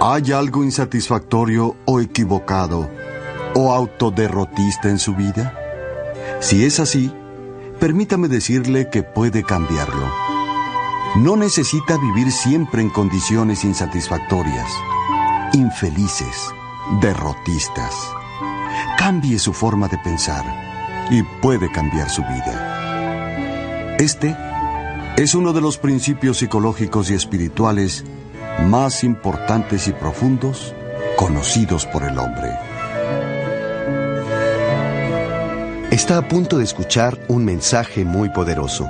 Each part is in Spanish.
¿Hay algo insatisfactorio o equivocado o autoderrotista en su vida? Si es así, permítame decirle que puede cambiarlo. No necesita vivir siempre en condiciones insatisfactorias, infelices, derrotistas. Cambie su forma de pensar y puede cambiar su vida. Este es uno de los principios psicológicos y espirituales más importantes y profundos conocidos por el hombre. Está a punto de escuchar un mensaje muy poderoso,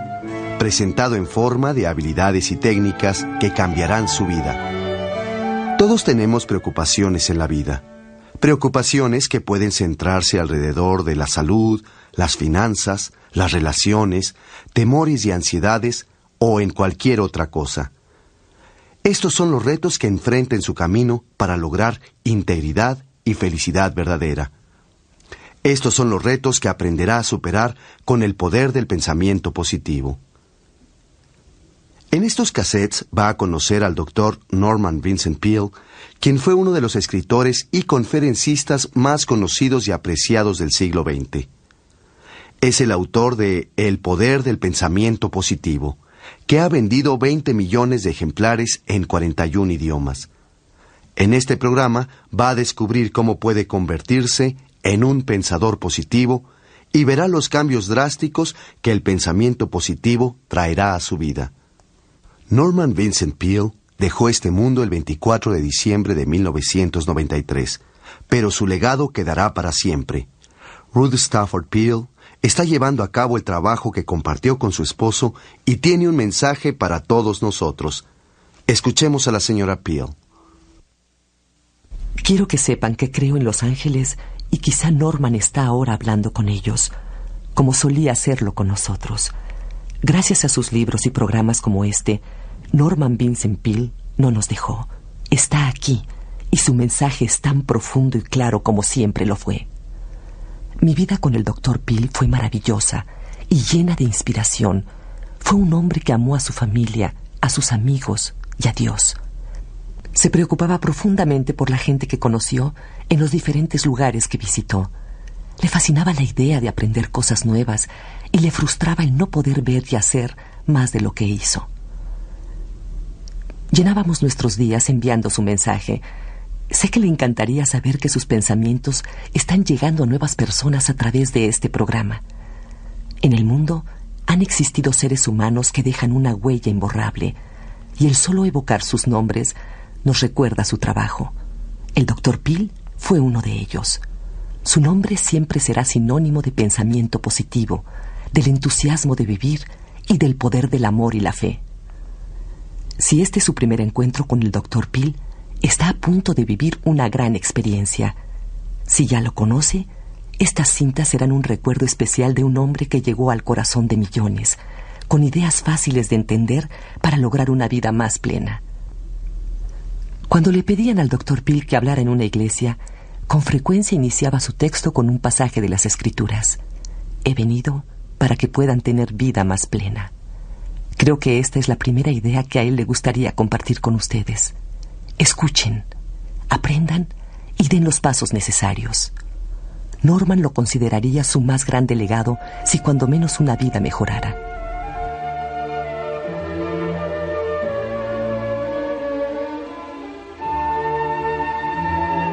presentado en forma de habilidades y técnicas que cambiarán su vida. Todos tenemos preocupaciones en la vida, preocupaciones que pueden centrarse alrededor de la salud, las finanzas, las relaciones, temores y ansiedades o en cualquier otra cosa. Estos son los retos que enfrenta en su camino para lograr integridad y felicidad verdadera. Estos son los retos que aprenderá a superar con el poder del pensamiento positivo. En estos cassettes va a conocer al doctor Norman Vincent Peale, quien fue uno de los escritores y conferencistas más conocidos y apreciados del siglo XX. Es el autor de El poder del pensamiento positivo, que ha vendido 20 millones de ejemplares en 41 idiomas. En este programa va a descubrir cómo puede convertirse en un pensador positivo y verá los cambios drásticos que el pensamiento positivo traerá a su vida. Norman Vincent Peale dejó este mundo el 24 de diciembre de 1993, pero su legado quedará para siempre. Ruth Stafford Peale está llevando a cabo el trabajo que compartió con su esposo y tiene un mensaje para todos nosotros. Escuchemos a la señora Peel. Quiero que sepan que creo en los ángeles y quizá Norman está ahora hablando con ellos, como solía hacerlo con nosotros. Gracias a sus libros y programas como este, Norman Vincent Peel no nos dejó. Está aquí y su mensaje es tan profundo y claro como siempre lo fue. Mi vida con el doctor Bill fue maravillosa y llena de inspiración. Fue un hombre que amó a su familia, a sus amigos y a Dios. Se preocupaba profundamente por la gente que conoció en los diferentes lugares que visitó. Le fascinaba la idea de aprender cosas nuevas y le frustraba el no poder ver y hacer más de lo que hizo. Llenábamos nuestros días enviando su mensaje, Sé que le encantaría saber que sus pensamientos están llegando a nuevas personas a través de este programa. En el mundo han existido seres humanos que dejan una huella imborrable, y el solo evocar sus nombres nos recuerda su trabajo. El Dr. Peel fue uno de ellos. Su nombre siempre será sinónimo de pensamiento positivo, del entusiasmo de vivir y del poder del amor y la fe. Si este es su primer encuentro con el Dr. Peel, está a punto de vivir una gran experiencia. Si ya lo conoce, estas cintas serán un recuerdo especial de un hombre que llegó al corazón de millones, con ideas fáciles de entender para lograr una vida más plena. Cuando le pedían al doctor Bill que hablara en una iglesia, con frecuencia iniciaba su texto con un pasaje de las Escrituras. He venido para que puedan tener vida más plena. Creo que esta es la primera idea que a él le gustaría compartir con ustedes. Escuchen, aprendan y den los pasos necesarios. Norman lo consideraría su más grande legado si cuando menos una vida mejorara.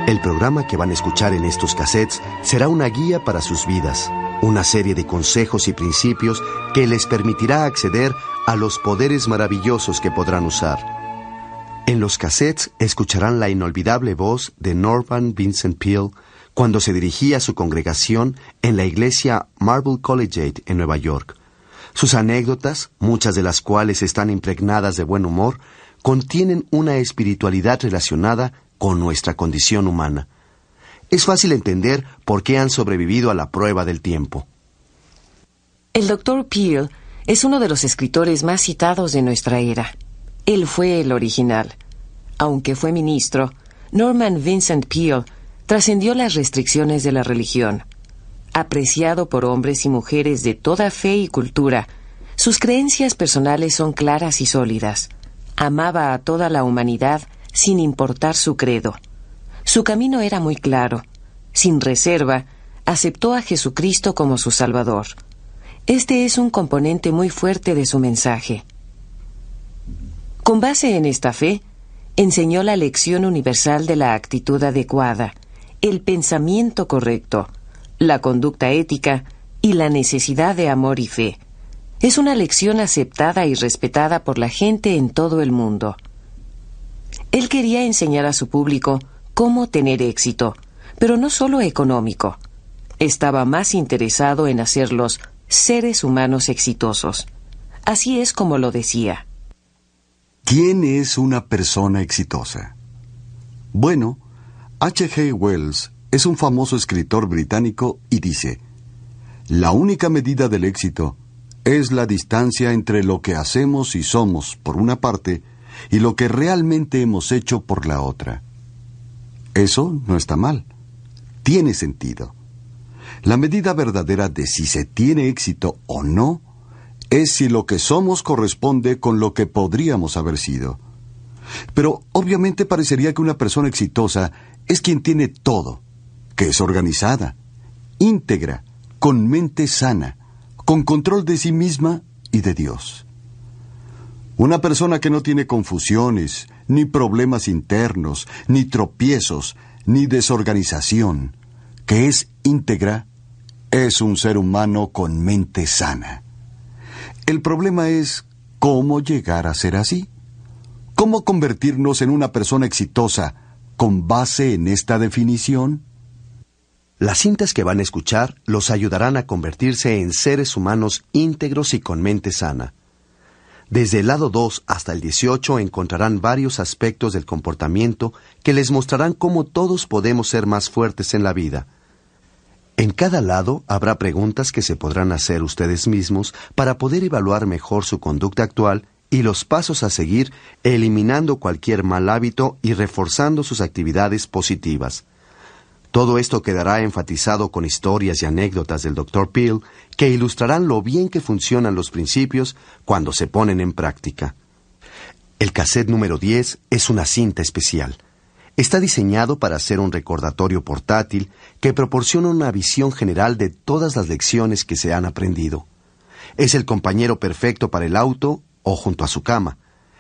El programa que van a escuchar en estos cassettes será una guía para sus vidas, una serie de consejos y principios que les permitirá acceder a los poderes maravillosos que podrán usar en los cassettes escucharán la inolvidable voz de Norman Vincent Peale cuando se dirigía a su congregación en la iglesia Marble Collegiate en Nueva York. Sus anécdotas, muchas de las cuales están impregnadas de buen humor, contienen una espiritualidad relacionada con nuestra condición humana. Es fácil entender por qué han sobrevivido a la prueba del tiempo. El doctor Peale es uno de los escritores más citados de nuestra era él fue el original. Aunque fue ministro, Norman Vincent Peale trascendió las restricciones de la religión. Apreciado por hombres y mujeres de toda fe y cultura, sus creencias personales son claras y sólidas. Amaba a toda la humanidad sin importar su credo. Su camino era muy claro. Sin reserva, aceptó a Jesucristo como su Salvador. Este es un componente muy fuerte de su mensaje. Con base en esta fe, enseñó la lección universal de la actitud adecuada, el pensamiento correcto, la conducta ética y la necesidad de amor y fe. Es una lección aceptada y respetada por la gente en todo el mundo. Él quería enseñar a su público cómo tener éxito, pero no solo económico. Estaba más interesado en hacerlos seres humanos exitosos. Así es como lo decía. ¿Quién es una persona exitosa? Bueno, H.G. Wells es un famoso escritor británico y dice, La única medida del éxito es la distancia entre lo que hacemos y somos, por una parte, y lo que realmente hemos hecho por la otra. Eso no está mal. Tiene sentido. La medida verdadera de si se tiene éxito o no es si lo que somos corresponde con lo que podríamos haber sido. Pero obviamente parecería que una persona exitosa es quien tiene todo, que es organizada, íntegra, con mente sana, con control de sí misma y de Dios. Una persona que no tiene confusiones, ni problemas internos, ni tropiezos, ni desorganización, que es íntegra, es un ser humano con mente sana. El problema es cómo llegar a ser así. ¿Cómo convertirnos en una persona exitosa con base en esta definición? Las cintas que van a escuchar los ayudarán a convertirse en seres humanos íntegros y con mente sana. Desde el lado 2 hasta el 18 encontrarán varios aspectos del comportamiento que les mostrarán cómo todos podemos ser más fuertes en la vida. En cada lado habrá preguntas que se podrán hacer ustedes mismos para poder evaluar mejor su conducta actual y los pasos a seguir eliminando cualquier mal hábito y reforzando sus actividades positivas. Todo esto quedará enfatizado con historias y anécdotas del Dr. Peel que ilustrarán lo bien que funcionan los principios cuando se ponen en práctica. El cassette número 10 es una cinta especial. Está diseñado para ser un recordatorio portátil que proporciona una visión general de todas las lecciones que se han aprendido. Es el compañero perfecto para el auto o junto a su cama.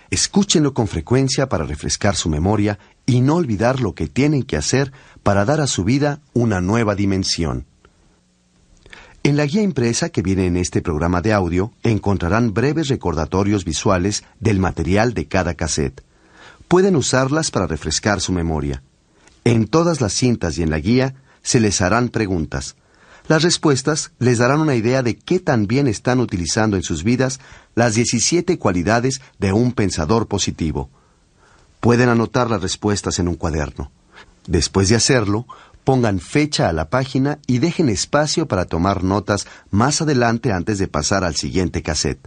Escúchenlo con frecuencia para refrescar su memoria y no olvidar lo que tienen que hacer para dar a su vida una nueva dimensión. En la guía impresa que viene en este programa de audio encontrarán breves recordatorios visuales del material de cada cassette pueden usarlas para refrescar su memoria. En todas las cintas y en la guía se les harán preguntas. Las respuestas les darán una idea de qué tan bien están utilizando en sus vidas las 17 cualidades de un pensador positivo. Pueden anotar las respuestas en un cuaderno. Después de hacerlo, pongan fecha a la página y dejen espacio para tomar notas más adelante antes de pasar al siguiente cassette.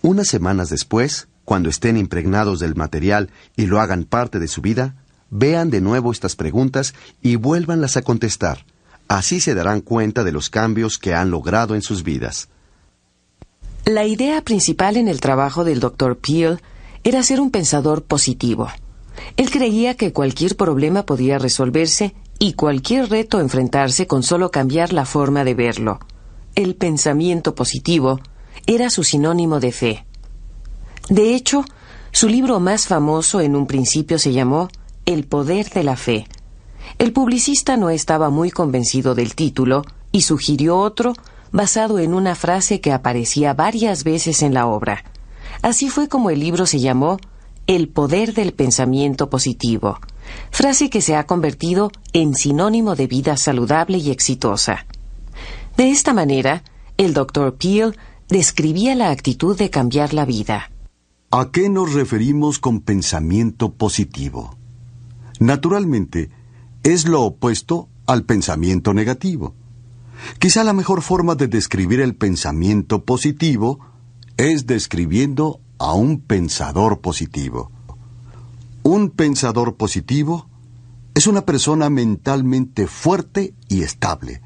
Unas semanas después, cuando estén impregnados del material y lo hagan parte de su vida, vean de nuevo estas preguntas y vuélvanlas a contestar. Así se darán cuenta de los cambios que han logrado en sus vidas. La idea principal en el trabajo del Dr. Peel era ser un pensador positivo. Él creía que cualquier problema podía resolverse y cualquier reto enfrentarse con solo cambiar la forma de verlo. El pensamiento positivo era su sinónimo de fe. De hecho, su libro más famoso en un principio se llamó El poder de la fe. El publicista no estaba muy convencido del título y sugirió otro basado en una frase que aparecía varias veces en la obra. Así fue como el libro se llamó El poder del pensamiento positivo, frase que se ha convertido en sinónimo de vida saludable y exitosa. De esta manera, el doctor Peel describía la actitud de cambiar la vida. ¿A qué nos referimos con pensamiento positivo? Naturalmente, es lo opuesto al pensamiento negativo. Quizá la mejor forma de describir el pensamiento positivo es describiendo a un pensador positivo. Un pensador positivo es una persona mentalmente fuerte y estable,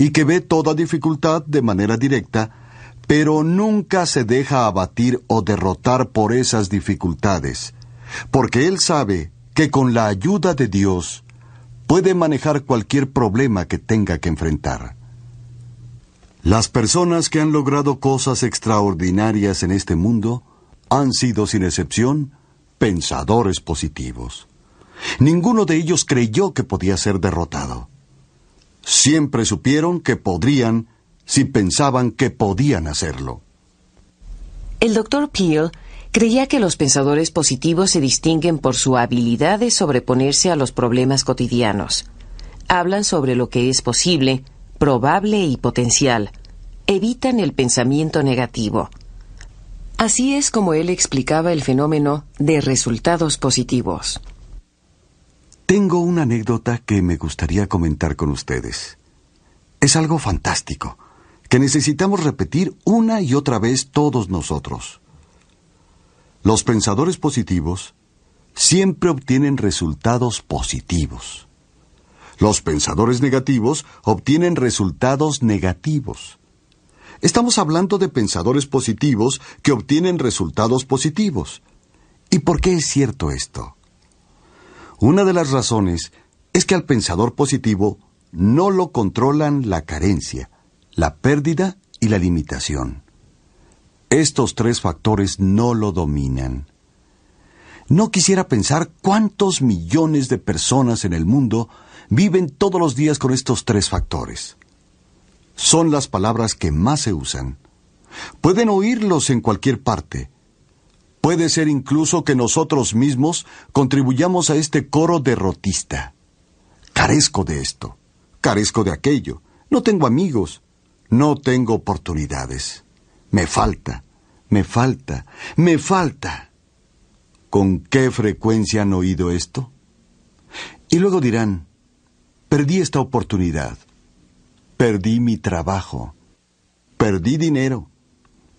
y que ve toda dificultad de manera directa pero nunca se deja abatir o derrotar por esas dificultades, porque él sabe que con la ayuda de Dios puede manejar cualquier problema que tenga que enfrentar. Las personas que han logrado cosas extraordinarias en este mundo han sido sin excepción pensadores positivos. Ninguno de ellos creyó que podía ser derrotado. Siempre supieron que podrían si pensaban que podían hacerlo. El doctor Peel creía que los pensadores positivos se distinguen por su habilidad de sobreponerse a los problemas cotidianos. Hablan sobre lo que es posible, probable y potencial. Evitan el pensamiento negativo. Así es como él explicaba el fenómeno de resultados positivos. Tengo una anécdota que me gustaría comentar con ustedes. Es algo fantástico que necesitamos repetir una y otra vez todos nosotros. Los pensadores positivos siempre obtienen resultados positivos. Los pensadores negativos obtienen resultados negativos. Estamos hablando de pensadores positivos que obtienen resultados positivos. ¿Y por qué es cierto esto? Una de las razones es que al pensador positivo no lo controlan la carencia la pérdida y la limitación. Estos tres factores no lo dominan. No quisiera pensar cuántos millones de personas en el mundo viven todos los días con estos tres factores. Son las palabras que más se usan. Pueden oírlos en cualquier parte. Puede ser incluso que nosotros mismos contribuyamos a este coro derrotista. Carezco de esto, carezco de aquello, no tengo amigos, no tengo oportunidades. Me falta, me falta, me falta. ¿Con qué frecuencia han oído esto? Y luego dirán, perdí esta oportunidad, perdí mi trabajo, perdí dinero,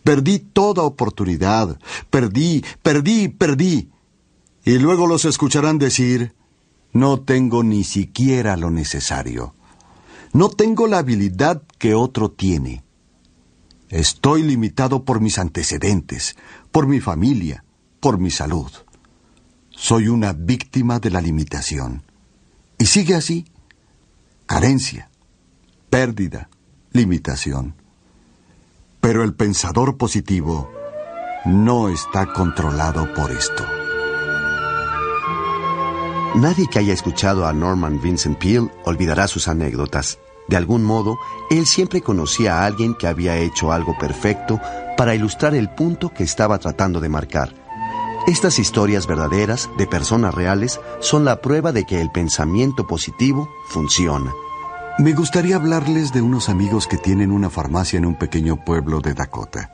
perdí toda oportunidad, perdí, perdí, perdí. Y luego los escucharán decir, no tengo ni siquiera lo necesario. No tengo la habilidad que otro tiene. Estoy limitado por mis antecedentes, por mi familia, por mi salud. Soy una víctima de la limitación. Y sigue así. Carencia, pérdida, limitación. Pero el pensador positivo no está controlado por esto. Nadie que haya escuchado a Norman Vincent Peale olvidará sus anécdotas. De algún modo, él siempre conocía a alguien que había hecho algo perfecto para ilustrar el punto que estaba tratando de marcar. Estas historias verdaderas de personas reales son la prueba de que el pensamiento positivo funciona. Me gustaría hablarles de unos amigos que tienen una farmacia en un pequeño pueblo de Dakota.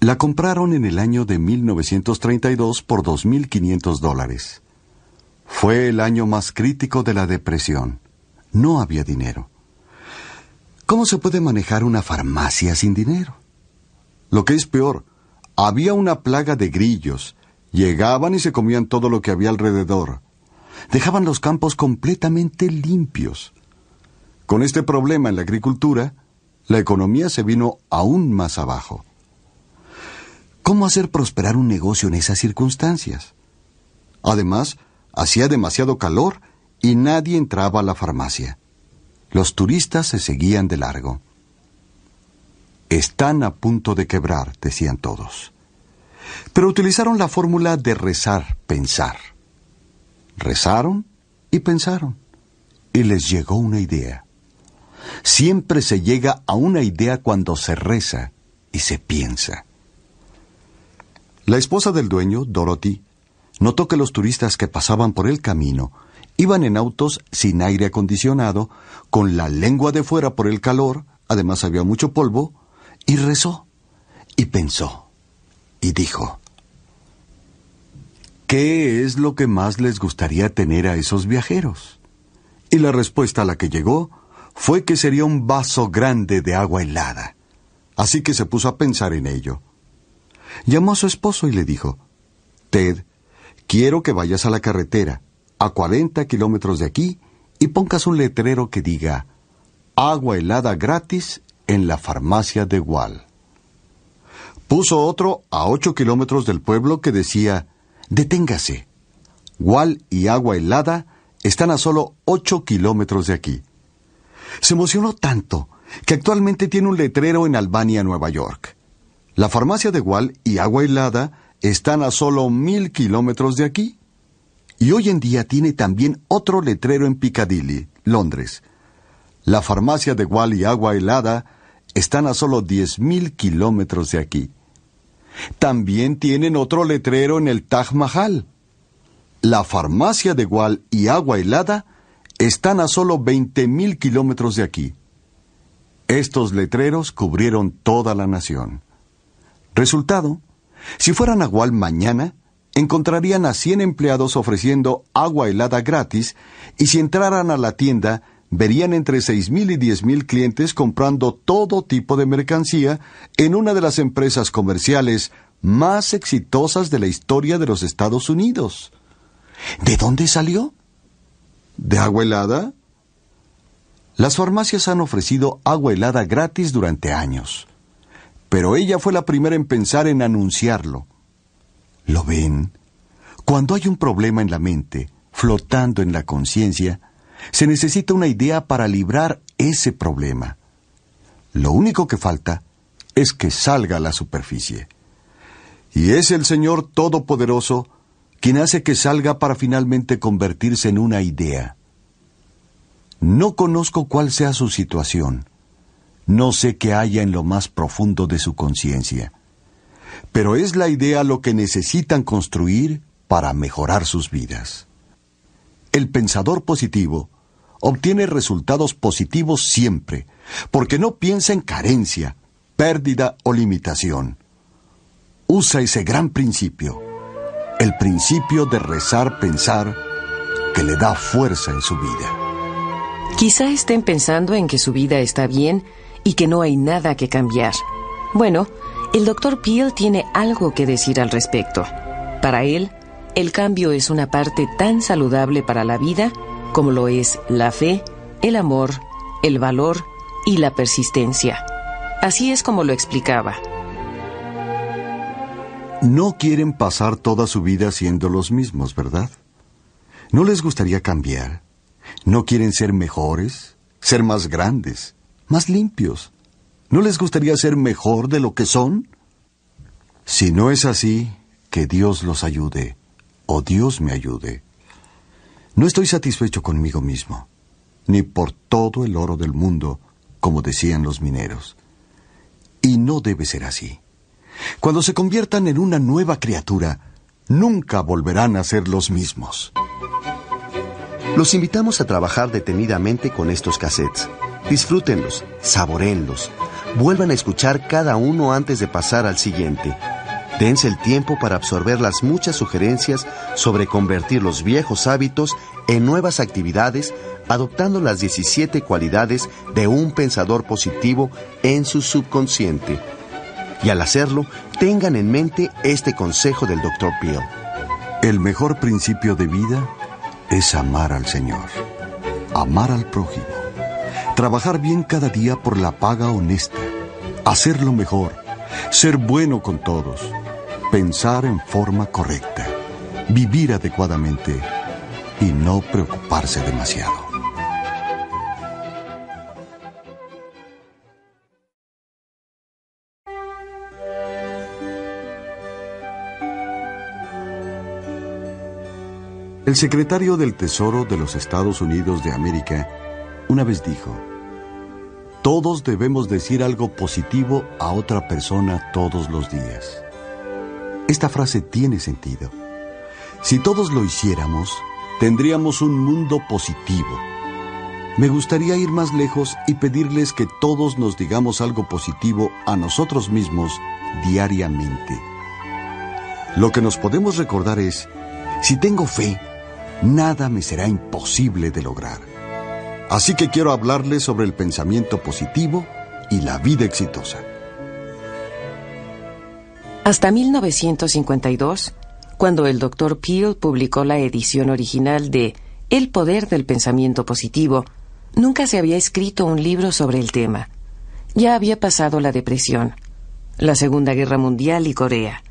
La compraron en el año de 1932 por 2.500 dólares. Fue el año más crítico de la depresión. No había dinero. ¿Cómo se puede manejar una farmacia sin dinero? Lo que es peor, había una plaga de grillos. Llegaban y se comían todo lo que había alrededor. Dejaban los campos completamente limpios. Con este problema en la agricultura, la economía se vino aún más abajo. ¿Cómo hacer prosperar un negocio en esas circunstancias? Además, Hacía demasiado calor y nadie entraba a la farmacia. Los turistas se seguían de largo. Están a punto de quebrar, decían todos. Pero utilizaron la fórmula de rezar, pensar. Rezaron y pensaron. Y les llegó una idea. Siempre se llega a una idea cuando se reza y se piensa. La esposa del dueño, Dorothy, notó que los turistas que pasaban por el camino iban en autos sin aire acondicionado, con la lengua de fuera por el calor, además había mucho polvo, y rezó, y pensó, y dijo, ¿qué es lo que más les gustaría tener a esos viajeros? Y la respuesta a la que llegó fue que sería un vaso grande de agua helada. Así que se puso a pensar en ello. Llamó a su esposo y le dijo, Ted, Quiero que vayas a la carretera, a 40 kilómetros de aquí, y pongas un letrero que diga agua helada gratis en la farmacia de Wall. Puso otro a 8 kilómetros del pueblo que decía deténgase. Wall y agua helada están a solo 8 kilómetros de aquí. Se emocionó tanto que actualmente tiene un letrero en Albania, Nueva York. La farmacia de Wall y agua helada están a solo mil kilómetros de aquí. Y hoy en día tiene también otro letrero en Piccadilly, Londres. La farmacia de Wall y Agua Helada están a solo diez mil kilómetros de aquí. También tienen otro letrero en el Taj Mahal. La farmacia de gual y Agua Helada están a solo veinte mil kilómetros de aquí. Estos letreros cubrieron toda la nación. Resultado, si fueran a Wall mañana, encontrarían a 100 empleados ofreciendo agua helada gratis y si entraran a la tienda, verían entre 6.000 y 10.000 clientes comprando todo tipo de mercancía en una de las empresas comerciales más exitosas de la historia de los Estados Unidos. ¿De dónde salió? ¿De agua helada? Las farmacias han ofrecido agua helada gratis durante años pero ella fue la primera en pensar en anunciarlo. ¿Lo ven? Cuando hay un problema en la mente, flotando en la conciencia, se necesita una idea para librar ese problema. Lo único que falta es que salga a la superficie. Y es el Señor Todopoderoso quien hace que salga para finalmente convertirse en una idea. No conozco cuál sea su situación, no sé qué haya en lo más profundo de su conciencia, pero es la idea lo que necesitan construir para mejorar sus vidas. El pensador positivo obtiene resultados positivos siempre, porque no piensa en carencia, pérdida o limitación. Usa ese gran principio, el principio de rezar, pensar, que le da fuerza en su vida. Quizá estén pensando en que su vida está bien y que no hay nada que cambiar. Bueno, el doctor Peel tiene algo que decir al respecto. Para él, el cambio es una parte tan saludable para la vida como lo es la fe, el amor, el valor y la persistencia. Así es como lo explicaba. No quieren pasar toda su vida siendo los mismos, ¿verdad? ¿No les gustaría cambiar? ¿No quieren ser mejores? ¿Ser más grandes? más limpios. ¿No les gustaría ser mejor de lo que son? Si no es así, que Dios los ayude, o Dios me ayude. No estoy satisfecho conmigo mismo, ni por todo el oro del mundo, como decían los mineros. Y no debe ser así. Cuando se conviertan en una nueva criatura, nunca volverán a ser los mismos. Los invitamos a trabajar detenidamente con estos cassettes. Disfrútenlos, saborenlos. Vuelvan a escuchar cada uno antes de pasar al siguiente. Dense el tiempo para absorber las muchas sugerencias sobre convertir los viejos hábitos en nuevas actividades, adoptando las 17 cualidades de un pensador positivo en su subconsciente. Y al hacerlo, tengan en mente este consejo del Dr. Peel. El mejor principio de vida es amar al Señor, amar al prójimo trabajar bien cada día por la paga honesta, ...hacer lo mejor, ser bueno con todos, pensar en forma correcta, vivir adecuadamente y no preocuparse demasiado. El secretario del Tesoro de los Estados Unidos de América una vez dijo, todos debemos decir algo positivo a otra persona todos los días. Esta frase tiene sentido. Si todos lo hiciéramos, tendríamos un mundo positivo. Me gustaría ir más lejos y pedirles que todos nos digamos algo positivo a nosotros mismos diariamente. Lo que nos podemos recordar es, si tengo fe, nada me será imposible de lograr. Así que quiero hablarles sobre el pensamiento positivo y la vida exitosa. Hasta 1952, cuando el doctor Peel publicó la edición original de El poder del pensamiento positivo, nunca se había escrito un libro sobre el tema. Ya había pasado la depresión, la Segunda Guerra Mundial y Corea.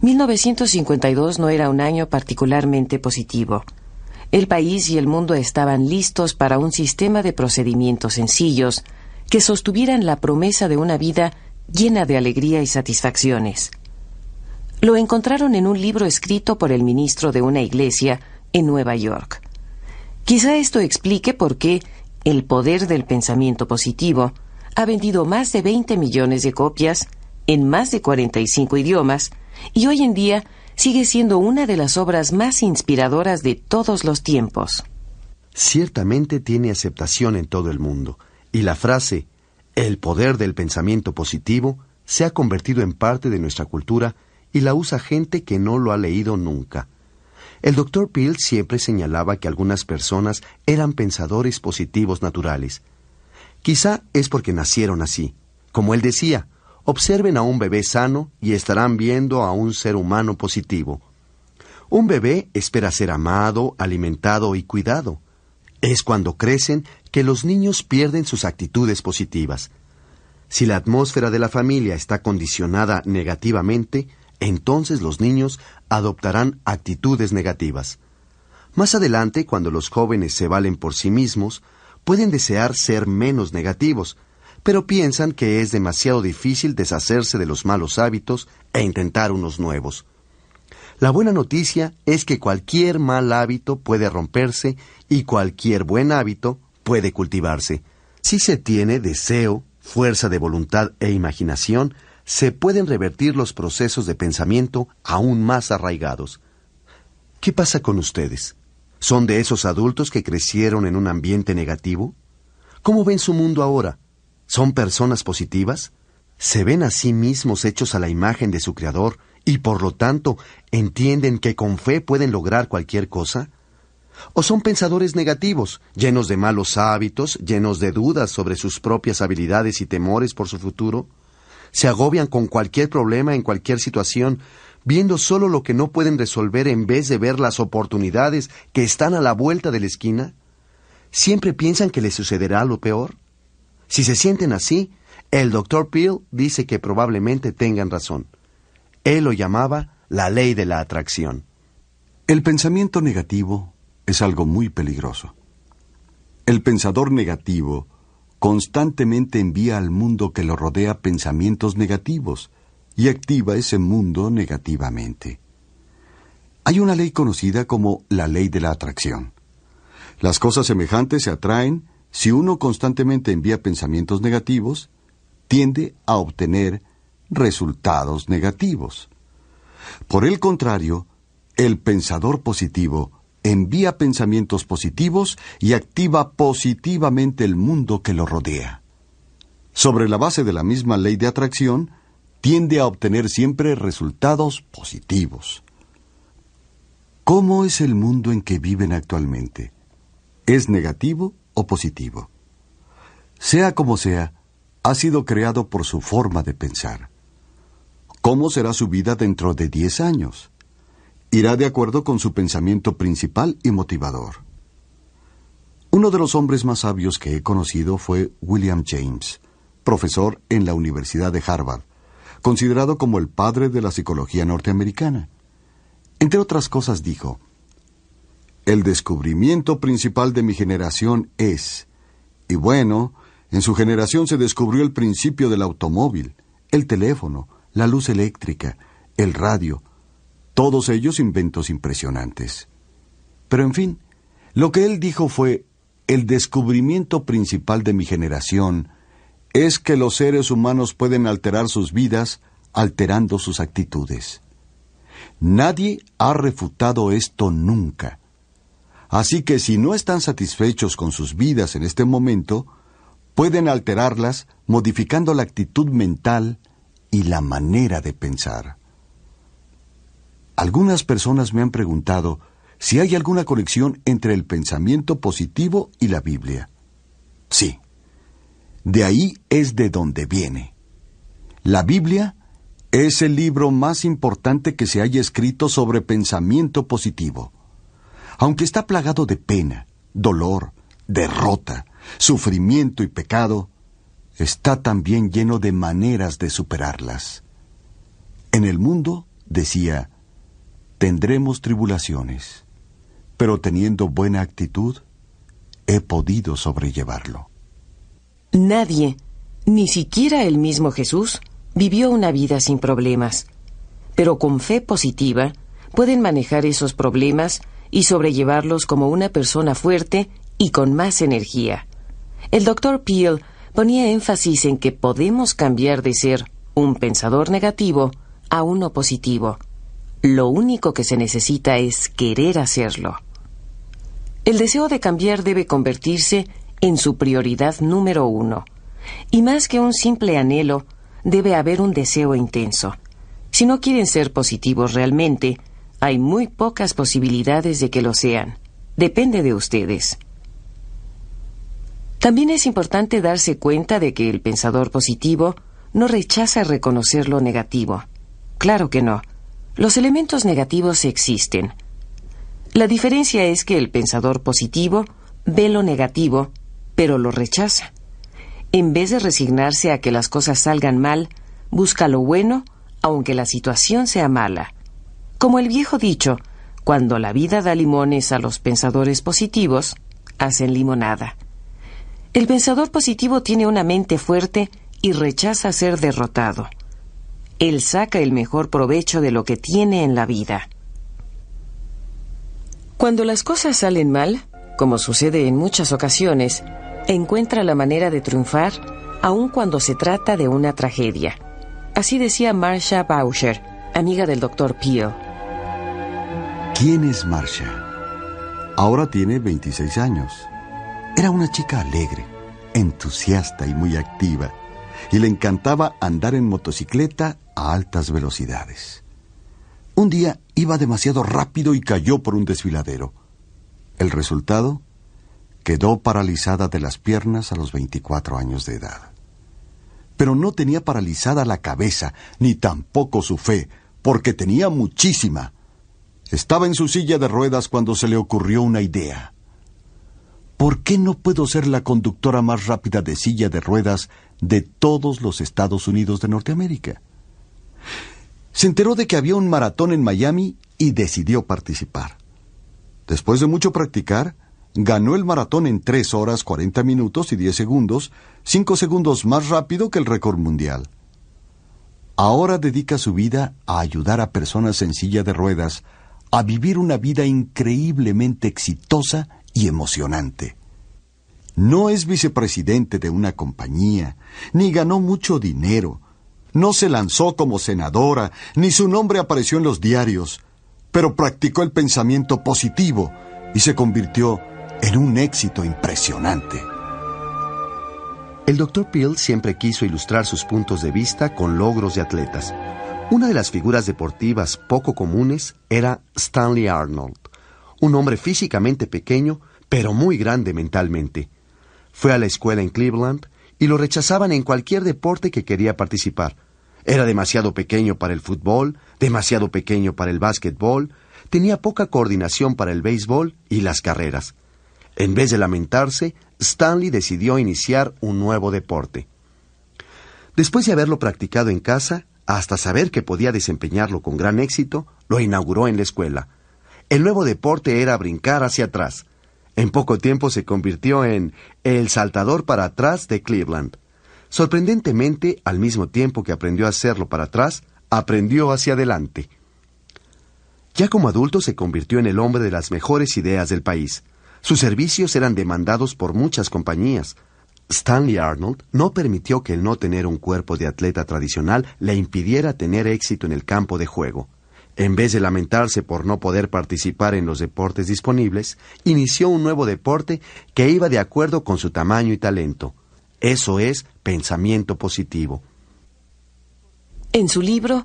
1952 no era un año particularmente positivo el país y el mundo estaban listos para un sistema de procedimientos sencillos que sostuvieran la promesa de una vida llena de alegría y satisfacciones. Lo encontraron en un libro escrito por el ministro de una iglesia en Nueva York. Quizá esto explique por qué El poder del pensamiento positivo ha vendido más de 20 millones de copias en más de 45 idiomas y hoy en día sigue siendo una de las obras más inspiradoras de todos los tiempos. Ciertamente tiene aceptación en todo el mundo, y la frase el poder del pensamiento positivo se ha convertido en parte de nuestra cultura y la usa gente que no lo ha leído nunca. El doctor Peel siempre señalaba que algunas personas eran pensadores positivos naturales. Quizá es porque nacieron así. Como él decía, Observen a un bebé sano y estarán viendo a un ser humano positivo. Un bebé espera ser amado, alimentado y cuidado. Es cuando crecen que los niños pierden sus actitudes positivas. Si la atmósfera de la familia está condicionada negativamente, entonces los niños adoptarán actitudes negativas. Más adelante, cuando los jóvenes se valen por sí mismos, pueden desear ser menos negativos, pero piensan que es demasiado difícil deshacerse de los malos hábitos e intentar unos nuevos. La buena noticia es que cualquier mal hábito puede romperse y cualquier buen hábito puede cultivarse. Si se tiene deseo, fuerza de voluntad e imaginación, se pueden revertir los procesos de pensamiento aún más arraigados. ¿Qué pasa con ustedes? ¿Son de esos adultos que crecieron en un ambiente negativo? ¿Cómo ven su mundo ahora? ¿Son personas positivas? ¿Se ven a sí mismos hechos a la imagen de su Creador y por lo tanto entienden que con fe pueden lograr cualquier cosa? ¿O son pensadores negativos, llenos de malos hábitos, llenos de dudas sobre sus propias habilidades y temores por su futuro? ¿Se agobian con cualquier problema en cualquier situación, viendo solo lo que no pueden resolver en vez de ver las oportunidades que están a la vuelta de la esquina? ¿Siempre piensan que les sucederá lo peor? Si se sienten así, el doctor Peel dice que probablemente tengan razón. Él lo llamaba la ley de la atracción. El pensamiento negativo es algo muy peligroso. El pensador negativo constantemente envía al mundo que lo rodea pensamientos negativos y activa ese mundo negativamente. Hay una ley conocida como la ley de la atracción. Las cosas semejantes se atraen si uno constantemente envía pensamientos negativos, tiende a obtener resultados negativos. Por el contrario, el pensador positivo envía pensamientos positivos y activa positivamente el mundo que lo rodea. Sobre la base de la misma ley de atracción, tiende a obtener siempre resultados positivos. ¿Cómo es el mundo en que viven actualmente? ¿Es negativo o positivo. Sea como sea, ha sido creado por su forma de pensar. ¿Cómo será su vida dentro de 10 años? Irá de acuerdo con su pensamiento principal y motivador. Uno de los hombres más sabios que he conocido fue William James, profesor en la Universidad de Harvard, considerado como el padre de la psicología norteamericana. Entre otras cosas dijo, el descubrimiento principal de mi generación es. Y bueno, en su generación se descubrió el principio del automóvil, el teléfono, la luz eléctrica, el radio, todos ellos inventos impresionantes. Pero en fin, lo que él dijo fue, el descubrimiento principal de mi generación es que los seres humanos pueden alterar sus vidas alterando sus actitudes. Nadie ha refutado esto nunca. Así que si no están satisfechos con sus vidas en este momento, pueden alterarlas modificando la actitud mental y la manera de pensar. Algunas personas me han preguntado si hay alguna conexión entre el pensamiento positivo y la Biblia. Sí. De ahí es de donde viene. La Biblia es el libro más importante que se haya escrito sobre pensamiento positivo aunque está plagado de pena, dolor, derrota, sufrimiento y pecado, está también lleno de maneras de superarlas. En el mundo, decía, tendremos tribulaciones, pero teniendo buena actitud, he podido sobrellevarlo. Nadie, ni siquiera el mismo Jesús, vivió una vida sin problemas, pero con fe positiva pueden manejar esos problemas y sobrellevarlos como una persona fuerte y con más energía. El doctor Peel ponía énfasis en que podemos cambiar de ser un pensador negativo a uno positivo. Lo único que se necesita es querer hacerlo. El deseo de cambiar debe convertirse en su prioridad número uno. Y más que un simple anhelo, debe haber un deseo intenso. Si no quieren ser positivos realmente, hay muy pocas posibilidades de que lo sean. Depende de ustedes. También es importante darse cuenta de que el pensador positivo no rechaza reconocer lo negativo. Claro que no. Los elementos negativos existen. La diferencia es que el pensador positivo ve lo negativo, pero lo rechaza. En vez de resignarse a que las cosas salgan mal, busca lo bueno, aunque la situación sea mala. Como el viejo dicho, cuando la vida da limones a los pensadores positivos, hacen limonada. El pensador positivo tiene una mente fuerte y rechaza ser derrotado. Él saca el mejor provecho de lo que tiene en la vida. Cuando las cosas salen mal, como sucede en muchas ocasiones, encuentra la manera de triunfar aun cuando se trata de una tragedia. Así decía Marcia Boucher, amiga del Dr. Peel. ¿Quién es Marsha? Ahora tiene 26 años. Era una chica alegre, entusiasta y muy activa, y le encantaba andar en motocicleta a altas velocidades. Un día iba demasiado rápido y cayó por un desfiladero. El resultado quedó paralizada de las piernas a los 24 años de edad. Pero no tenía paralizada la cabeza, ni tampoco su fe, porque tenía muchísima, estaba en su silla de ruedas cuando se le ocurrió una idea. ¿Por qué no puedo ser la conductora más rápida de silla de ruedas de todos los Estados Unidos de Norteamérica? Se enteró de que había un maratón en Miami y decidió participar. Después de mucho practicar, ganó el maratón en 3 horas 40 minutos y 10 segundos, 5 segundos más rápido que el récord mundial. Ahora dedica su vida a ayudar a personas en silla de ruedas a vivir una vida increíblemente exitosa y emocionante. No es vicepresidente de una compañía, ni ganó mucho dinero, no se lanzó como senadora, ni su nombre apareció en los diarios, pero practicó el pensamiento positivo y se convirtió en un éxito impresionante. El doctor Peel siempre quiso ilustrar sus puntos de vista con logros de atletas. Una de las figuras deportivas poco comunes era Stanley Arnold, un hombre físicamente pequeño, pero muy grande mentalmente. Fue a la escuela en Cleveland y lo rechazaban en cualquier deporte que quería participar. Era demasiado pequeño para el fútbol, demasiado pequeño para el básquetbol, tenía poca coordinación para el béisbol y las carreras. En vez de lamentarse, Stanley decidió iniciar un nuevo deporte. Después de haberlo practicado en casa, hasta saber que podía desempeñarlo con gran éxito, lo inauguró en la escuela. El nuevo deporte era brincar hacia atrás. En poco tiempo se convirtió en el saltador para atrás de Cleveland. Sorprendentemente, al mismo tiempo que aprendió a hacerlo para atrás, aprendió hacia adelante. Ya como adulto se convirtió en el hombre de las mejores ideas del país. Sus servicios eran demandados por muchas compañías, Stanley Arnold no permitió que el no tener un cuerpo de atleta tradicional le impidiera tener éxito en el campo de juego. En vez de lamentarse por no poder participar en los deportes disponibles, inició un nuevo deporte que iba de acuerdo con su tamaño y talento. Eso es pensamiento positivo. En su libro,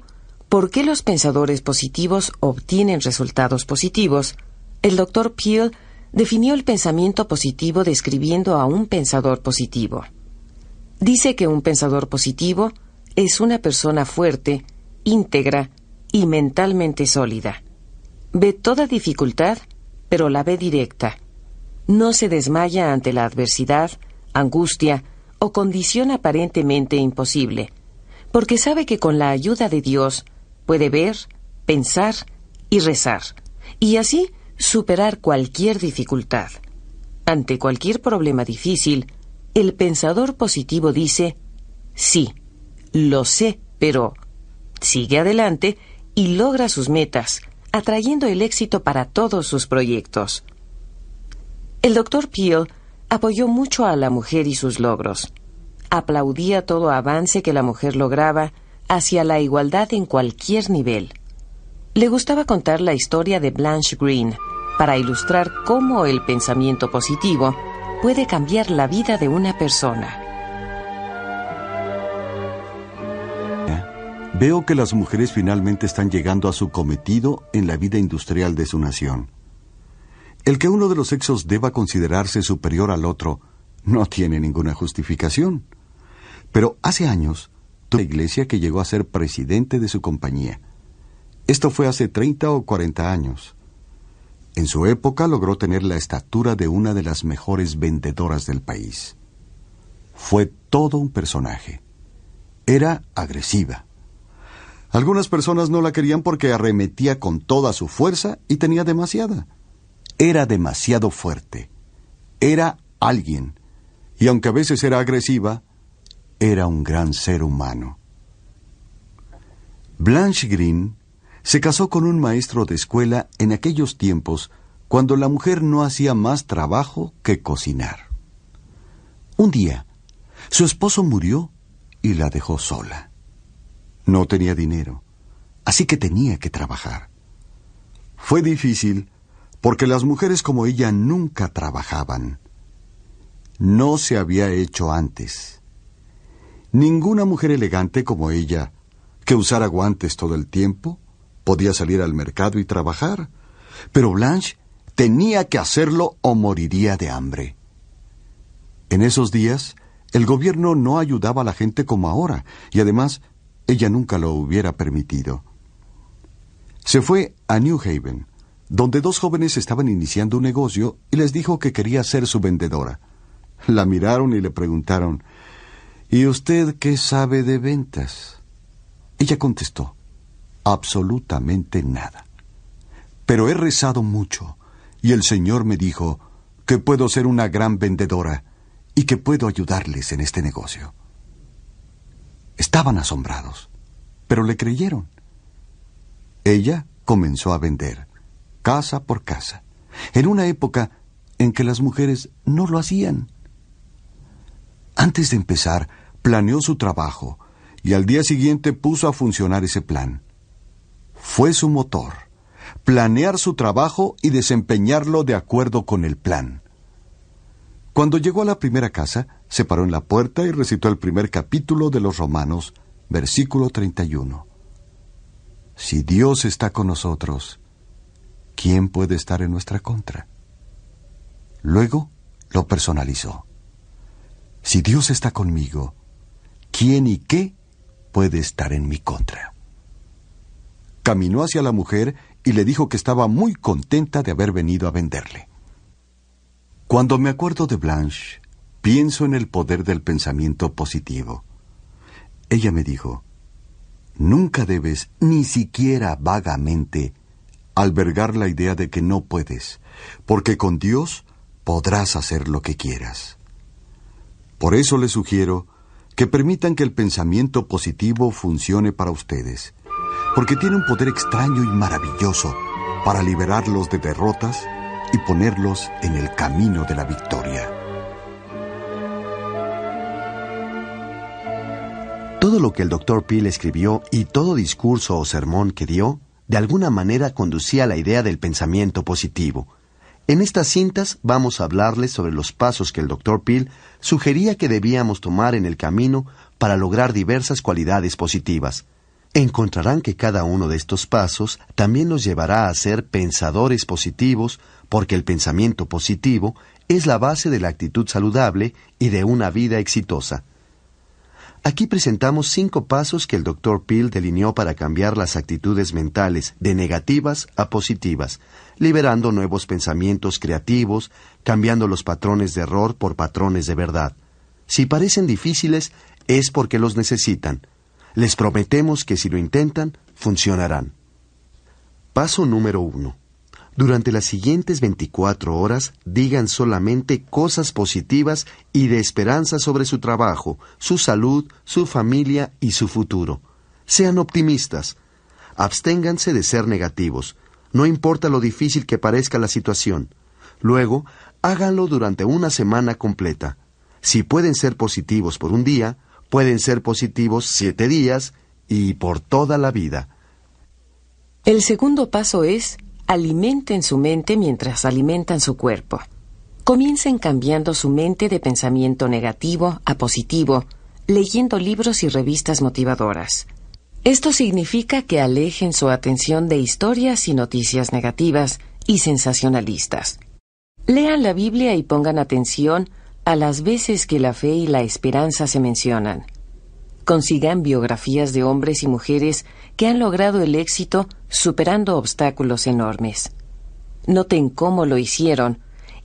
¿Por qué los pensadores positivos obtienen resultados positivos? El doctor Peel definió el pensamiento positivo describiendo a un pensador positivo. Dice que un pensador positivo es una persona fuerte, íntegra y mentalmente sólida. Ve toda dificultad, pero la ve directa. No se desmaya ante la adversidad, angustia o condición aparentemente imposible, porque sabe que con la ayuda de Dios puede ver, pensar y rezar, y así superar cualquier dificultad. Ante cualquier problema difícil, el pensador positivo dice, sí, lo sé, pero sigue adelante y logra sus metas, atrayendo el éxito para todos sus proyectos. El doctor Peel apoyó mucho a la mujer y sus logros. Aplaudía todo avance que la mujer lograba hacia la igualdad en cualquier nivel. Le gustaba contar la historia de Blanche Green para ilustrar cómo el pensamiento positivo puede cambiar la vida de una persona. Veo que las mujeres finalmente están llegando a su cometido en la vida industrial de su nación. El que uno de los sexos deba considerarse superior al otro no tiene ninguna justificación. Pero hace años, tuve una iglesia que llegó a ser presidente de su compañía esto fue hace 30 o 40 años. En su época logró tener la estatura de una de las mejores vendedoras del país. Fue todo un personaje. Era agresiva. Algunas personas no la querían porque arremetía con toda su fuerza y tenía demasiada. Era demasiado fuerte. Era alguien. Y aunque a veces era agresiva, era un gran ser humano. Blanche Green se casó con un maestro de escuela en aquellos tiempos cuando la mujer no hacía más trabajo que cocinar. Un día, su esposo murió y la dejó sola. No tenía dinero, así que tenía que trabajar. Fue difícil porque las mujeres como ella nunca trabajaban. No se había hecho antes. Ninguna mujer elegante como ella, que usara guantes todo el tiempo, Podía salir al mercado y trabajar, pero Blanche tenía que hacerlo o moriría de hambre. En esos días, el gobierno no ayudaba a la gente como ahora, y además, ella nunca lo hubiera permitido. Se fue a New Haven, donde dos jóvenes estaban iniciando un negocio y les dijo que quería ser su vendedora. La miraron y le preguntaron, ¿Y usted qué sabe de ventas? Ella contestó, absolutamente nada. Pero he rezado mucho, y el Señor me dijo que puedo ser una gran vendedora y que puedo ayudarles en este negocio. Estaban asombrados, pero le creyeron. Ella comenzó a vender, casa por casa, en una época en que las mujeres no lo hacían. Antes de empezar, planeó su trabajo y al día siguiente puso a funcionar ese plan fue su motor, planear su trabajo y desempeñarlo de acuerdo con el plan. Cuando llegó a la primera casa, se paró en la puerta y recitó el primer capítulo de los Romanos, versículo 31. Si Dios está con nosotros, ¿quién puede estar en nuestra contra? Luego lo personalizó. Si Dios está conmigo, ¿quién y qué puede estar en mi contra? caminó hacia la mujer y le dijo que estaba muy contenta de haber venido a venderle. Cuando me acuerdo de Blanche, pienso en el poder del pensamiento positivo. Ella me dijo, nunca debes, ni siquiera vagamente, albergar la idea de que no puedes, porque con Dios podrás hacer lo que quieras. Por eso les sugiero que permitan que el pensamiento positivo funcione para ustedes porque tiene un poder extraño y maravilloso para liberarlos de derrotas y ponerlos en el camino de la victoria. Todo lo que el doctor Peel escribió y todo discurso o sermón que dio, de alguna manera conducía a la idea del pensamiento positivo. En estas cintas vamos a hablarles sobre los pasos que el doctor Peel sugería que debíamos tomar en el camino para lograr diversas cualidades positivas. Encontrarán que cada uno de estos pasos también los llevará a ser pensadores positivos, porque el pensamiento positivo es la base de la actitud saludable y de una vida exitosa. Aquí presentamos cinco pasos que el Dr. Peel delineó para cambiar las actitudes mentales de negativas a positivas, liberando nuevos pensamientos creativos, cambiando los patrones de error por patrones de verdad. Si parecen difíciles, es porque los necesitan. Les prometemos que si lo intentan, funcionarán. Paso número 1. Durante las siguientes 24 horas digan solamente cosas positivas y de esperanza sobre su trabajo, su salud, su familia y su futuro. Sean optimistas. Absténganse de ser negativos. No importa lo difícil que parezca la situación. Luego, háganlo durante una semana completa. Si pueden ser positivos por un día, Pueden ser positivos siete días y por toda la vida. El segundo paso es alimenten su mente mientras alimentan su cuerpo. Comiencen cambiando su mente de pensamiento negativo a positivo, leyendo libros y revistas motivadoras. Esto significa que alejen su atención de historias y noticias negativas y sensacionalistas. Lean la Biblia y pongan atención a las veces que la fe y la esperanza se mencionan, consigan biografías de hombres y mujeres que han logrado el éxito superando obstáculos enormes. Noten cómo lo hicieron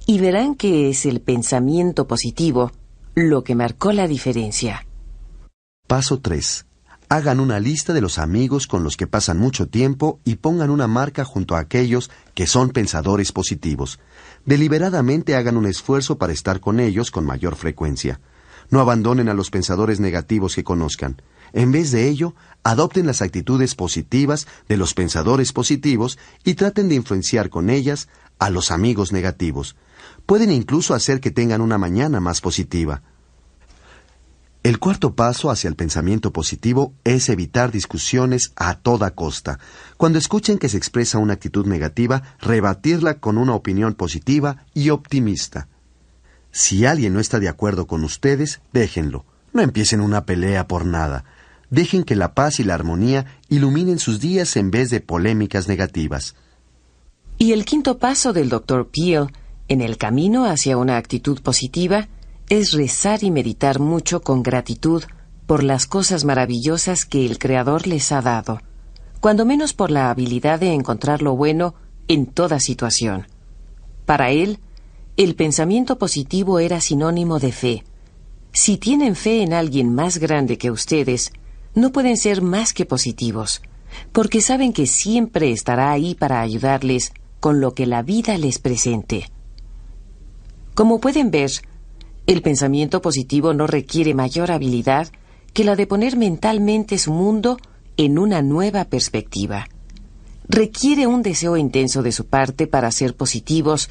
y verán que es el pensamiento positivo lo que marcó la diferencia. Paso 3. Hagan una lista de los amigos con los que pasan mucho tiempo y pongan una marca junto a aquellos que son pensadores positivos. Deliberadamente hagan un esfuerzo para estar con ellos con mayor frecuencia. No abandonen a los pensadores negativos que conozcan. En vez de ello, adopten las actitudes positivas de los pensadores positivos y traten de influenciar con ellas a los amigos negativos. Pueden incluso hacer que tengan una mañana más positiva. El cuarto paso hacia el pensamiento positivo es evitar discusiones a toda costa. Cuando escuchen que se expresa una actitud negativa, rebatirla con una opinión positiva y optimista. Si alguien no está de acuerdo con ustedes, déjenlo. No empiecen una pelea por nada. Dejen que la paz y la armonía iluminen sus días en vez de polémicas negativas. Y el quinto paso del Dr. Peel en el camino hacia una actitud positiva es rezar y meditar mucho con gratitud por las cosas maravillosas que el Creador les ha dado, cuando menos por la habilidad de encontrar lo bueno en toda situación. Para él, el pensamiento positivo era sinónimo de fe. Si tienen fe en alguien más grande que ustedes, no pueden ser más que positivos, porque saben que siempre estará ahí para ayudarles con lo que la vida les presente. Como pueden ver, el pensamiento positivo no requiere mayor habilidad que la de poner mentalmente su mundo en una nueva perspectiva. Requiere un deseo intenso de su parte para ser positivos,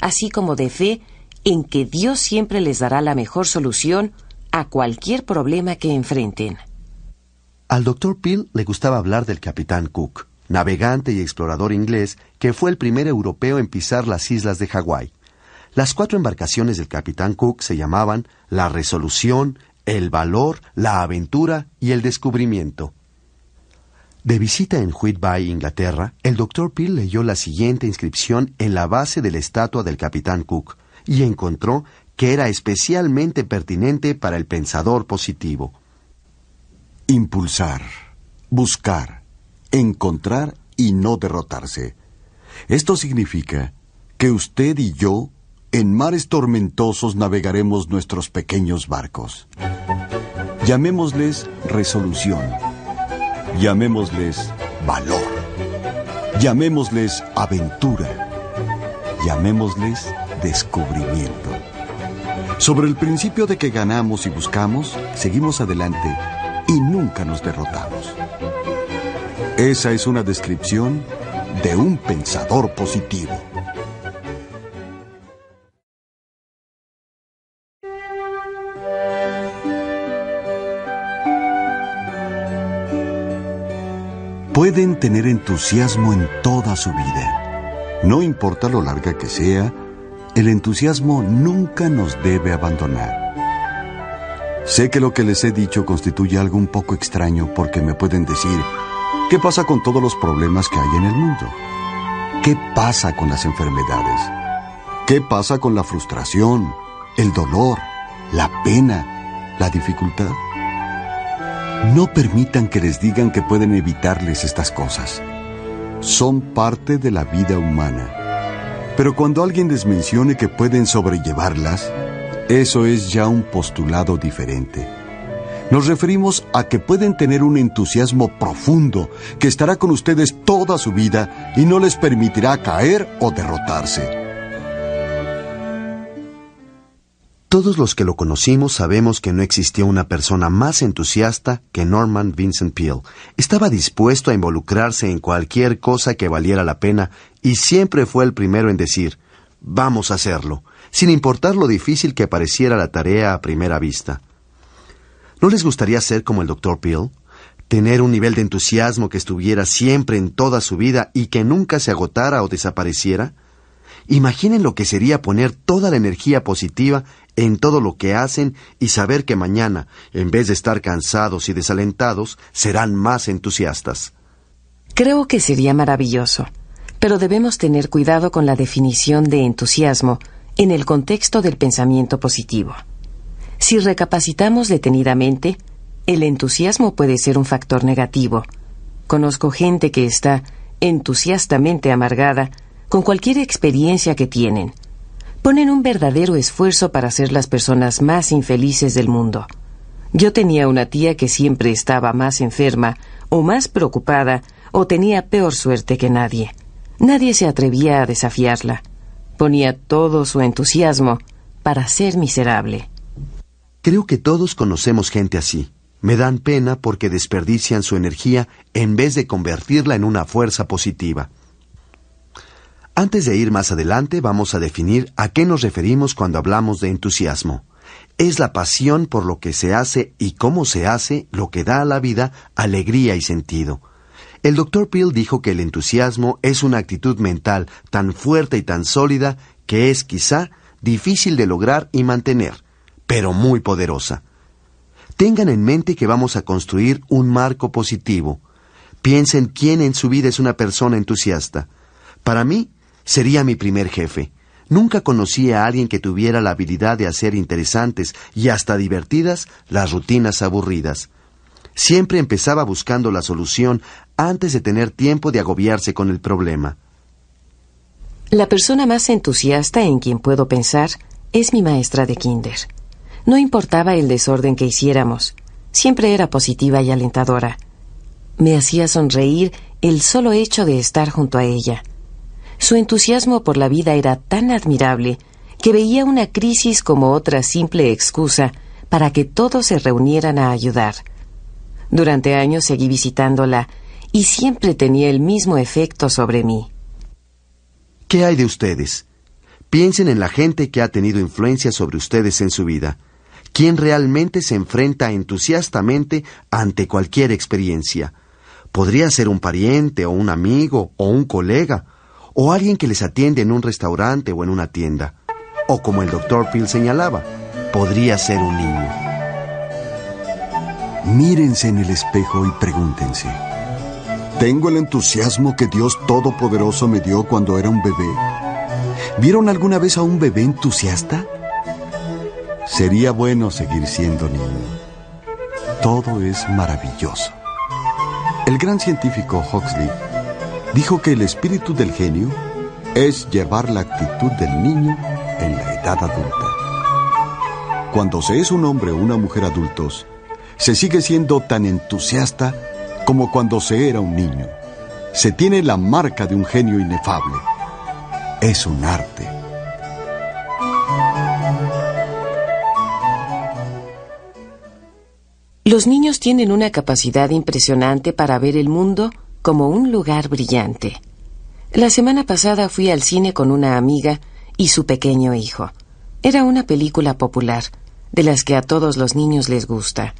así como de fe en que Dios siempre les dará la mejor solución a cualquier problema que enfrenten. Al doctor Peel le gustaba hablar del capitán Cook, navegante y explorador inglés que fue el primer europeo en pisar las islas de Hawái. Las cuatro embarcaciones del capitán Cook se llamaban la resolución, el valor, la aventura y el descubrimiento. De visita en Whitby, Inglaterra, el doctor Peel leyó la siguiente inscripción en la base de la estatua del capitán Cook y encontró que era especialmente pertinente para el pensador positivo. Impulsar, buscar, encontrar y no derrotarse. Esto significa que usted y yo en mares tormentosos navegaremos nuestros pequeños barcos. Llamémosles resolución. Llamémosles valor. Llamémosles aventura. Llamémosles descubrimiento. Sobre el principio de que ganamos y buscamos, seguimos adelante y nunca nos derrotamos. Esa es una descripción de un pensador positivo. pueden tener entusiasmo en toda su vida. No importa lo larga que sea, el entusiasmo nunca nos debe abandonar. Sé que lo que les he dicho constituye algo un poco extraño porque me pueden decir, ¿qué pasa con todos los problemas que hay en el mundo? ¿Qué pasa con las enfermedades? ¿Qué pasa con la frustración, el dolor, la pena, la dificultad? No permitan que les digan que pueden evitarles estas cosas. Son parte de la vida humana. Pero cuando alguien les mencione que pueden sobrellevarlas, eso es ya un postulado diferente. Nos referimos a que pueden tener un entusiasmo profundo que estará con ustedes toda su vida y no les permitirá caer o derrotarse. Todos los que lo conocimos sabemos que no existió una persona más entusiasta que Norman Vincent Peale. Estaba dispuesto a involucrarse en cualquier cosa que valiera la pena y siempre fue el primero en decir, vamos a hacerlo, sin importar lo difícil que pareciera la tarea a primera vista. ¿No les gustaría ser como el Dr. Peale? Tener un nivel de entusiasmo que estuviera siempre en toda su vida y que nunca se agotara o desapareciera? Imaginen lo que sería poner toda la energía positiva en todo lo que hacen y saber que mañana, en vez de estar cansados y desalentados, serán más entusiastas. Creo que sería maravilloso, pero debemos tener cuidado con la definición de entusiasmo en el contexto del pensamiento positivo. Si recapacitamos detenidamente, el entusiasmo puede ser un factor negativo. Conozco gente que está entusiastamente amargada con cualquier experiencia que tienen, ponen un verdadero esfuerzo para ser las personas más infelices del mundo. Yo tenía una tía que siempre estaba más enferma, o más preocupada, o tenía peor suerte que nadie. Nadie se atrevía a desafiarla. Ponía todo su entusiasmo para ser miserable. Creo que todos conocemos gente así. Me dan pena porque desperdician su energía en vez de convertirla en una fuerza positiva. Antes de ir más adelante vamos a definir a qué nos referimos cuando hablamos de entusiasmo. Es la pasión por lo que se hace y cómo se hace lo que da a la vida alegría y sentido. El doctor Peel dijo que el entusiasmo es una actitud mental tan fuerte y tan sólida que es quizá difícil de lograr y mantener, pero muy poderosa. Tengan en mente que vamos a construir un marco positivo. Piensen quién en su vida es una persona entusiasta. Para mí, Sería mi primer jefe. Nunca conocí a alguien que tuviera la habilidad de hacer interesantes y hasta divertidas las rutinas aburridas. Siempre empezaba buscando la solución antes de tener tiempo de agobiarse con el problema. La persona más entusiasta en quien puedo pensar es mi maestra de kinder. No importaba el desorden que hiciéramos, siempre era positiva y alentadora. Me hacía sonreír el solo hecho de estar junto a ella. Su entusiasmo por la vida era tan admirable que veía una crisis como otra simple excusa para que todos se reunieran a ayudar. Durante años seguí visitándola y siempre tenía el mismo efecto sobre mí. ¿Qué hay de ustedes? Piensen en la gente que ha tenido influencia sobre ustedes en su vida, ¿Quién realmente se enfrenta entusiastamente ante cualquier experiencia. Podría ser un pariente o un amigo o un colega, o alguien que les atiende en un restaurante o en una tienda. O como el doctor Peel señalaba, podría ser un niño. Mírense en el espejo y pregúntense, ¿tengo el entusiasmo que Dios Todopoderoso me dio cuando era un bebé? ¿Vieron alguna vez a un bebé entusiasta? Sería bueno seguir siendo niño. Todo es maravilloso. El gran científico Huxley dijo que el espíritu del genio es llevar la actitud del niño en la edad adulta. Cuando se es un hombre o una mujer adultos, se sigue siendo tan entusiasta como cuando se era un niño. Se tiene la marca de un genio inefable. Es un arte. Los niños tienen una capacidad impresionante para ver el mundo como un lugar brillante. La semana pasada fui al cine con una amiga y su pequeño hijo. Era una película popular, de las que a todos los niños les gusta.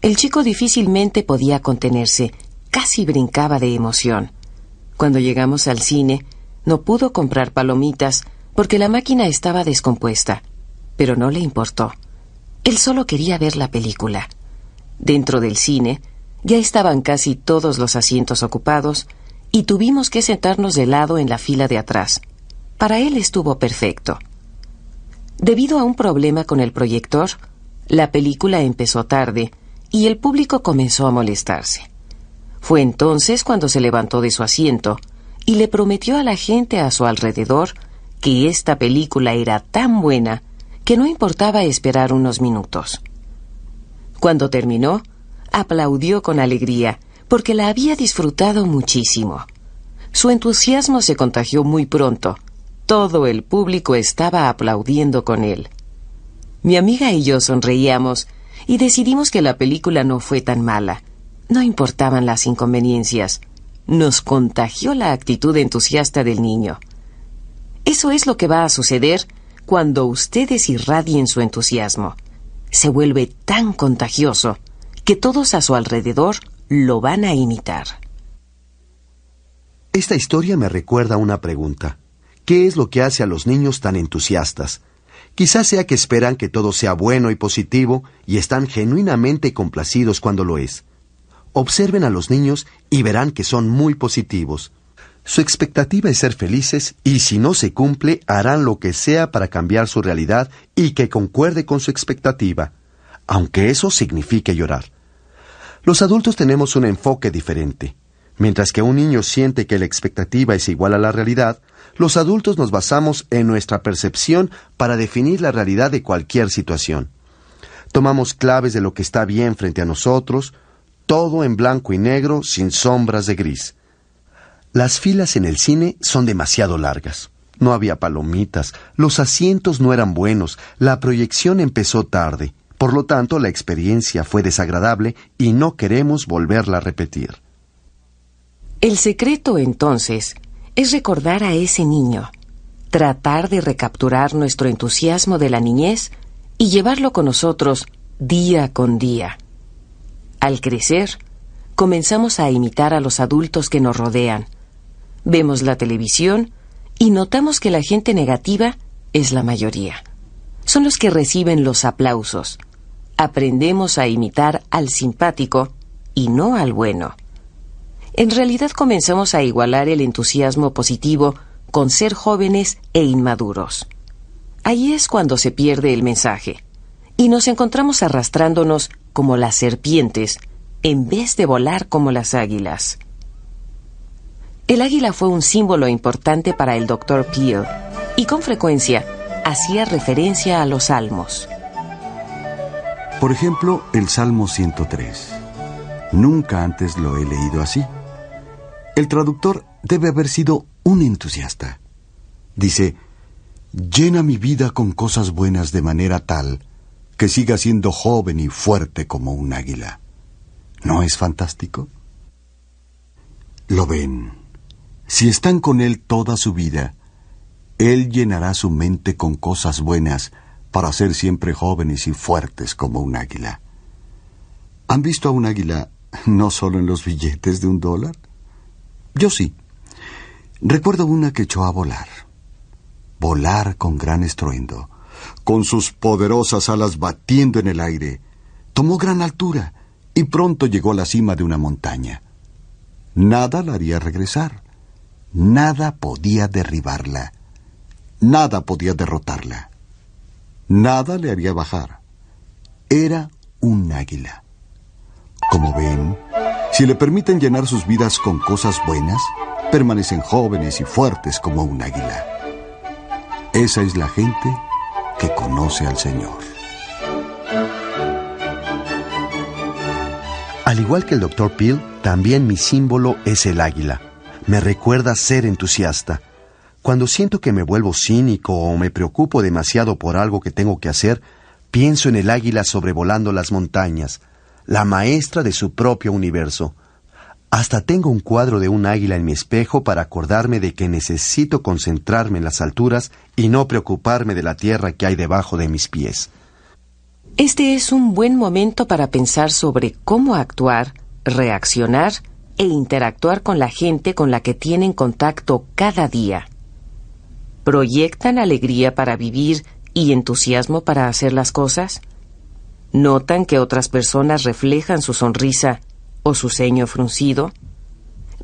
El chico difícilmente podía contenerse, casi brincaba de emoción. Cuando llegamos al cine, no pudo comprar palomitas porque la máquina estaba descompuesta, pero no le importó. Él solo quería ver la película. Dentro del cine, ya estaban casi todos los asientos ocupados y tuvimos que sentarnos de lado en la fila de atrás. Para él estuvo perfecto. Debido a un problema con el proyector, la película empezó tarde y el público comenzó a molestarse. Fue entonces cuando se levantó de su asiento y le prometió a la gente a su alrededor que esta película era tan buena que no importaba esperar unos minutos. Cuando terminó, aplaudió con alegría, porque la había disfrutado muchísimo. Su entusiasmo se contagió muy pronto. Todo el público estaba aplaudiendo con él. Mi amiga y yo sonreíamos y decidimos que la película no fue tan mala. No importaban las inconveniencias. Nos contagió la actitud entusiasta del niño. Eso es lo que va a suceder cuando ustedes irradien su entusiasmo. Se vuelve tan contagioso que todos a su alrededor lo van a imitar. Esta historia me recuerda una pregunta. ¿Qué es lo que hace a los niños tan entusiastas? Quizás sea que esperan que todo sea bueno y positivo y están genuinamente complacidos cuando lo es. Observen a los niños y verán que son muy positivos. Su expectativa es ser felices y si no se cumple harán lo que sea para cambiar su realidad y que concuerde con su expectativa aunque eso signifique llorar. Los adultos tenemos un enfoque diferente. Mientras que un niño siente que la expectativa es igual a la realidad, los adultos nos basamos en nuestra percepción para definir la realidad de cualquier situación. Tomamos claves de lo que está bien frente a nosotros, todo en blanco y negro, sin sombras de gris. Las filas en el cine son demasiado largas. No había palomitas, los asientos no eran buenos, la proyección empezó tarde, por lo tanto, la experiencia fue desagradable y no queremos volverla a repetir. El secreto, entonces, es recordar a ese niño, tratar de recapturar nuestro entusiasmo de la niñez y llevarlo con nosotros día con día. Al crecer, comenzamos a imitar a los adultos que nos rodean. Vemos la televisión y notamos que la gente negativa es la mayoría. Son los que reciben los aplausos aprendemos a imitar al simpático y no al bueno. En realidad comenzamos a igualar el entusiasmo positivo con ser jóvenes e inmaduros. Ahí es cuando se pierde el mensaje y nos encontramos arrastrándonos como las serpientes en vez de volar como las águilas. El águila fue un símbolo importante para el doctor Peel y con frecuencia hacía referencia a los salmos. Por ejemplo, el Salmo 103. Nunca antes lo he leído así. El traductor debe haber sido un entusiasta. Dice, llena mi vida con cosas buenas de manera tal que siga siendo joven y fuerte como un águila. ¿No es fantástico? Lo ven. Si están con él toda su vida, él llenará su mente con cosas buenas para ser siempre jóvenes y fuertes como un águila. ¿Han visto a un águila no solo en los billetes de un dólar? Yo sí. Recuerdo una que echó a volar. Volar con gran estruendo, con sus poderosas alas batiendo en el aire. Tomó gran altura y pronto llegó a la cima de una montaña. Nada la haría regresar. Nada podía derribarla. Nada podía derrotarla. Nada le haría bajar. Era un águila. Como ven, si le permiten llenar sus vidas con cosas buenas, permanecen jóvenes y fuertes como un águila. Esa es la gente que conoce al Señor. Al igual que el Dr. Peel, también mi símbolo es el águila. Me recuerda ser entusiasta cuando siento que me vuelvo cínico o me preocupo demasiado por algo que tengo que hacer, pienso en el águila sobrevolando las montañas, la maestra de su propio universo. Hasta tengo un cuadro de un águila en mi espejo para acordarme de que necesito concentrarme en las alturas y no preocuparme de la tierra que hay debajo de mis pies. Este es un buen momento para pensar sobre cómo actuar, reaccionar e interactuar con la gente con la que tienen contacto cada día proyectan alegría para vivir y entusiasmo para hacer las cosas? ¿Notan que otras personas reflejan su sonrisa o su ceño fruncido?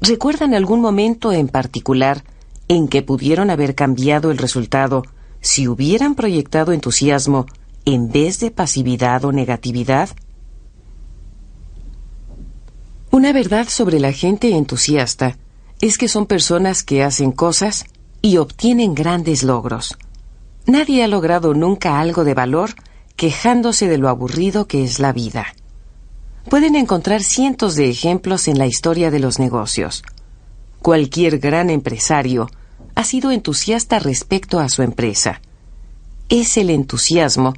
¿Recuerdan algún momento en particular en que pudieron haber cambiado el resultado si hubieran proyectado entusiasmo en vez de pasividad o negatividad? Una verdad sobre la gente entusiasta es que son personas que hacen cosas y obtienen grandes logros. Nadie ha logrado nunca algo de valor quejándose de lo aburrido que es la vida. Pueden encontrar cientos de ejemplos en la historia de los negocios. Cualquier gran empresario ha sido entusiasta respecto a su empresa. Es el entusiasmo,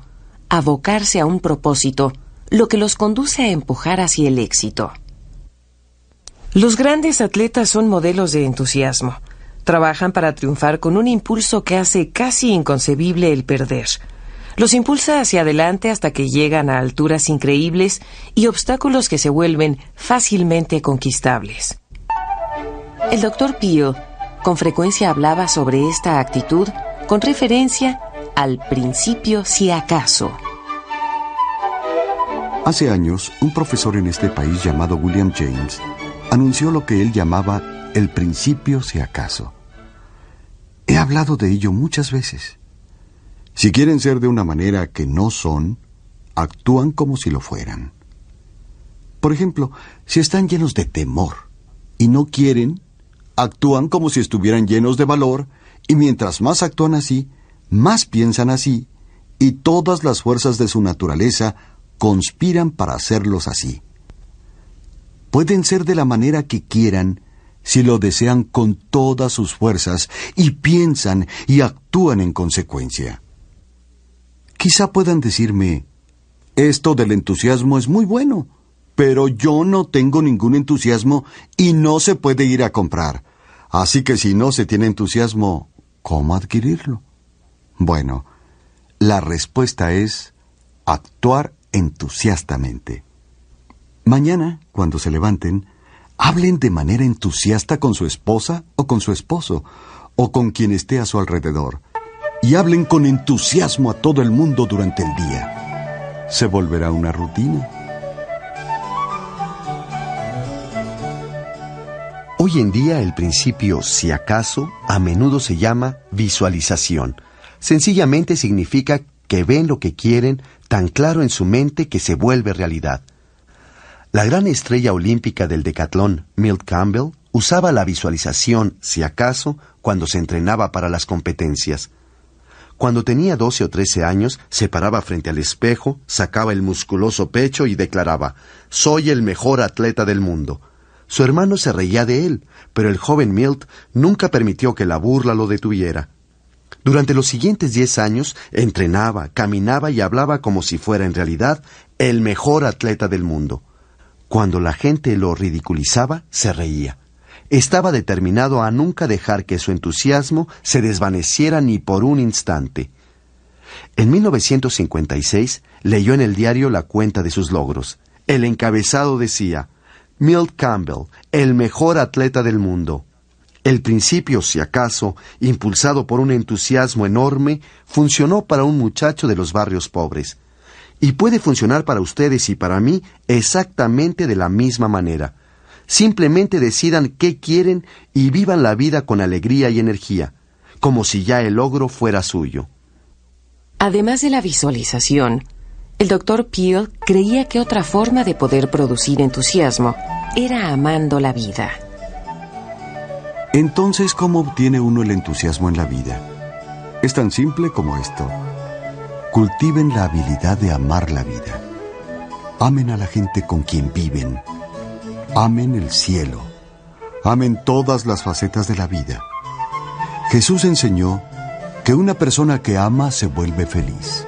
abocarse a un propósito, lo que los conduce a empujar hacia el éxito. Los grandes atletas son modelos de entusiasmo. Trabajan para triunfar con un impulso que hace casi inconcebible el perder. Los impulsa hacia adelante hasta que llegan a alturas increíbles y obstáculos que se vuelven fácilmente conquistables. El doctor Pío con frecuencia hablaba sobre esta actitud con referencia al principio si acaso. Hace años, un profesor en este país llamado William James anunció lo que él llamaba el principio si acaso. He hablado de ello muchas veces. Si quieren ser de una manera que no son, actúan como si lo fueran. Por ejemplo, si están llenos de temor y no quieren, actúan como si estuvieran llenos de valor y mientras más actúan así, más piensan así y todas las fuerzas de su naturaleza conspiran para hacerlos así. Pueden ser de la manera que quieran si lo desean con todas sus fuerzas y piensan y actúan en consecuencia. Quizá puedan decirme, esto del entusiasmo es muy bueno, pero yo no tengo ningún entusiasmo y no se puede ir a comprar. Así que si no se tiene entusiasmo, ¿cómo adquirirlo? Bueno, la respuesta es actuar entusiastamente. Mañana, cuando se levanten, Hablen de manera entusiasta con su esposa o con su esposo, o con quien esté a su alrededor, y hablen con entusiasmo a todo el mundo durante el día. Se volverá una rutina. Hoy en día el principio, si acaso, a menudo se llama visualización. Sencillamente significa que ven lo que quieren tan claro en su mente que se vuelve realidad. La gran estrella olímpica del decatlón, Milt Campbell, usaba la visualización, si acaso, cuando se entrenaba para las competencias. Cuando tenía 12 o 13 años, se paraba frente al espejo, sacaba el musculoso pecho y declaraba, Soy el mejor atleta del mundo. Su hermano se reía de él, pero el joven Milt nunca permitió que la burla lo detuviera. Durante los siguientes 10 años entrenaba, caminaba y hablaba como si fuera en realidad el mejor atleta del mundo. Cuando la gente lo ridiculizaba, se reía. Estaba determinado a nunca dejar que su entusiasmo se desvaneciera ni por un instante. En 1956 leyó en el diario la cuenta de sus logros. El encabezado decía, Milt Campbell, el mejor atleta del mundo. El principio, si acaso, impulsado por un entusiasmo enorme, funcionó para un muchacho de los barrios pobres y puede funcionar para ustedes y para mí exactamente de la misma manera. Simplemente decidan qué quieren y vivan la vida con alegría y energía, como si ya el logro fuera suyo. Además de la visualización, el doctor Peel creía que otra forma de poder producir entusiasmo era amando la vida. Entonces, ¿cómo obtiene uno el entusiasmo en la vida? Es tan simple como esto. Cultiven la habilidad de amar la vida. Amen a la gente con quien viven. Amen el cielo. Amen todas las facetas de la vida. Jesús enseñó que una persona que ama se vuelve feliz.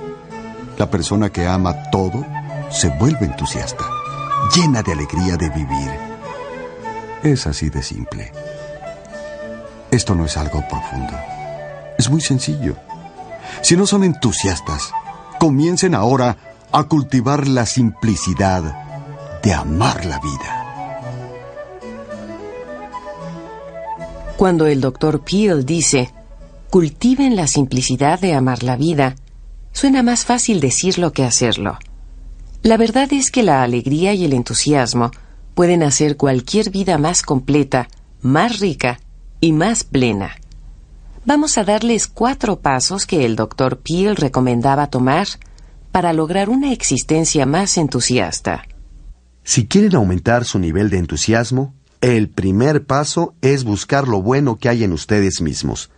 La persona que ama todo se vuelve entusiasta, llena de alegría de vivir. Es así de simple. Esto no es algo profundo. Es muy sencillo. Si no son entusiastas, comiencen ahora a cultivar la simplicidad de amar la vida. Cuando el doctor Peel dice, cultiven la simplicidad de amar la vida, suena más fácil decirlo que hacerlo. La verdad es que la alegría y el entusiasmo pueden hacer cualquier vida más completa, más rica y más plena vamos a darles cuatro pasos que el doctor Peel recomendaba tomar para lograr una existencia más entusiasta. Si quieren aumentar su nivel de entusiasmo, el primer paso es buscar lo bueno que hay en ustedes mismos.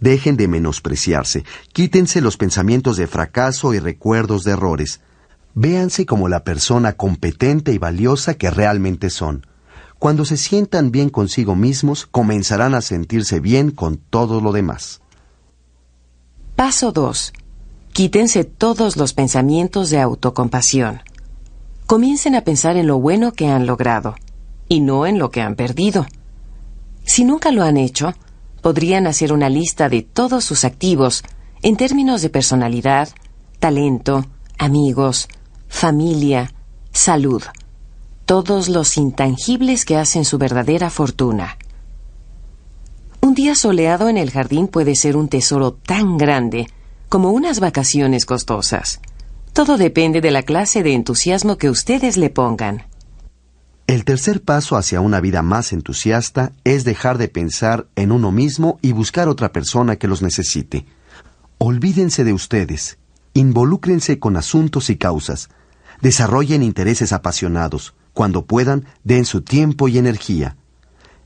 Dejen de menospreciarse, quítense los pensamientos de fracaso y recuerdos de errores. Véanse como la persona competente y valiosa que realmente son. Cuando se sientan bien consigo mismos, comenzarán a sentirse bien con todo lo demás. Paso 2. Quítense todos los pensamientos de autocompasión. Comiencen a pensar en lo bueno que han logrado y no en lo que han perdido. Si nunca lo han hecho, podrían hacer una lista de todos sus activos en términos de personalidad, talento, amigos, familia, salud todos los intangibles que hacen su verdadera fortuna. Un día soleado en el jardín puede ser un tesoro tan grande como unas vacaciones costosas. Todo depende de la clase de entusiasmo que ustedes le pongan. El tercer paso hacia una vida más entusiasta es dejar de pensar en uno mismo y buscar otra persona que los necesite. Olvídense de ustedes, involúcrense con asuntos y causas, desarrollen intereses apasionados, cuando puedan, den su tiempo y energía.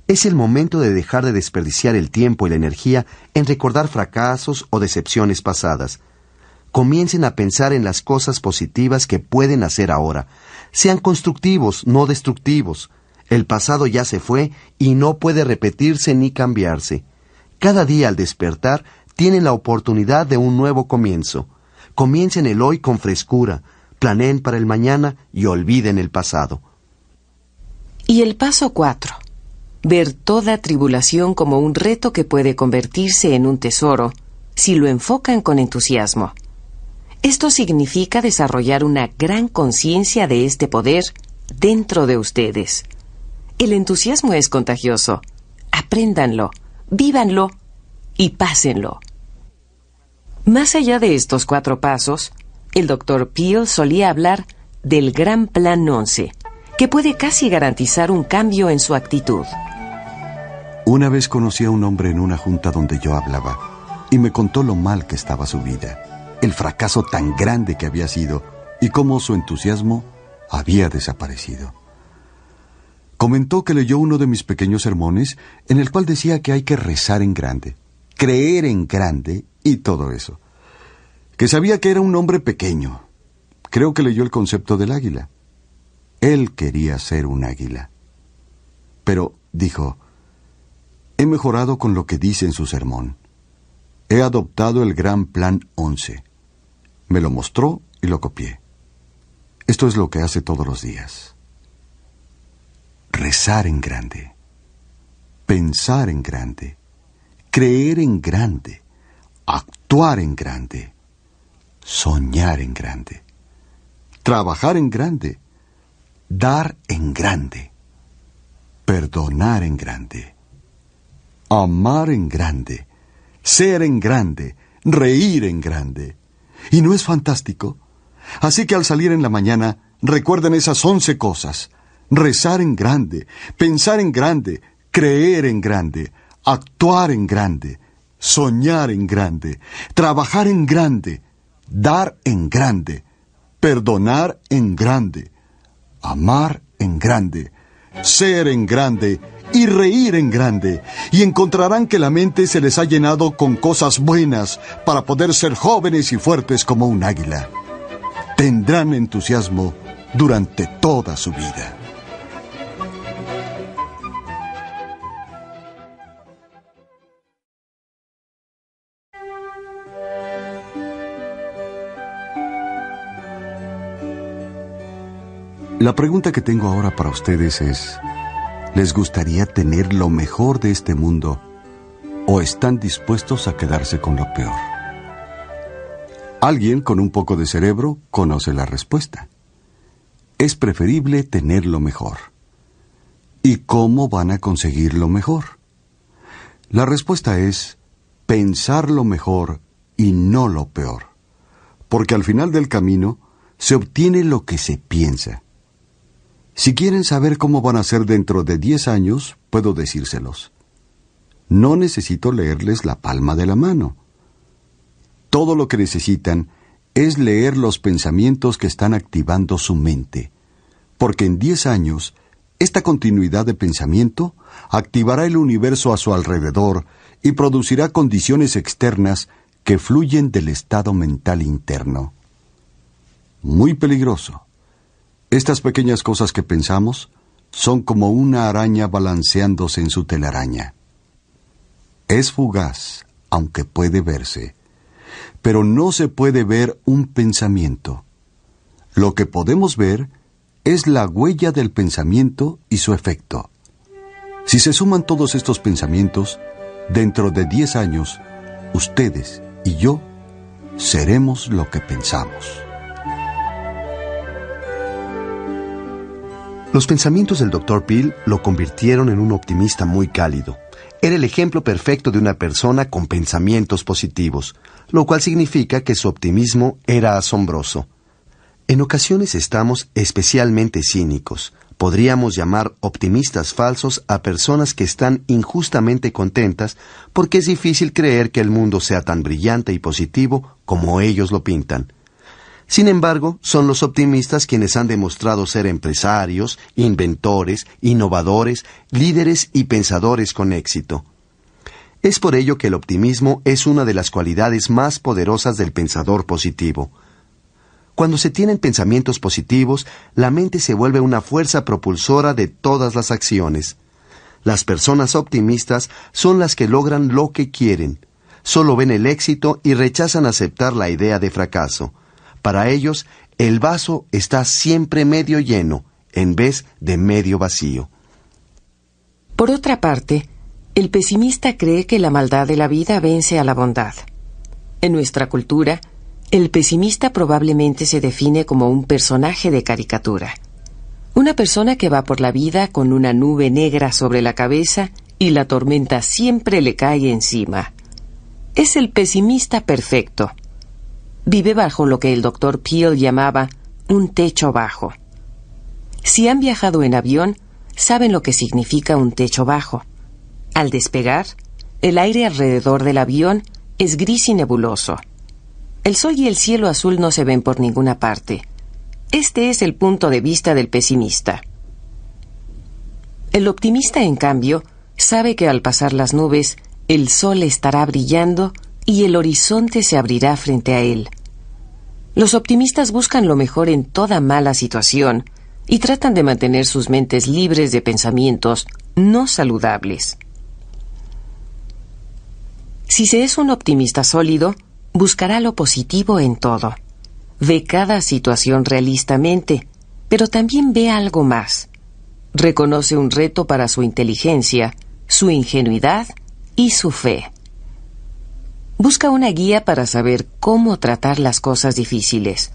Es el momento de dejar de desperdiciar el tiempo y la energía en recordar fracasos o decepciones pasadas. Comiencen a pensar en las cosas positivas que pueden hacer ahora. Sean constructivos, no destructivos. El pasado ya se fue y no puede repetirse ni cambiarse. Cada día al despertar tienen la oportunidad de un nuevo comienzo. Comiencen el hoy con frescura, planeen para el mañana y olviden el pasado. Y el paso cuatro, Ver toda tribulación como un reto que puede convertirse en un tesoro si lo enfocan con entusiasmo. Esto significa desarrollar una gran conciencia de este poder dentro de ustedes. El entusiasmo es contagioso. Apréndanlo, vívanlo y pásenlo. Más allá de estos cuatro pasos, el doctor Peel solía hablar del Gran Plan 11, que puede casi garantizar un cambio en su actitud. Una vez conocí a un hombre en una junta donde yo hablaba y me contó lo mal que estaba su vida, el fracaso tan grande que había sido y cómo su entusiasmo había desaparecido. Comentó que leyó uno de mis pequeños sermones en el cual decía que hay que rezar en grande, creer en grande y todo eso. Que sabía que era un hombre pequeño. Creo que leyó el concepto del águila. Él quería ser un águila. Pero dijo, he mejorado con lo que dice en su sermón. He adoptado el gran plan 11. Me lo mostró y lo copié. Esto es lo que hace todos los días. Rezar en grande. Pensar en grande. Creer en grande. Actuar en grande. Soñar en grande. Trabajar en grande dar en grande, perdonar en grande, amar en grande, ser en grande, reír en grande. ¿Y no es fantástico? Así que al salir en la mañana, recuerden esas once cosas. Rezar en grande, pensar en grande, creer en grande, actuar en grande, soñar en grande, trabajar en grande, dar en grande, perdonar en grande amar en grande, ser en grande y reír en grande, y encontrarán que la mente se les ha llenado con cosas buenas para poder ser jóvenes y fuertes como un águila. Tendrán entusiasmo durante toda su vida. La pregunta que tengo ahora para ustedes es, ¿les gustaría tener lo mejor de este mundo o están dispuestos a quedarse con lo peor? Alguien con un poco de cerebro conoce la respuesta. Es preferible tener lo mejor. ¿Y cómo van a conseguir lo mejor? La respuesta es pensar lo mejor y no lo peor, porque al final del camino se obtiene lo que se piensa. Si quieren saber cómo van a ser dentro de 10 años, puedo decírselos. No necesito leerles la palma de la mano. Todo lo que necesitan es leer los pensamientos que están activando su mente, porque en 10 años, esta continuidad de pensamiento activará el universo a su alrededor y producirá condiciones externas que fluyen del estado mental interno. Muy peligroso. Estas pequeñas cosas que pensamos son como una araña balanceándose en su telaraña. Es fugaz, aunque puede verse, pero no se puede ver un pensamiento. Lo que podemos ver es la huella del pensamiento y su efecto. Si se suman todos estos pensamientos, dentro de 10 años, ustedes y yo seremos lo que pensamos. Los pensamientos del Dr. Peel lo convirtieron en un optimista muy cálido. Era el ejemplo perfecto de una persona con pensamientos positivos, lo cual significa que su optimismo era asombroso. En ocasiones estamos especialmente cínicos. Podríamos llamar optimistas falsos a personas que están injustamente contentas porque es difícil creer que el mundo sea tan brillante y positivo como ellos lo pintan. Sin embargo, son los optimistas quienes han demostrado ser empresarios, inventores, innovadores, líderes y pensadores con éxito. Es por ello que el optimismo es una de las cualidades más poderosas del pensador positivo. Cuando se tienen pensamientos positivos, la mente se vuelve una fuerza propulsora de todas las acciones. Las personas optimistas son las que logran lo que quieren. Solo ven el éxito y rechazan aceptar la idea de fracaso. Para ellos, el vaso está siempre medio lleno en vez de medio vacío. Por otra parte, el pesimista cree que la maldad de la vida vence a la bondad. En nuestra cultura, el pesimista probablemente se define como un personaje de caricatura. Una persona que va por la vida con una nube negra sobre la cabeza y la tormenta siempre le cae encima. Es el pesimista perfecto vive bajo lo que el doctor Peel llamaba un techo bajo. Si han viajado en avión, saben lo que significa un techo bajo. Al despegar, el aire alrededor del avión es gris y nebuloso. El sol y el cielo azul no se ven por ninguna parte. Este es el punto de vista del pesimista. El optimista, en cambio, sabe que al pasar las nubes, el sol estará brillando y el horizonte se abrirá frente a él. Los optimistas buscan lo mejor en toda mala situación y tratan de mantener sus mentes libres de pensamientos no saludables. Si se es un optimista sólido, buscará lo positivo en todo. Ve cada situación realistamente, pero también ve algo más. Reconoce un reto para su inteligencia, su ingenuidad y su fe busca una guía para saber cómo tratar las cosas difíciles.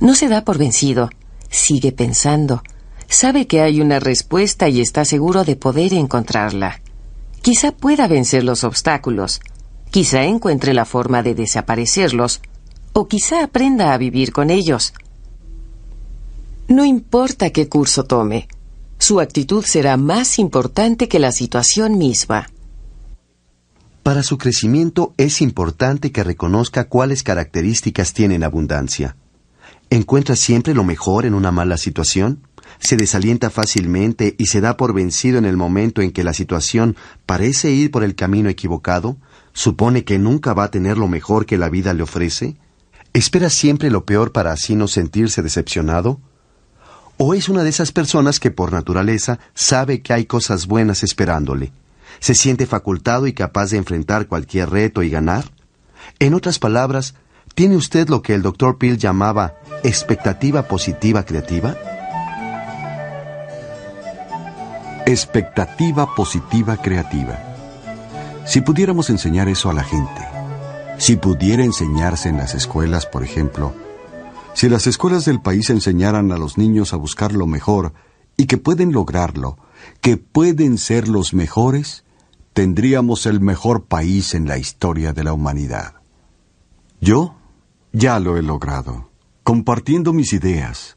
No se da por vencido, sigue pensando, sabe que hay una respuesta y está seguro de poder encontrarla. Quizá pueda vencer los obstáculos, quizá encuentre la forma de desaparecerlos, o quizá aprenda a vivir con ellos. No importa qué curso tome, su actitud será más importante que la situación misma. Para su crecimiento es importante que reconozca cuáles características tienen abundancia. ¿Encuentra siempre lo mejor en una mala situación? ¿Se desalienta fácilmente y se da por vencido en el momento en que la situación parece ir por el camino equivocado? ¿Supone que nunca va a tener lo mejor que la vida le ofrece? ¿Espera siempre lo peor para así no sentirse decepcionado? ¿O es una de esas personas que por naturaleza sabe que hay cosas buenas esperándole? ¿Se siente facultado y capaz de enfrentar cualquier reto y ganar? En otras palabras, ¿tiene usted lo que el doctor Peel llamaba expectativa positiva creativa? Expectativa positiva creativa. Si pudiéramos enseñar eso a la gente, si pudiera enseñarse en las escuelas, por ejemplo, si las escuelas del país enseñaran a los niños a buscar lo mejor y que pueden lograrlo, que pueden ser los mejores, tendríamos el mejor país en la historia de la humanidad. Yo ya lo he logrado, compartiendo mis ideas,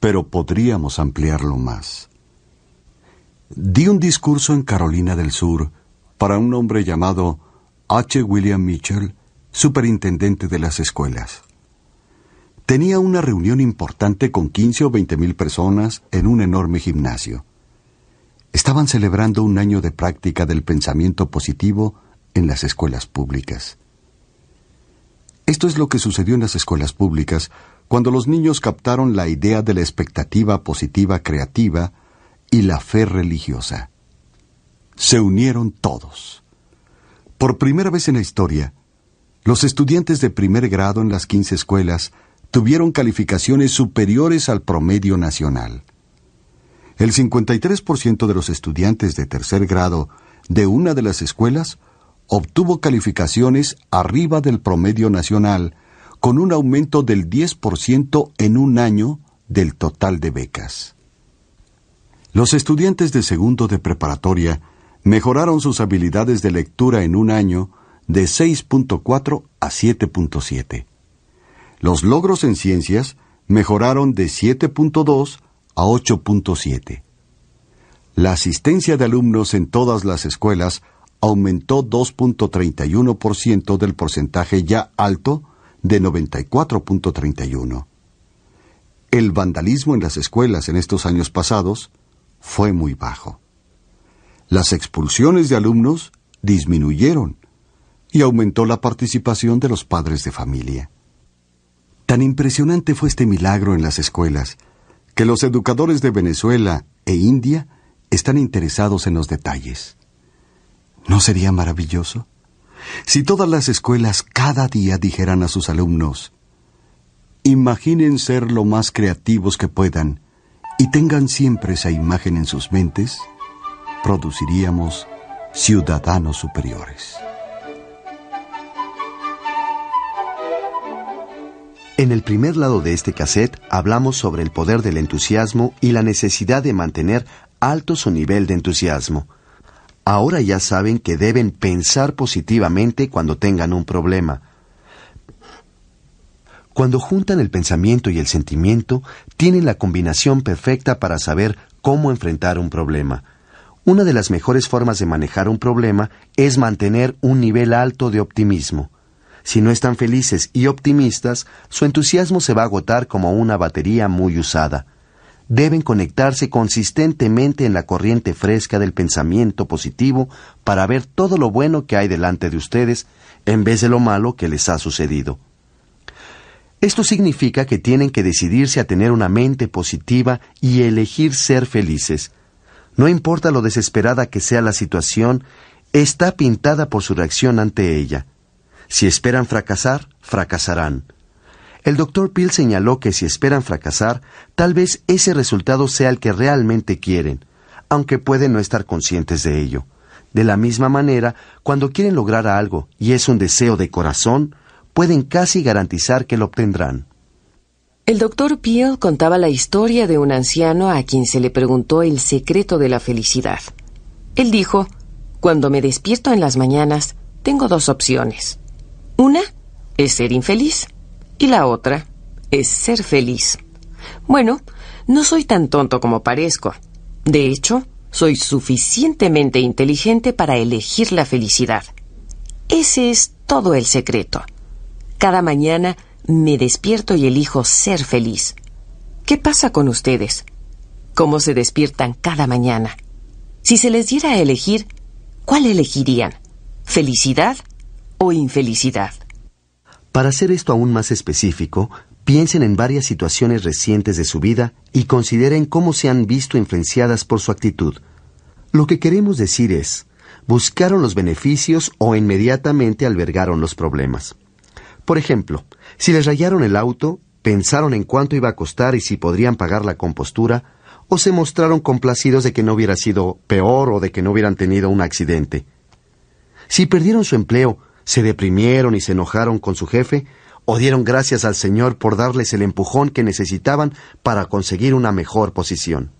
pero podríamos ampliarlo más. Di un discurso en Carolina del Sur para un hombre llamado H. William Mitchell, superintendente de las escuelas. Tenía una reunión importante con 15 o 20 mil personas en un enorme gimnasio estaban celebrando un año de práctica del pensamiento positivo en las escuelas públicas. Esto es lo que sucedió en las escuelas públicas cuando los niños captaron la idea de la expectativa positiva creativa y la fe religiosa. Se unieron todos. Por primera vez en la historia, los estudiantes de primer grado en las 15 escuelas tuvieron calificaciones superiores al promedio nacional. El 53% de los estudiantes de tercer grado de una de las escuelas obtuvo calificaciones arriba del promedio nacional, con un aumento del 10% en un año del total de becas. Los estudiantes de segundo de preparatoria mejoraron sus habilidades de lectura en un año de 6.4 a 7.7. Los logros en ciencias mejoraron de 7.2 a a 8.7. La asistencia de alumnos en todas las escuelas aumentó 2.31% del porcentaje ya alto de 94.31. El vandalismo en las escuelas en estos años pasados fue muy bajo. Las expulsiones de alumnos disminuyeron y aumentó la participación de los padres de familia. Tan impresionante fue este milagro en las escuelas que los educadores de Venezuela e India están interesados en los detalles. ¿No sería maravilloso? Si todas las escuelas cada día dijeran a sus alumnos, imaginen ser lo más creativos que puedan y tengan siempre esa imagen en sus mentes, produciríamos ciudadanos superiores. En el primer lado de este cassette hablamos sobre el poder del entusiasmo y la necesidad de mantener alto su nivel de entusiasmo. Ahora ya saben que deben pensar positivamente cuando tengan un problema. Cuando juntan el pensamiento y el sentimiento, tienen la combinación perfecta para saber cómo enfrentar un problema. Una de las mejores formas de manejar un problema es mantener un nivel alto de optimismo. Si no están felices y optimistas, su entusiasmo se va a agotar como una batería muy usada. Deben conectarse consistentemente en la corriente fresca del pensamiento positivo para ver todo lo bueno que hay delante de ustedes en vez de lo malo que les ha sucedido. Esto significa que tienen que decidirse a tener una mente positiva y elegir ser felices. No importa lo desesperada que sea la situación, está pintada por su reacción ante ella. Si esperan fracasar, fracasarán. El doctor Peel señaló que si esperan fracasar, tal vez ese resultado sea el que realmente quieren, aunque pueden no estar conscientes de ello. De la misma manera, cuando quieren lograr algo y es un deseo de corazón, pueden casi garantizar que lo obtendrán. El doctor Peel contaba la historia de un anciano a quien se le preguntó el secreto de la felicidad. Él dijo, Cuando me despierto en las mañanas, tengo dos opciones. Una es ser infeliz y la otra es ser feliz. Bueno, no soy tan tonto como parezco. De hecho, soy suficientemente inteligente para elegir la felicidad. Ese es todo el secreto. Cada mañana me despierto y elijo ser feliz. ¿Qué pasa con ustedes? ¿Cómo se despiertan cada mañana? Si se les diera a elegir, ¿cuál elegirían? ¿Felicidad o infelicidad. Para hacer esto aún más específico, piensen en varias situaciones recientes de su vida y consideren cómo se han visto influenciadas por su actitud. Lo que queremos decir es, buscaron los beneficios o inmediatamente albergaron los problemas. Por ejemplo, si les rayaron el auto, pensaron en cuánto iba a costar y si podrían pagar la compostura, o se mostraron complacidos de que no hubiera sido peor o de que no hubieran tenido un accidente. Si perdieron su empleo, se deprimieron y se enojaron con su jefe, o dieron gracias al Señor por darles el empujón que necesitaban para conseguir una mejor posición.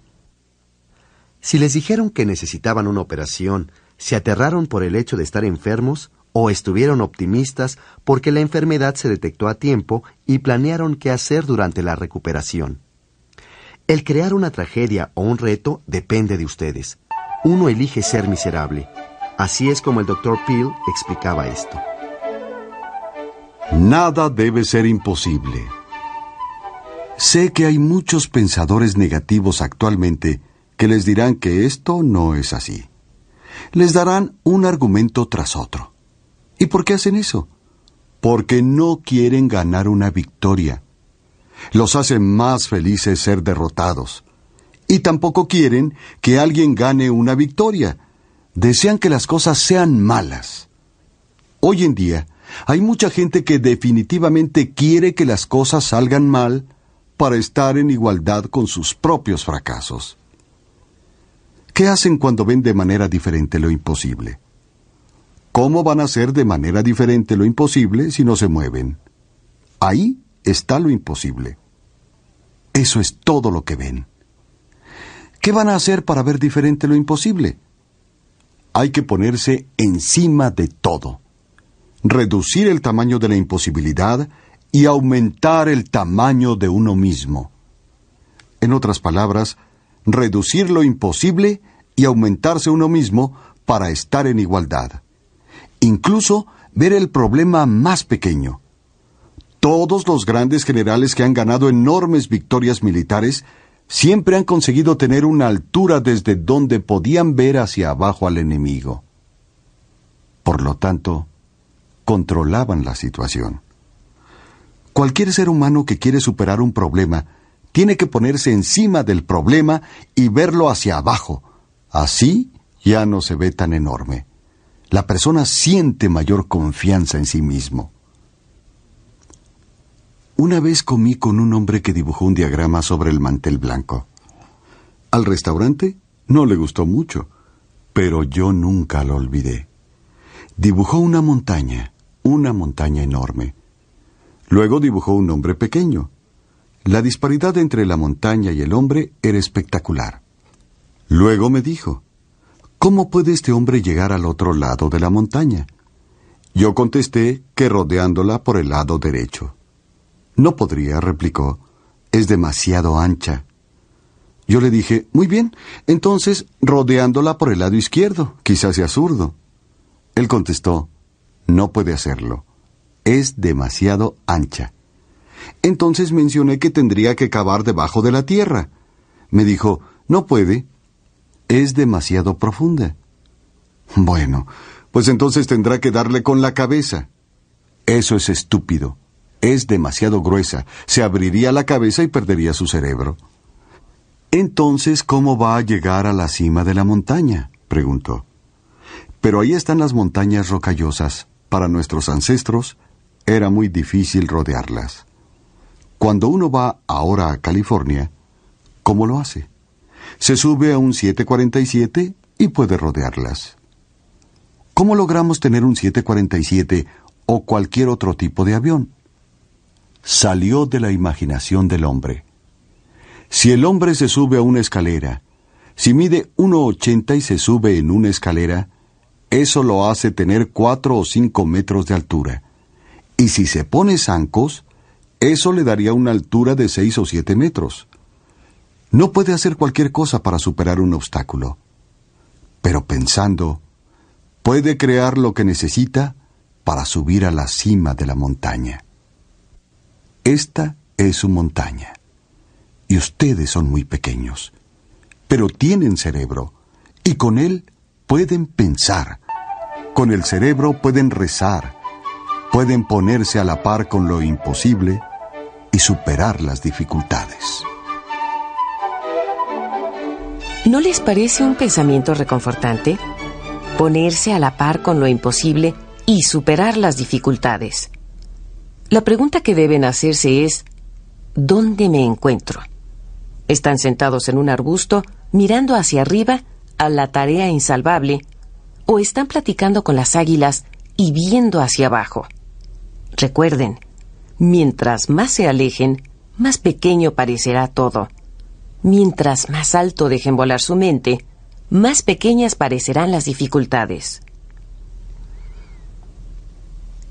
Si les dijeron que necesitaban una operación, se aterraron por el hecho de estar enfermos, o estuvieron optimistas porque la enfermedad se detectó a tiempo y planearon qué hacer durante la recuperación. El crear una tragedia o un reto depende de ustedes. Uno elige ser miserable, Así es como el doctor Peel explicaba esto. Nada debe ser imposible. Sé que hay muchos pensadores negativos actualmente que les dirán que esto no es así. Les darán un argumento tras otro. ¿Y por qué hacen eso? Porque no quieren ganar una victoria. Los hacen más felices ser derrotados. Y tampoco quieren que alguien gane una victoria desean que las cosas sean malas. Hoy en día, hay mucha gente que definitivamente quiere que las cosas salgan mal para estar en igualdad con sus propios fracasos. ¿Qué hacen cuando ven de manera diferente lo imposible? ¿Cómo van a hacer de manera diferente lo imposible si no se mueven? Ahí está lo imposible. Eso es todo lo que ven. ¿Qué van a hacer para ver diferente lo imposible? hay que ponerse encima de todo, reducir el tamaño de la imposibilidad y aumentar el tamaño de uno mismo. En otras palabras, reducir lo imposible y aumentarse uno mismo para estar en igualdad. Incluso ver el problema más pequeño. Todos los grandes generales que han ganado enormes victorias militares siempre han conseguido tener una altura desde donde podían ver hacia abajo al enemigo. Por lo tanto, controlaban la situación. Cualquier ser humano que quiere superar un problema tiene que ponerse encima del problema y verlo hacia abajo. Así ya no se ve tan enorme. La persona siente mayor confianza en sí mismo. Una vez comí con un hombre que dibujó un diagrama sobre el mantel blanco. Al restaurante no le gustó mucho, pero yo nunca lo olvidé. Dibujó una montaña, una montaña enorme. Luego dibujó un hombre pequeño. La disparidad entre la montaña y el hombre era espectacular. Luego me dijo, ¿cómo puede este hombre llegar al otro lado de la montaña? Yo contesté que rodeándola por el lado derecho. No podría, replicó. Es demasiado ancha. Yo le dije, muy bien, entonces rodeándola por el lado izquierdo, quizás sea zurdo. Él contestó, no puede hacerlo. Es demasiado ancha. Entonces mencioné que tendría que cavar debajo de la tierra. Me dijo, no puede. Es demasiado profunda. Bueno, pues entonces tendrá que darle con la cabeza. Eso es estúpido. Es demasiado gruesa, se abriría la cabeza y perdería su cerebro. Entonces, ¿cómo va a llegar a la cima de la montaña? preguntó. Pero ahí están las montañas rocallosas. Para nuestros ancestros era muy difícil rodearlas. Cuando uno va ahora a California, ¿cómo lo hace? Se sube a un 747 y puede rodearlas. ¿Cómo logramos tener un 747 o cualquier otro tipo de avión? salió de la imaginación del hombre. Si el hombre se sube a una escalera, si mide 1,80 y se sube en una escalera, eso lo hace tener 4 o 5 metros de altura. Y si se pone zancos, eso le daría una altura de 6 o 7 metros. No puede hacer cualquier cosa para superar un obstáculo. Pero pensando, puede crear lo que necesita para subir a la cima de la montaña. Esta es su montaña. Y ustedes son muy pequeños, pero tienen cerebro, y con él pueden pensar. Con el cerebro pueden rezar, pueden ponerse a la par con lo imposible y superar las dificultades. ¿No les parece un pensamiento reconfortante? Ponerse a la par con lo imposible y superar las dificultades. La pregunta que deben hacerse es, ¿dónde me encuentro? Están sentados en un arbusto, mirando hacia arriba a la tarea insalvable, o están platicando con las águilas y viendo hacia abajo. Recuerden, mientras más se alejen, más pequeño parecerá todo. Mientras más alto dejen volar su mente, más pequeñas parecerán las dificultades.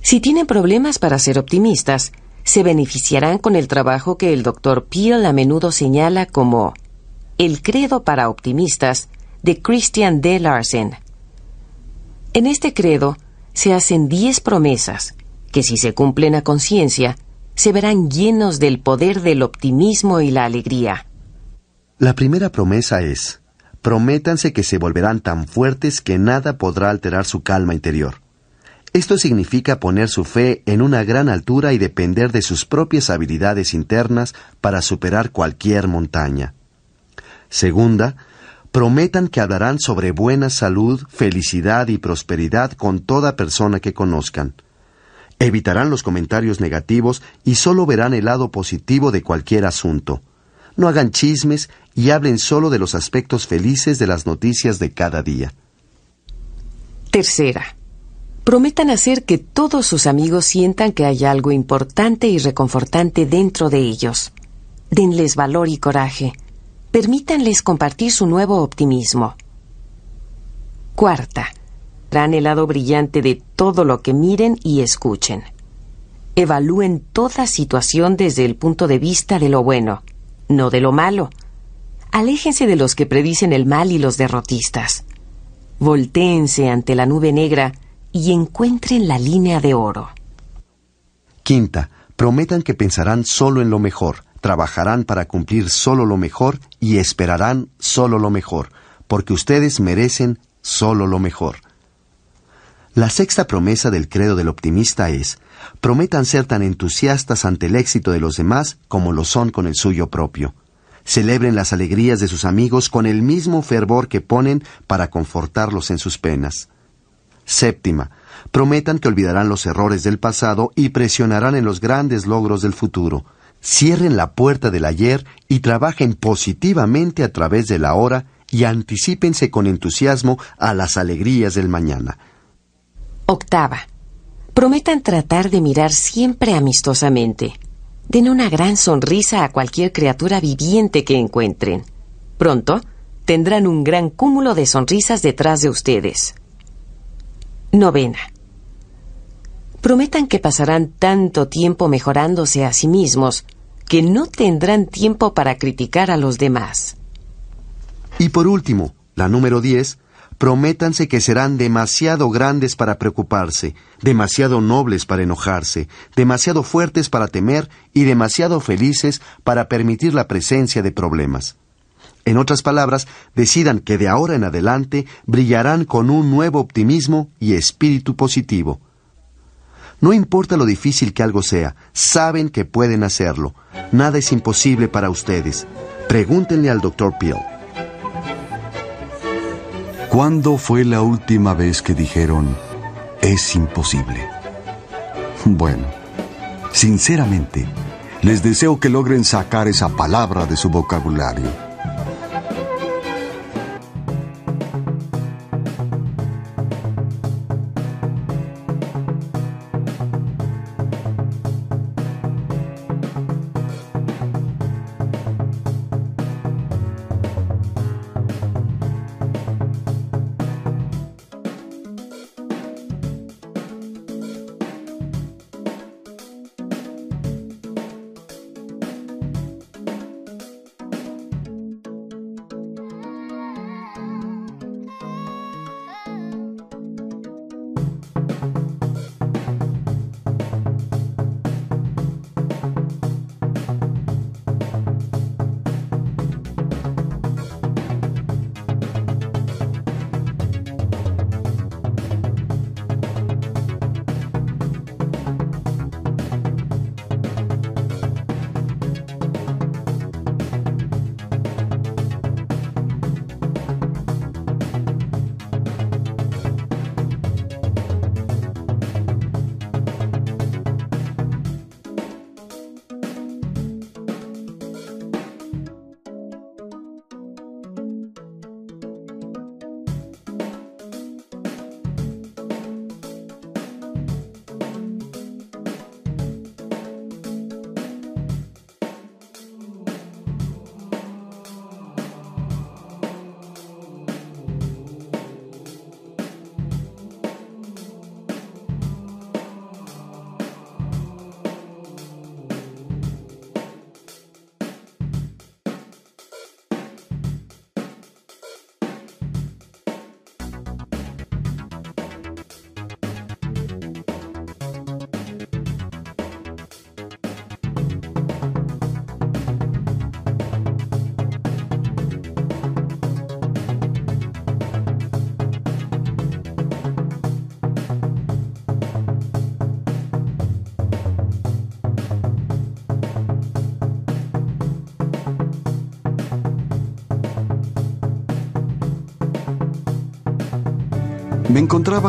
Si tienen problemas para ser optimistas, se beneficiarán con el trabajo que el doctor Peel a menudo señala como El credo para optimistas de Christian D. Larsen. En este credo se hacen 10 promesas que si se cumplen a conciencia, se verán llenos del poder del optimismo y la alegría. La primera promesa es, prométanse que se volverán tan fuertes que nada podrá alterar su calma interior. Esto significa poner su fe en una gran altura y depender de sus propias habilidades internas para superar cualquier montaña. Segunda, prometan que hablarán sobre buena salud, felicidad y prosperidad con toda persona que conozcan. Evitarán los comentarios negativos y solo verán el lado positivo de cualquier asunto. No hagan chismes y hablen solo de los aspectos felices de las noticias de cada día. Tercera, prometan hacer que todos sus amigos sientan que hay algo importante y reconfortante dentro de ellos. Denles valor y coraje. Permítanles compartir su nuevo optimismo. Cuarta. traen el lado brillante de todo lo que miren y escuchen. Evalúen toda situación desde el punto de vista de lo bueno, no de lo malo. Aléjense de los que predicen el mal y los derrotistas. Voltéense ante la nube negra y encuentren la línea de oro. Quinta, prometan que pensarán solo en lo mejor, trabajarán para cumplir solo lo mejor y esperarán solo lo mejor, porque ustedes merecen solo lo mejor. La sexta promesa del credo del optimista es, prometan ser tan entusiastas ante el éxito de los demás como lo son con el suyo propio. Celebren las alegrías de sus amigos con el mismo fervor que ponen para confortarlos en sus penas. Séptima, prometan que olvidarán los errores del pasado y presionarán en los grandes logros del futuro. Cierren la puerta del ayer y trabajen positivamente a través de la hora y anticípense con entusiasmo a las alegrías del mañana. Octava. Prometan tratar de mirar siempre amistosamente. Den una gran sonrisa a cualquier criatura viviente que encuentren. Pronto tendrán un gran cúmulo de sonrisas detrás de ustedes. Novena. Prometan que pasarán tanto tiempo mejorándose a sí mismos que no tendrán tiempo para criticar a los demás. Y por último, la número 10, prométanse que serán demasiado grandes para preocuparse, demasiado nobles para enojarse, demasiado fuertes para temer y demasiado felices para permitir la presencia de problemas. En otras palabras, decidan que de ahora en adelante brillarán con un nuevo optimismo y espíritu positivo. No importa lo difícil que algo sea, saben que pueden hacerlo. Nada es imposible para ustedes. Pregúntenle al Dr. Peel. ¿Cuándo fue la última vez que dijeron, es imposible? Bueno, sinceramente, les deseo que logren sacar esa palabra de su vocabulario.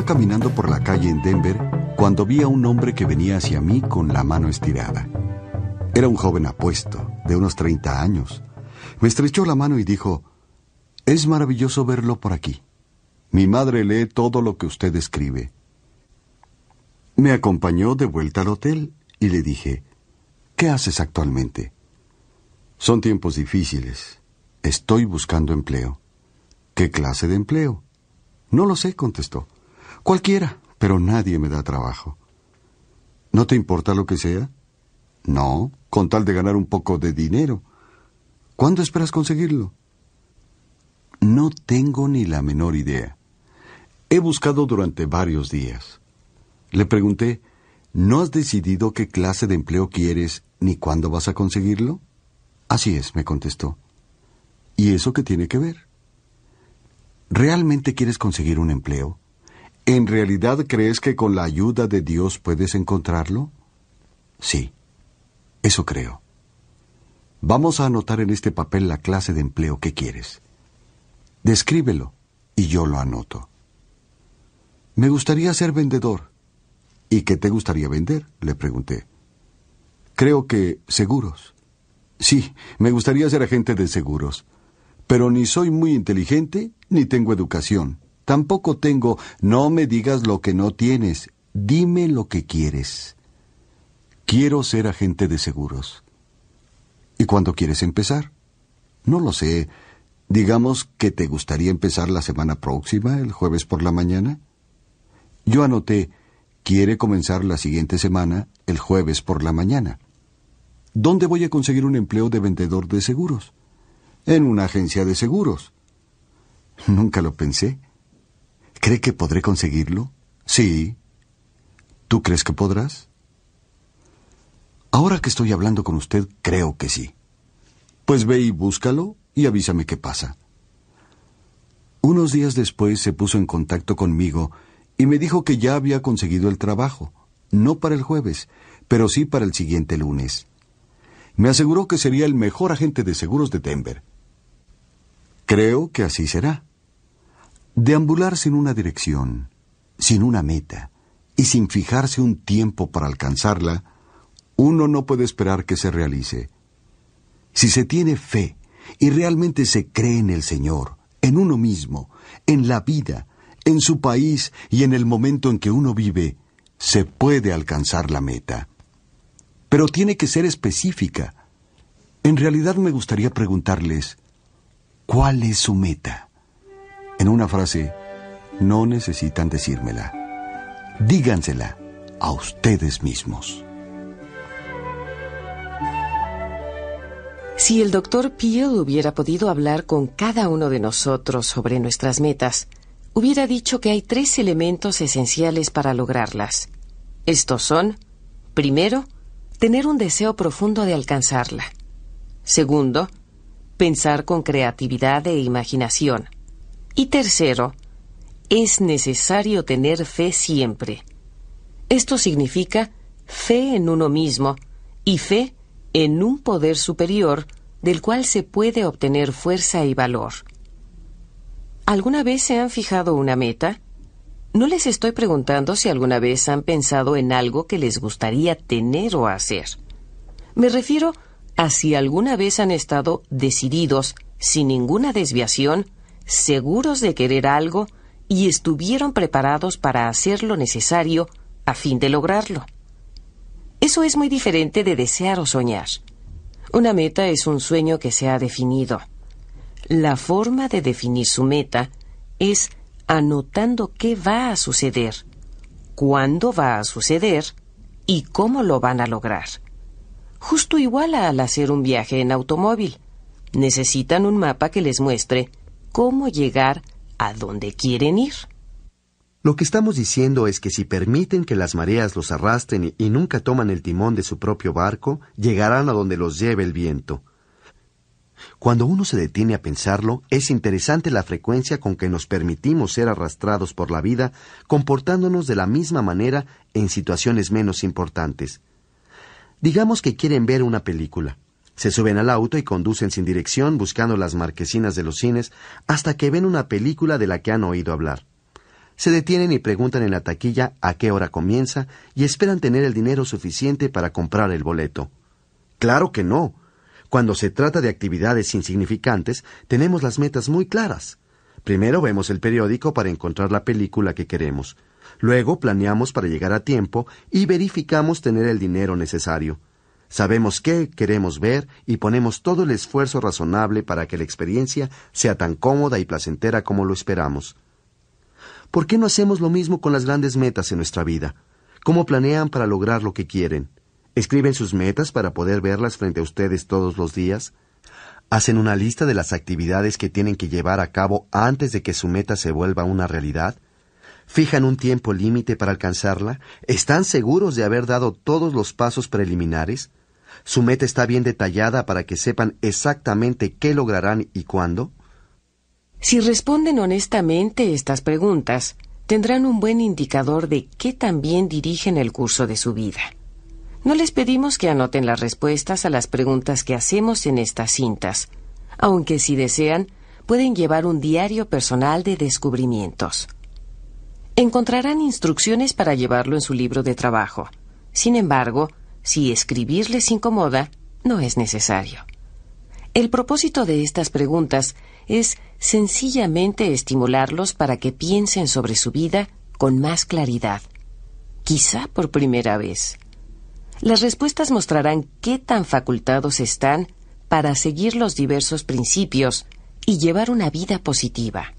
caminando por la calle en Denver cuando vi a un hombre que venía hacia mí con la mano estirada. Era un joven apuesto, de unos 30 años. Me estrechó la mano y dijo, es maravilloso verlo por aquí. Mi madre lee todo lo que usted escribe. Me acompañó de vuelta al hotel y le dije, ¿qué haces actualmente? Son tiempos difíciles. Estoy buscando empleo. ¿Qué clase de empleo? No lo sé, contestó. Cualquiera, pero nadie me da trabajo. ¿No te importa lo que sea? No, con tal de ganar un poco de dinero. ¿Cuándo esperas conseguirlo? No tengo ni la menor idea. He buscado durante varios días. Le pregunté, ¿no has decidido qué clase de empleo quieres ni cuándo vas a conseguirlo? Así es, me contestó. ¿Y eso qué tiene que ver? ¿Realmente quieres conseguir un empleo? ¿En realidad crees que con la ayuda de Dios puedes encontrarlo? Sí, eso creo. Vamos a anotar en este papel la clase de empleo que quieres. Descríbelo y yo lo anoto. Me gustaría ser vendedor. ¿Y qué te gustaría vender? le pregunté. Creo que seguros. Sí, me gustaría ser agente de seguros. Pero ni soy muy inteligente ni tengo educación. Tampoco tengo, no me digas lo que no tienes, dime lo que quieres. Quiero ser agente de seguros. ¿Y cuándo quieres empezar? No lo sé. Digamos que te gustaría empezar la semana próxima, el jueves por la mañana. Yo anoté, quiere comenzar la siguiente semana, el jueves por la mañana. ¿Dónde voy a conseguir un empleo de vendedor de seguros? En una agencia de seguros. Nunca lo pensé. ¿Cree que podré conseguirlo? Sí. ¿Tú crees que podrás? Ahora que estoy hablando con usted, creo que sí. Pues ve y búscalo y avísame qué pasa. Unos días después se puso en contacto conmigo y me dijo que ya había conseguido el trabajo, no para el jueves, pero sí para el siguiente lunes. Me aseguró que sería el mejor agente de seguros de Denver. Creo que así será. Deambular sin una dirección, sin una meta y sin fijarse un tiempo para alcanzarla, uno no puede esperar que se realice. Si se tiene fe y realmente se cree en el Señor, en uno mismo, en la vida, en su país y en el momento en que uno vive, se puede alcanzar la meta. Pero tiene que ser específica. En realidad me gustaría preguntarles, ¿cuál es su meta? en una frase, no necesitan decírmela. Dígansela a ustedes mismos. Si el doctor Peel hubiera podido hablar con cada uno de nosotros sobre nuestras metas, hubiera dicho que hay tres elementos esenciales para lograrlas. Estos son, primero, tener un deseo profundo de alcanzarla. Segundo, pensar con creatividad e imaginación. Y tercero, es necesario tener fe siempre. Esto significa fe en uno mismo y fe en un poder superior del cual se puede obtener fuerza y valor. ¿Alguna vez se han fijado una meta? No les estoy preguntando si alguna vez han pensado en algo que les gustaría tener o hacer. Me refiero a si alguna vez han estado decididos, sin ninguna desviación, seguros de querer algo y estuvieron preparados para hacer lo necesario a fin de lograrlo. Eso es muy diferente de desear o soñar. Una meta es un sueño que se ha definido. La forma de definir su meta es anotando qué va a suceder, cuándo va a suceder y cómo lo van a lograr. Justo igual al hacer un viaje en automóvil. Necesitan un mapa que les muestre cómo llegar a donde quieren ir. Lo que estamos diciendo es que si permiten que las mareas los arrastren y nunca toman el timón de su propio barco, llegarán a donde los lleve el viento. Cuando uno se detiene a pensarlo, es interesante la frecuencia con que nos permitimos ser arrastrados por la vida, comportándonos de la misma manera en situaciones menos importantes. Digamos que quieren ver una película. Se suben al auto y conducen sin dirección buscando las marquesinas de los cines hasta que ven una película de la que han oído hablar. Se detienen y preguntan en la taquilla a qué hora comienza y esperan tener el dinero suficiente para comprar el boleto. Claro que no. Cuando se trata de actividades insignificantes, tenemos las metas muy claras. Primero vemos el periódico para encontrar la película que queremos. Luego planeamos para llegar a tiempo y verificamos tener el dinero necesario. Sabemos qué queremos ver y ponemos todo el esfuerzo razonable para que la experiencia sea tan cómoda y placentera como lo esperamos. ¿Por qué no hacemos lo mismo con las grandes metas en nuestra vida? ¿Cómo planean para lograr lo que quieren? ¿Escriben sus metas para poder verlas frente a ustedes todos los días? ¿Hacen una lista de las actividades que tienen que llevar a cabo antes de que su meta se vuelva una realidad? ¿Fijan un tiempo límite para alcanzarla? ¿Están seguros de haber dado todos los pasos preliminares? ¿Su meta está bien detallada para que sepan exactamente qué lograrán y cuándo? Si responden honestamente estas preguntas, tendrán un buen indicador de qué también dirigen el curso de su vida. No les pedimos que anoten las respuestas a las preguntas que hacemos en estas cintas, aunque si desean, pueden llevar un diario personal de descubrimientos. Encontrarán instrucciones para llevarlo en su libro de trabajo. Sin embargo, si escribirles incomoda, no es necesario. El propósito de estas preguntas es sencillamente estimularlos para que piensen sobre su vida con más claridad, quizá por primera vez. Las respuestas mostrarán qué tan facultados están para seguir los diversos principios y llevar una vida positiva.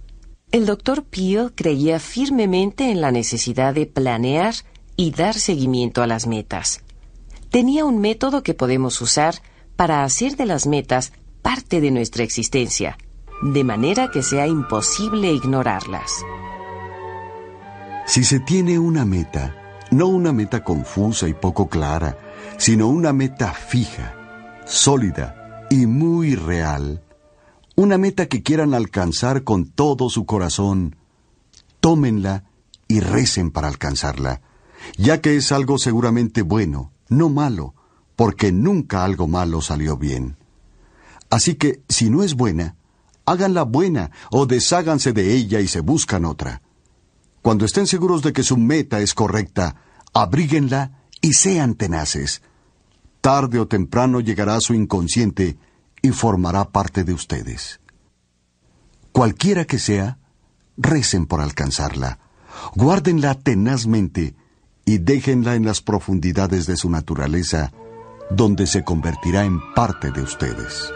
El doctor Peel creía firmemente en la necesidad de planear y dar seguimiento a las metas tenía un método que podemos usar para hacer de las metas parte de nuestra existencia, de manera que sea imposible ignorarlas. Si se tiene una meta, no una meta confusa y poco clara, sino una meta fija, sólida y muy real, una meta que quieran alcanzar con todo su corazón, tómenla y recen para alcanzarla, ya que es algo seguramente bueno, no malo, porque nunca algo malo salió bien. Así que, si no es buena, háganla buena o desháganse de ella y se buscan otra. Cuando estén seguros de que su meta es correcta, abríguenla y sean tenaces. Tarde o temprano llegará a su inconsciente y formará parte de ustedes. Cualquiera que sea, recen por alcanzarla. Guárdenla tenazmente y déjenla en las profundidades de su naturaleza, donde se convertirá en parte de ustedes.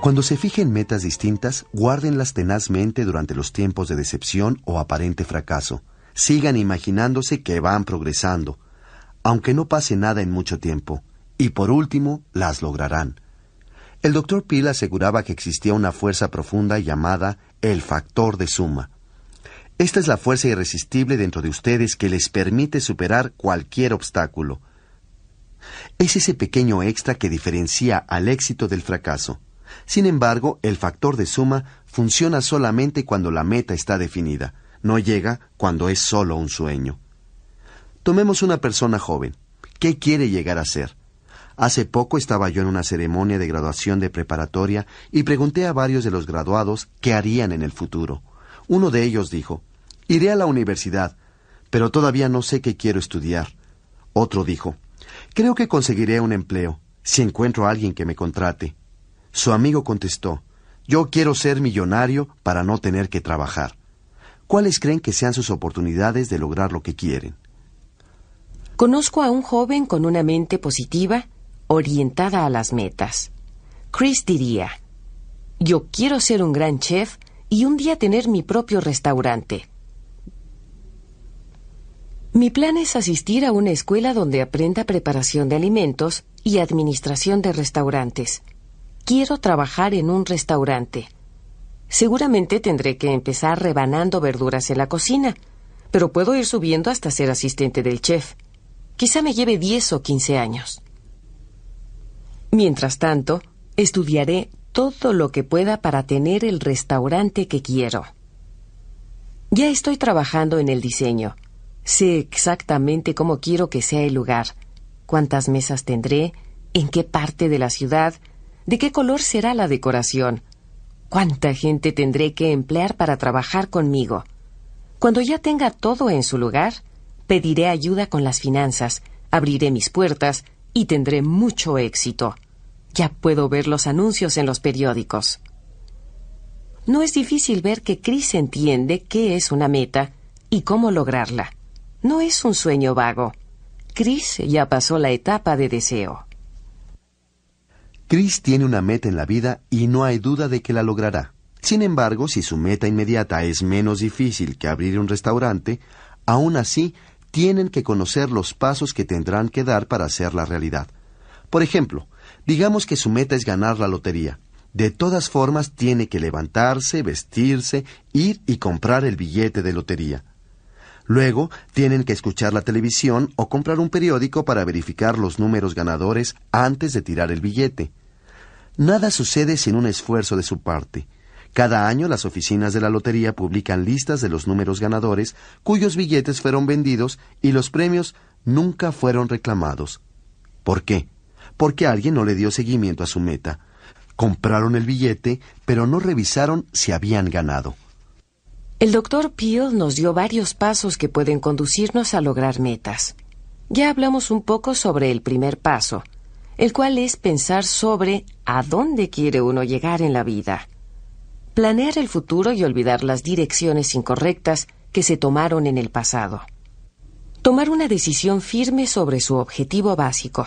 Cuando se fijen metas distintas, guárdenlas tenazmente durante los tiempos de decepción o aparente fracaso. Sigan imaginándose que van progresando, aunque no pase nada en mucho tiempo, y por último, las lograrán. El doctor Peel aseguraba que existía una fuerza profunda llamada el factor de suma. Esta es la fuerza irresistible dentro de ustedes que les permite superar cualquier obstáculo. Es ese pequeño extra que diferencia al éxito del fracaso. Sin embargo, el factor de suma funciona solamente cuando la meta está definida, no llega cuando es solo un sueño. Tomemos una persona joven. ¿Qué quiere llegar a ser? Hace poco estaba yo en una ceremonia de graduación de preparatoria y pregunté a varios de los graduados qué harían en el futuro. Uno de ellos dijo, Iré a la universidad, pero todavía no sé qué quiero estudiar. Otro dijo, Creo que conseguiré un empleo, si encuentro a alguien que me contrate. Su amigo contestó, Yo quiero ser millonario para no tener que trabajar. ¿Cuáles creen que sean sus oportunidades de lograr lo que quieren? Conozco a un joven con una mente positiva, orientada a las metas. Chris diría, Yo quiero ser un gran chef y un día tener mi propio restaurante. Mi plan es asistir a una escuela donde aprenda preparación de alimentos y administración de restaurantes. Quiero trabajar en un restaurante. Seguramente tendré que empezar rebanando verduras en la cocina, pero puedo ir subiendo hasta ser asistente del chef. Quizá me lleve 10 o 15 años. Mientras tanto, estudiaré todo lo que pueda para tener el restaurante que quiero. Ya estoy trabajando en el diseño Sé exactamente cómo quiero que sea el lugar, cuántas mesas tendré, en qué parte de la ciudad, de qué color será la decoración, cuánta gente tendré que emplear para trabajar conmigo. Cuando ya tenga todo en su lugar, pediré ayuda con las finanzas, abriré mis puertas y tendré mucho éxito. Ya puedo ver los anuncios en los periódicos. No es difícil ver que Chris entiende qué es una meta y cómo lograrla. No es un sueño vago. Chris ya pasó la etapa de deseo. Chris tiene una meta en la vida y no hay duda de que la logrará. Sin embargo, si su meta inmediata es menos difícil que abrir un restaurante, aún así tienen que conocer los pasos que tendrán que dar para hacerla realidad. Por ejemplo, digamos que su meta es ganar la lotería. De todas formas, tiene que levantarse, vestirse, ir y comprar el billete de lotería. Luego, tienen que escuchar la televisión o comprar un periódico para verificar los números ganadores antes de tirar el billete. Nada sucede sin un esfuerzo de su parte. Cada año las oficinas de la lotería publican listas de los números ganadores cuyos billetes fueron vendidos y los premios nunca fueron reclamados. ¿Por qué? Porque alguien no le dio seguimiento a su meta. Compraron el billete, pero no revisaron si habían ganado. El doctor Peel nos dio varios pasos que pueden conducirnos a lograr metas. Ya hablamos un poco sobre el primer paso, el cual es pensar sobre a dónde quiere uno llegar en la vida. Planear el futuro y olvidar las direcciones incorrectas que se tomaron en el pasado. Tomar una decisión firme sobre su objetivo básico.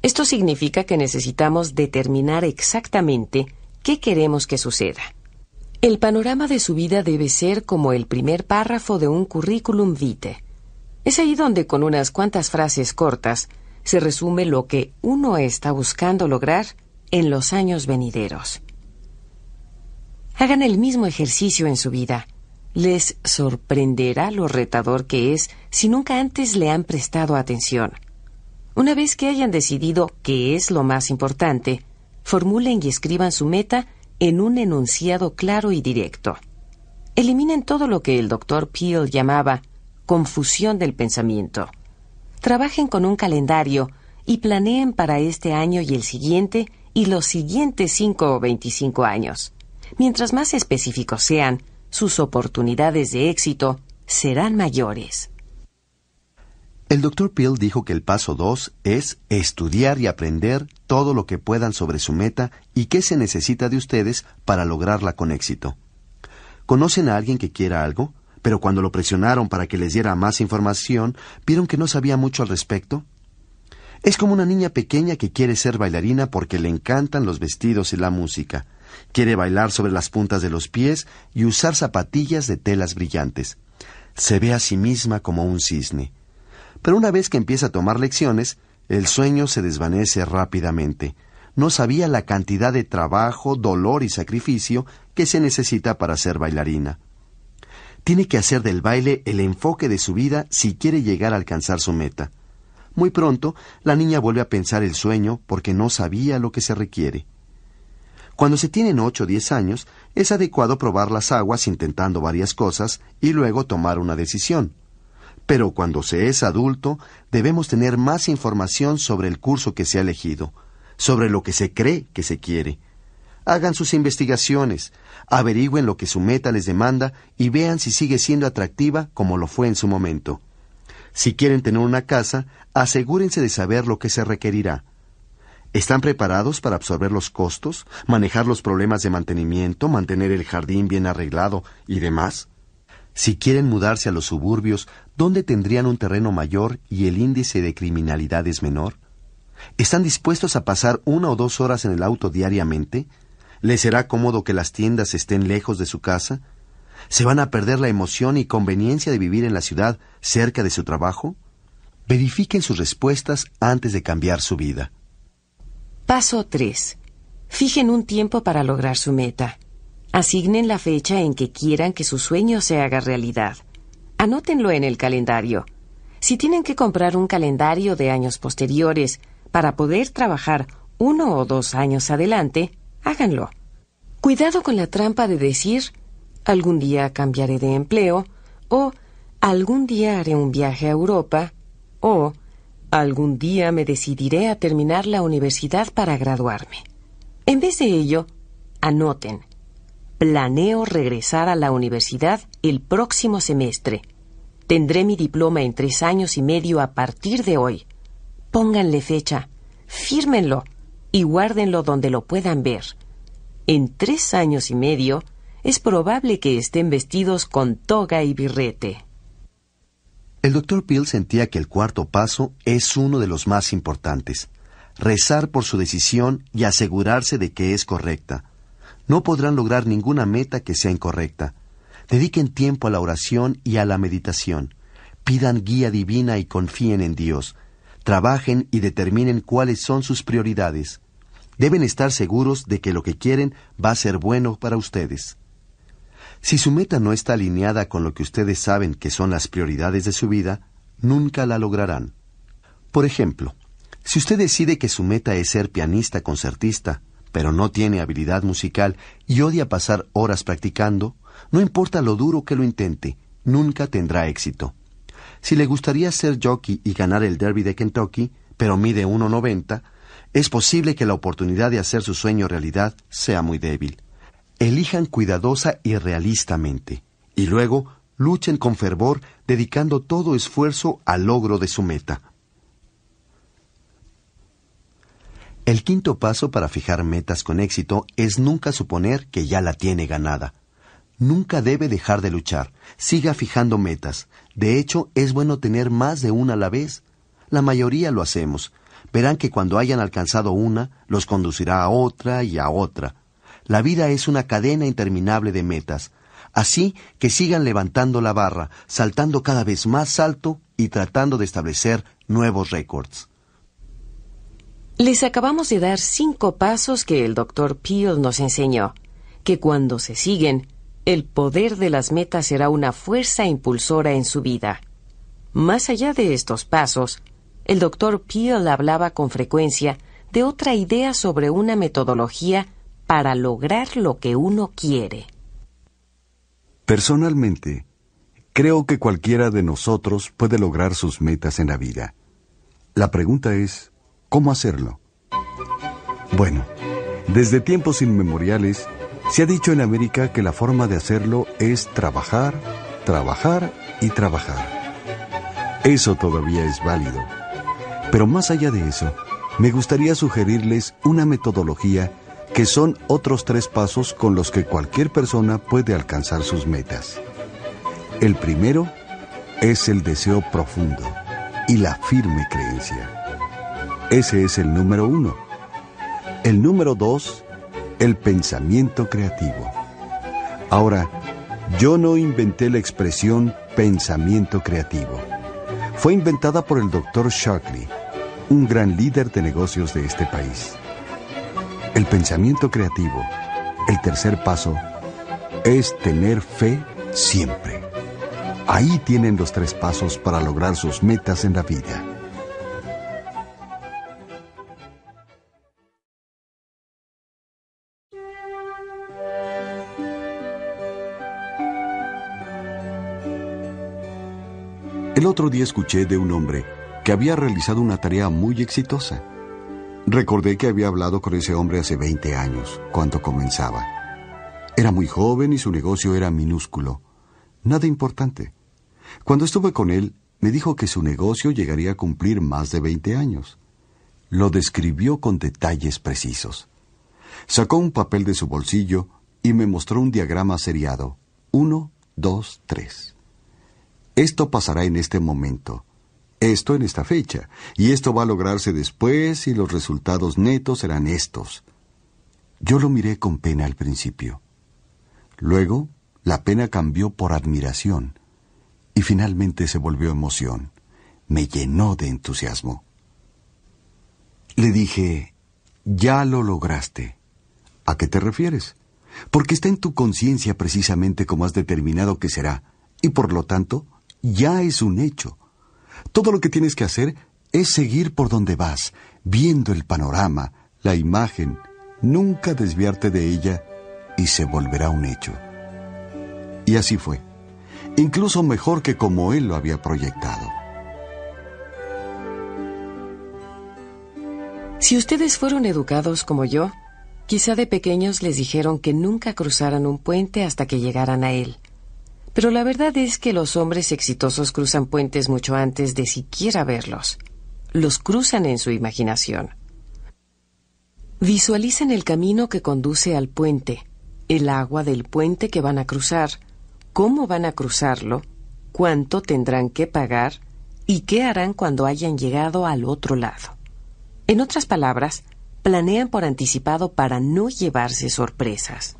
Esto significa que necesitamos determinar exactamente qué queremos que suceda. El panorama de su vida debe ser como el primer párrafo de un currículum vitae. Es ahí donde con unas cuantas frases cortas se resume lo que uno está buscando lograr en los años venideros. Hagan el mismo ejercicio en su vida. Les sorprenderá lo retador que es si nunca antes le han prestado atención. Una vez que hayan decidido qué es lo más importante, formulen y escriban su meta en un enunciado claro y directo. Eliminen todo lo que el doctor Peel llamaba confusión del pensamiento. Trabajen con un calendario y planeen para este año y el siguiente y los siguientes 5 o 25 años. Mientras más específicos sean, sus oportunidades de éxito serán mayores. El doctor Peel dijo que el paso 2 es estudiar y aprender todo lo que puedan sobre su meta y qué se necesita de ustedes para lograrla con éxito. ¿Conocen a alguien que quiera algo? Pero cuando lo presionaron para que les diera más información, vieron que no sabía mucho al respecto. Es como una niña pequeña que quiere ser bailarina porque le encantan los vestidos y la música. Quiere bailar sobre las puntas de los pies y usar zapatillas de telas brillantes. Se ve a sí misma como un cisne. Pero una vez que empieza a tomar lecciones, el sueño se desvanece rápidamente. No sabía la cantidad de trabajo, dolor y sacrificio que se necesita para ser bailarina. Tiene que hacer del baile el enfoque de su vida si quiere llegar a alcanzar su meta. Muy pronto, la niña vuelve a pensar el sueño porque no sabía lo que se requiere. Cuando se tienen 8 o 10 años, es adecuado probar las aguas intentando varias cosas y luego tomar una decisión. Pero cuando se es adulto, debemos tener más información sobre el curso que se ha elegido, sobre lo que se cree que se quiere. Hagan sus investigaciones, averigüen lo que su meta les demanda y vean si sigue siendo atractiva como lo fue en su momento. Si quieren tener una casa, asegúrense de saber lo que se requerirá. ¿Están preparados para absorber los costos, manejar los problemas de mantenimiento, mantener el jardín bien arreglado y demás? Si quieren mudarse a los suburbios, ¿dónde tendrían un terreno mayor y el índice de criminalidad es menor? ¿Están dispuestos a pasar una o dos horas en el auto diariamente? ¿Les será cómodo que las tiendas estén lejos de su casa? ¿Se van a perder la emoción y conveniencia de vivir en la ciudad cerca de su trabajo? Verifiquen sus respuestas antes de cambiar su vida. Paso 3. Fijen un tiempo para lograr su meta. Asignen la fecha en que quieran que su sueño se haga realidad. Anótenlo en el calendario. Si tienen que comprar un calendario de años posteriores para poder trabajar uno o dos años adelante, háganlo. Cuidado con la trampa de decir algún día cambiaré de empleo o algún día haré un viaje a Europa o algún día me decidiré a terminar la universidad para graduarme. En vez de ello, anoten. Planeo regresar a la universidad el próximo semestre Tendré mi diploma en tres años y medio a partir de hoy. Pónganle fecha, fírmenlo y guárdenlo donde lo puedan ver. En tres años y medio es probable que estén vestidos con toga y birrete. El doctor Peel sentía que el cuarto paso es uno de los más importantes. Rezar por su decisión y asegurarse de que es correcta. No podrán lograr ninguna meta que sea incorrecta. Dediquen tiempo a la oración y a la meditación. Pidan guía divina y confíen en Dios. Trabajen y determinen cuáles son sus prioridades. Deben estar seguros de que lo que quieren va a ser bueno para ustedes. Si su meta no está alineada con lo que ustedes saben que son las prioridades de su vida, nunca la lograrán. Por ejemplo, si usted decide que su meta es ser pianista concertista, pero no tiene habilidad musical y odia pasar horas practicando, no importa lo duro que lo intente, nunca tendrá éxito. Si le gustaría ser jockey y ganar el Derby de Kentucky, pero mide 1,90, es posible que la oportunidad de hacer su sueño realidad sea muy débil. Elijan cuidadosa y realistamente, y luego luchen con fervor dedicando todo esfuerzo al logro de su meta. El quinto paso para fijar metas con éxito es nunca suponer que ya la tiene ganada. Nunca debe dejar de luchar. Siga fijando metas. De hecho, es bueno tener más de una a la vez. La mayoría lo hacemos. Verán que cuando hayan alcanzado una, los conducirá a otra y a otra. La vida es una cadena interminable de metas. Así que sigan levantando la barra, saltando cada vez más alto y tratando de establecer nuevos récords. Les acabamos de dar cinco pasos que el doctor Peel nos enseñó, que cuando se siguen el poder de las metas será una fuerza impulsora en su vida. Más allá de estos pasos, el doctor Peel hablaba con frecuencia de otra idea sobre una metodología para lograr lo que uno quiere. Personalmente, creo que cualquiera de nosotros puede lograr sus metas en la vida. La pregunta es, ¿cómo hacerlo? Bueno, desde tiempos inmemoriales, se ha dicho en América que la forma de hacerlo es trabajar, trabajar y trabajar. Eso todavía es válido. Pero más allá de eso, me gustaría sugerirles una metodología que son otros tres pasos con los que cualquier persona puede alcanzar sus metas. El primero es el deseo profundo y la firme creencia. Ese es el número uno. El número dos el pensamiento creativo. Ahora, yo no inventé la expresión pensamiento creativo. Fue inventada por el doctor Sharkley, un gran líder de negocios de este país. El pensamiento creativo, el tercer paso, es tener fe siempre. Ahí tienen los tres pasos para lograr sus metas en la vida. El otro día escuché de un hombre que había realizado una tarea muy exitosa. Recordé que había hablado con ese hombre hace 20 años, cuando comenzaba. Era muy joven y su negocio era minúsculo. Nada importante. Cuando estuve con él, me dijo que su negocio llegaría a cumplir más de 20 años. Lo describió con detalles precisos. Sacó un papel de su bolsillo y me mostró un diagrama seriado. 1, 2, 3. Esto pasará en este momento, esto en esta fecha, y esto va a lograrse después y los resultados netos serán estos. Yo lo miré con pena al principio. Luego, la pena cambió por admiración y finalmente se volvió emoción. Me llenó de entusiasmo. Le dije, ya lo lograste. ¿A qué te refieres? Porque está en tu conciencia precisamente como has determinado que será, y por lo tanto, ya es un hecho. Todo lo que tienes que hacer es seguir por donde vas, viendo el panorama, la imagen, nunca desviarte de ella y se volverá un hecho. Y así fue, incluso mejor que como él lo había proyectado. Si ustedes fueron educados como yo, quizá de pequeños les dijeron que nunca cruzaran un puente hasta que llegaran a él. Pero la verdad es que los hombres exitosos cruzan puentes mucho antes de siquiera verlos. Los cruzan en su imaginación. Visualizan el camino que conduce al puente, el agua del puente que van a cruzar, cómo van a cruzarlo, cuánto tendrán que pagar y qué harán cuando hayan llegado al otro lado. En otras palabras, planean por anticipado para no llevarse sorpresas.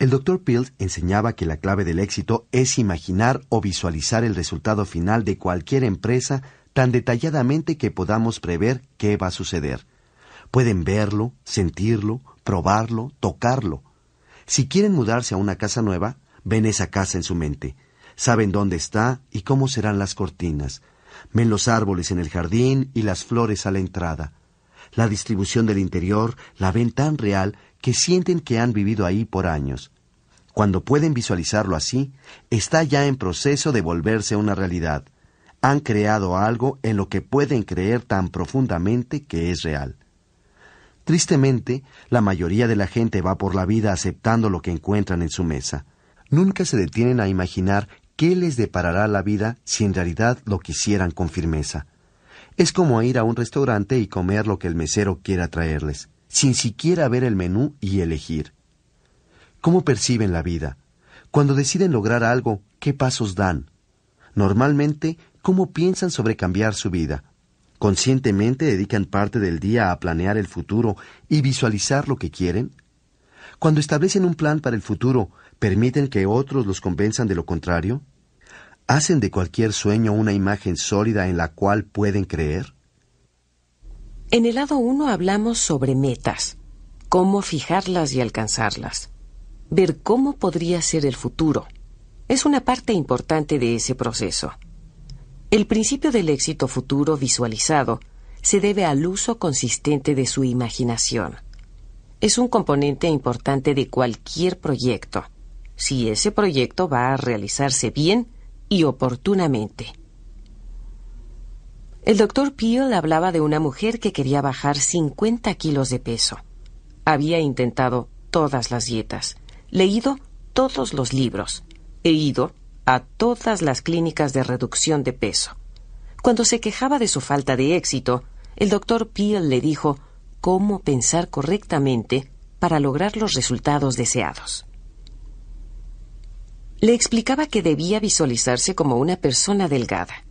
El Dr. Pills enseñaba que la clave del éxito es imaginar o visualizar el resultado final de cualquier empresa tan detalladamente que podamos prever qué va a suceder. Pueden verlo, sentirlo, probarlo, tocarlo. Si quieren mudarse a una casa nueva, ven esa casa en su mente. Saben dónde está y cómo serán las cortinas. Ven los árboles en el jardín y las flores a la entrada. La distribución del interior la ven tan real que sienten que han vivido ahí por años. Cuando pueden visualizarlo así, está ya en proceso de volverse una realidad. Han creado algo en lo que pueden creer tan profundamente que es real. Tristemente, la mayoría de la gente va por la vida aceptando lo que encuentran en su mesa. Nunca se detienen a imaginar qué les deparará la vida si en realidad lo quisieran con firmeza. Es como ir a un restaurante y comer lo que el mesero quiera traerles sin siquiera ver el menú y elegir. ¿Cómo perciben la vida? Cuando deciden lograr algo, ¿qué pasos dan? Normalmente, ¿cómo piensan sobre cambiar su vida? ¿Conscientemente dedican parte del día a planear el futuro y visualizar lo que quieren? Cuando establecen un plan para el futuro, ¿permiten que otros los convenzan de lo contrario? ¿Hacen de cualquier sueño una imagen sólida en la cual pueden creer? En el lado 1 hablamos sobre metas, cómo fijarlas y alcanzarlas, ver cómo podría ser el futuro. Es una parte importante de ese proceso. El principio del éxito futuro visualizado se debe al uso consistente de su imaginación. Es un componente importante de cualquier proyecto, si ese proyecto va a realizarse bien y oportunamente. El doctor Peel hablaba de una mujer que quería bajar 50 kilos de peso. Había intentado todas las dietas, leído todos los libros, e ido a todas las clínicas de reducción de peso. Cuando se quejaba de su falta de éxito, el doctor Peel le dijo cómo pensar correctamente para lograr los resultados deseados. Le explicaba que debía visualizarse como una persona delgada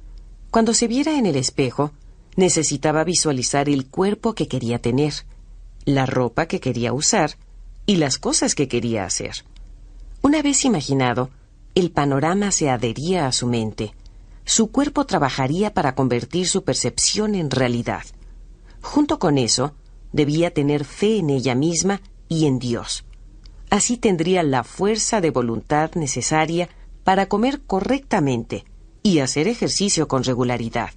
cuando se viera en el espejo, necesitaba visualizar el cuerpo que quería tener, la ropa que quería usar y las cosas que quería hacer. Una vez imaginado, el panorama se adhería a su mente. Su cuerpo trabajaría para convertir su percepción en realidad. Junto con eso, debía tener fe en ella misma y en Dios. Así tendría la fuerza de voluntad necesaria para comer correctamente, y hacer ejercicio con regularidad.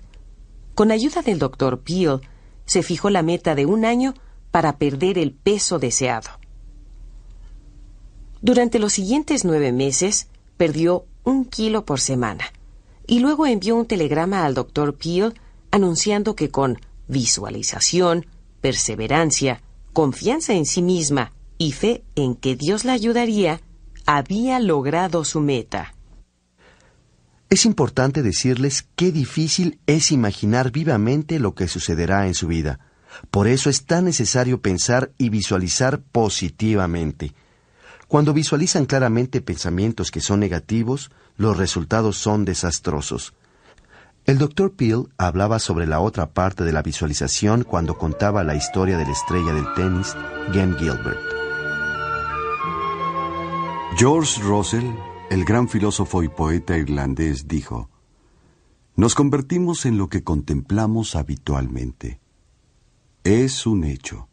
Con ayuda del doctor Peel, se fijó la meta de un año para perder el peso deseado. Durante los siguientes nueve meses, perdió un kilo por semana y luego envió un telegrama al doctor Peel anunciando que con visualización, perseverancia, confianza en sí misma y fe en que Dios la ayudaría, había logrado su meta. Es importante decirles qué difícil es imaginar vivamente lo que sucederá en su vida. Por eso es tan necesario pensar y visualizar positivamente. Cuando visualizan claramente pensamientos que son negativos, los resultados son desastrosos. El doctor Peel hablaba sobre la otra parte de la visualización cuando contaba la historia de la estrella del tenis, Gene Gilbert. George Russell el gran filósofo y poeta irlandés dijo, Nos convertimos en lo que contemplamos habitualmente. Es un hecho.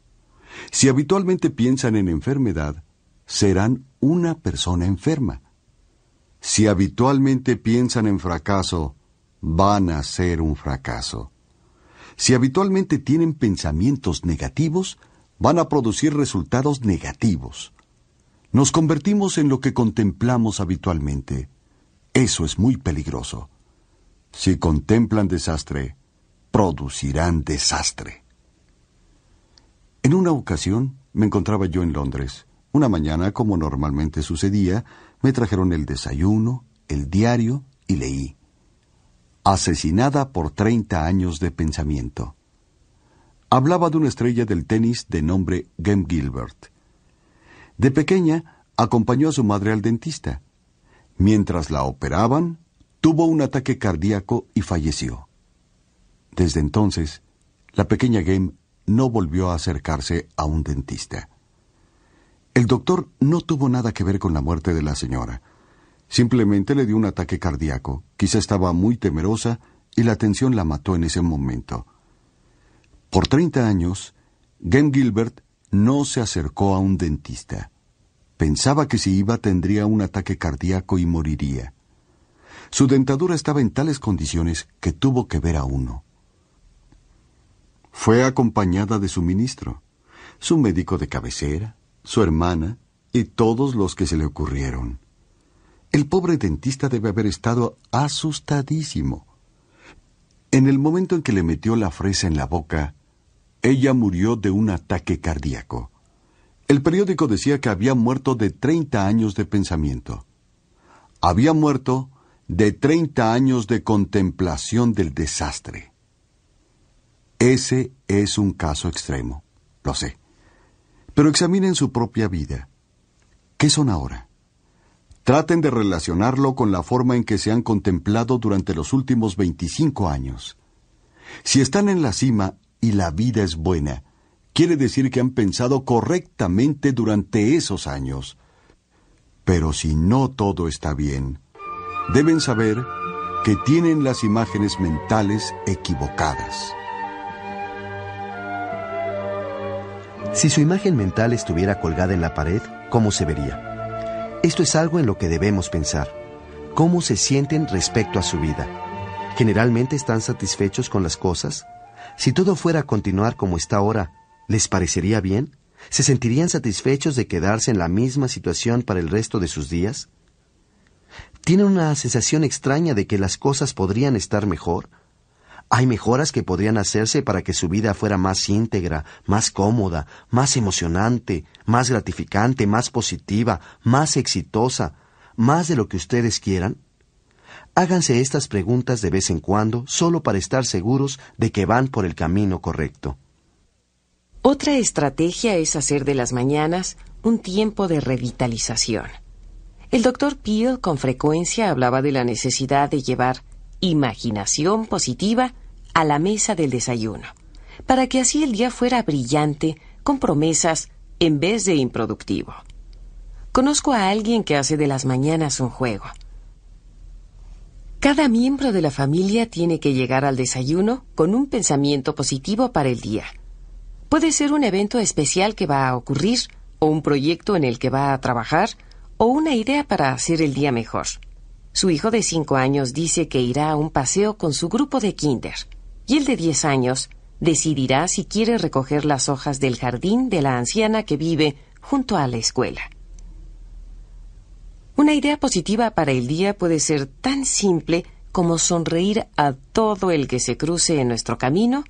Si habitualmente piensan en enfermedad, serán una persona enferma. Si habitualmente piensan en fracaso, van a ser un fracaso. Si habitualmente tienen pensamientos negativos, van a producir resultados negativos. Nos convertimos en lo que contemplamos habitualmente. Eso es muy peligroso. Si contemplan desastre, producirán desastre. En una ocasión me encontraba yo en Londres. Una mañana, como normalmente sucedía, me trajeron el desayuno, el diario y leí. Asesinada por 30 años de pensamiento. Hablaba de una estrella del tenis de nombre Gem Gilbert. De pequeña, acompañó a su madre al dentista. Mientras la operaban, tuvo un ataque cardíaco y falleció. Desde entonces, la pequeña Game no volvió a acercarse a un dentista. El doctor no tuvo nada que ver con la muerte de la señora. Simplemente le dio un ataque cardíaco. Quizá estaba muy temerosa y la tensión la mató en ese momento. Por 30 años, Game Gilbert no se acercó a un dentista. Pensaba que si iba tendría un ataque cardíaco y moriría. Su dentadura estaba en tales condiciones que tuvo que ver a uno. Fue acompañada de su ministro, su médico de cabecera, su hermana y todos los que se le ocurrieron. El pobre dentista debe haber estado asustadísimo. En el momento en que le metió la fresa en la boca, ella murió de un ataque cardíaco. El periódico decía que había muerto de 30 años de pensamiento. Había muerto de 30 años de contemplación del desastre. Ese es un caso extremo, lo sé. Pero examinen su propia vida. ¿Qué son ahora? Traten de relacionarlo con la forma en que se han contemplado durante los últimos 25 años. Si están en la cima, y la vida es buena, quiere decir que han pensado correctamente durante esos años. Pero si no todo está bien, deben saber que tienen las imágenes mentales equivocadas. Si su imagen mental estuviera colgada en la pared, ¿cómo se vería? Esto es algo en lo que debemos pensar. ¿Cómo se sienten respecto a su vida? ¿Generalmente están satisfechos con las cosas? Si todo fuera a continuar como está ahora, ¿les parecería bien? ¿Se sentirían satisfechos de quedarse en la misma situación para el resto de sus días? ¿Tienen una sensación extraña de que las cosas podrían estar mejor? ¿Hay mejoras que podrían hacerse para que su vida fuera más íntegra, más cómoda, más emocionante, más gratificante, más positiva, más exitosa, más de lo que ustedes quieran? Háganse estas preguntas de vez en cuando solo para estar seguros de que van por el camino correcto. Otra estrategia es hacer de las mañanas un tiempo de revitalización. El doctor Peel con frecuencia hablaba de la necesidad de llevar imaginación positiva a la mesa del desayuno, para que así el día fuera brillante con promesas en vez de improductivo. Conozco a alguien que hace de las mañanas un juego. Cada miembro de la familia tiene que llegar al desayuno con un pensamiento positivo para el día. Puede ser un evento especial que va a ocurrir, o un proyecto en el que va a trabajar, o una idea para hacer el día mejor. Su hijo de 5 años dice que irá a un paseo con su grupo de kinder, y el de 10 años decidirá si quiere recoger las hojas del jardín de la anciana que vive junto a la escuela. Una idea positiva para el día puede ser tan simple como sonreír a todo el que se cruce en nuestro camino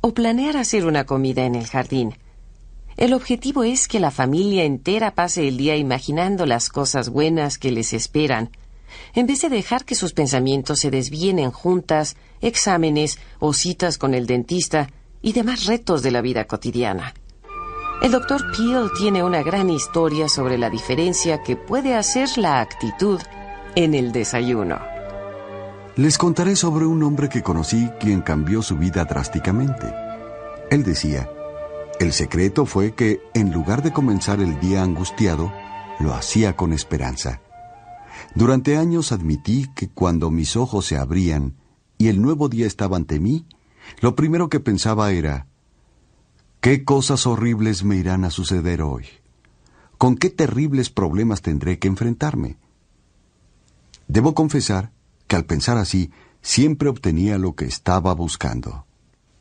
o planear hacer una comida en el jardín. El objetivo es que la familia entera pase el día imaginando las cosas buenas que les esperan, en vez de dejar que sus pensamientos se desvíen en juntas, exámenes o citas con el dentista y demás retos de la vida cotidiana. El doctor Peel tiene una gran historia sobre la diferencia que puede hacer la actitud en el desayuno. Les contaré sobre un hombre que conocí quien cambió su vida drásticamente. Él decía, el secreto fue que, en lugar de comenzar el día angustiado, lo hacía con esperanza. Durante años admití que cuando mis ojos se abrían y el nuevo día estaba ante mí, lo primero que pensaba era, ¿Qué cosas horribles me irán a suceder hoy? ¿Con qué terribles problemas tendré que enfrentarme? Debo confesar que al pensar así, siempre obtenía lo que estaba buscando.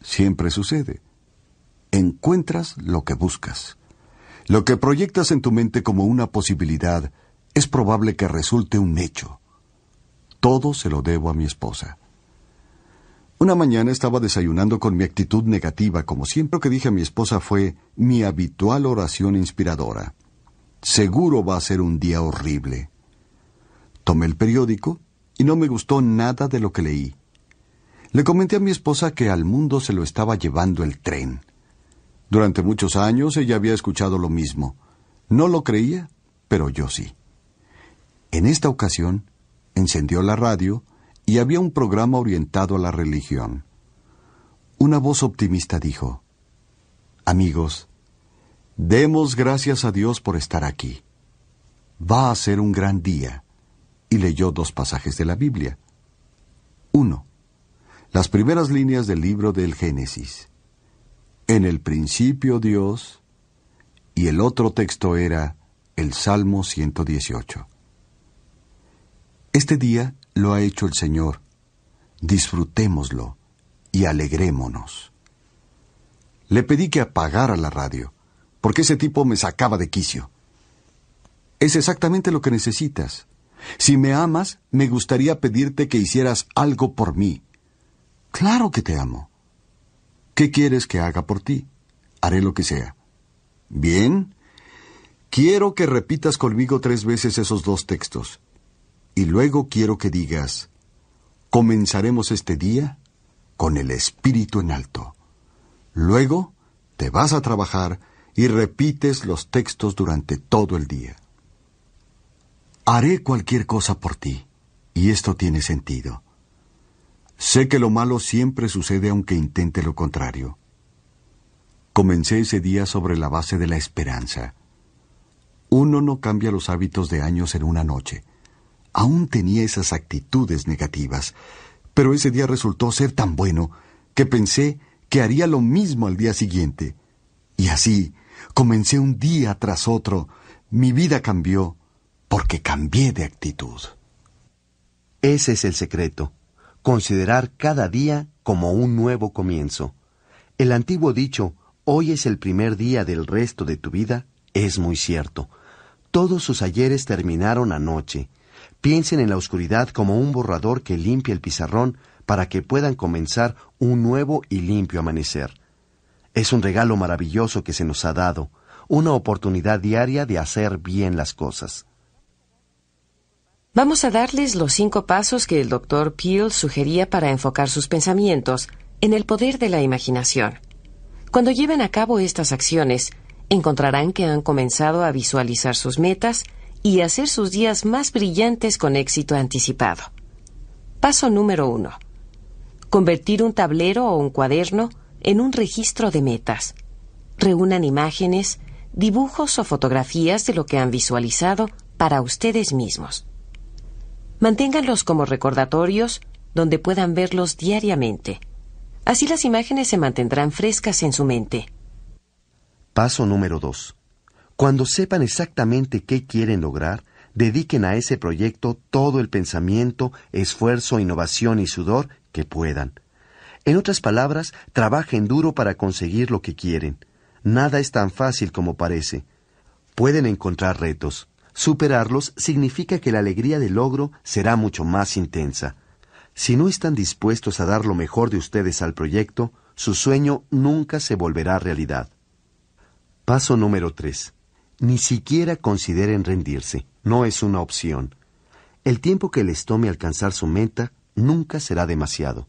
Siempre sucede. Encuentras lo que buscas. Lo que proyectas en tu mente como una posibilidad es probable que resulte un hecho. Todo se lo debo a mi esposa. Una mañana estaba desayunando con mi actitud negativa, como siempre que dije a mi esposa fue mi habitual oración inspiradora. Seguro va a ser un día horrible. Tomé el periódico y no me gustó nada de lo que leí. Le comenté a mi esposa que al mundo se lo estaba llevando el tren. Durante muchos años ella había escuchado lo mismo. No lo creía, pero yo sí. En esta ocasión, encendió la radio, y había un programa orientado a la religión. Una voz optimista dijo, Amigos, demos gracias a Dios por estar aquí. Va a ser un gran día. Y leyó dos pasajes de la Biblia. Uno. Las primeras líneas del libro del Génesis. En el principio Dios, y el otro texto era el Salmo 118. Este día lo ha hecho el Señor. Disfrutémoslo y alegrémonos. Le pedí que apagara la radio, porque ese tipo me sacaba de quicio. Es exactamente lo que necesitas. Si me amas, me gustaría pedirte que hicieras algo por mí. Claro que te amo. ¿Qué quieres que haga por ti? Haré lo que sea. Bien. Quiero que repitas conmigo tres veces esos dos textos. Y luego quiero que digas, comenzaremos este día con el espíritu en alto. Luego te vas a trabajar y repites los textos durante todo el día. Haré cualquier cosa por ti, y esto tiene sentido. Sé que lo malo siempre sucede aunque intente lo contrario. Comencé ese día sobre la base de la esperanza. Uno no cambia los hábitos de años en una noche aún tenía esas actitudes negativas, pero ese día resultó ser tan bueno que pensé que haría lo mismo al día siguiente. Y así comencé un día tras otro. Mi vida cambió porque cambié de actitud. Ese es el secreto, considerar cada día como un nuevo comienzo. El antiguo dicho, hoy es el primer día del resto de tu vida, es muy cierto. Todos sus ayeres terminaron anoche, Piensen en la oscuridad como un borrador que limpia el pizarrón para que puedan comenzar un nuevo y limpio amanecer. Es un regalo maravilloso que se nos ha dado, una oportunidad diaria de hacer bien las cosas. Vamos a darles los cinco pasos que el doctor Peel sugería para enfocar sus pensamientos en el poder de la imaginación. Cuando lleven a cabo estas acciones, encontrarán que han comenzado a visualizar sus metas y hacer sus días más brillantes con éxito anticipado. Paso número 1. Convertir un tablero o un cuaderno en un registro de metas. Reúnan imágenes, dibujos o fotografías de lo que han visualizado para ustedes mismos. Manténganlos como recordatorios donde puedan verlos diariamente. Así las imágenes se mantendrán frescas en su mente. Paso número 2. Cuando sepan exactamente qué quieren lograr, dediquen a ese proyecto todo el pensamiento, esfuerzo, innovación y sudor que puedan. En otras palabras, trabajen duro para conseguir lo que quieren. Nada es tan fácil como parece. Pueden encontrar retos. Superarlos significa que la alegría del logro será mucho más intensa. Si no están dispuestos a dar lo mejor de ustedes al proyecto, su sueño nunca se volverá realidad. Paso número 3 ni siquiera consideren rendirse. No es una opción. El tiempo que les tome alcanzar su meta nunca será demasiado.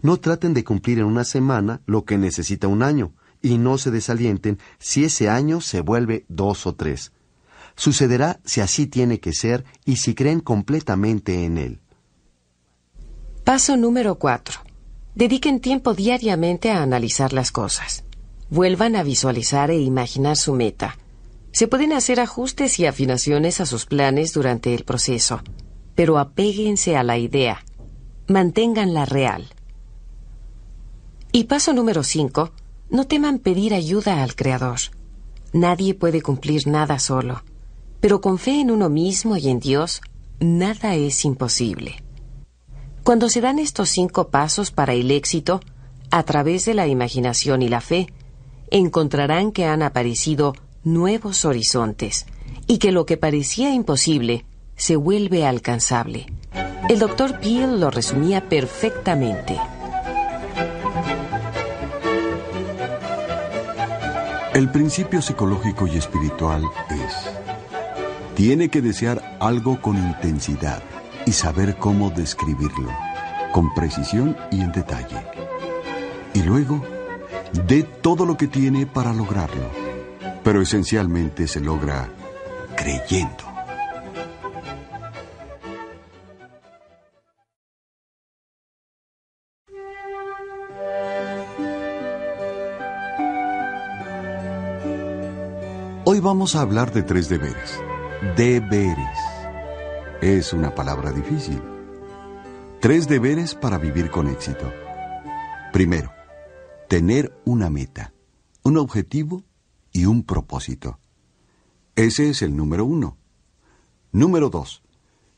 No traten de cumplir en una semana lo que necesita un año, y no se desalienten si ese año se vuelve dos o tres. Sucederá si así tiene que ser y si creen completamente en él. Paso número 4. Dediquen tiempo diariamente a analizar las cosas. Vuelvan a visualizar e imaginar su meta. Se pueden hacer ajustes y afinaciones a sus planes durante el proceso, pero apéguense a la idea. Manténganla real. Y paso número 5. No teman pedir ayuda al Creador. Nadie puede cumplir nada solo, pero con fe en uno mismo y en Dios, nada es imposible. Cuando se dan estos cinco pasos para el éxito, a través de la imaginación y la fe, encontrarán que han aparecido nuevos horizontes y que lo que parecía imposible se vuelve alcanzable. El doctor Peel lo resumía perfectamente. El principio psicológico y espiritual es, tiene que desear algo con intensidad y saber cómo describirlo, con precisión y en detalle. Y luego, dé todo lo que tiene para lograrlo pero esencialmente se logra creyendo. Hoy vamos a hablar de tres deberes. Deberes. Es una palabra difícil. Tres deberes para vivir con éxito. Primero, tener una meta, un objetivo y un propósito. Ese es el número uno. Número dos,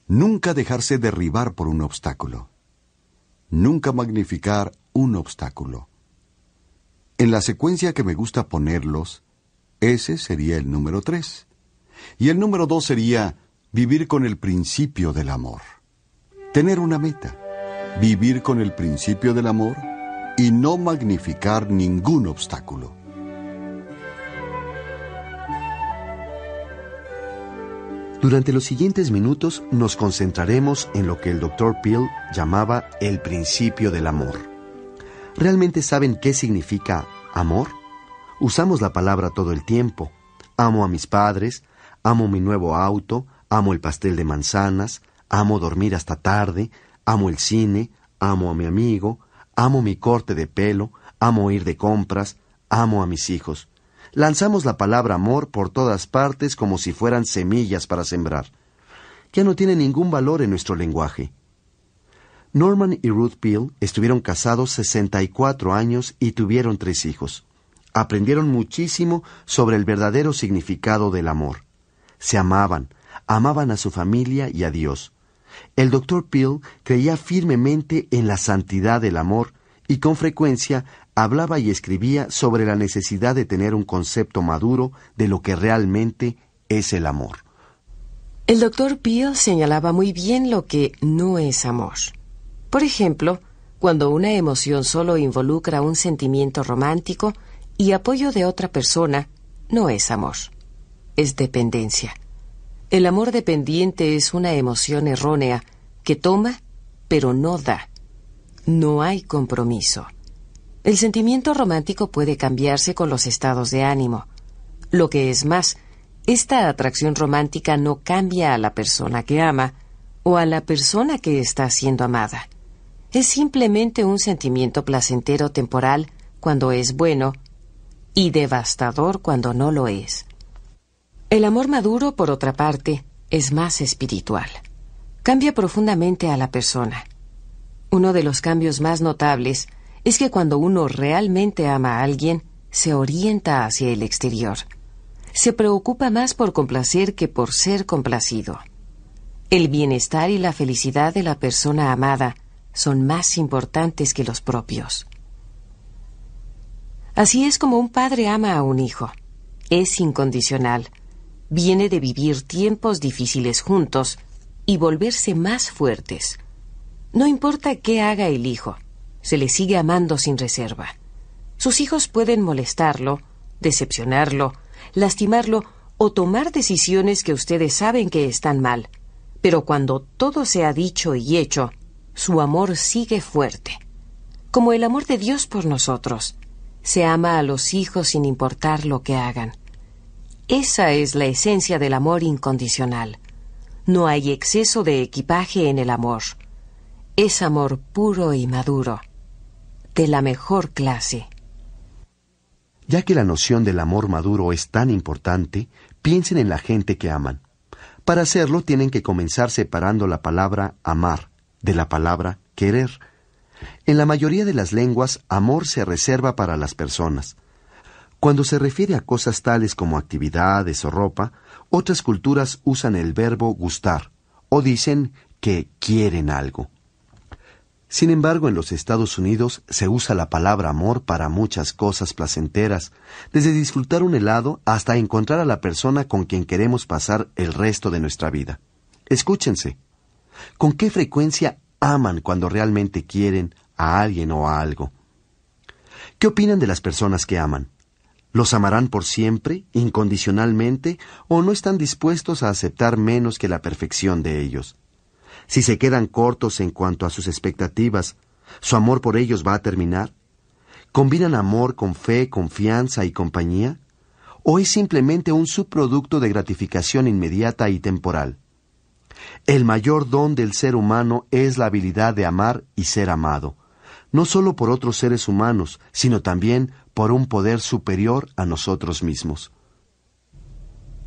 nunca dejarse derribar por un obstáculo. Nunca magnificar un obstáculo. En la secuencia que me gusta ponerlos, ese sería el número tres. Y el número dos sería vivir con el principio del amor. Tener una meta. Vivir con el principio del amor y no magnificar ningún obstáculo. Durante los siguientes minutos nos concentraremos en lo que el Dr. Peel llamaba el principio del amor. ¿Realmente saben qué significa amor? Usamos la palabra todo el tiempo. Amo a mis padres, amo mi nuevo auto, amo el pastel de manzanas, amo dormir hasta tarde, amo el cine, amo a mi amigo, amo mi corte de pelo, amo ir de compras, amo a mis hijos. Lanzamos la palabra amor por todas partes como si fueran semillas para sembrar. Ya no tiene ningún valor en nuestro lenguaje. Norman y Ruth Peel estuvieron casados 64 años y tuvieron tres hijos. Aprendieron muchísimo sobre el verdadero significado del amor. Se amaban, amaban a su familia y a Dios. El doctor Peel creía firmemente en la santidad del amor y con frecuencia hablaba y escribía sobre la necesidad de tener un concepto maduro de lo que realmente es el amor. El doctor Peel señalaba muy bien lo que no es amor. Por ejemplo, cuando una emoción solo involucra un sentimiento romántico y apoyo de otra persona, no es amor, es dependencia. El amor dependiente es una emoción errónea que toma, pero no da. No hay compromiso. El sentimiento romántico puede cambiarse con los estados de ánimo. Lo que es más, esta atracción romántica no cambia a la persona que ama o a la persona que está siendo amada. Es simplemente un sentimiento placentero temporal cuando es bueno y devastador cuando no lo es. El amor maduro, por otra parte, es más espiritual. Cambia profundamente a la persona. Uno de los cambios más notables es que cuando uno realmente ama a alguien, se orienta hacia el exterior. Se preocupa más por complacer que por ser complacido. El bienestar y la felicidad de la persona amada son más importantes que los propios. Así es como un padre ama a un hijo. Es incondicional. Viene de vivir tiempos difíciles juntos y volverse más fuertes. No importa qué haga el hijo, se le sigue amando sin reserva. Sus hijos pueden molestarlo, decepcionarlo, lastimarlo o tomar decisiones que ustedes saben que están mal. Pero cuando todo se ha dicho y hecho, su amor sigue fuerte. Como el amor de Dios por nosotros. Se ama a los hijos sin importar lo que hagan. Esa es la esencia del amor incondicional. No hay exceso de equipaje en el amor. Es amor puro y maduro de la mejor clase. Ya que la noción del amor maduro es tan importante, piensen en la gente que aman. Para hacerlo tienen que comenzar separando la palabra amar de la palabra querer. En la mayoría de las lenguas, amor se reserva para las personas. Cuando se refiere a cosas tales como actividades o ropa, otras culturas usan el verbo gustar o dicen que quieren algo. Sin embargo, en los Estados Unidos se usa la palabra amor para muchas cosas placenteras, desde disfrutar un helado hasta encontrar a la persona con quien queremos pasar el resto de nuestra vida. Escúchense. ¿Con qué frecuencia aman cuando realmente quieren a alguien o a algo? ¿Qué opinan de las personas que aman? ¿Los amarán por siempre, incondicionalmente, o no están dispuestos a aceptar menos que la perfección de ellos? si se quedan cortos en cuanto a sus expectativas, ¿su amor por ellos va a terminar? ¿Combinan amor con fe, confianza y compañía? ¿O es simplemente un subproducto de gratificación inmediata y temporal? El mayor don del ser humano es la habilidad de amar y ser amado, no solo por otros seres humanos, sino también por un poder superior a nosotros mismos.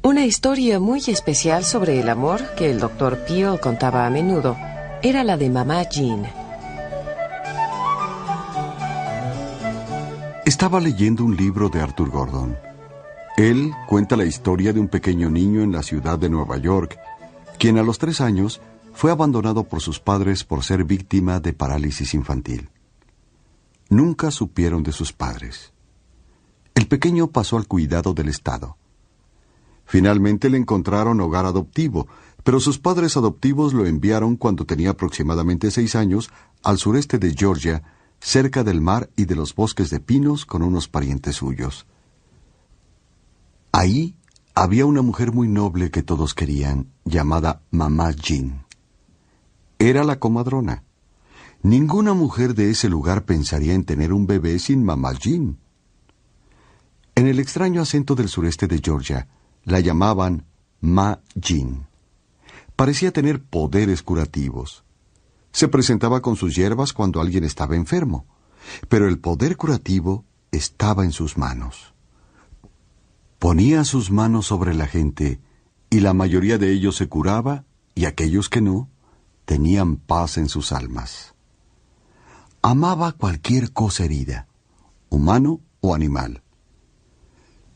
Una historia muy especial sobre el amor que el doctor Peel contaba a menudo era la de mamá Jean. Estaba leyendo un libro de Arthur Gordon. Él cuenta la historia de un pequeño niño en la ciudad de Nueva York, quien a los tres años fue abandonado por sus padres por ser víctima de parálisis infantil. Nunca supieron de sus padres. El pequeño pasó al cuidado del Estado Finalmente le encontraron hogar adoptivo, pero sus padres adoptivos lo enviaron cuando tenía aproximadamente seis años al sureste de Georgia, cerca del mar y de los bosques de pinos con unos parientes suyos. Ahí había una mujer muy noble que todos querían, llamada Mamá Jean. Era la comadrona. Ninguna mujer de ese lugar pensaría en tener un bebé sin Mamá Jean. En el extraño acento del sureste de Georgia, la llamaban Ma Jin. Parecía tener poderes curativos. Se presentaba con sus hierbas cuando alguien estaba enfermo, pero el poder curativo estaba en sus manos. Ponía sus manos sobre la gente y la mayoría de ellos se curaba y aquellos que no tenían paz en sus almas. Amaba cualquier cosa herida, humano o animal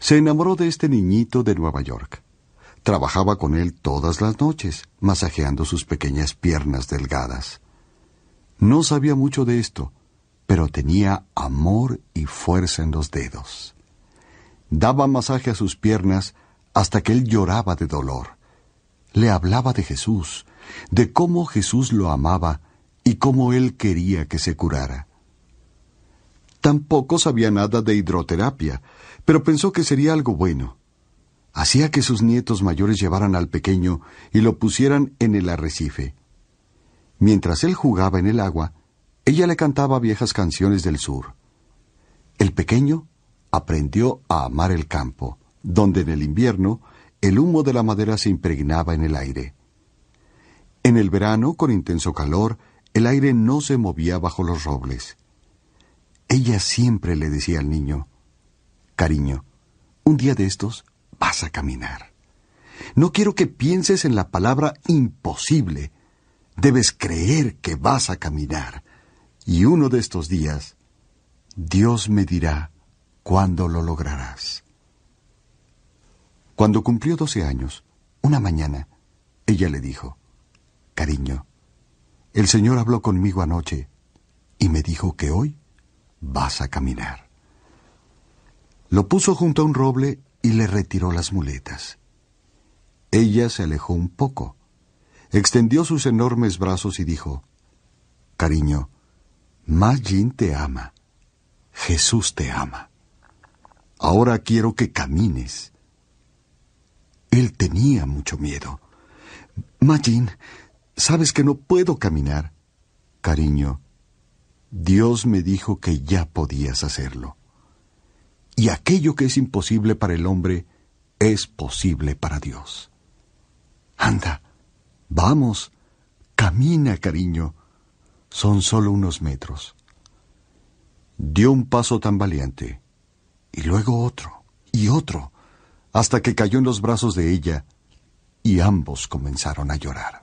se enamoró de este niñito de Nueva York. Trabajaba con él todas las noches, masajeando sus pequeñas piernas delgadas. No sabía mucho de esto, pero tenía amor y fuerza en los dedos. Daba masaje a sus piernas hasta que él lloraba de dolor. Le hablaba de Jesús, de cómo Jesús lo amaba y cómo él quería que se curara. Tampoco sabía nada de hidroterapia, pero pensó que sería algo bueno. Hacía que sus nietos mayores llevaran al pequeño y lo pusieran en el arrecife. Mientras él jugaba en el agua, ella le cantaba viejas canciones del sur. El pequeño aprendió a amar el campo, donde en el invierno el humo de la madera se impregnaba en el aire. En el verano, con intenso calor, el aire no se movía bajo los robles. Ella siempre le decía al niño, Cariño, un día de estos vas a caminar. No quiero que pienses en la palabra imposible. Debes creer que vas a caminar. Y uno de estos días, Dios me dirá cuándo lo lograrás. Cuando cumplió doce años, una mañana, ella le dijo, Cariño, el Señor habló conmigo anoche y me dijo que hoy vas a caminar. Lo puso junto a un roble y le retiró las muletas. Ella se alejó un poco, extendió sus enormes brazos y dijo, Cariño, Majin te ama, Jesús te ama. Ahora quiero que camines. Él tenía mucho miedo. Majin, sabes que no puedo caminar. Cariño, Dios me dijo que ya podías hacerlo y aquello que es imposible para el hombre es posible para Dios. Anda, vamos, camina, cariño. Son solo unos metros. Dio un paso tan valiente, y luego otro, y otro, hasta que cayó en los brazos de ella, y ambos comenzaron a llorar.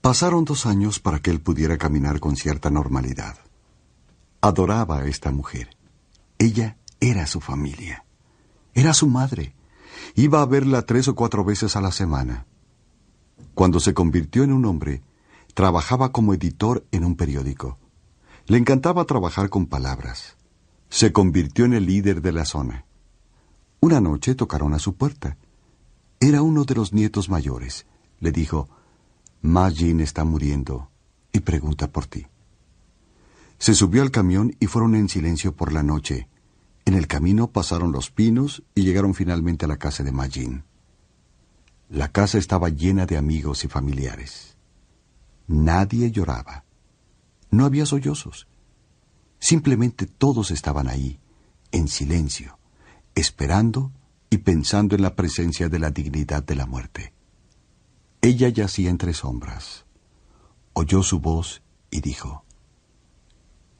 Pasaron dos años para que él pudiera caminar con cierta normalidad. Adoraba a esta mujer ella era su familia. Era su madre. Iba a verla tres o cuatro veces a la semana. Cuando se convirtió en un hombre, trabajaba como editor en un periódico. Le encantaba trabajar con palabras. Se convirtió en el líder de la zona. Una noche tocaron a su puerta. Era uno de los nietos mayores. Le dijo, Majin está muriendo y pregunta por ti. Se subió al camión y fueron en silencio por la noche. En el camino pasaron los pinos y llegaron finalmente a la casa de Majin La casa estaba llena de amigos y familiares. Nadie lloraba. No había sollozos. Simplemente todos estaban ahí, en silencio, esperando y pensando en la presencia de la dignidad de la muerte. Ella yacía entre sombras. Oyó su voz y dijo,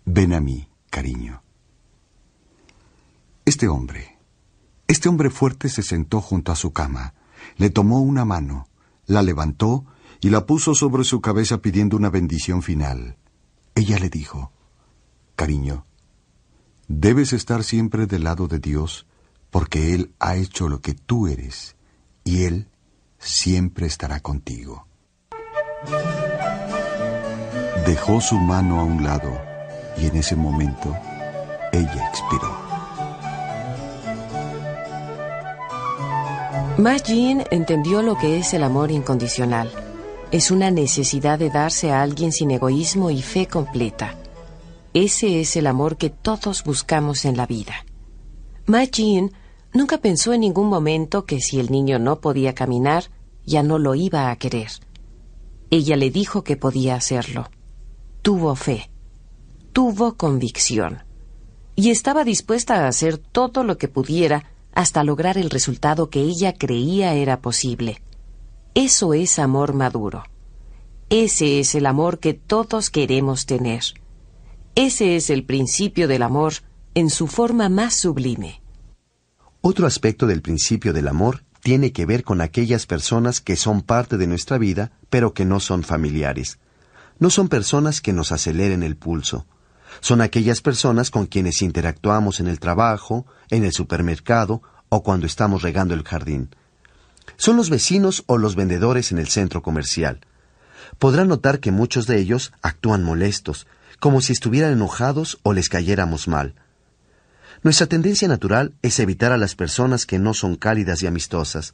Ven a mí, cariño. Este hombre, este hombre fuerte se sentó junto a su cama, le tomó una mano, la levantó y la puso sobre su cabeza pidiendo una bendición final. Ella le dijo, Cariño, debes estar siempre del lado de Dios porque Él ha hecho lo que tú eres y Él siempre estará contigo. Dejó su mano a un lado y en ese momento ella expiró. Ma Jean entendió lo que es el amor incondicional. Es una necesidad de darse a alguien sin egoísmo y fe completa. Ese es el amor que todos buscamos en la vida. Ma Jean nunca pensó en ningún momento que si el niño no podía caminar, ya no lo iba a querer. Ella le dijo que podía hacerlo. Tuvo fe tuvo convicción y estaba dispuesta a hacer todo lo que pudiera hasta lograr el resultado que ella creía era posible. Eso es amor maduro. Ese es el amor que todos queremos tener. Ese es el principio del amor en su forma más sublime. Otro aspecto del principio del amor tiene que ver con aquellas personas que son parte de nuestra vida, pero que no son familiares. No son personas que nos aceleren el pulso, son aquellas personas con quienes interactuamos en el trabajo, en el supermercado o cuando estamos regando el jardín. Son los vecinos o los vendedores en el centro comercial. Podrá notar que muchos de ellos actúan molestos, como si estuvieran enojados o les cayéramos mal. Nuestra tendencia natural es evitar a las personas que no son cálidas y amistosas.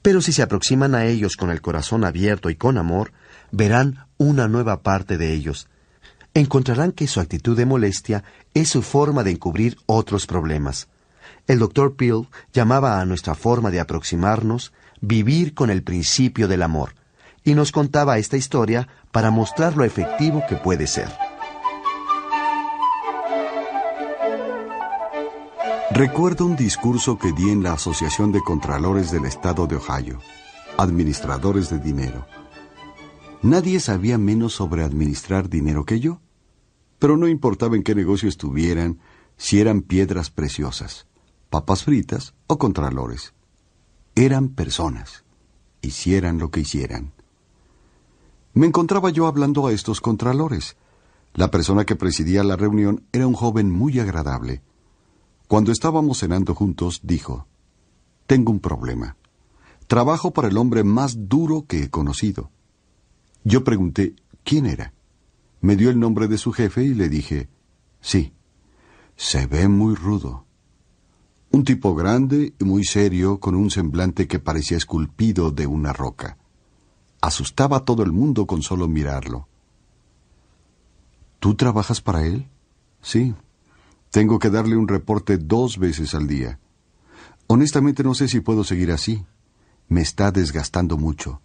Pero si se aproximan a ellos con el corazón abierto y con amor, verán una nueva parte de ellos, encontrarán que su actitud de molestia es su forma de encubrir otros problemas. El doctor Peel llamaba a nuestra forma de aproximarnos vivir con el principio del amor, y nos contaba esta historia para mostrar lo efectivo que puede ser. Recuerdo un discurso que di en la Asociación de Contralores del Estado de Ohio, Administradores de Dinero. Nadie sabía menos sobre administrar dinero que yo. Pero no importaba en qué negocio estuvieran, si eran piedras preciosas, papas fritas o contralores. Eran personas, hicieran lo que hicieran. Me encontraba yo hablando a estos contralores. La persona que presidía la reunión era un joven muy agradable. Cuando estábamos cenando juntos, dijo, Tengo un problema. Trabajo para el hombre más duro que he conocido. Yo pregunté, ¿quién era? Me dio el nombre de su jefe y le dije, sí, se ve muy rudo. Un tipo grande y muy serio, con un semblante que parecía esculpido de una roca. Asustaba a todo el mundo con solo mirarlo. ¿Tú trabajas para él? Sí. Tengo que darle un reporte dos veces al día. Honestamente no sé si puedo seguir así. Me está desgastando mucho.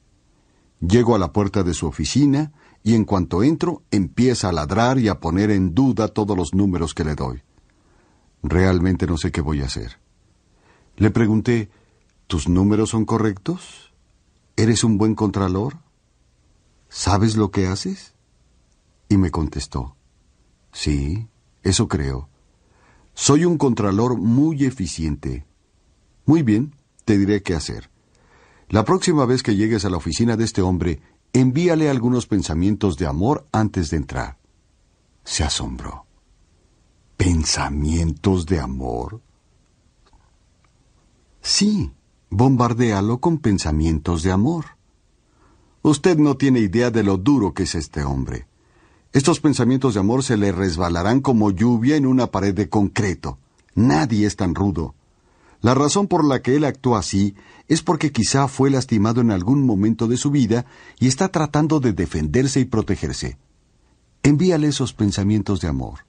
Llego a la puerta de su oficina y en cuanto entro empieza a ladrar y a poner en duda todos los números que le doy. Realmente no sé qué voy a hacer. Le pregunté, ¿tus números son correctos? ¿Eres un buen contralor? ¿Sabes lo que haces? Y me contestó, sí, eso creo. Soy un contralor muy eficiente. Muy bien, te diré qué hacer. La próxima vez que llegues a la oficina de este hombre, envíale algunos pensamientos de amor antes de entrar. Se asombró. ¿Pensamientos de amor? Sí, bombardéalo con pensamientos de amor. Usted no tiene idea de lo duro que es este hombre. Estos pensamientos de amor se le resbalarán como lluvia en una pared de concreto. Nadie es tan rudo. La razón por la que él actuó así es porque quizá fue lastimado en algún momento de su vida y está tratando de defenderse y protegerse. Envíale esos pensamientos de amor.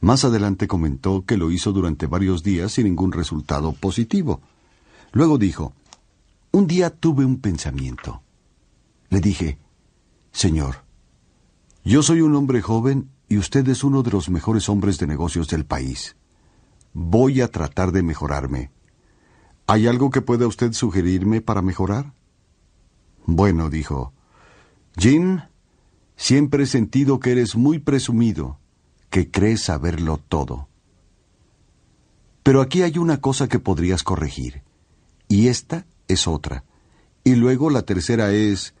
Más adelante comentó que lo hizo durante varios días sin ningún resultado positivo. Luego dijo, un día tuve un pensamiento. Le dije, Señor, yo soy un hombre joven y usted es uno de los mejores hombres de negocios del país. Voy a tratar de mejorarme. ¿Hay algo que pueda usted sugerirme para mejorar? Bueno, dijo. Jim, siempre he sentido que eres muy presumido, que crees saberlo todo. Pero aquí hay una cosa que podrías corregir, y esta es otra. Y luego la tercera es,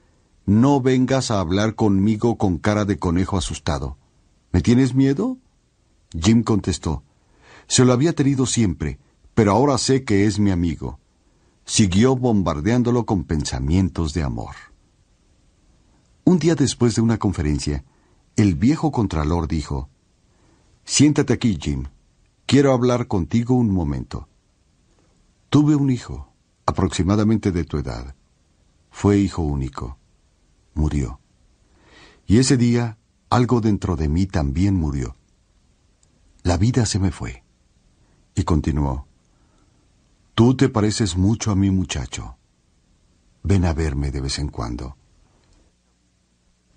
no vengas a hablar conmigo con cara de conejo asustado. ¿Me tienes miedo? Jim contestó, se lo había tenido siempre, pero ahora sé que es mi amigo. Siguió bombardeándolo con pensamientos de amor. Un día después de una conferencia, el viejo contralor dijo, Siéntate aquí, Jim. Quiero hablar contigo un momento. Tuve un hijo, aproximadamente de tu edad. Fue hijo único. Murió. Y ese día, algo dentro de mí también murió. La vida se me fue. Y continuó, Tú te pareces mucho a mi muchacho. Ven a verme de vez en cuando.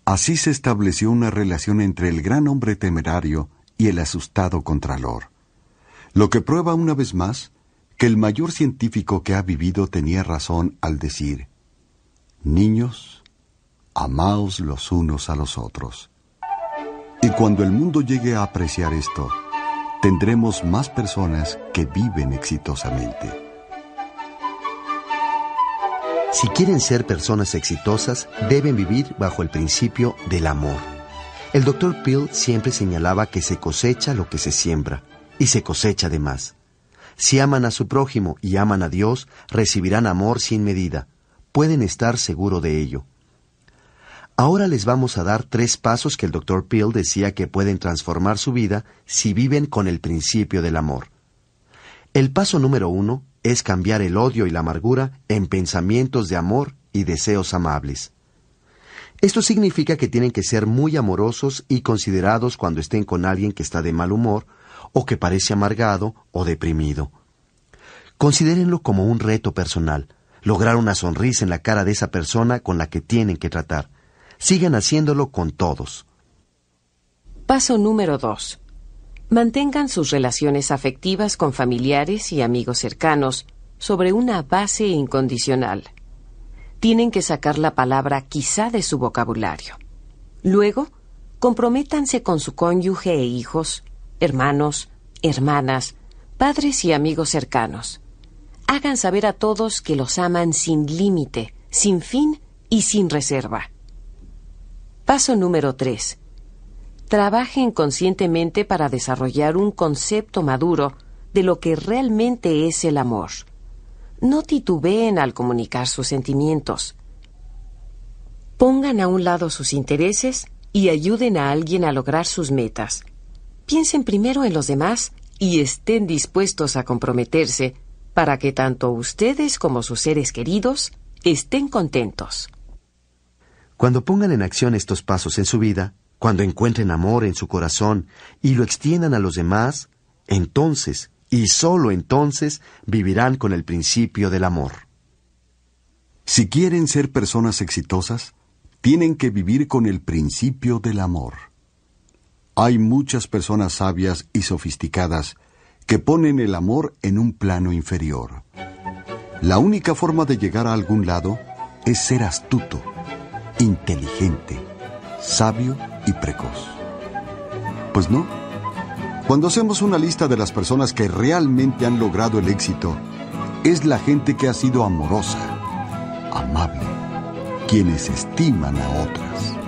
Así se estableció una relación entre el gran hombre temerario y el asustado contralor, lo que prueba una vez más que el mayor científico que ha vivido tenía razón al decir, Niños, amaos los unos a los otros. Y cuando el mundo llegue a apreciar esto, tendremos más personas que viven exitosamente. Si quieren ser personas exitosas, deben vivir bajo el principio del amor. El Dr. Peel siempre señalaba que se cosecha lo que se siembra, y se cosecha de más. Si aman a su prójimo y aman a Dios, recibirán amor sin medida. Pueden estar seguros de ello. Ahora les vamos a dar tres pasos que el Dr. Peel decía que pueden transformar su vida si viven con el principio del amor. El paso número uno es cambiar el odio y la amargura en pensamientos de amor y deseos amables. Esto significa que tienen que ser muy amorosos y considerados cuando estén con alguien que está de mal humor o que parece amargado o deprimido. Considérenlo como un reto personal, lograr una sonrisa en la cara de esa persona con la que tienen que tratar. Sigan haciéndolo con todos. Paso número 2. Mantengan sus relaciones afectivas con familiares y amigos cercanos sobre una base incondicional. Tienen que sacar la palabra quizá de su vocabulario. Luego, comprométanse con su cónyuge e hijos, hermanos, hermanas, padres y amigos cercanos. Hagan saber a todos que los aman sin límite, sin fin y sin reserva. Paso número 3. Trabajen conscientemente para desarrollar un concepto maduro de lo que realmente es el amor. No titubeen al comunicar sus sentimientos. Pongan a un lado sus intereses y ayuden a alguien a lograr sus metas. Piensen primero en los demás y estén dispuestos a comprometerse para que tanto ustedes como sus seres queridos estén contentos. Cuando pongan en acción estos pasos en su vida, cuando encuentren amor en su corazón y lo extiendan a los demás, entonces, y sólo entonces, vivirán con el principio del amor. Si quieren ser personas exitosas, tienen que vivir con el principio del amor. Hay muchas personas sabias y sofisticadas que ponen el amor en un plano inferior. La única forma de llegar a algún lado es ser astuto inteligente, sabio y precoz. Pues no. Cuando hacemos una lista de las personas que realmente han logrado el éxito, es la gente que ha sido amorosa, amable, quienes estiman a otras.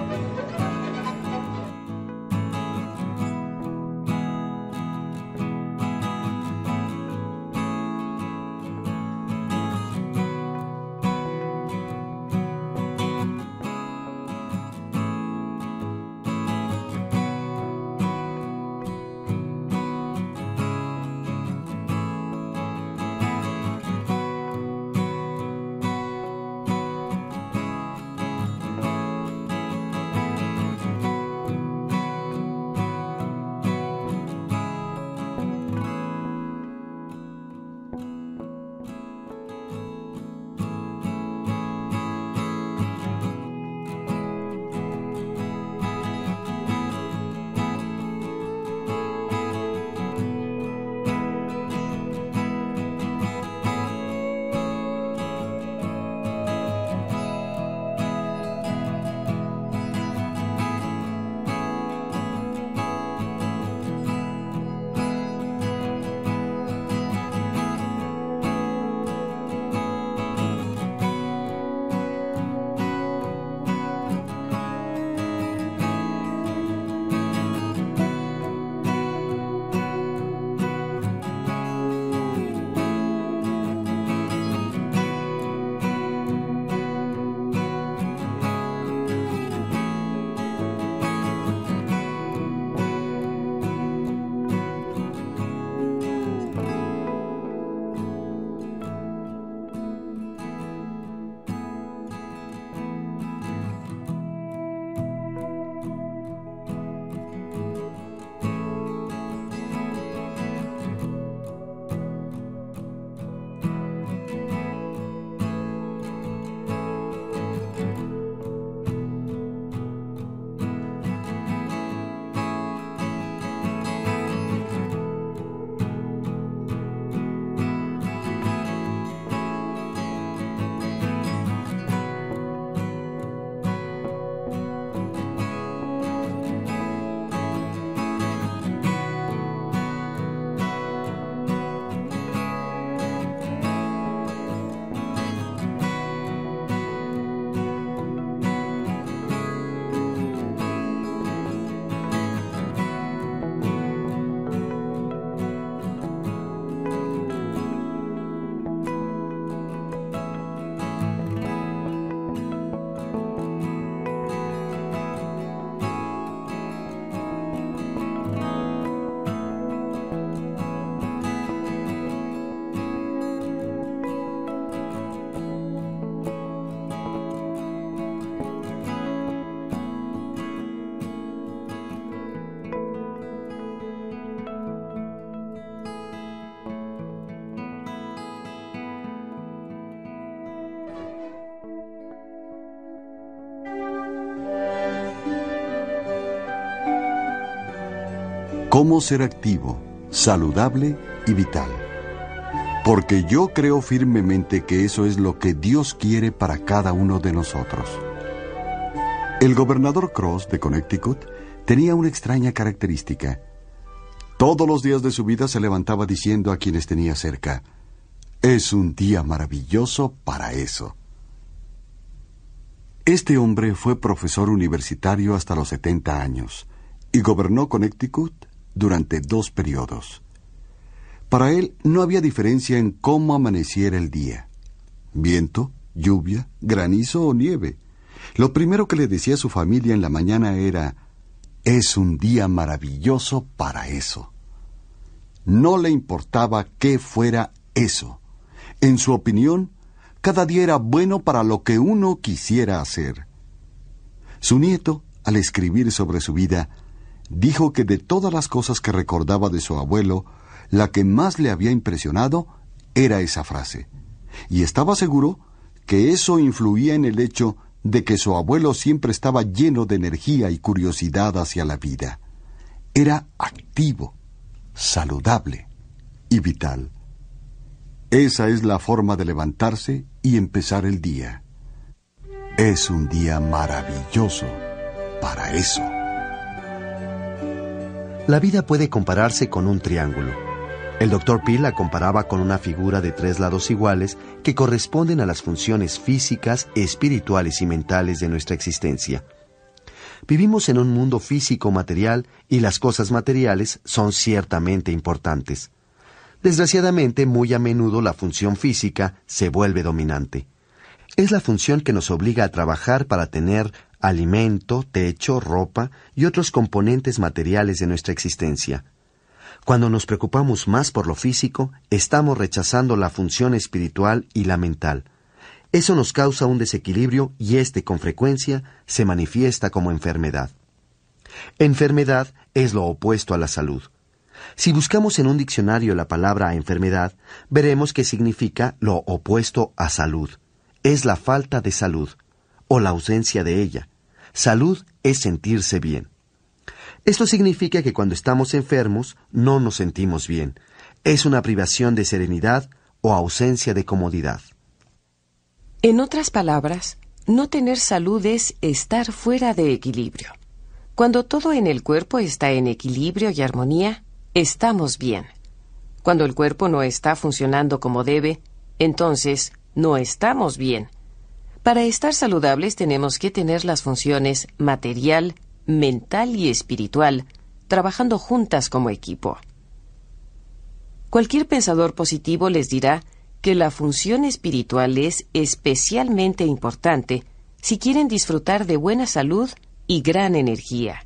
cómo ser activo, saludable y vital. Porque yo creo firmemente que eso es lo que Dios quiere para cada uno de nosotros. El gobernador Cross de Connecticut tenía una extraña característica. Todos los días de su vida se levantaba diciendo a quienes tenía cerca, es un día maravilloso para eso. Este hombre fue profesor universitario hasta los 70 años y gobernó Connecticut durante dos periodos. Para él no había diferencia en cómo amaneciera el día. Viento, lluvia, granizo o nieve. Lo primero que le decía a su familia en la mañana era, es un día maravilloso para eso. No le importaba qué fuera eso. En su opinión, cada día era bueno para lo que uno quisiera hacer. Su nieto, al escribir sobre su vida, dijo que de todas las cosas que recordaba de su abuelo, la que más le había impresionado era esa frase. Y estaba seguro que eso influía en el hecho de que su abuelo siempre estaba lleno de energía y curiosidad hacia la vida. Era activo, saludable y vital. Esa es la forma de levantarse y empezar el día. Es un día maravilloso para eso. La vida puede compararse con un triángulo. El doctor P. la comparaba con una figura de tres lados iguales que corresponden a las funciones físicas, espirituales y mentales de nuestra existencia. Vivimos en un mundo físico material y las cosas materiales son ciertamente importantes. Desgraciadamente, muy a menudo la función física se vuelve dominante. Es la función que nos obliga a trabajar para tener alimento, techo, ropa y otros componentes materiales de nuestra existencia. Cuando nos preocupamos más por lo físico, estamos rechazando la función espiritual y la mental. Eso nos causa un desequilibrio y este con frecuencia se manifiesta como enfermedad. Enfermedad es lo opuesto a la salud. Si buscamos en un diccionario la palabra enfermedad, veremos que significa lo opuesto a salud. Es la falta de salud o la ausencia de ella. Salud es sentirse bien. Esto significa que cuando estamos enfermos no nos sentimos bien. Es una privación de serenidad o ausencia de comodidad. En otras palabras, no tener salud es estar fuera de equilibrio. Cuando todo en el cuerpo está en equilibrio y armonía, estamos bien. Cuando el cuerpo no está funcionando como debe, entonces no estamos bien. Para estar saludables tenemos que tener las funciones material, mental y espiritual, trabajando juntas como equipo. Cualquier pensador positivo les dirá que la función espiritual es especialmente importante si quieren disfrutar de buena salud y gran energía.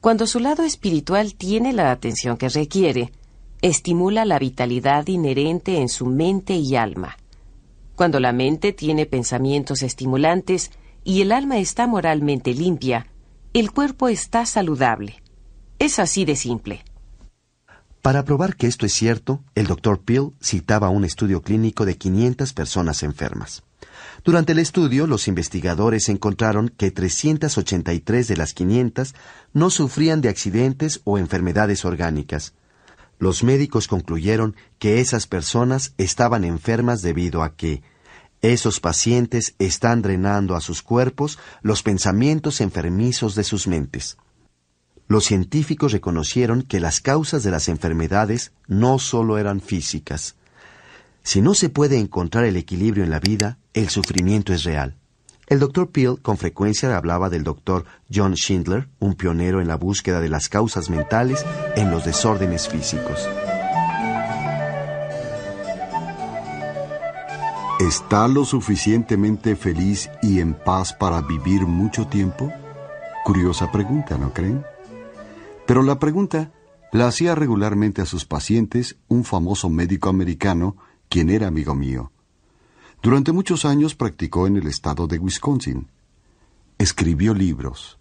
Cuando su lado espiritual tiene la atención que requiere, estimula la vitalidad inherente en su mente y alma. Cuando la mente tiene pensamientos estimulantes y el alma está moralmente limpia, el cuerpo está saludable. Es así de simple. Para probar que esto es cierto, el doctor Peel citaba un estudio clínico de 500 personas enfermas. Durante el estudio, los investigadores encontraron que 383 de las 500 no sufrían de accidentes o enfermedades orgánicas. Los médicos concluyeron que esas personas estaban enfermas debido a que esos pacientes están drenando a sus cuerpos los pensamientos enfermizos de sus mentes. Los científicos reconocieron que las causas de las enfermedades no solo eran físicas. Si no se puede encontrar el equilibrio en la vida, el sufrimiento es real. El doctor Peel con frecuencia hablaba del doctor John Schindler, un pionero en la búsqueda de las causas mentales en los desórdenes físicos. ¿Está lo suficientemente feliz y en paz para vivir mucho tiempo? Curiosa pregunta, ¿no creen? Pero la pregunta la hacía regularmente a sus pacientes un famoso médico americano, quien era amigo mío. Durante muchos años practicó en el estado de Wisconsin. Escribió libros,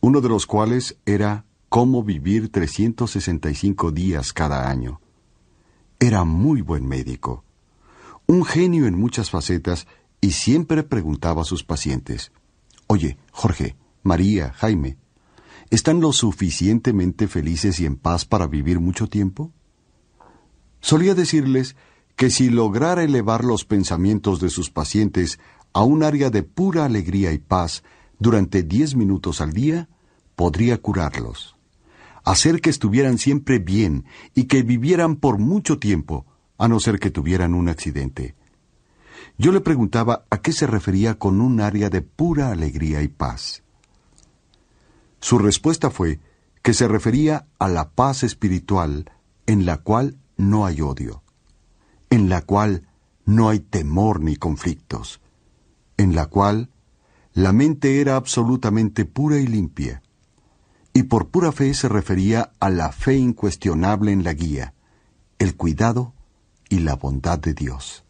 uno de los cuales era Cómo vivir 365 días cada año. Era muy buen médico un genio en muchas facetas y siempre preguntaba a sus pacientes, Oye, Jorge, María, Jaime, ¿están lo suficientemente felices y en paz para vivir mucho tiempo? Solía decirles que si lograra elevar los pensamientos de sus pacientes a un área de pura alegría y paz durante diez minutos al día, podría curarlos. Hacer que estuvieran siempre bien y que vivieran por mucho tiempo, a no ser que tuvieran un accidente. Yo le preguntaba a qué se refería con un área de pura alegría y paz. Su respuesta fue que se refería a la paz espiritual en la cual no hay odio, en la cual no hay temor ni conflictos, en la cual la mente era absolutamente pura y limpia, y por pura fe se refería a la fe incuestionable en la guía, el cuidado y la bondad de Dios.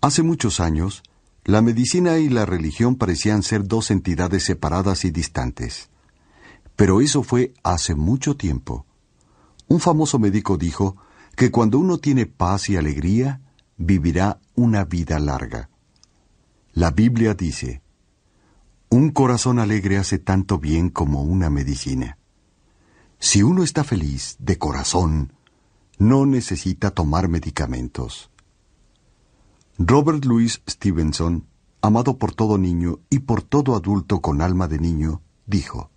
Hace muchos años, la medicina y la religión parecían ser dos entidades separadas y distantes. Pero eso fue hace mucho tiempo. Un famoso médico dijo que cuando uno tiene paz y alegría, vivirá una vida larga. La Biblia dice, un corazón alegre hace tanto bien como una medicina. Si uno está feliz de corazón, no necesita tomar medicamentos. Robert Louis Stevenson, amado por todo niño y por todo adulto con alma de niño, dijo,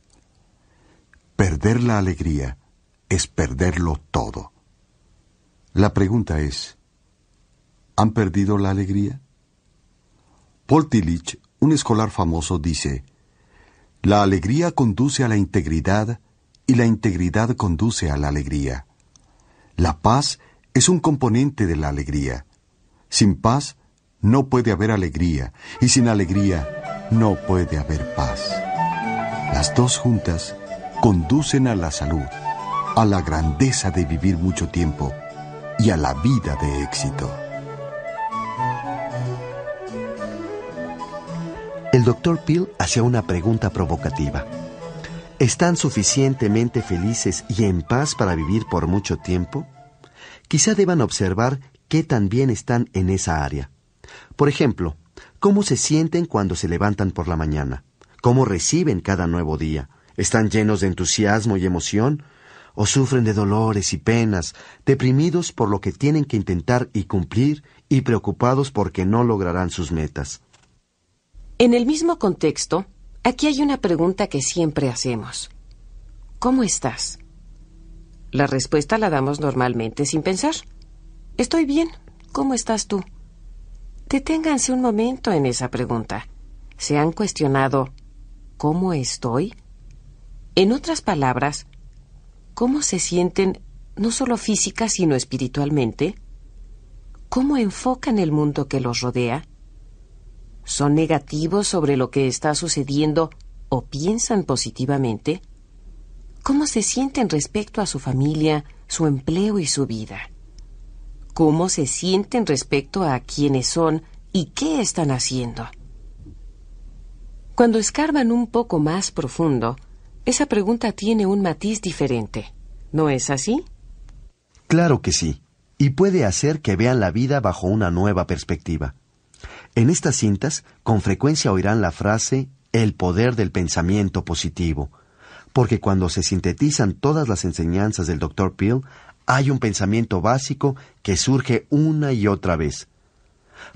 Perder la alegría es perderlo todo. La pregunta es, ¿han perdido la alegría? Paul Tillich, un escolar famoso, dice, La alegría conduce a la integridad y la integridad conduce a la alegría. La paz es un componente de la alegría. Sin paz no puede haber alegría y sin alegría no puede haber paz. Las dos juntas conducen a la salud, a la grandeza de vivir mucho tiempo y a la vida de éxito. El doctor Peel hacía una pregunta provocativa están suficientemente felices y en paz para vivir por mucho tiempo? Quizá deban observar qué tan bien están en esa área. Por ejemplo, cómo se sienten cuando se levantan por la mañana, cómo reciben cada nuevo día, están llenos de entusiasmo y emoción, o sufren de dolores y penas, deprimidos por lo que tienen que intentar y cumplir y preocupados porque no lograrán sus metas. En el mismo contexto, Aquí hay una pregunta que siempre hacemos. ¿Cómo estás? La respuesta la damos normalmente sin pensar. Estoy bien. ¿Cómo estás tú? Deténganse un momento en esa pregunta. ¿Se han cuestionado cómo estoy? En otras palabras, ¿cómo se sienten no solo física, sino espiritualmente? ¿Cómo enfocan el mundo que los rodea? ¿Son negativos sobre lo que está sucediendo o piensan positivamente? ¿Cómo se sienten respecto a su familia, su empleo y su vida? ¿Cómo se sienten respecto a quiénes son y qué están haciendo? Cuando escarban un poco más profundo, esa pregunta tiene un matiz diferente. ¿No es así? Claro que sí, y puede hacer que vean la vida bajo una nueva perspectiva. En estas cintas, con frecuencia oirán la frase el poder del pensamiento positivo, porque cuando se sintetizan todas las enseñanzas del Dr. Peel, hay un pensamiento básico que surge una y otra vez.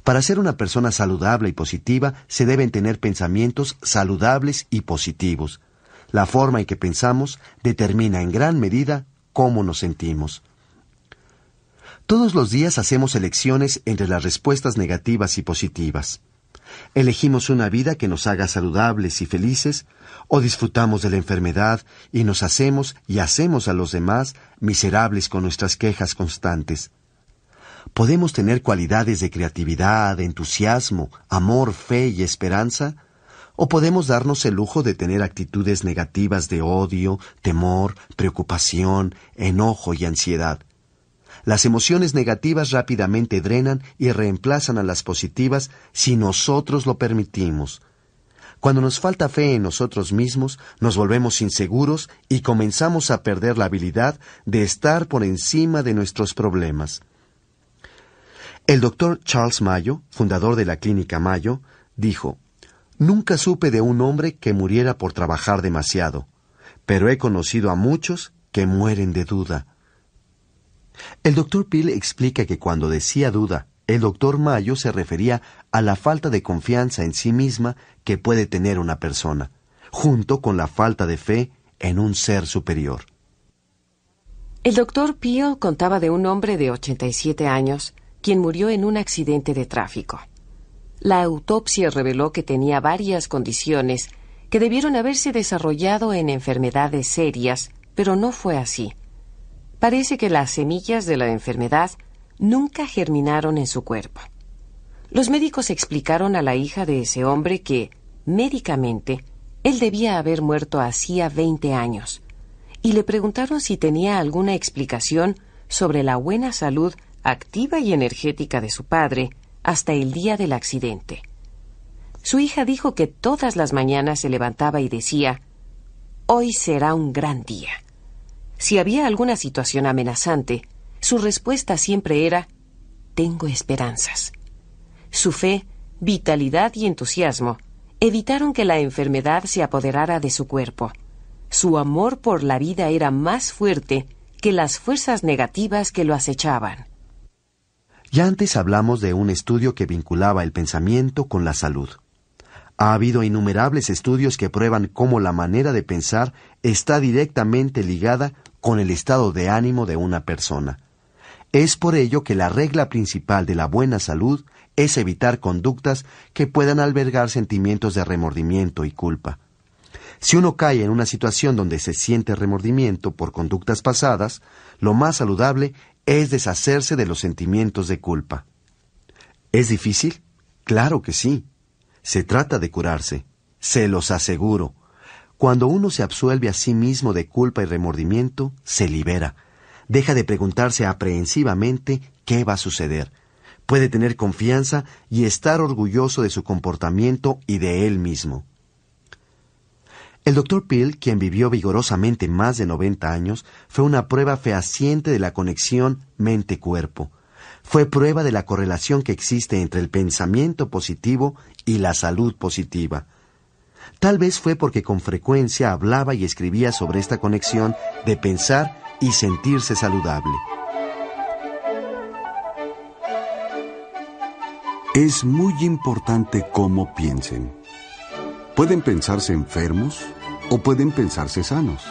Para ser una persona saludable y positiva, se deben tener pensamientos saludables y positivos. La forma en que pensamos determina en gran medida cómo nos sentimos. Todos los días hacemos elecciones entre las respuestas negativas y positivas. Elegimos una vida que nos haga saludables y felices, o disfrutamos de la enfermedad y nos hacemos y hacemos a los demás miserables con nuestras quejas constantes. ¿Podemos tener cualidades de creatividad, entusiasmo, amor, fe y esperanza? ¿O podemos darnos el lujo de tener actitudes negativas de odio, temor, preocupación, enojo y ansiedad? Las emociones negativas rápidamente drenan y reemplazan a las positivas si nosotros lo permitimos. Cuando nos falta fe en nosotros mismos, nos volvemos inseguros y comenzamos a perder la habilidad de estar por encima de nuestros problemas. El doctor Charles Mayo, fundador de la Clínica Mayo, dijo, Nunca supe de un hombre que muriera por trabajar demasiado, pero he conocido a muchos que mueren de duda. El doctor Peel explica que cuando decía duda, el doctor Mayo se refería a la falta de confianza en sí misma que puede tener una persona, junto con la falta de fe en un ser superior. El doctor Peel contaba de un hombre de 87 años, quien murió en un accidente de tráfico. La autopsia reveló que tenía varias condiciones que debieron haberse desarrollado en enfermedades serias, pero no fue así. Parece que las semillas de la enfermedad nunca germinaron en su cuerpo. Los médicos explicaron a la hija de ese hombre que, médicamente, él debía haber muerto hacía 20 años, y le preguntaron si tenía alguna explicación sobre la buena salud activa y energética de su padre hasta el día del accidente. Su hija dijo que todas las mañanas se levantaba y decía, Hoy será un gran día. Si había alguna situación amenazante, su respuesta siempre era, tengo esperanzas. Su fe, vitalidad y entusiasmo evitaron que la enfermedad se apoderara de su cuerpo. Su amor por la vida era más fuerte que las fuerzas negativas que lo acechaban. Ya antes hablamos de un estudio que vinculaba el pensamiento con la salud. Ha habido innumerables estudios que prueban cómo la manera de pensar está directamente ligada con el estado de ánimo de una persona. Es por ello que la regla principal de la buena salud es evitar conductas que puedan albergar sentimientos de remordimiento y culpa. Si uno cae en una situación donde se siente remordimiento por conductas pasadas, lo más saludable es deshacerse de los sentimientos de culpa. ¿Es difícil? Claro que sí. Se trata de curarse. Se los aseguro. Cuando uno se absuelve a sí mismo de culpa y remordimiento, se libera. Deja de preguntarse aprehensivamente qué va a suceder. Puede tener confianza y estar orgulloso de su comportamiento y de él mismo. El doctor Peel, quien vivió vigorosamente más de 90 años, fue una prueba fehaciente de la conexión mente-cuerpo. Fue prueba de la correlación que existe entre el pensamiento positivo y la salud positiva. Tal vez fue porque con frecuencia hablaba y escribía sobre esta conexión de pensar y sentirse saludable. Es muy importante cómo piensen. Pueden pensarse enfermos o pueden pensarse sanos.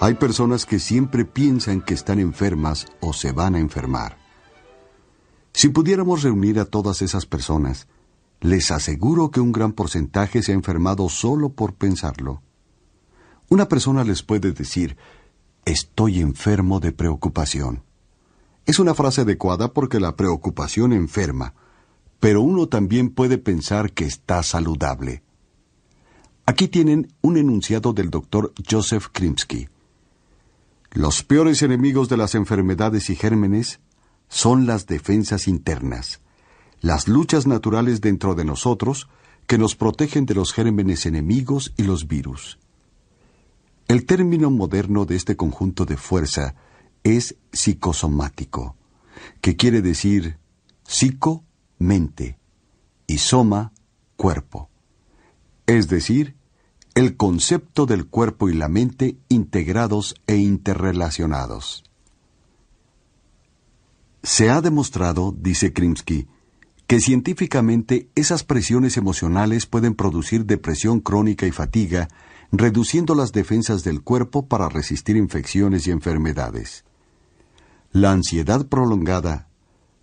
Hay personas que siempre piensan que están enfermas o se van a enfermar. Si pudiéramos reunir a todas esas personas les aseguro que un gran porcentaje se ha enfermado solo por pensarlo. Una persona les puede decir, estoy enfermo de preocupación. Es una frase adecuada porque la preocupación enferma, pero uno también puede pensar que está saludable. Aquí tienen un enunciado del doctor Joseph Krimsky. Los peores enemigos de las enfermedades y gérmenes son las defensas internas las luchas naturales dentro de nosotros que nos protegen de los gérmenes enemigos y los virus. El término moderno de este conjunto de fuerza es psicosomático, que quiere decir psico, mente, y soma, cuerpo. Es decir, el concepto del cuerpo y la mente integrados e interrelacionados. Se ha demostrado, dice Krimsky, que científicamente esas presiones emocionales pueden producir depresión crónica y fatiga, reduciendo las defensas del cuerpo para resistir infecciones y enfermedades. La ansiedad prolongada,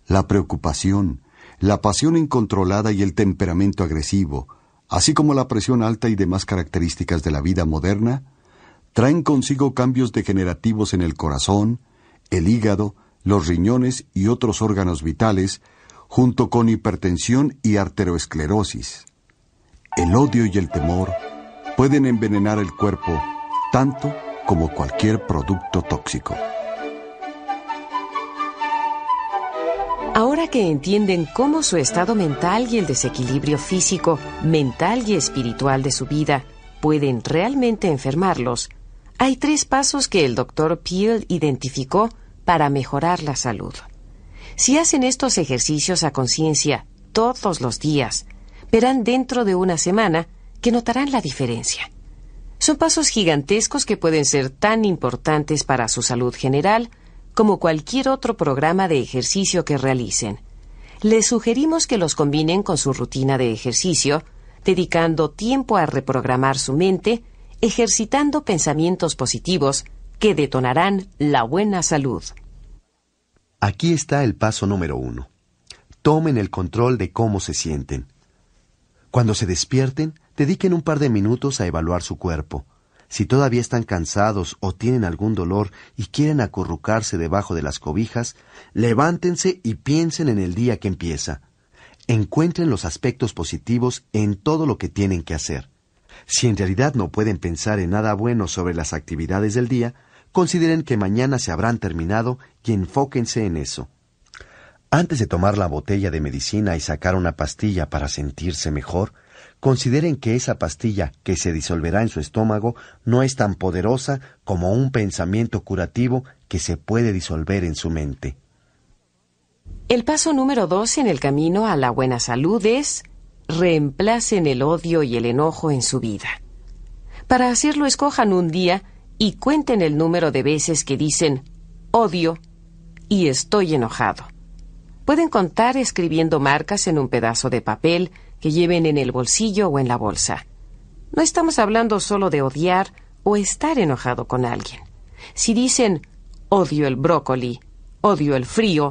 la preocupación, la pasión incontrolada y el temperamento agresivo, así como la presión alta y demás características de la vida moderna, traen consigo cambios degenerativos en el corazón, el hígado, los riñones y otros órganos vitales, junto con hipertensión y arteriosclerosis, El odio y el temor pueden envenenar el cuerpo tanto como cualquier producto tóxico. Ahora que entienden cómo su estado mental y el desequilibrio físico, mental y espiritual de su vida pueden realmente enfermarlos, hay tres pasos que el doctor Peel identificó para mejorar la salud. Si hacen estos ejercicios a conciencia todos los días, verán dentro de una semana que notarán la diferencia. Son pasos gigantescos que pueden ser tan importantes para su salud general como cualquier otro programa de ejercicio que realicen. Les sugerimos que los combinen con su rutina de ejercicio, dedicando tiempo a reprogramar su mente, ejercitando pensamientos positivos que detonarán la buena salud. Aquí está el paso número uno. Tomen el control de cómo se sienten. Cuando se despierten, dediquen un par de minutos a evaluar su cuerpo. Si todavía están cansados o tienen algún dolor y quieren acurrucarse debajo de las cobijas, levántense y piensen en el día que empieza. Encuentren los aspectos positivos en todo lo que tienen que hacer. Si en realidad no pueden pensar en nada bueno sobre las actividades del día, Consideren que mañana se habrán terminado y enfóquense en eso. Antes de tomar la botella de medicina y sacar una pastilla para sentirse mejor, consideren que esa pastilla que se disolverá en su estómago no es tan poderosa como un pensamiento curativo que se puede disolver en su mente. El paso número dos en el camino a la buena salud es reemplacen el odio y el enojo en su vida. Para hacerlo escojan un día y cuenten el número de veces que dicen odio y estoy enojado. Pueden contar escribiendo marcas en un pedazo de papel que lleven en el bolsillo o en la bolsa. No estamos hablando solo de odiar o estar enojado con alguien. Si dicen odio el brócoli, odio el frío,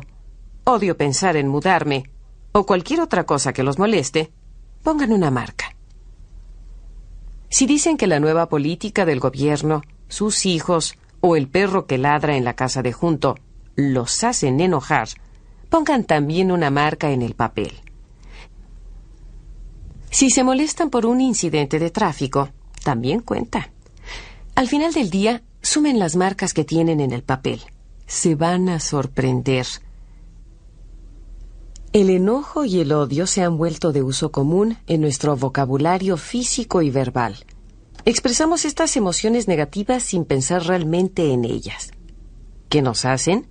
odio pensar en mudarme o cualquier otra cosa que los moleste, pongan una marca. Si dicen que la nueva política del gobierno sus hijos o el perro que ladra en la casa de junto los hacen enojar, pongan también una marca en el papel. Si se molestan por un incidente de tráfico, también cuenta. Al final del día, sumen las marcas que tienen en el papel. Se van a sorprender. El enojo y el odio se han vuelto de uso común en nuestro vocabulario físico y verbal. Expresamos estas emociones negativas sin pensar realmente en ellas. ¿Qué nos hacen?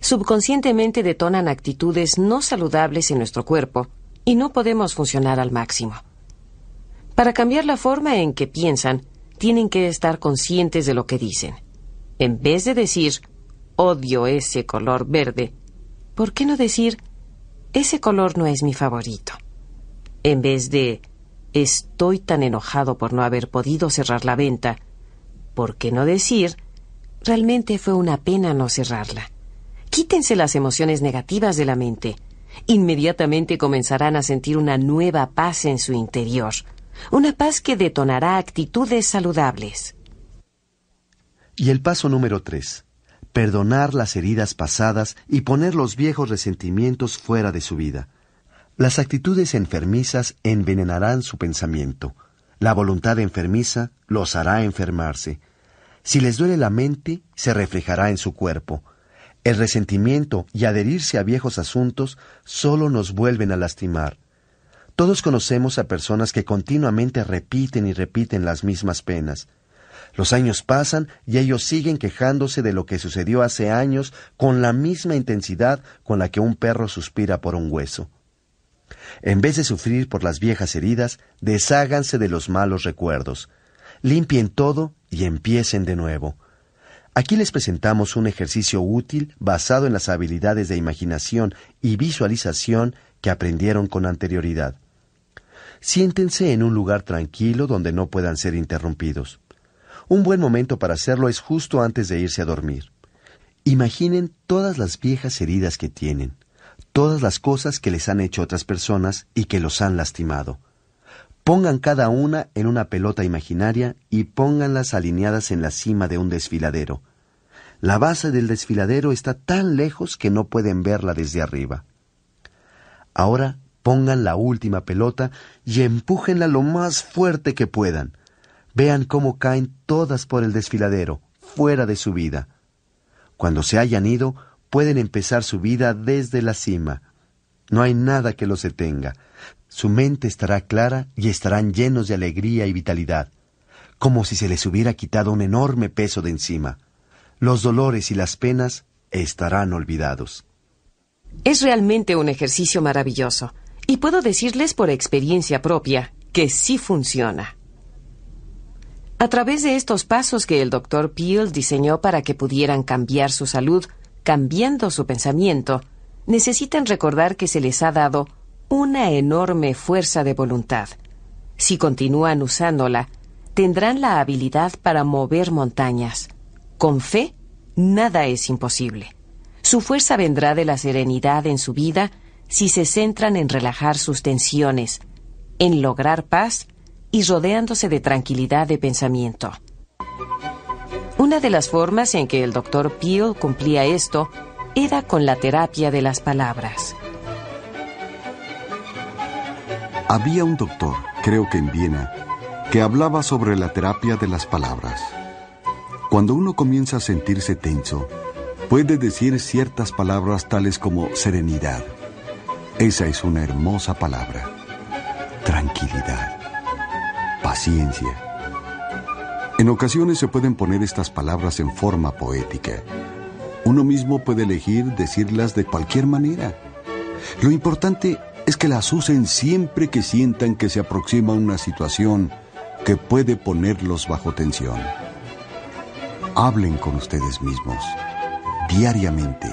Subconscientemente detonan actitudes no saludables en nuestro cuerpo y no podemos funcionar al máximo. Para cambiar la forma en que piensan, tienen que estar conscientes de lo que dicen. En vez de decir, odio ese color verde, ¿por qué no decir, ese color no es mi favorito? En vez de, Estoy tan enojado por no haber podido cerrar la venta. ¿Por qué no decir? Realmente fue una pena no cerrarla. Quítense las emociones negativas de la mente. Inmediatamente comenzarán a sentir una nueva paz en su interior, una paz que detonará actitudes saludables. Y el paso número tres, Perdonar las heridas pasadas y poner los viejos resentimientos fuera de su vida. Las actitudes enfermizas envenenarán su pensamiento. La voluntad enfermiza los hará enfermarse. Si les duele la mente, se reflejará en su cuerpo. El resentimiento y adherirse a viejos asuntos solo nos vuelven a lastimar. Todos conocemos a personas que continuamente repiten y repiten las mismas penas. Los años pasan y ellos siguen quejándose de lo que sucedió hace años con la misma intensidad con la que un perro suspira por un hueso. En vez de sufrir por las viejas heridas, desháganse de los malos recuerdos. Limpien todo y empiecen de nuevo. Aquí les presentamos un ejercicio útil basado en las habilidades de imaginación y visualización que aprendieron con anterioridad. Siéntense en un lugar tranquilo donde no puedan ser interrumpidos. Un buen momento para hacerlo es justo antes de irse a dormir. Imaginen todas las viejas heridas que tienen todas las cosas que les han hecho otras personas y que los han lastimado. Pongan cada una en una pelota imaginaria y pónganlas alineadas en la cima de un desfiladero. La base del desfiladero está tan lejos que no pueden verla desde arriba. Ahora pongan la última pelota y empújenla lo más fuerte que puedan. Vean cómo caen todas por el desfiladero, fuera de su vida. Cuando se hayan ido, pueden empezar su vida desde la cima. No hay nada que los detenga. Su mente estará clara y estarán llenos de alegría y vitalidad, como si se les hubiera quitado un enorme peso de encima. Los dolores y las penas estarán olvidados. Es realmente un ejercicio maravilloso, y puedo decirles por experiencia propia que sí funciona. A través de estos pasos que el doctor Peel diseñó para que pudieran cambiar su salud, cambiando su pensamiento, necesitan recordar que se les ha dado una enorme fuerza de voluntad. Si continúan usándola, tendrán la habilidad para mover montañas. Con fe, nada es imposible. Su fuerza vendrá de la serenidad en su vida si se centran en relajar sus tensiones, en lograr paz y rodeándose de tranquilidad de pensamiento. Una de las formas en que el doctor Peel cumplía esto era con la terapia de las palabras. Había un doctor, creo que en Viena, que hablaba sobre la terapia de las palabras. Cuando uno comienza a sentirse tenso, puede decir ciertas palabras tales como serenidad. Esa es una hermosa palabra. Tranquilidad. Paciencia en ocasiones se pueden poner estas palabras en forma poética. Uno mismo puede elegir decirlas de cualquier manera. Lo importante es que las usen siempre que sientan que se aproxima una situación que puede ponerlos bajo tensión. Hablen con ustedes mismos diariamente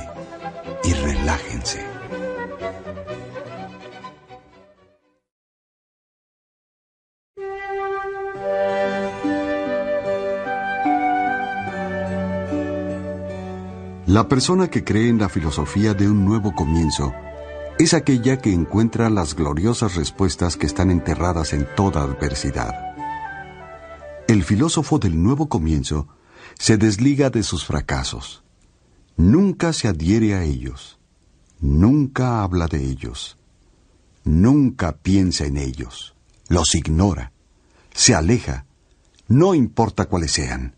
y relájense. La persona que cree en la filosofía de un nuevo comienzo es aquella que encuentra las gloriosas respuestas que están enterradas en toda adversidad. El filósofo del nuevo comienzo se desliga de sus fracasos. Nunca se adhiere a ellos. Nunca habla de ellos. Nunca piensa en ellos. Los ignora. Se aleja. No importa cuáles sean.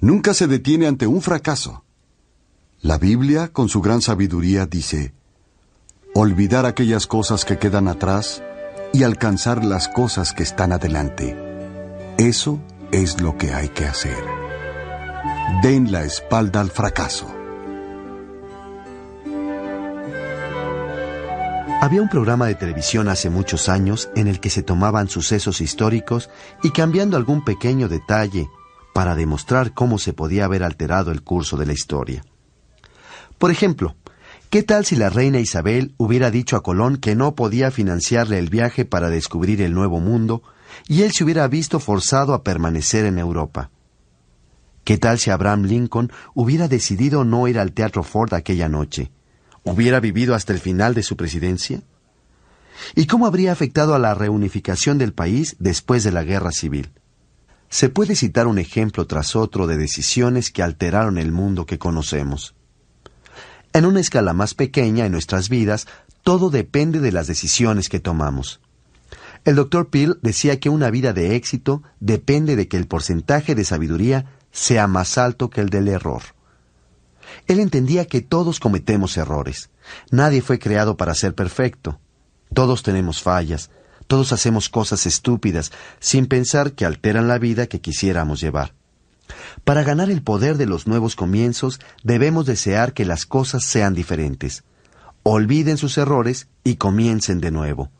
Nunca se detiene ante un fracaso. La Biblia, con su gran sabiduría, dice, olvidar aquellas cosas que quedan atrás y alcanzar las cosas que están adelante. Eso es lo que hay que hacer. Den la espalda al fracaso. Había un programa de televisión hace muchos años en el que se tomaban sucesos históricos y cambiando algún pequeño detalle para demostrar cómo se podía haber alterado el curso de la historia. Por ejemplo, ¿qué tal si la reina Isabel hubiera dicho a Colón que no podía financiarle el viaje para descubrir el Nuevo Mundo y él se hubiera visto forzado a permanecer en Europa? ¿Qué tal si Abraham Lincoln hubiera decidido no ir al Teatro Ford aquella noche? ¿Hubiera vivido hasta el final de su presidencia? ¿Y cómo habría afectado a la reunificación del país después de la guerra civil? Se puede citar un ejemplo tras otro de decisiones que alteraron el mundo que conocemos. En una escala más pequeña en nuestras vidas, todo depende de las decisiones que tomamos. El doctor Peel decía que una vida de éxito depende de que el porcentaje de sabiduría sea más alto que el del error. Él entendía que todos cometemos errores. Nadie fue creado para ser perfecto. Todos tenemos fallas, todos hacemos cosas estúpidas, sin pensar que alteran la vida que quisiéramos llevar. Para ganar el poder de los nuevos comienzos debemos desear que las cosas sean diferentes. Olviden sus errores y comiencen de nuevo.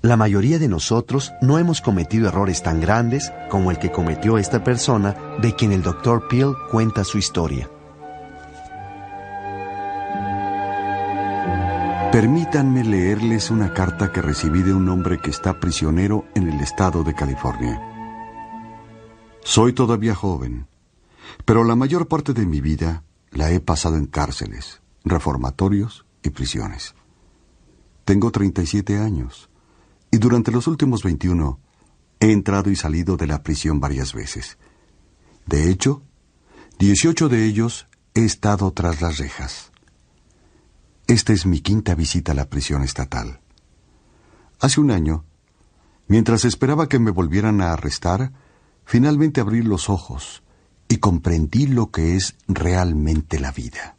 La mayoría de nosotros no hemos cometido errores tan grandes como el que cometió esta persona de quien el doctor Peel cuenta su historia. Permítanme leerles una carta que recibí de un hombre que está prisionero en el estado de California. Soy todavía joven, pero la mayor parte de mi vida la he pasado en cárceles, reformatorios y prisiones. Tengo 37 años y durante los últimos 21 he entrado y salido de la prisión varias veces. De hecho, 18 de ellos he estado tras las rejas. Esta es mi quinta visita a la prisión estatal. Hace un año, mientras esperaba que me volvieran a arrestar, Finalmente abrí los ojos y comprendí lo que es realmente la vida.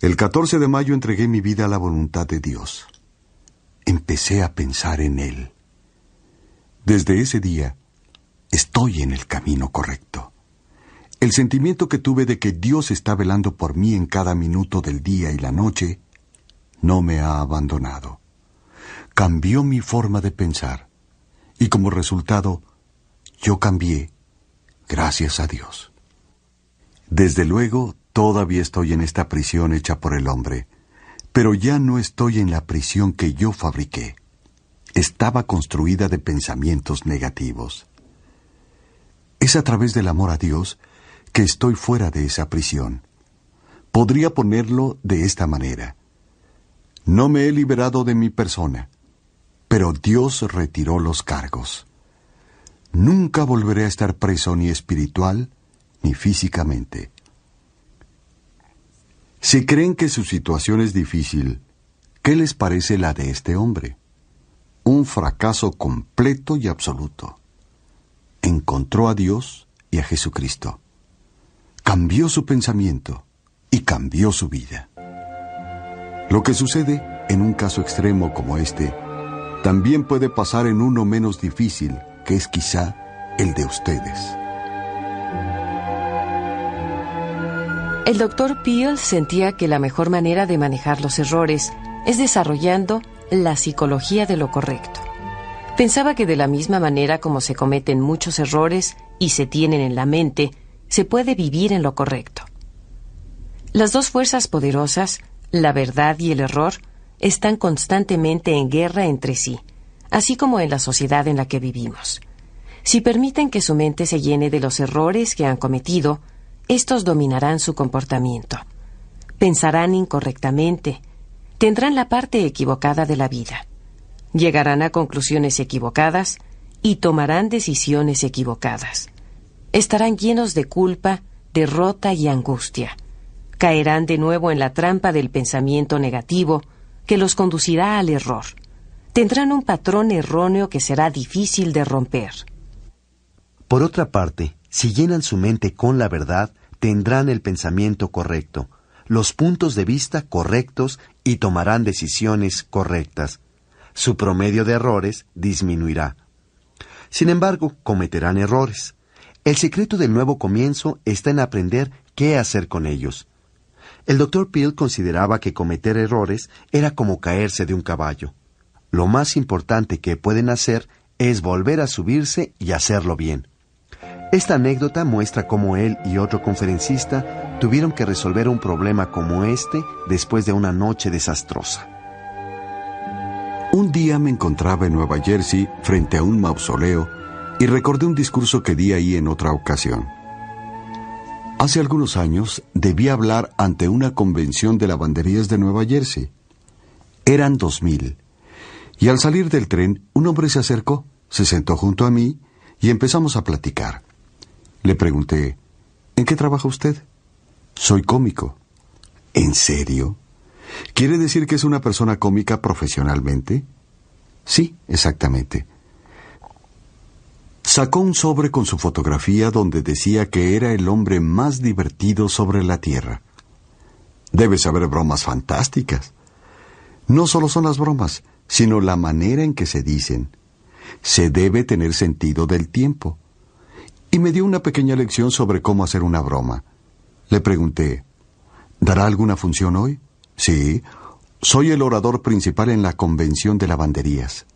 El 14 de mayo entregué mi vida a la voluntad de Dios. Empecé a pensar en Él. Desde ese día, estoy en el camino correcto. El sentimiento que tuve de que Dios está velando por mí en cada minuto del día y la noche no me ha abandonado. Cambió mi forma de pensar y como resultado yo cambié, gracias a Dios. Desde luego, todavía estoy en esta prisión hecha por el hombre, pero ya no estoy en la prisión que yo fabriqué. Estaba construida de pensamientos negativos. Es a través del amor a Dios que estoy fuera de esa prisión. Podría ponerlo de esta manera. No me he liberado de mi persona, pero Dios retiró los cargos. Nunca volveré a estar preso ni espiritual ni físicamente. Si creen que su situación es difícil, ¿qué les parece la de este hombre? Un fracaso completo y absoluto. Encontró a Dios y a Jesucristo. Cambió su pensamiento y cambió su vida. Lo que sucede en un caso extremo como este, también puede pasar en uno menos difícil, es quizá el de ustedes. El doctor Peel sentía que la mejor manera de manejar los errores es desarrollando la psicología de lo correcto. Pensaba que de la misma manera como se cometen muchos errores y se tienen en la mente, se puede vivir en lo correcto. Las dos fuerzas poderosas, la verdad y el error, están constantemente en guerra entre sí así como en la sociedad en la que vivimos. Si permiten que su mente se llene de los errores que han cometido, estos dominarán su comportamiento. Pensarán incorrectamente, tendrán la parte equivocada de la vida, llegarán a conclusiones equivocadas y tomarán decisiones equivocadas. Estarán llenos de culpa, derrota y angustia. Caerán de nuevo en la trampa del pensamiento negativo que los conducirá al error tendrán un patrón erróneo que será difícil de romper. Por otra parte, si llenan su mente con la verdad, tendrán el pensamiento correcto, los puntos de vista correctos y tomarán decisiones correctas. Su promedio de errores disminuirá. Sin embargo, cometerán errores. El secreto del nuevo comienzo está en aprender qué hacer con ellos. El doctor Peel consideraba que cometer errores era como caerse de un caballo lo más importante que pueden hacer es volver a subirse y hacerlo bien. Esta anécdota muestra cómo él y otro conferencista tuvieron que resolver un problema como este después de una noche desastrosa. Un día me encontraba en Nueva Jersey frente a un mausoleo y recordé un discurso que di ahí en otra ocasión. Hace algunos años debí hablar ante una convención de lavanderías de Nueva Jersey. Eran 2000. Y al salir del tren, un hombre se acercó, se sentó junto a mí y empezamos a platicar. Le pregunté, ¿en qué trabaja usted? Soy cómico. ¿En serio? ¿Quiere decir que es una persona cómica profesionalmente? Sí, exactamente. Sacó un sobre con su fotografía donde decía que era el hombre más divertido sobre la Tierra. Debes saber bromas fantásticas. No solo son las bromas, sino la manera en que se dicen. Se debe tener sentido del tiempo. Y me dio una pequeña lección sobre cómo hacer una broma. Le pregunté, ¿dará alguna función hoy? Sí, soy el orador principal en la convención de lavanderías.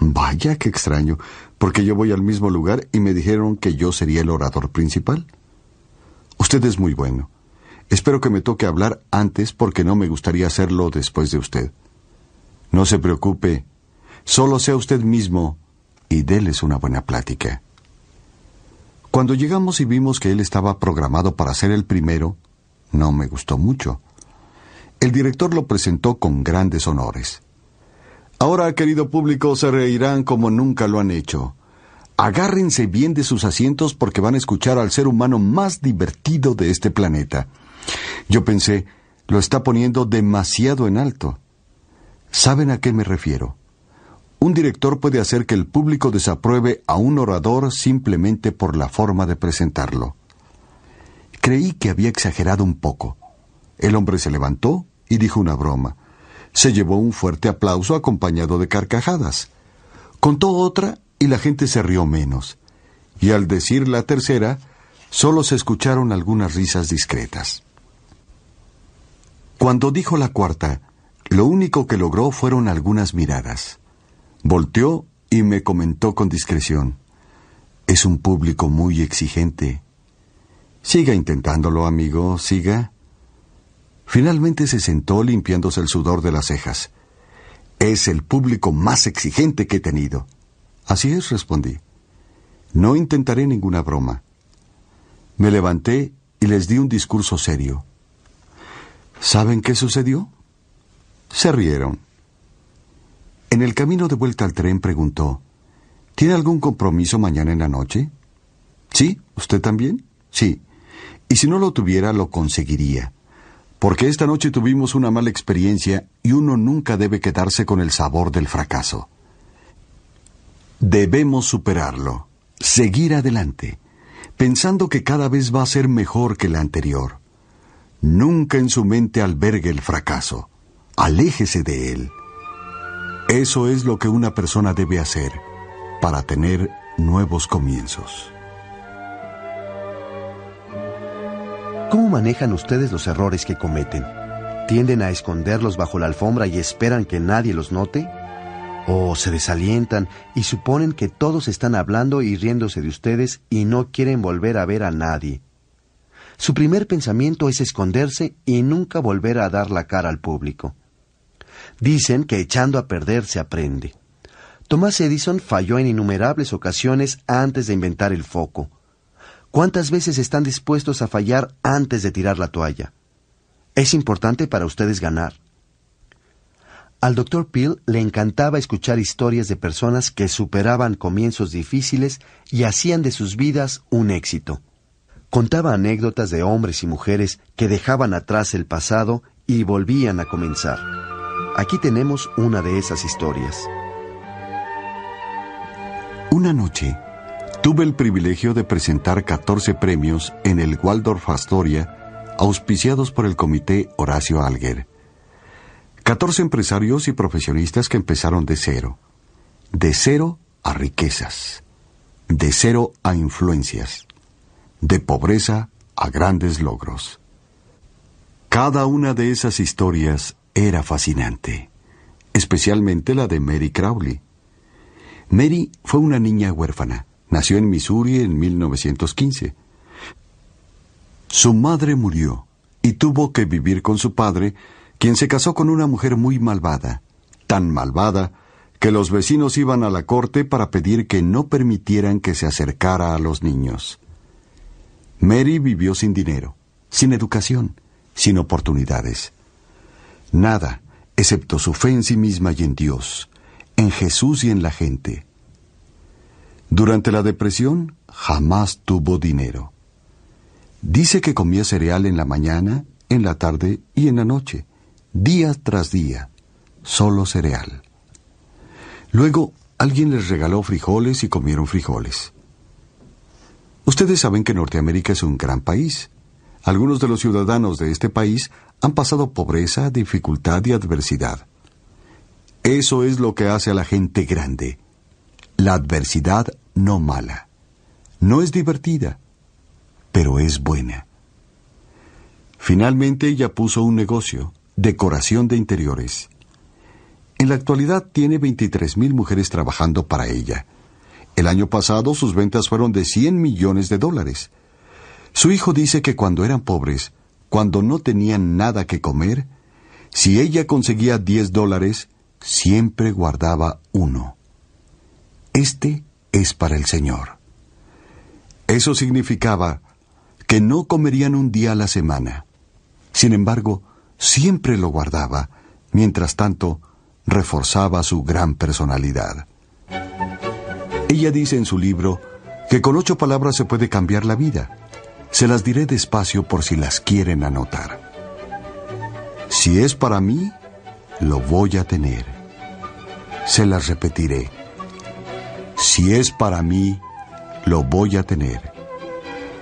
Vaya, qué extraño, porque yo voy al mismo lugar y me dijeron que yo sería el orador principal. Usted es muy bueno. Espero que me toque hablar antes porque no me gustaría hacerlo después de usted. No se preocupe, solo sea usted mismo y déles una buena plática. Cuando llegamos y vimos que él estaba programado para ser el primero, no me gustó mucho. El director lo presentó con grandes honores. Ahora, querido público, se reirán como nunca lo han hecho. Agárrense bien de sus asientos porque van a escuchar al ser humano más divertido de este planeta. Yo pensé, lo está poniendo demasiado en alto. ¿Saben a qué me refiero? Un director puede hacer que el público desapruebe a un orador simplemente por la forma de presentarlo. Creí que había exagerado un poco. El hombre se levantó y dijo una broma. Se llevó un fuerte aplauso acompañado de carcajadas. Contó otra y la gente se rió menos. Y al decir la tercera, solo se escucharon algunas risas discretas. Cuando dijo la cuarta, lo único que logró fueron algunas miradas. Volteó y me comentó con discreción. Es un público muy exigente. Siga intentándolo, amigo, siga. Finalmente se sentó limpiándose el sudor de las cejas. Es el público más exigente que he tenido. Así es, respondí. No intentaré ninguna broma. Me levanté y les di un discurso serio. ¿Saben qué sucedió? Se rieron. En el camino de vuelta al tren preguntó, ¿Tiene algún compromiso mañana en la noche? Sí, ¿usted también? Sí. Y si no lo tuviera, lo conseguiría. Porque esta noche tuvimos una mala experiencia y uno nunca debe quedarse con el sabor del fracaso. Debemos superarlo, seguir adelante, pensando que cada vez va a ser mejor que la anterior. Nunca en su mente albergue el fracaso aléjese de él. Eso es lo que una persona debe hacer para tener nuevos comienzos. ¿Cómo manejan ustedes los errores que cometen? ¿Tienden a esconderlos bajo la alfombra y esperan que nadie los note? ¿O se desalientan y suponen que todos están hablando y riéndose de ustedes y no quieren volver a ver a nadie? Su primer pensamiento es esconderse y nunca volver a dar la cara al público. Dicen que echando a perder se aprende. Thomas Edison falló en innumerables ocasiones antes de inventar el foco. ¿Cuántas veces están dispuestos a fallar antes de tirar la toalla? Es importante para ustedes ganar. Al doctor Peel le encantaba escuchar historias de personas que superaban comienzos difíciles y hacían de sus vidas un éxito. Contaba anécdotas de hombres y mujeres que dejaban atrás el pasado y volvían a comenzar. Aquí tenemos una de esas historias. Una noche, tuve el privilegio de presentar 14 premios en el Waldorf Astoria, auspiciados por el Comité Horacio Alger. 14 empresarios y profesionistas que empezaron de cero. De cero a riquezas. De cero a influencias. De pobreza a grandes logros. Cada una de esas historias era fascinante, especialmente la de Mary Crowley. Mary fue una niña huérfana. Nació en Missouri en 1915. Su madre murió y tuvo que vivir con su padre, quien se casó con una mujer muy malvada, tan malvada que los vecinos iban a la corte para pedir que no permitieran que se acercara a los niños. Mary vivió sin dinero, sin educación, sin oportunidades. Nada, excepto su fe en sí misma y en Dios, en Jesús y en la gente. Durante la depresión jamás tuvo dinero. Dice que comía cereal en la mañana, en la tarde y en la noche, día tras día, solo cereal. Luego alguien les regaló frijoles y comieron frijoles. Ustedes saben que Norteamérica es un gran país algunos de los ciudadanos de este país han pasado pobreza, dificultad y adversidad. Eso es lo que hace a la gente grande. La adversidad no mala. No es divertida, pero es buena. Finalmente ella puso un negocio, decoración de interiores. En la actualidad tiene mil mujeres trabajando para ella. El año pasado sus ventas fueron de 100 millones de dólares. Su hijo dice que cuando eran pobres, cuando no tenían nada que comer, si ella conseguía 10 dólares, siempre guardaba uno. Este es para el Señor. Eso significaba que no comerían un día a la semana. Sin embargo, siempre lo guardaba, mientras tanto, reforzaba su gran personalidad. Ella dice en su libro que con ocho palabras se puede cambiar la vida. Se las diré despacio por si las quieren anotar. Si es para mí, lo voy a tener. Se las repetiré. Si es para mí, lo voy a tener.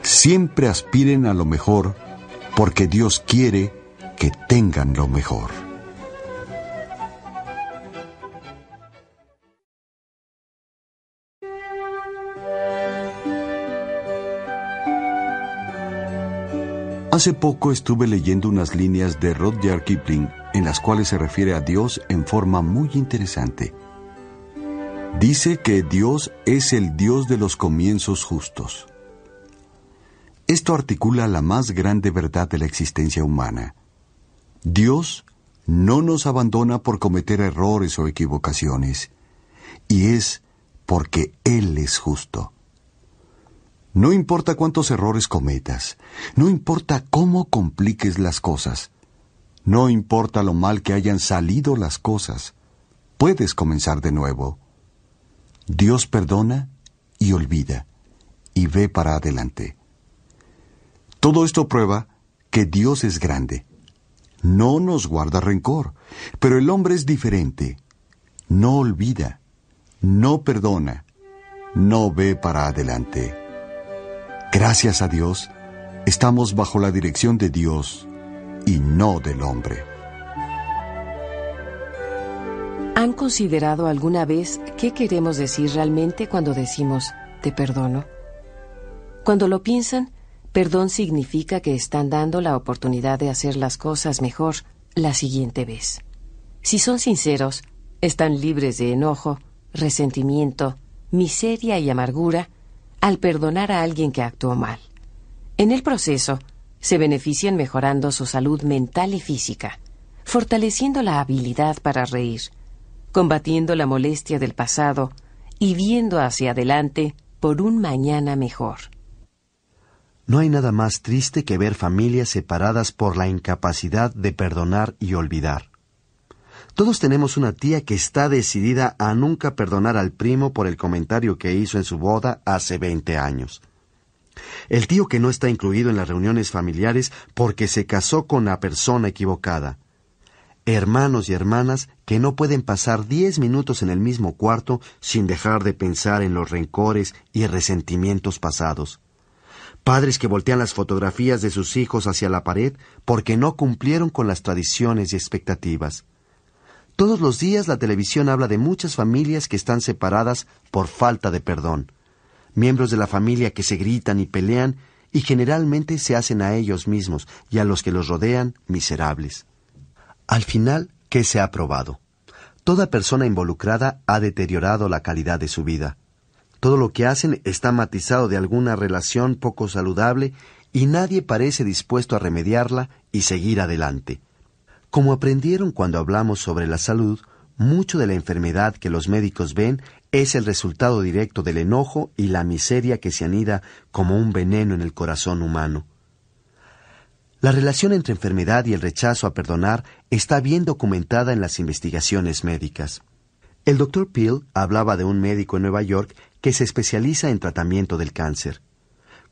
Siempre aspiren a lo mejor, porque Dios quiere que tengan lo mejor. Hace poco estuve leyendo unas líneas de Rudyard Kipling en las cuales se refiere a Dios en forma muy interesante. Dice que Dios es el Dios de los comienzos justos. Esto articula la más grande verdad de la existencia humana. Dios no nos abandona por cometer errores o equivocaciones, y es porque Él es justo. No importa cuántos errores cometas, no importa cómo compliques las cosas, no importa lo mal que hayan salido las cosas, puedes comenzar de nuevo. Dios perdona y olvida, y ve para adelante. Todo esto prueba que Dios es grande. No nos guarda rencor, pero el hombre es diferente. No olvida, no perdona, no ve para adelante. Gracias a Dios, estamos bajo la dirección de Dios y no del hombre. ¿Han considerado alguna vez qué queremos decir realmente cuando decimos te perdono? Cuando lo piensan, perdón significa que están dando la oportunidad de hacer las cosas mejor la siguiente vez. Si son sinceros, están libres de enojo, resentimiento, miseria y amargura, al perdonar a alguien que actuó mal. En el proceso, se benefician mejorando su salud mental y física, fortaleciendo la habilidad para reír, combatiendo la molestia del pasado y viendo hacia adelante por un mañana mejor. No hay nada más triste que ver familias separadas por la incapacidad de perdonar y olvidar. Todos tenemos una tía que está decidida a nunca perdonar al primo por el comentario que hizo en su boda hace 20 años. El tío que no está incluido en las reuniones familiares porque se casó con la persona equivocada. Hermanos y hermanas que no pueden pasar diez minutos en el mismo cuarto sin dejar de pensar en los rencores y resentimientos pasados. Padres que voltean las fotografías de sus hijos hacia la pared porque no cumplieron con las tradiciones y expectativas. Todos los días la televisión habla de muchas familias que están separadas por falta de perdón, miembros de la familia que se gritan y pelean y generalmente se hacen a ellos mismos y a los que los rodean miserables. Al final, ¿qué se ha probado? Toda persona involucrada ha deteriorado la calidad de su vida. Todo lo que hacen está matizado de alguna relación poco saludable y nadie parece dispuesto a remediarla y seguir adelante. Como aprendieron cuando hablamos sobre la salud, mucho de la enfermedad que los médicos ven es el resultado directo del enojo y la miseria que se anida como un veneno en el corazón humano. La relación entre enfermedad y el rechazo a perdonar está bien documentada en las investigaciones médicas. El doctor Peel hablaba de un médico en Nueva York que se especializa en tratamiento del cáncer.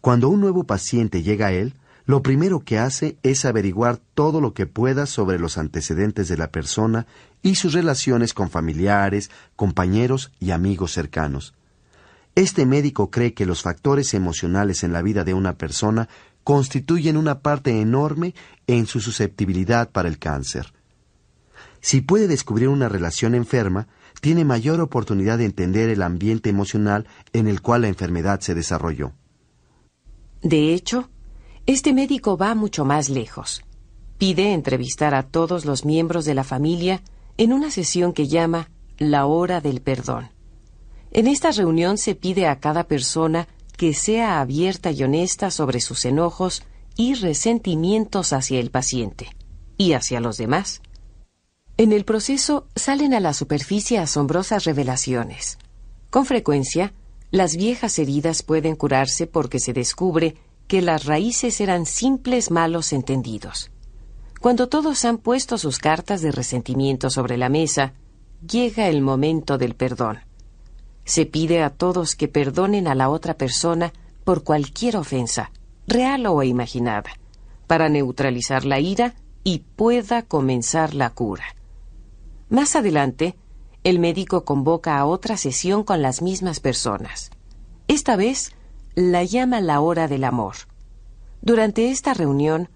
Cuando un nuevo paciente llega a él, lo primero que hace es averiguar todo lo que pueda sobre los antecedentes de la persona y sus relaciones con familiares, compañeros y amigos cercanos. Este médico cree que los factores emocionales en la vida de una persona constituyen una parte enorme en su susceptibilidad para el cáncer. Si puede descubrir una relación enferma, tiene mayor oportunidad de entender el ambiente emocional en el cual la enfermedad se desarrolló. De hecho, este médico va mucho más lejos. Pide entrevistar a todos los miembros de la familia en una sesión que llama la hora del perdón. En esta reunión se pide a cada persona que sea abierta y honesta sobre sus enojos y resentimientos hacia el paciente y hacia los demás. En el proceso salen a la superficie asombrosas revelaciones. Con frecuencia, las viejas heridas pueden curarse porque se descubre que las raíces eran simples malos entendidos. Cuando todos han puesto sus cartas de resentimiento sobre la mesa, llega el momento del perdón. Se pide a todos que perdonen a la otra persona por cualquier ofensa, real o imaginada, para neutralizar la ira y pueda comenzar la cura. Más adelante, el médico convoca a otra sesión con las mismas personas. Esta vez, la llama la hora del amor. Durante esta reunión,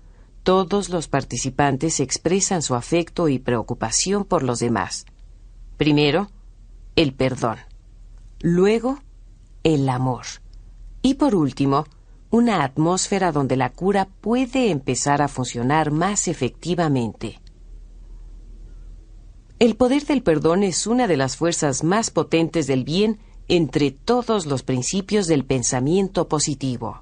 todos los participantes expresan su afecto y preocupación por los demás. Primero, el perdón. Luego, el amor. Y por último, una atmósfera donde la cura puede empezar a funcionar más efectivamente. El poder del perdón es una de las fuerzas más potentes del bien entre todos los principios del pensamiento positivo.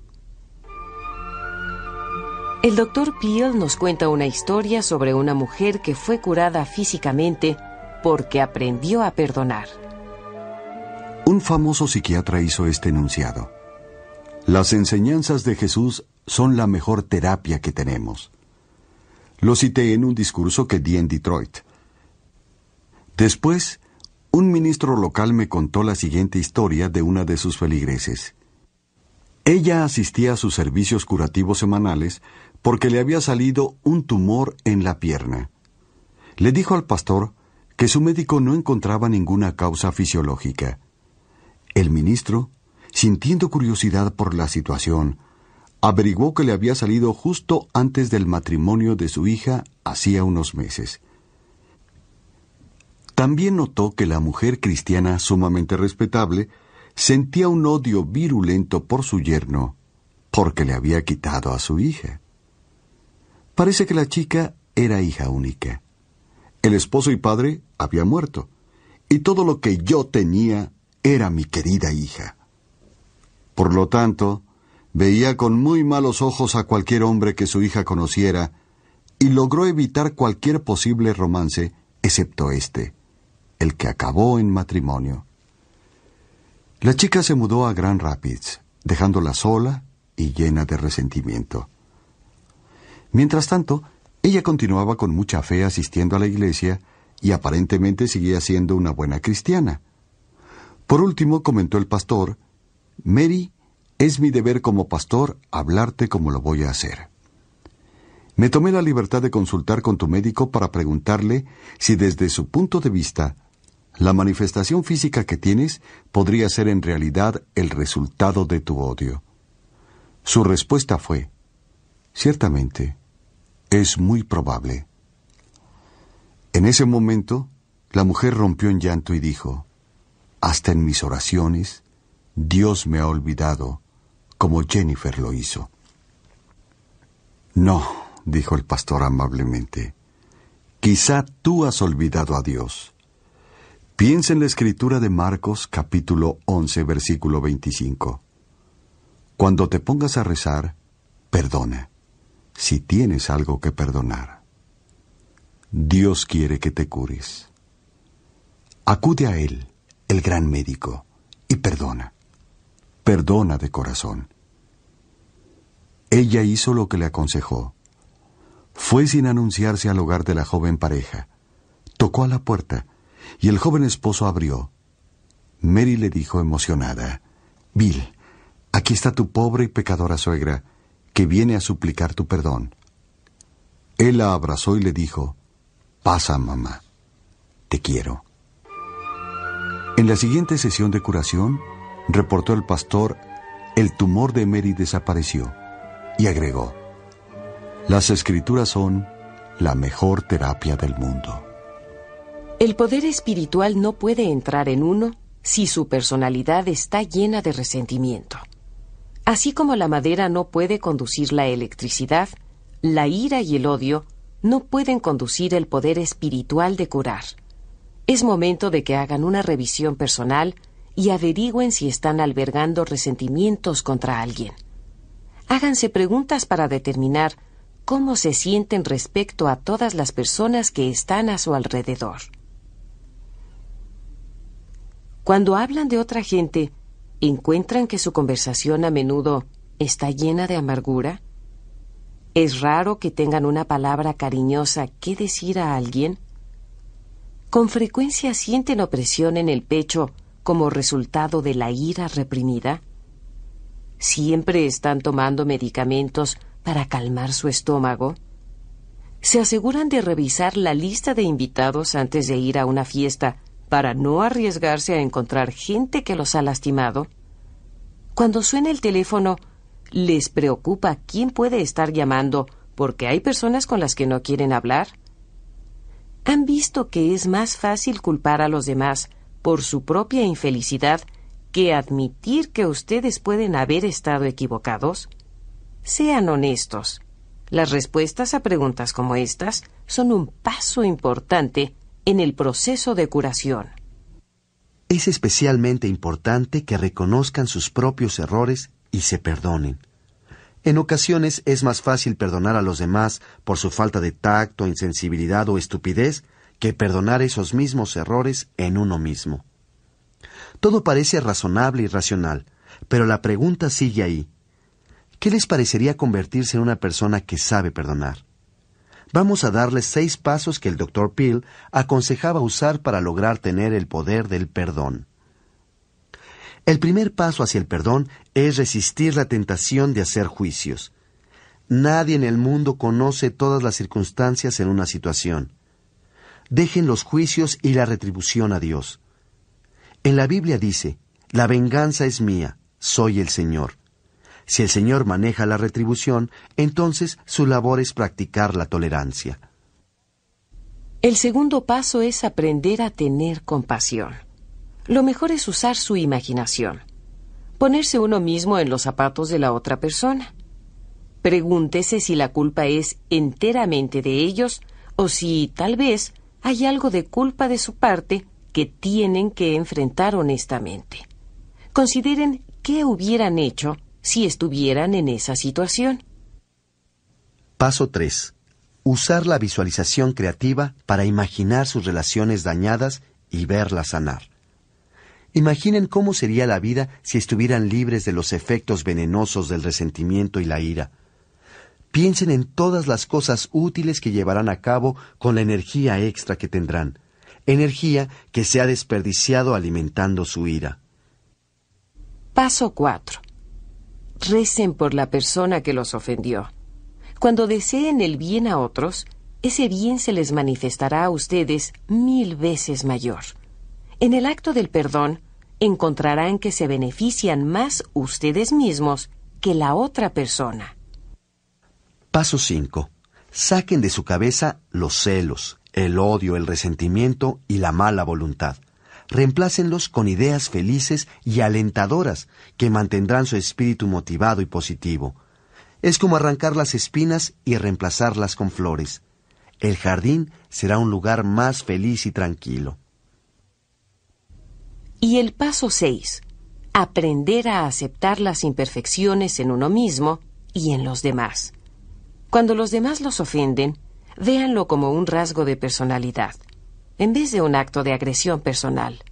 El doctor Peel nos cuenta una historia sobre una mujer que fue curada físicamente porque aprendió a perdonar. Un famoso psiquiatra hizo este enunciado. Las enseñanzas de Jesús son la mejor terapia que tenemos. Lo cité en un discurso que di en Detroit. Después, un ministro local me contó la siguiente historia de una de sus feligreses. Ella asistía a sus servicios curativos semanales porque le había salido un tumor en la pierna. Le dijo al pastor que su médico no encontraba ninguna causa fisiológica. El ministro, sintiendo curiosidad por la situación, averiguó que le había salido justo antes del matrimonio de su hija hacía unos meses. También notó que la mujer cristiana sumamente respetable sentía un odio virulento por su yerno porque le había quitado a su hija. Parece que la chica era hija única. El esposo y padre había muerto, y todo lo que yo tenía era mi querida hija. Por lo tanto, veía con muy malos ojos a cualquier hombre que su hija conociera, y logró evitar cualquier posible romance, excepto este el que acabó en matrimonio. La chica se mudó a Grand Rapids, dejándola sola y llena de resentimiento. Mientras tanto, ella continuaba con mucha fe asistiendo a la iglesia y aparentemente seguía siendo una buena cristiana. Por último, comentó el pastor, Mary, es mi deber como pastor hablarte como lo voy a hacer. Me tomé la libertad de consultar con tu médico para preguntarle si desde su punto de vista la manifestación física que tienes podría ser en realidad el resultado de tu odio. Su respuesta fue, ciertamente, es muy probable. En ese momento, la mujer rompió en llanto y dijo, hasta en mis oraciones, Dios me ha olvidado, como Jennifer lo hizo. No, dijo el pastor amablemente, quizá tú has olvidado a Dios Piensa en la escritura de Marcos capítulo 11 versículo 25. Cuando te pongas a rezar, perdona, si tienes algo que perdonar. Dios quiere que te cures. Acude a Él, el gran médico, y perdona. Perdona de corazón. Ella hizo lo que le aconsejó. Fue sin anunciarse al hogar de la joven pareja. Tocó a la puerta y el joven esposo abrió. Mary le dijo emocionada, Bill, aquí está tu pobre y pecadora suegra, que viene a suplicar tu perdón. Él la abrazó y le dijo, Pasa, mamá, te quiero. En la siguiente sesión de curación, reportó el pastor, el tumor de Mary desapareció y agregó, las escrituras son la mejor terapia del mundo. El poder espiritual no puede entrar en uno si su personalidad está llena de resentimiento. Así como la madera no puede conducir la electricidad, la ira y el odio no pueden conducir el poder espiritual de curar. Es momento de que hagan una revisión personal y averigüen si están albergando resentimientos contra alguien. Háganse preguntas para determinar cómo se sienten respecto a todas las personas que están a su alrededor. Cuando hablan de otra gente, ¿encuentran que su conversación a menudo está llena de amargura? ¿Es raro que tengan una palabra cariñosa que decir a alguien? Con frecuencia sienten opresión en el pecho como resultado de la ira reprimida. Siempre están tomando medicamentos para calmar su estómago. ¿Se aseguran de revisar la lista de invitados antes de ir a una fiesta para no arriesgarse a encontrar gente que los ha lastimado? Cuando suena el teléfono, ¿les preocupa quién puede estar llamando porque hay personas con las que no quieren hablar? ¿Han visto que es más fácil culpar a los demás por su propia infelicidad que admitir que ustedes pueden haber estado equivocados? Sean honestos. Las respuestas a preguntas como estas son un paso importante en el proceso de curación. Es especialmente importante que reconozcan sus propios errores y se perdonen. En ocasiones es más fácil perdonar a los demás por su falta de tacto, insensibilidad o estupidez que perdonar esos mismos errores en uno mismo. Todo parece razonable y racional, pero la pregunta sigue ahí. ¿Qué les parecería convertirse en una persona que sabe perdonar? vamos a darles seis pasos que el doctor Peel aconsejaba usar para lograr tener el poder del perdón. El primer paso hacia el perdón es resistir la tentación de hacer juicios. Nadie en el mundo conoce todas las circunstancias en una situación. Dejen los juicios y la retribución a Dios. En la Biblia dice, la venganza es mía, soy el Señor. Si el Señor maneja la retribución, entonces su labor es practicar la tolerancia. El segundo paso es aprender a tener compasión. Lo mejor es usar su imaginación, ponerse uno mismo en los zapatos de la otra persona. Pregúntese si la culpa es enteramente de ellos o si tal vez hay algo de culpa de su parte que tienen que enfrentar honestamente. Consideren qué hubieran hecho si estuvieran en esa situación. Paso 3. Usar la visualización creativa para imaginar sus relaciones dañadas y verlas sanar. Imaginen cómo sería la vida si estuvieran libres de los efectos venenosos del resentimiento y la ira. Piensen en todas las cosas útiles que llevarán a cabo con la energía extra que tendrán, energía que se ha desperdiciado alimentando su ira. Paso 4 recen por la persona que los ofendió. Cuando deseen el bien a otros, ese bien se les manifestará a ustedes mil veces mayor. En el acto del perdón, encontrarán que se benefician más ustedes mismos que la otra persona. Paso 5. Saquen de su cabeza los celos, el odio, el resentimiento y la mala voluntad reemplácenlos con ideas felices y alentadoras que mantendrán su espíritu motivado y positivo. Es como arrancar las espinas y reemplazarlas con flores. El jardín será un lugar más feliz y tranquilo. Y el paso 6. Aprender a aceptar las imperfecciones en uno mismo y en los demás. Cuando los demás los ofenden, véanlo como un rasgo de personalidad en vez de un acto de agresión personal.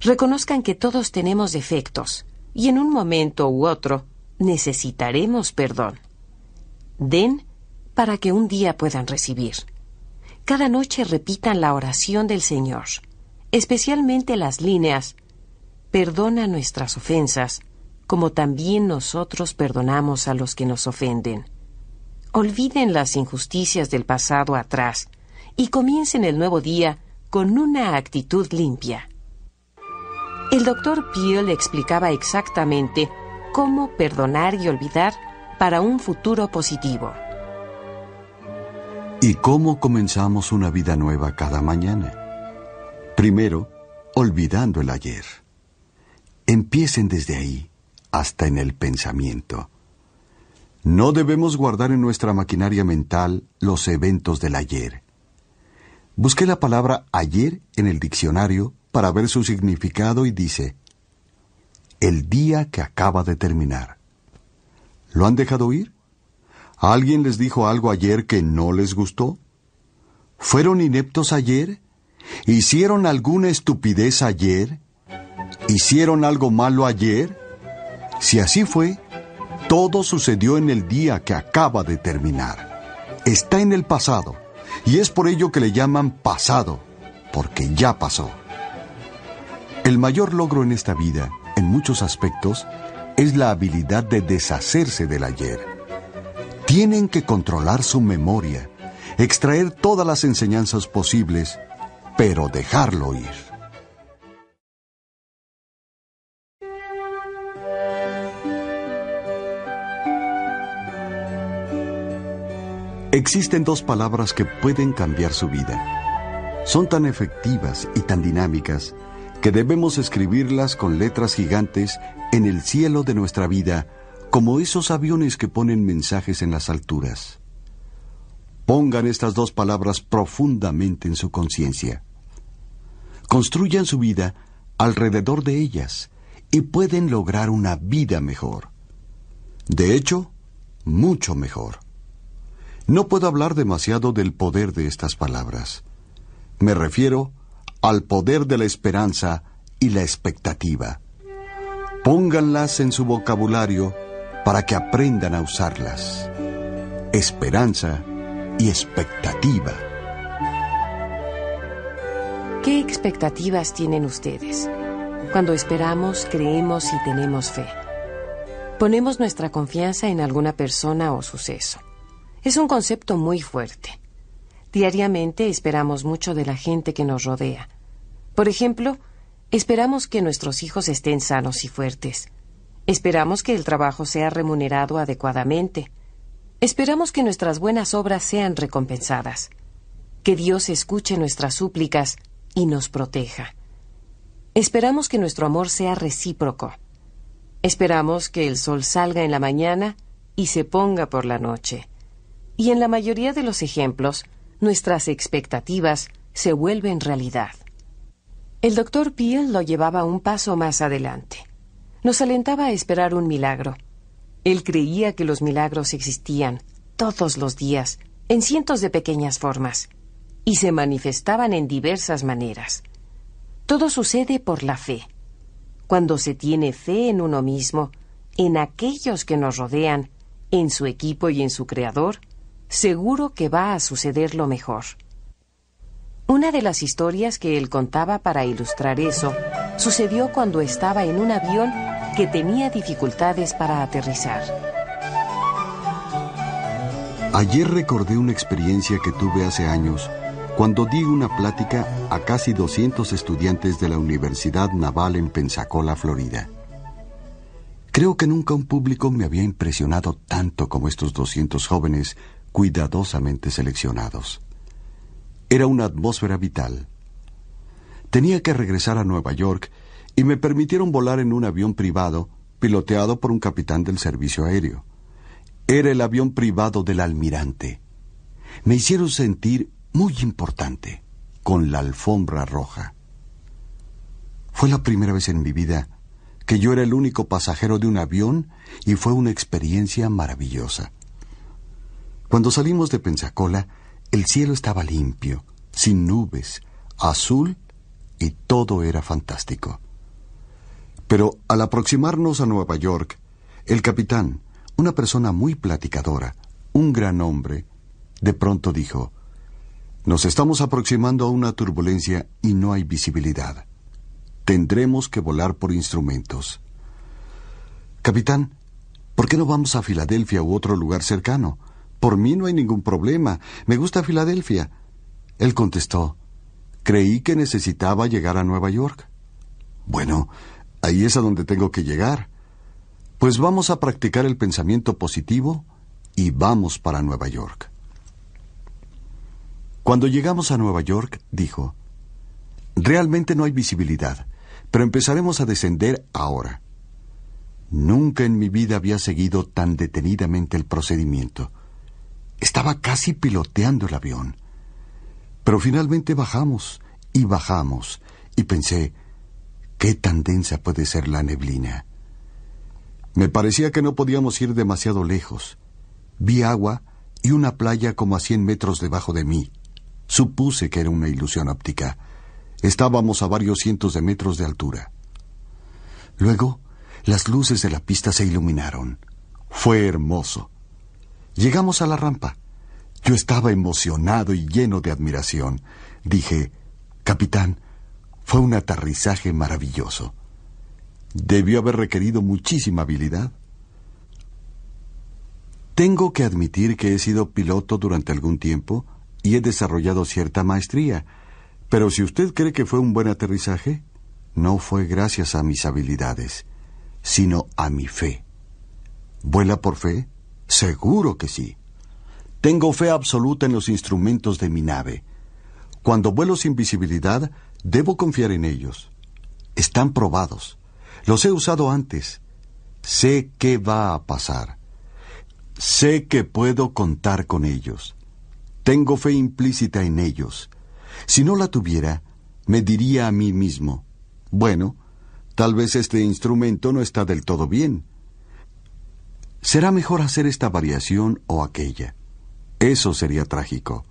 Reconozcan que todos tenemos defectos y en un momento u otro necesitaremos perdón. Den para que un día puedan recibir. Cada noche repitan la oración del Señor, especialmente las líneas, perdona nuestras ofensas, como también nosotros perdonamos a los que nos ofenden. Olviden las injusticias del pasado atrás y comiencen el nuevo día con una actitud limpia. El doctor Peel explicaba exactamente cómo perdonar y olvidar para un futuro positivo. ¿Y cómo comenzamos una vida nueva cada mañana? Primero, olvidando el ayer. Empiecen desde ahí, hasta en el pensamiento. No debemos guardar en nuestra maquinaria mental los eventos del ayer. Busqué la palabra ayer en el diccionario para ver su significado y dice, el día que acaba de terminar. ¿Lo han dejado ir? ¿Alguien les dijo algo ayer que no les gustó? ¿Fueron ineptos ayer? ¿Hicieron alguna estupidez ayer? ¿Hicieron algo malo ayer? Si así fue, todo sucedió en el día que acaba de terminar. Está en el pasado y es por ello que le llaman pasado, porque ya pasó. El mayor logro en esta vida, en muchos aspectos, es la habilidad de deshacerse del ayer. Tienen que controlar su memoria, extraer todas las enseñanzas posibles, pero dejarlo ir. Existen dos palabras que pueden cambiar su vida. Son tan efectivas y tan dinámicas que debemos escribirlas con letras gigantes en el cielo de nuestra vida, como esos aviones que ponen mensajes en las alturas. Pongan estas dos palabras profundamente en su conciencia. Construyan su vida alrededor de ellas y pueden lograr una vida mejor. De hecho, mucho mejor. No puedo hablar demasiado del poder de estas palabras. Me refiero al poder de la esperanza y la expectativa. Pónganlas en su vocabulario para que aprendan a usarlas. Esperanza y expectativa. ¿Qué expectativas tienen ustedes? Cuando esperamos, creemos y tenemos fe. Ponemos nuestra confianza en alguna persona o suceso. Es un concepto muy fuerte. Diariamente esperamos mucho de la gente que nos rodea. Por ejemplo, esperamos que nuestros hijos estén sanos y fuertes. Esperamos que el trabajo sea remunerado adecuadamente. Esperamos que nuestras buenas obras sean recompensadas. Que Dios escuche nuestras súplicas y nos proteja. Esperamos que nuestro amor sea recíproco. Esperamos que el sol salga en la mañana y se ponga por la noche. Y en la mayoría de los ejemplos, nuestras expectativas se vuelven realidad. El doctor Peel lo llevaba un paso más adelante. Nos alentaba a esperar un milagro. Él creía que los milagros existían todos los días, en cientos de pequeñas formas, y se manifestaban en diversas maneras. Todo sucede por la fe. Cuando se tiene fe en uno mismo, en aquellos que nos rodean, en su equipo y en su creador, seguro que va a suceder lo mejor. Una de las historias que él contaba para ilustrar eso sucedió cuando estaba en un avión que tenía dificultades para aterrizar. Ayer recordé una experiencia que tuve hace años cuando di una plática a casi 200 estudiantes de la Universidad Naval en Pensacola, Florida. Creo que nunca un público me había impresionado tanto como estos 200 jóvenes cuidadosamente seleccionados. Era una atmósfera vital. Tenía que regresar a Nueva York y me permitieron volar en un avión privado piloteado por un capitán del servicio aéreo. Era el avión privado del almirante. Me hicieron sentir muy importante, con la alfombra roja. Fue la primera vez en mi vida que yo era el único pasajero de un avión y fue una experiencia maravillosa. Cuando salimos de Pensacola, el cielo estaba limpio, sin nubes, azul y todo era fantástico. Pero al aproximarnos a Nueva York, el capitán, una persona muy platicadora, un gran hombre, de pronto dijo, nos estamos aproximando a una turbulencia y no hay visibilidad. Tendremos que volar por instrumentos. Capitán, ¿por qué no vamos a Filadelfia u otro lugar cercano? Por mí no hay ningún problema. Me gusta Filadelfia. Él contestó, creí que necesitaba llegar a Nueva York. Bueno, ahí es a donde tengo que llegar. Pues vamos a practicar el pensamiento positivo y vamos para Nueva York. Cuando llegamos a Nueva York, dijo, realmente no hay visibilidad, pero empezaremos a descender ahora. Nunca en mi vida había seguido tan detenidamente el procedimiento. Estaba casi piloteando el avión. Pero finalmente bajamos y bajamos y pensé, ¿qué tan densa puede ser la neblina? Me parecía que no podíamos ir demasiado lejos. Vi agua y una playa como a 100 metros debajo de mí. Supuse que era una ilusión óptica. Estábamos a varios cientos de metros de altura. Luego, las luces de la pista se iluminaron. Fue hermoso. Llegamos a la rampa. Yo estaba emocionado y lleno de admiración. Dije, Capitán, fue un aterrizaje maravilloso. Debió haber requerido muchísima habilidad. Tengo que admitir que he sido piloto durante algún tiempo y he desarrollado cierta maestría, pero si usted cree que fue un buen aterrizaje, no fue gracias a mis habilidades, sino a mi fe. ¿Vuela por fe? Seguro que sí. Tengo fe absoluta en los instrumentos de mi nave. Cuando vuelo sin visibilidad, debo confiar en ellos. Están probados. Los he usado antes. Sé qué va a pasar. Sé que puedo contar con ellos. Tengo fe implícita en ellos. Si no la tuviera, me diría a mí mismo, bueno, tal vez este instrumento no está del todo bien. Será mejor hacer esta variación o aquella. Eso sería trágico.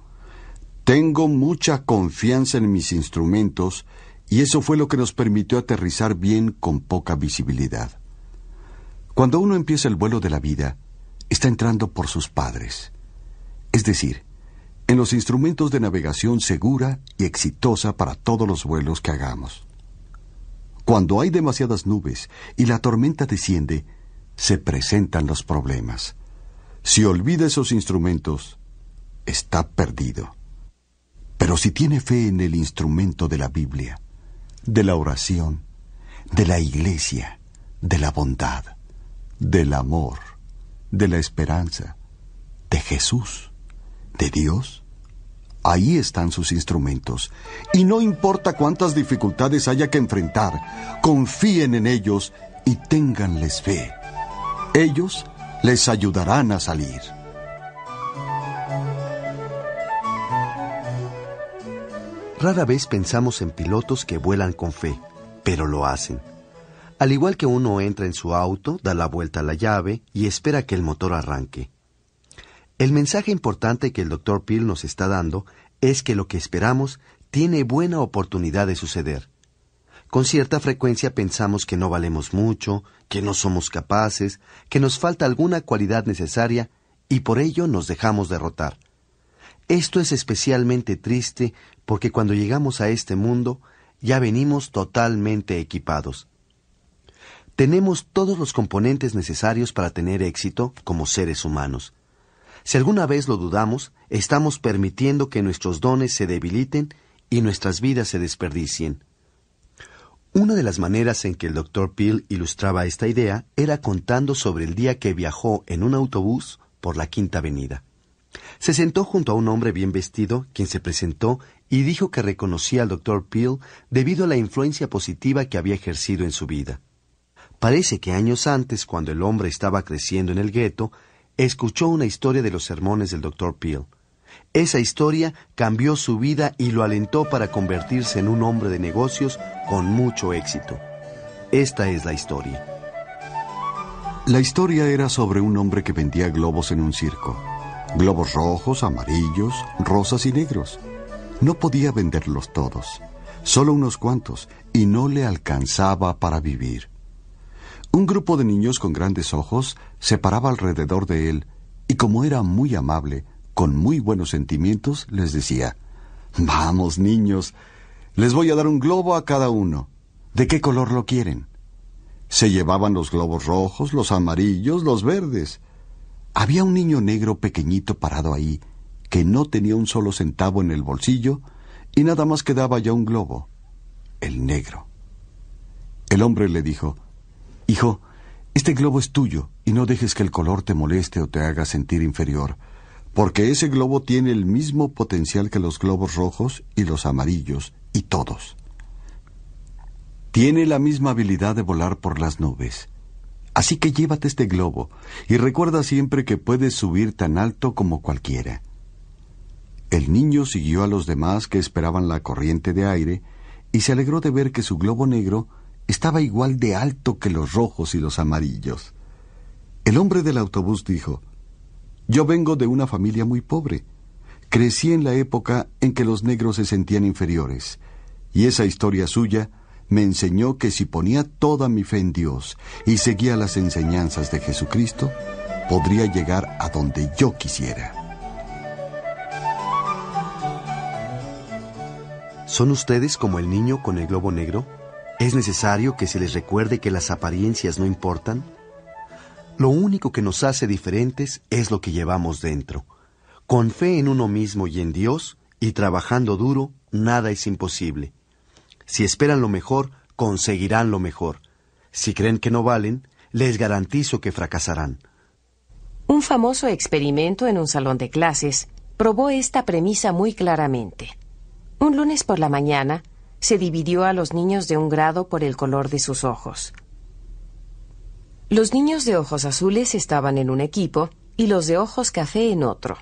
Tengo mucha confianza en mis instrumentos y eso fue lo que nos permitió aterrizar bien con poca visibilidad. Cuando uno empieza el vuelo de la vida, está entrando por sus padres. Es decir, en los instrumentos de navegación segura y exitosa para todos los vuelos que hagamos. Cuando hay demasiadas nubes y la tormenta desciende, se presentan los problemas. Si olvida esos instrumentos, está perdido. Pero si tiene fe en el instrumento de la Biblia, de la oración, de la iglesia, de la bondad, del amor, de la esperanza, de Jesús, de Dios, ahí están sus instrumentos. Y no importa cuántas dificultades haya que enfrentar, confíen en ellos y ténganles fe. Ellos les ayudarán a salir. Rara vez pensamos en pilotos que vuelan con fe, pero lo hacen. Al igual que uno entra en su auto, da la vuelta a la llave y espera que el motor arranque. El mensaje importante que el Dr. Peel nos está dando es que lo que esperamos tiene buena oportunidad de suceder. Con cierta frecuencia pensamos que no valemos mucho, que no somos capaces, que nos falta alguna cualidad necesaria y por ello nos dejamos derrotar. Esto es especialmente triste porque cuando llegamos a este mundo ya venimos totalmente equipados. Tenemos todos los componentes necesarios para tener éxito como seres humanos. Si alguna vez lo dudamos, estamos permitiendo que nuestros dones se debiliten y nuestras vidas se desperdicien. Una de las maneras en que el Dr. Peel ilustraba esta idea era contando sobre el día que viajó en un autobús por la Quinta Avenida. Se sentó junto a un hombre bien vestido, quien se presentó y dijo que reconocía al Dr. Peel debido a la influencia positiva que había ejercido en su vida. Parece que años antes, cuando el hombre estaba creciendo en el gueto, escuchó una historia de los sermones del Dr. Peel. Esa historia cambió su vida y lo alentó para convertirse en un hombre de negocios con mucho éxito. Esta es la historia. La historia era sobre un hombre que vendía globos en un circo. Globos rojos, amarillos, rosas y negros. No podía venderlos todos, solo unos cuantos, y no le alcanzaba para vivir. Un grupo de niños con grandes ojos se paraba alrededor de él, y como era muy amable, con muy buenos sentimientos, les decía, Vamos, niños, les voy a dar un globo a cada uno. ¿De qué color lo quieren? Se llevaban los globos rojos, los amarillos, los verdes. Había un niño negro pequeñito parado ahí, que no tenía un solo centavo en el bolsillo, y nada más quedaba ya un globo, el negro. El hombre le dijo, Hijo, este globo es tuyo, y no dejes que el color te moleste o te haga sentir inferior porque ese globo tiene el mismo potencial que los globos rojos y los amarillos y todos. Tiene la misma habilidad de volar por las nubes. Así que llévate este globo y recuerda siempre que puedes subir tan alto como cualquiera. El niño siguió a los demás que esperaban la corriente de aire y se alegró de ver que su globo negro estaba igual de alto que los rojos y los amarillos. El hombre del autobús dijo, yo vengo de una familia muy pobre. Crecí en la época en que los negros se sentían inferiores, y esa historia suya me enseñó que si ponía toda mi fe en Dios y seguía las enseñanzas de Jesucristo, podría llegar a donde yo quisiera. ¿Son ustedes como el niño con el globo negro? ¿Es necesario que se les recuerde que las apariencias no importan? Lo único que nos hace diferentes es lo que llevamos dentro. Con fe en uno mismo y en Dios, y trabajando duro, nada es imposible. Si esperan lo mejor, conseguirán lo mejor. Si creen que no valen, les garantizo que fracasarán. Un famoso experimento en un salón de clases probó esta premisa muy claramente. Un lunes por la mañana, se dividió a los niños de un grado por el color de sus ojos. Los niños de ojos azules estaban en un equipo y los de ojos café en otro.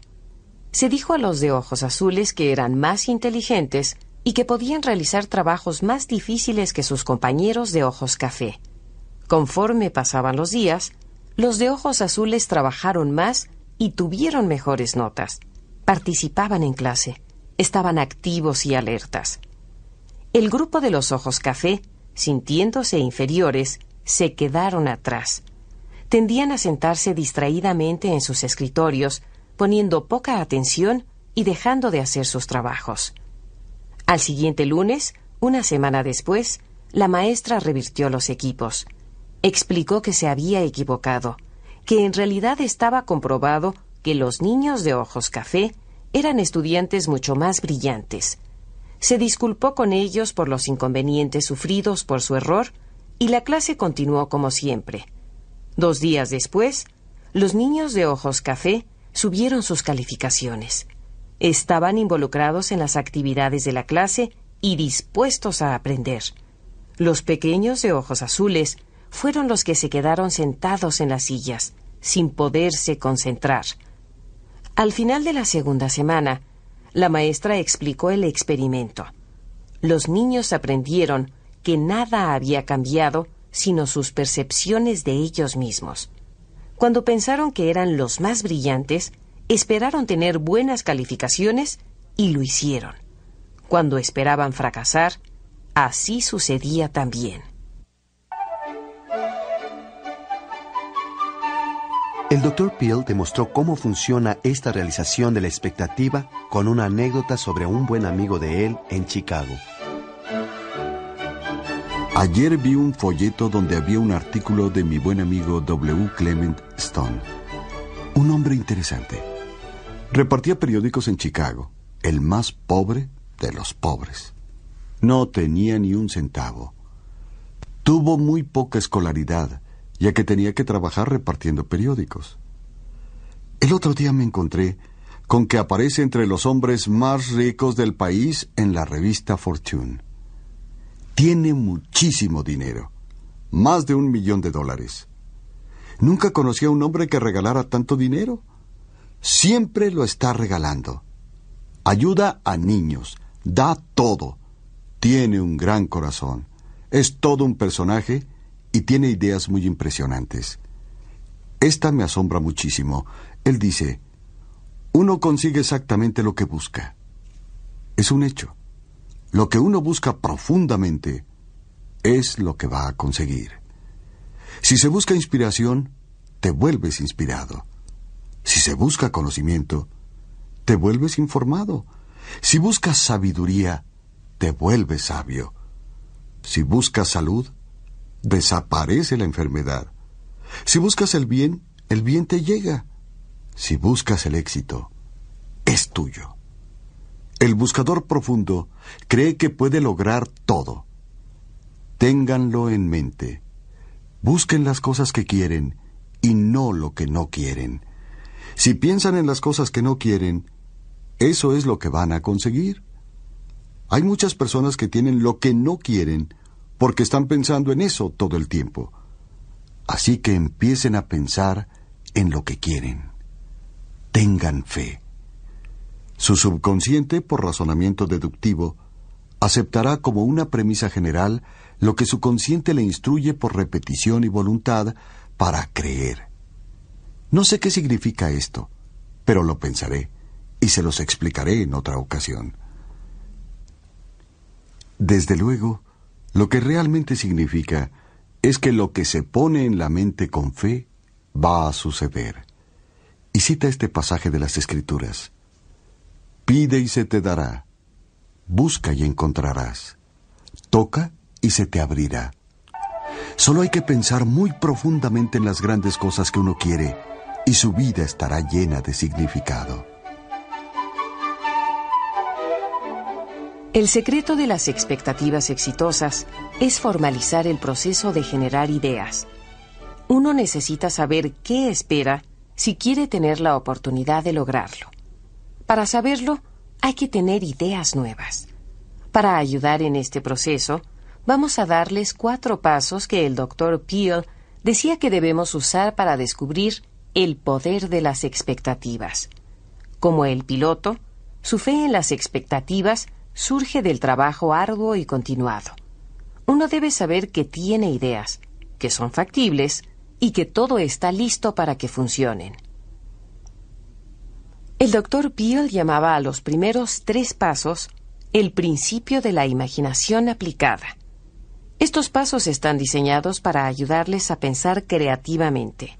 Se dijo a los de ojos azules que eran más inteligentes y que podían realizar trabajos más difíciles que sus compañeros de ojos café. Conforme pasaban los días, los de ojos azules trabajaron más y tuvieron mejores notas. Participaban en clase, estaban activos y alertas. El grupo de los ojos café, sintiéndose inferiores, se quedaron atrás. Tendían a sentarse distraídamente en sus escritorios, poniendo poca atención y dejando de hacer sus trabajos. Al siguiente lunes, una semana después, la maestra revirtió los equipos. Explicó que se había equivocado, que en realidad estaba comprobado que los niños de ojos café eran estudiantes mucho más brillantes. Se disculpó con ellos por los inconvenientes sufridos por su error y la clase continuó como siempre. Dos días después, los niños de ojos café subieron sus calificaciones. Estaban involucrados en las actividades de la clase y dispuestos a aprender. Los pequeños de ojos azules fueron los que se quedaron sentados en las sillas, sin poderse concentrar. Al final de la segunda semana, la maestra explicó el experimento. Los niños aprendieron que nada había cambiado sino sus percepciones de ellos mismos. Cuando pensaron que eran los más brillantes, esperaron tener buenas calificaciones y lo hicieron. Cuando esperaban fracasar, así sucedía también. El doctor Peel demostró cómo funciona esta realización de la expectativa con una anécdota sobre un buen amigo de él en Chicago. Ayer vi un folleto donde había un artículo de mi buen amigo W. Clement Stone. Un hombre interesante. Repartía periódicos en Chicago, el más pobre de los pobres. No tenía ni un centavo. Tuvo muy poca escolaridad, ya que tenía que trabajar repartiendo periódicos. El otro día me encontré con que aparece entre los hombres más ricos del país en la revista Fortune. Tiene muchísimo dinero, más de un millón de dólares. Nunca conocí a un hombre que regalara tanto dinero. Siempre lo está regalando. Ayuda a niños, da todo. Tiene un gran corazón. Es todo un personaje y tiene ideas muy impresionantes. Esta me asombra muchísimo. Él dice, uno consigue exactamente lo que busca. Es un hecho. Lo que uno busca profundamente es lo que va a conseguir. Si se busca inspiración, te vuelves inspirado. Si se busca conocimiento, te vuelves informado. Si buscas sabiduría, te vuelves sabio. Si buscas salud, desaparece la enfermedad. Si buscas el bien, el bien te llega. Si buscas el éxito, es tuyo. El buscador profundo cree que puede lograr todo. Ténganlo en mente. Busquen las cosas que quieren y no lo que no quieren. Si piensan en las cosas que no quieren, eso es lo que van a conseguir. Hay muchas personas que tienen lo que no quieren porque están pensando en eso todo el tiempo. Así que empiecen a pensar en lo que quieren. Tengan fe. Su subconsciente, por razonamiento deductivo, aceptará como una premisa general lo que su consciente le instruye por repetición y voluntad para creer. No sé qué significa esto, pero lo pensaré y se los explicaré en otra ocasión. Desde luego, lo que realmente significa es que lo que se pone en la mente con fe va a suceder. Y cita este pasaje de las Escrituras. Pide y se te dará. Busca y encontrarás. Toca y se te abrirá. Solo hay que pensar muy profundamente en las grandes cosas que uno quiere y su vida estará llena de significado. El secreto de las expectativas exitosas es formalizar el proceso de generar ideas. Uno necesita saber qué espera si quiere tener la oportunidad de lograrlo. Para saberlo, hay que tener ideas nuevas. Para ayudar en este proceso, vamos a darles cuatro pasos que el doctor Peel decía que debemos usar para descubrir el poder de las expectativas. Como el piloto, su fe en las expectativas surge del trabajo arduo y continuado. Uno debe saber que tiene ideas, que son factibles y que todo está listo para que funcionen. El doctor Peel llamaba a los primeros tres pasos el principio de la imaginación aplicada. Estos pasos están diseñados para ayudarles a pensar creativamente.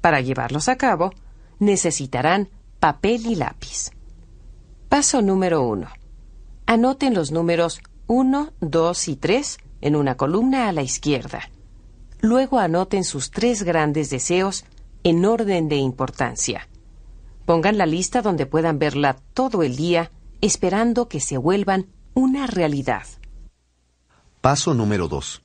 Para llevarlos a cabo, necesitarán papel y lápiz. Paso número uno. Anoten los números 1, 2 y 3 en una columna a la izquierda. Luego anoten sus tres grandes deseos en orden de importancia. Pongan la lista donde puedan verla todo el día, esperando que se vuelvan una realidad. Paso número 2.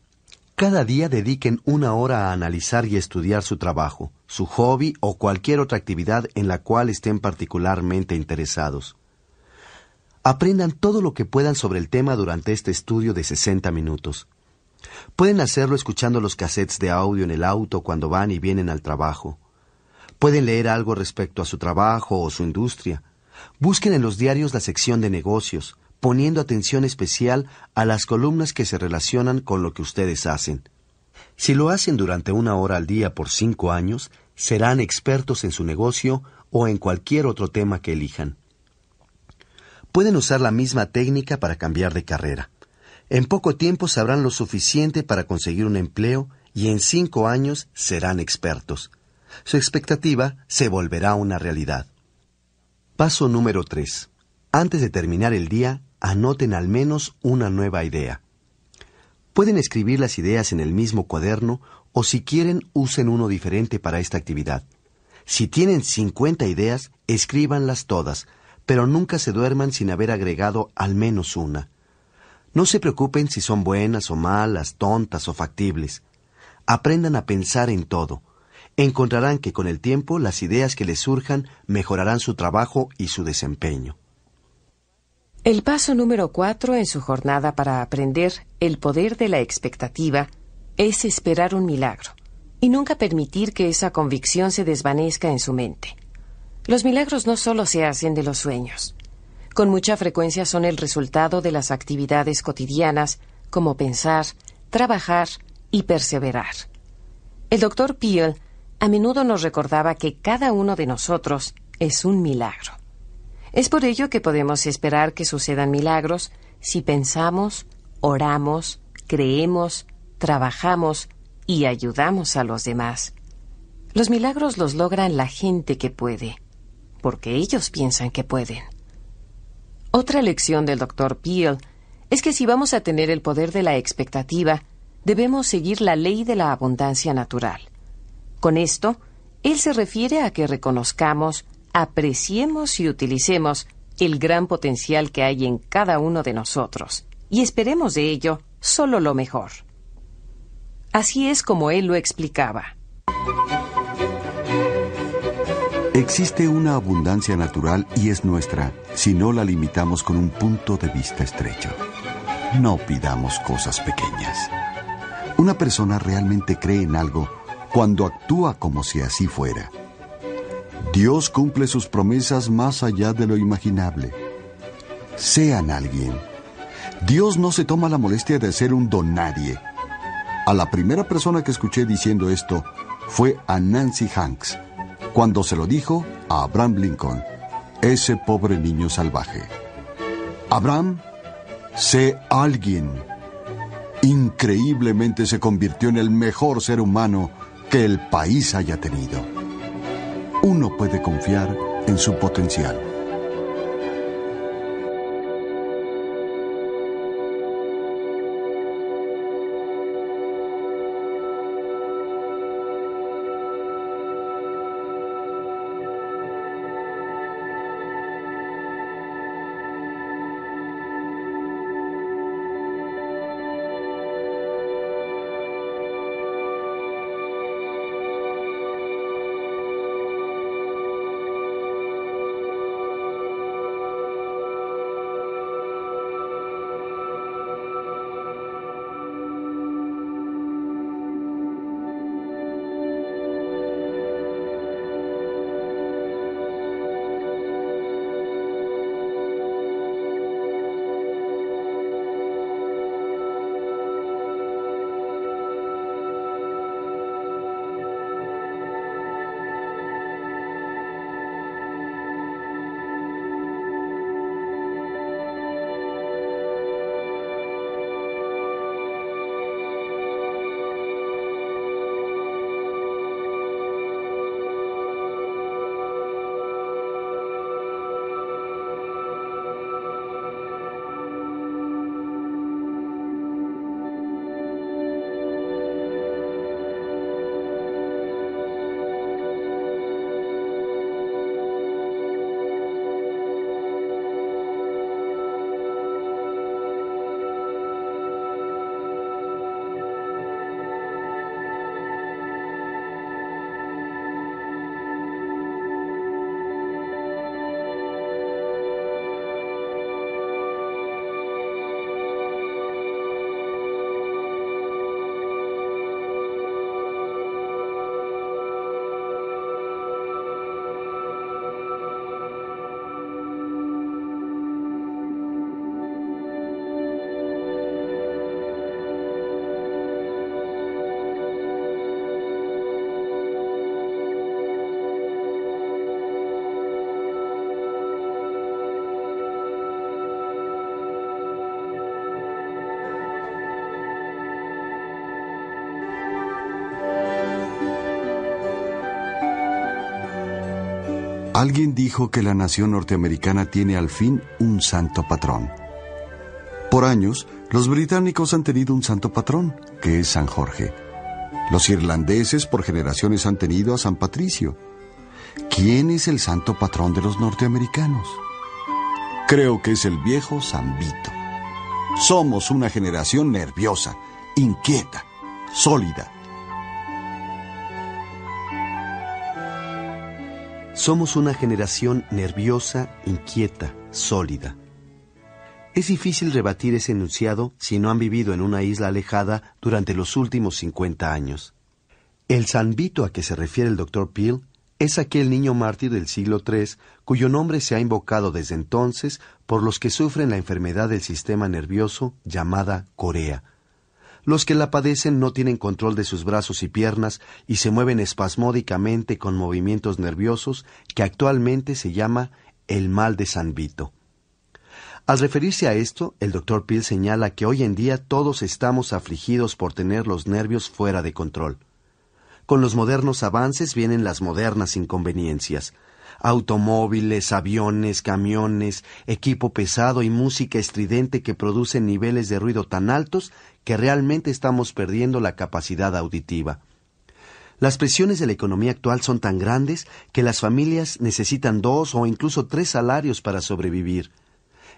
Cada día dediquen una hora a analizar y estudiar su trabajo, su hobby o cualquier otra actividad en la cual estén particularmente interesados. Aprendan todo lo que puedan sobre el tema durante este estudio de 60 minutos. Pueden hacerlo escuchando los cassettes de audio en el auto cuando van y vienen al trabajo. Pueden leer algo respecto a su trabajo o su industria. Busquen en los diarios la sección de negocios, poniendo atención especial a las columnas que se relacionan con lo que ustedes hacen. Si lo hacen durante una hora al día por cinco años, serán expertos en su negocio o en cualquier otro tema que elijan. Pueden usar la misma técnica para cambiar de carrera. En poco tiempo sabrán lo suficiente para conseguir un empleo y en cinco años serán expertos su expectativa se volverá una realidad. Paso número 3. Antes de terminar el día, anoten al menos una nueva idea. Pueden escribir las ideas en el mismo cuaderno o si quieren usen uno diferente para esta actividad. Si tienen 50 ideas, escríbanlas todas, pero nunca se duerman sin haber agregado al menos una. No se preocupen si son buenas o malas, tontas o factibles. Aprendan a pensar en todo encontrarán que con el tiempo las ideas que les surjan mejorarán su trabajo y su desempeño. El paso número cuatro en su jornada para aprender el poder de la expectativa es esperar un milagro y nunca permitir que esa convicción se desvanezca en su mente. Los milagros no solo se hacen de los sueños. Con mucha frecuencia son el resultado de las actividades cotidianas como pensar, trabajar y perseverar. El doctor Peel a menudo nos recordaba que cada uno de nosotros es un milagro. Es por ello que podemos esperar que sucedan milagros si pensamos, oramos, creemos, trabajamos y ayudamos a los demás. Los milagros los logran la gente que puede, porque ellos piensan que pueden. Otra lección del doctor Peel es que si vamos a tener el poder de la expectativa, debemos seguir la ley de la abundancia natural. Con esto, él se refiere a que reconozcamos, apreciemos y utilicemos el gran potencial que hay en cada uno de nosotros, y esperemos de ello solo lo mejor. Así es como él lo explicaba. Existe una abundancia natural y es nuestra si no la limitamos con un punto de vista estrecho. No pidamos cosas pequeñas. Una persona realmente cree en algo cuando actúa como si así fuera. Dios cumple sus promesas más allá de lo imaginable. Sean alguien. Dios no se toma la molestia de ser un donadie. A la primera persona que escuché diciendo esto fue a Nancy Hanks, cuando se lo dijo a Abraham Lincoln, ese pobre niño salvaje. Abraham, sé alguien. Increíblemente se convirtió en el mejor ser humano que el país haya tenido. Uno puede confiar en su potencial. Alguien dijo que la nación norteamericana tiene al fin un santo patrón. Por años, los británicos han tenido un santo patrón, que es San Jorge. Los irlandeses por generaciones han tenido a San Patricio. ¿Quién es el santo patrón de los norteamericanos? Creo que es el viejo San Vito. Somos una generación nerviosa, inquieta, sólida, Somos una generación nerviosa, inquieta, sólida. Es difícil rebatir ese enunciado si no han vivido en una isla alejada durante los últimos 50 años. El Sanbito a que se refiere el doctor Peel es aquel niño mártir del siglo III cuyo nombre se ha invocado desde entonces por los que sufren la enfermedad del sistema nervioso llamada Corea, los que la padecen no tienen control de sus brazos y piernas y se mueven espasmódicamente con movimientos nerviosos que actualmente se llama el mal de San Vito. Al referirse a esto, el doctor Peel señala que hoy en día todos estamos afligidos por tener los nervios fuera de control. Con los modernos avances vienen las modernas inconveniencias automóviles, aviones, camiones, equipo pesado y música estridente que producen niveles de ruido tan altos que realmente estamos perdiendo la capacidad auditiva. Las presiones de la economía actual son tan grandes que las familias necesitan dos o incluso tres salarios para sobrevivir.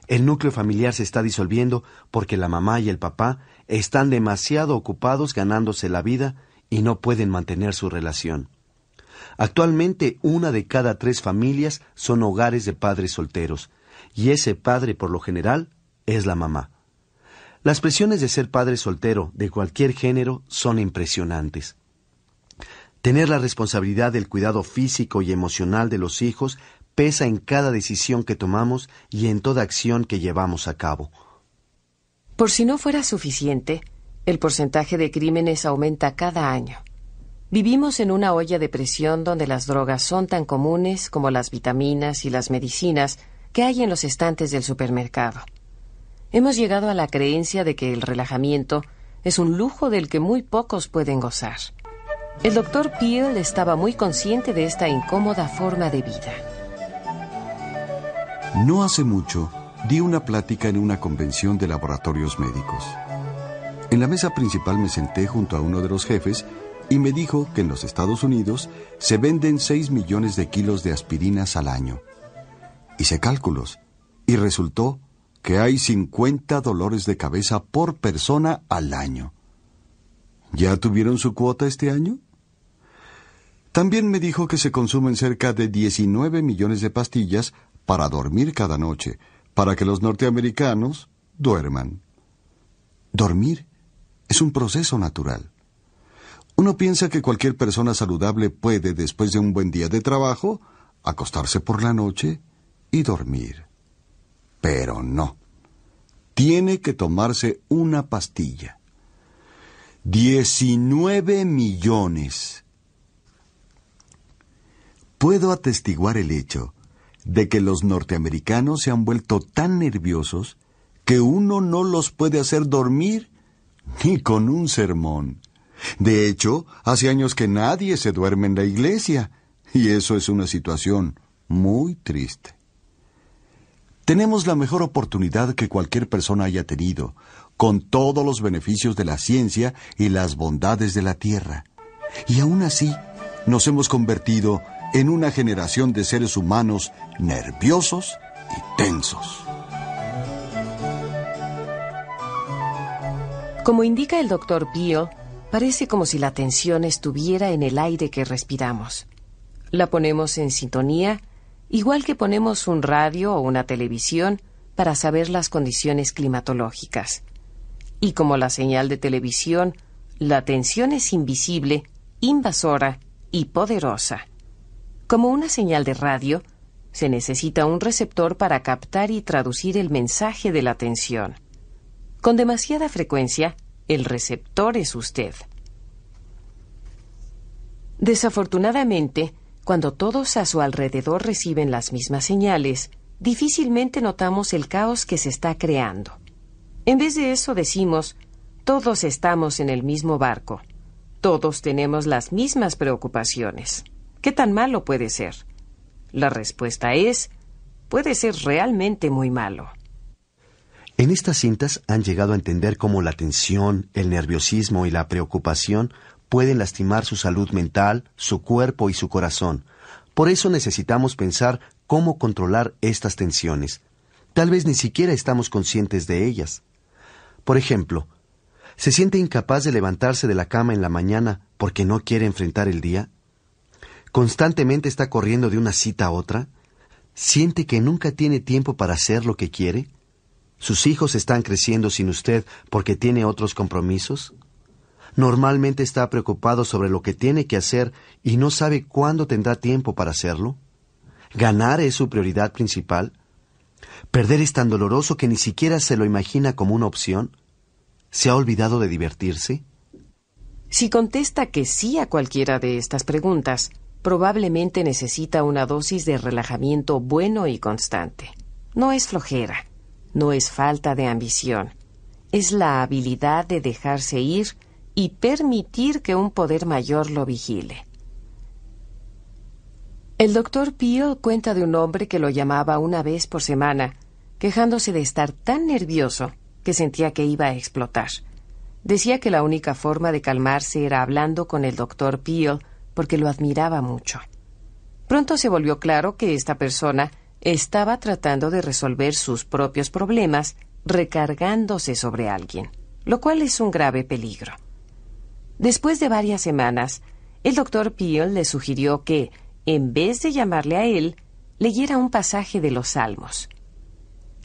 El núcleo familiar se está disolviendo porque la mamá y el papá están demasiado ocupados ganándose la vida y no pueden mantener su relación. Actualmente una de cada tres familias son hogares de padres solteros, y ese padre por lo general es la mamá. Las presiones de ser padre soltero de cualquier género son impresionantes. Tener la responsabilidad del cuidado físico y emocional de los hijos pesa en cada decisión que tomamos y en toda acción que llevamos a cabo. Por si no fuera suficiente, el porcentaje de crímenes aumenta cada año. Vivimos en una olla de presión donde las drogas son tan comunes como las vitaminas y las medicinas que hay en los estantes del supermercado. Hemos llegado a la creencia de que el relajamiento es un lujo del que muy pocos pueden gozar. El doctor Peel estaba muy consciente de esta incómoda forma de vida. No hace mucho, di una plática en una convención de laboratorios médicos. En la mesa principal me senté junto a uno de los jefes y me dijo que en los Estados Unidos se venden 6 millones de kilos de aspirinas al año. Hice cálculos y resultó que hay 50 dolores de cabeza por persona al año. ¿Ya tuvieron su cuota este año? También me dijo que se consumen cerca de 19 millones de pastillas para dormir cada noche, para que los norteamericanos duerman. Dormir es un proceso natural. Uno piensa que cualquier persona saludable puede, después de un buen día de trabajo, acostarse por la noche y dormir. Pero no. Tiene que tomarse una pastilla. 19 millones. Puedo atestiguar el hecho de que los norteamericanos se han vuelto tan nerviosos que uno no los puede hacer dormir ni con un sermón. De hecho, hace años que nadie se duerme en la iglesia, y eso es una situación muy triste. Tenemos la mejor oportunidad que cualquier persona haya tenido, con todos los beneficios de la ciencia y las bondades de la tierra. Y aún así, nos hemos convertido en una generación de seres humanos nerviosos y tensos. Como indica el doctor Pío, Parece como si la tensión estuviera en el aire que respiramos. La ponemos en sintonía, igual que ponemos un radio o una televisión para saber las condiciones climatológicas. Y como la señal de televisión, la tensión es invisible, invasora y poderosa. Como una señal de radio, se necesita un receptor para captar y traducir el mensaje de la tensión. Con demasiada frecuencia, el receptor es usted. Desafortunadamente, cuando todos a su alrededor reciben las mismas señales, difícilmente notamos el caos que se está creando. En vez de eso decimos, todos estamos en el mismo barco, todos tenemos las mismas preocupaciones. ¿Qué tan malo puede ser? La respuesta es, puede ser realmente muy malo. En estas cintas han llegado a entender cómo la tensión, el nerviosismo y la preocupación pueden lastimar su salud mental, su cuerpo y su corazón. Por eso necesitamos pensar cómo controlar estas tensiones. Tal vez ni siquiera estamos conscientes de ellas. Por ejemplo, ¿se siente incapaz de levantarse de la cama en la mañana porque no quiere enfrentar el día? ¿Constantemente está corriendo de una cita a otra? ¿Siente que nunca tiene tiempo para hacer lo que quiere? ¿Sus hijos están creciendo sin usted porque tiene otros compromisos? ¿Normalmente está preocupado sobre lo que tiene que hacer y no sabe cuándo tendrá tiempo para hacerlo? ¿Ganar es su prioridad principal? ¿Perder es tan doloroso que ni siquiera se lo imagina como una opción? ¿Se ha olvidado de divertirse? Si contesta que sí a cualquiera de estas preguntas, probablemente necesita una dosis de relajamiento bueno y constante. No es flojera, no es falta de ambición, es la habilidad de dejarse ir y permitir que un poder mayor lo vigile. El doctor Peel cuenta de un hombre que lo llamaba una vez por semana, quejándose de estar tan nervioso que sentía que iba a explotar. Decía que la única forma de calmarse era hablando con el doctor Peel porque lo admiraba mucho. Pronto se volvió claro que esta persona estaba tratando de resolver sus propios problemas recargándose sobre alguien, lo cual es un grave peligro. Después de varias semanas, el doctor Peel le sugirió que, en vez de llamarle a él, leyera un pasaje de los Salmos.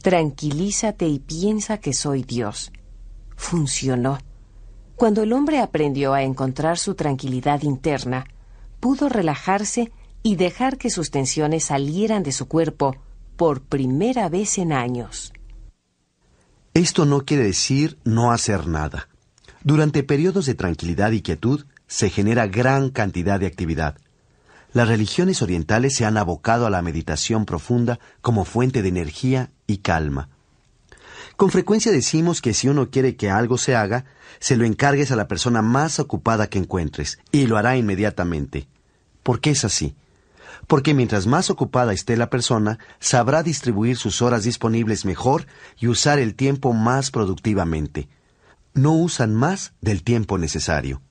Tranquilízate y piensa que soy Dios. Funcionó. Cuando el hombre aprendió a encontrar su tranquilidad interna, pudo relajarse y dejar que sus tensiones salieran de su cuerpo por primera vez en años. Esto no quiere decir no hacer nada. Durante periodos de tranquilidad y quietud se genera gran cantidad de actividad. Las religiones orientales se han abocado a la meditación profunda como fuente de energía y calma. Con frecuencia decimos que si uno quiere que algo se haga, se lo encargues a la persona más ocupada que encuentres, y lo hará inmediatamente. ¿Por qué es así? porque mientras más ocupada esté la persona, sabrá distribuir sus horas disponibles mejor y usar el tiempo más productivamente. No usan más del tiempo necesario.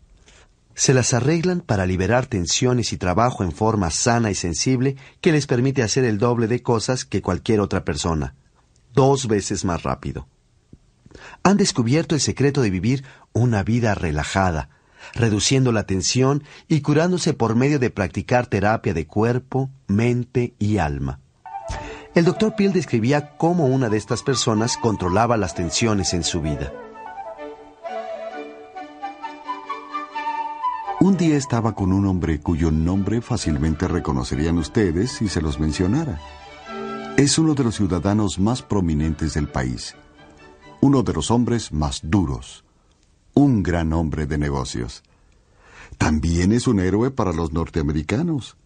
Se las arreglan para liberar tensiones y trabajo en forma sana y sensible que les permite hacer el doble de cosas que cualquier otra persona, dos veces más rápido. Han descubierto el secreto de vivir una vida relajada, reduciendo la tensión y curándose por medio de practicar terapia de cuerpo, mente y alma. El doctor Peel describía cómo una de estas personas controlaba las tensiones en su vida. Un día estaba con un hombre cuyo nombre fácilmente reconocerían ustedes si se los mencionara. Es uno de los ciudadanos más prominentes del país, uno de los hombres más duros, un gran hombre de negocios. También es un héroe para los norteamericanos.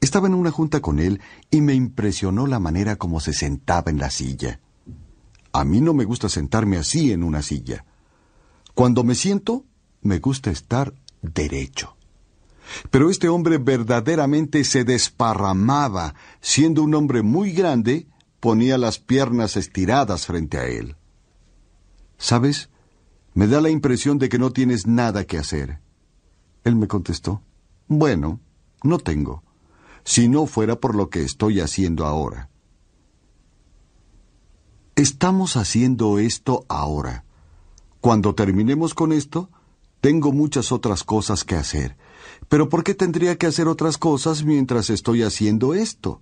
Estaba en una junta con él y me impresionó la manera como se sentaba en la silla. A mí no me gusta sentarme así en una silla. Cuando me siento, me gusta estar derecho. Pero este hombre verdaderamente se desparramaba, siendo un hombre muy grande, ponía las piernas estiradas frente a él. ¿Sabes? Me da la impresión de que no tienes nada que hacer. Él me contestó, bueno, no tengo, si no fuera por lo que estoy haciendo ahora. Estamos haciendo esto ahora. Cuando terminemos con esto, tengo muchas otras cosas que hacer. Pero ¿por qué tendría que hacer otras cosas mientras estoy haciendo esto?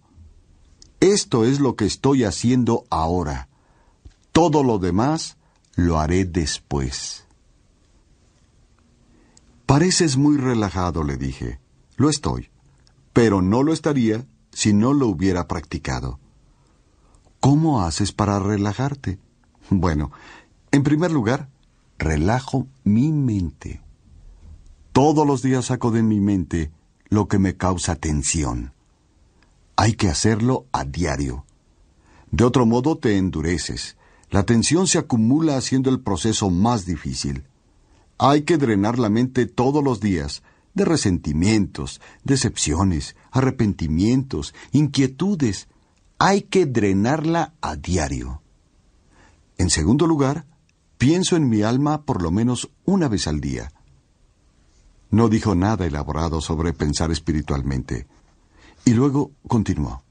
Esto es lo que estoy haciendo ahora. Todo lo demás lo haré después. Pareces muy relajado, le dije. Lo estoy, pero no lo estaría si no lo hubiera practicado. ¿Cómo haces para relajarte? Bueno, en primer lugar, relajo mi mente. Todos los días saco de mi mente lo que me causa tensión. Hay que hacerlo a diario. De otro modo te endureces la tensión se acumula haciendo el proceso más difícil. Hay que drenar la mente todos los días de resentimientos, decepciones, arrepentimientos, inquietudes. Hay que drenarla a diario. En segundo lugar, pienso en mi alma por lo menos una vez al día. No dijo nada elaborado sobre pensar espiritualmente. Y luego continuó.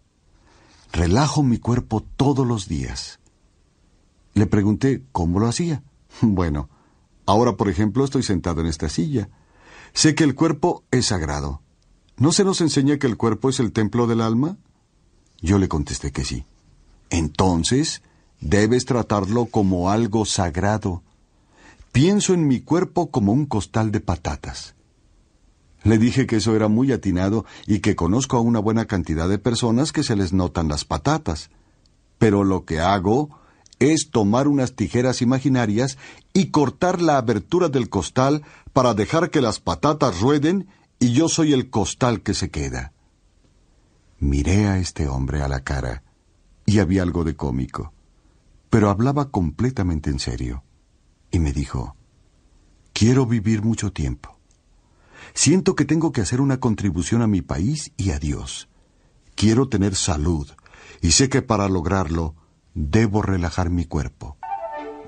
Relajo mi cuerpo todos los días. Le pregunté cómo lo hacía. Bueno, ahora por ejemplo estoy sentado en esta silla. Sé que el cuerpo es sagrado. ¿No se nos enseña que el cuerpo es el templo del alma? Yo le contesté que sí. Entonces, debes tratarlo como algo sagrado. Pienso en mi cuerpo como un costal de patatas. Le dije que eso era muy atinado y que conozco a una buena cantidad de personas que se les notan las patatas. Pero lo que hago es tomar unas tijeras imaginarias y cortar la abertura del costal para dejar que las patatas rueden y yo soy el costal que se queda. Miré a este hombre a la cara y había algo de cómico, pero hablaba completamente en serio y me dijo, quiero vivir mucho tiempo. Siento que tengo que hacer una contribución a mi país y a Dios. Quiero tener salud y sé que para lograrlo debo relajar mi cuerpo,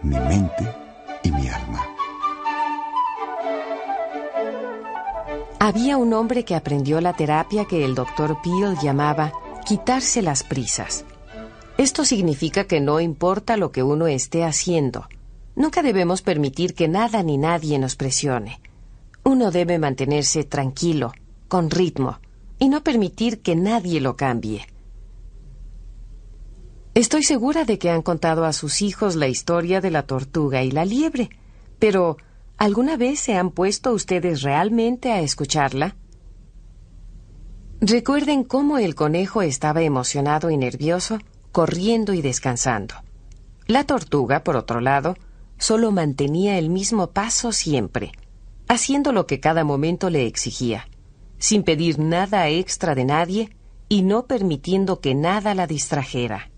mi mente y mi alma. Había un hombre que aprendió la terapia que el doctor Peel llamaba quitarse las prisas. Esto significa que no importa lo que uno esté haciendo, nunca debemos permitir que nada ni nadie nos presione. Uno debe mantenerse tranquilo, con ritmo, y no permitir que nadie lo cambie. Estoy segura de que han contado a sus hijos la historia de la tortuga y la liebre, pero ¿alguna vez se han puesto ustedes realmente a escucharla? Recuerden cómo el conejo estaba emocionado y nervioso, corriendo y descansando. La tortuga, por otro lado, solo mantenía el mismo paso siempre, haciendo lo que cada momento le exigía, sin pedir nada extra de nadie y no permitiendo que nada la distrajera.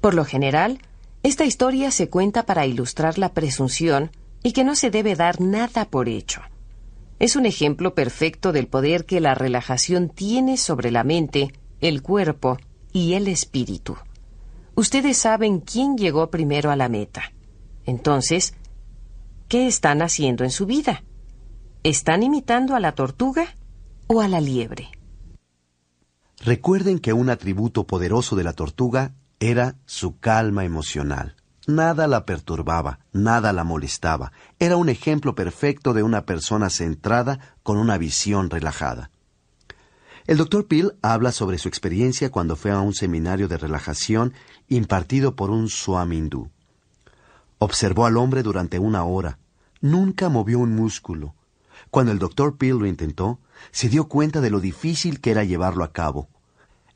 Por lo general, esta historia se cuenta para ilustrar la presunción y que no se debe dar nada por hecho. Es un ejemplo perfecto del poder que la relajación tiene sobre la mente, el cuerpo y el espíritu. Ustedes saben quién llegó primero a la meta. Entonces, ¿qué están haciendo en su vida? ¿Están imitando a la tortuga o a la liebre? Recuerden que un atributo poderoso de la tortuga era su calma emocional. Nada la perturbaba, nada la molestaba. Era un ejemplo perfecto de una persona centrada con una visión relajada. El doctor Peel habla sobre su experiencia cuando fue a un seminario de relajación impartido por un swami hindú. Observó al hombre durante una hora. Nunca movió un músculo. Cuando el doctor Peel lo intentó, se dio cuenta de lo difícil que era llevarlo a cabo.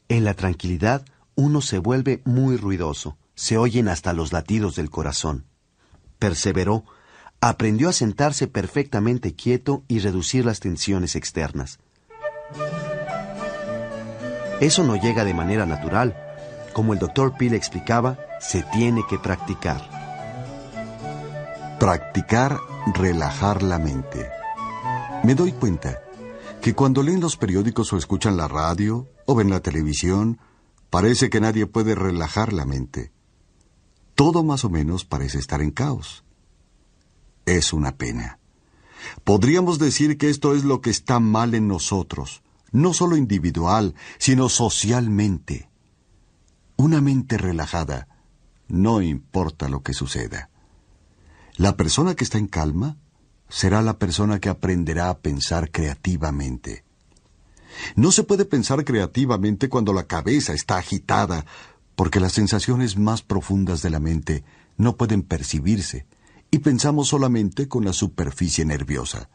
En la tranquilidad uno se vuelve muy ruidoso, se oyen hasta los latidos del corazón. Perseveró, aprendió a sentarse perfectamente quieto y reducir las tensiones externas. Eso no llega de manera natural. Como el doctor Peel explicaba, se tiene que practicar. Practicar relajar la mente. Me doy cuenta que cuando leen los periódicos o escuchan la radio o ven la televisión Parece que nadie puede relajar la mente. Todo más o menos parece estar en caos. Es una pena. Podríamos decir que esto es lo que está mal en nosotros, no solo individual, sino socialmente. Una mente relajada, no importa lo que suceda. La persona que está en calma será la persona que aprenderá a pensar creativamente. No se puede pensar creativamente cuando la cabeza está agitada, porque las sensaciones más profundas de la mente no pueden percibirse, y pensamos solamente con la superficie nerviosa.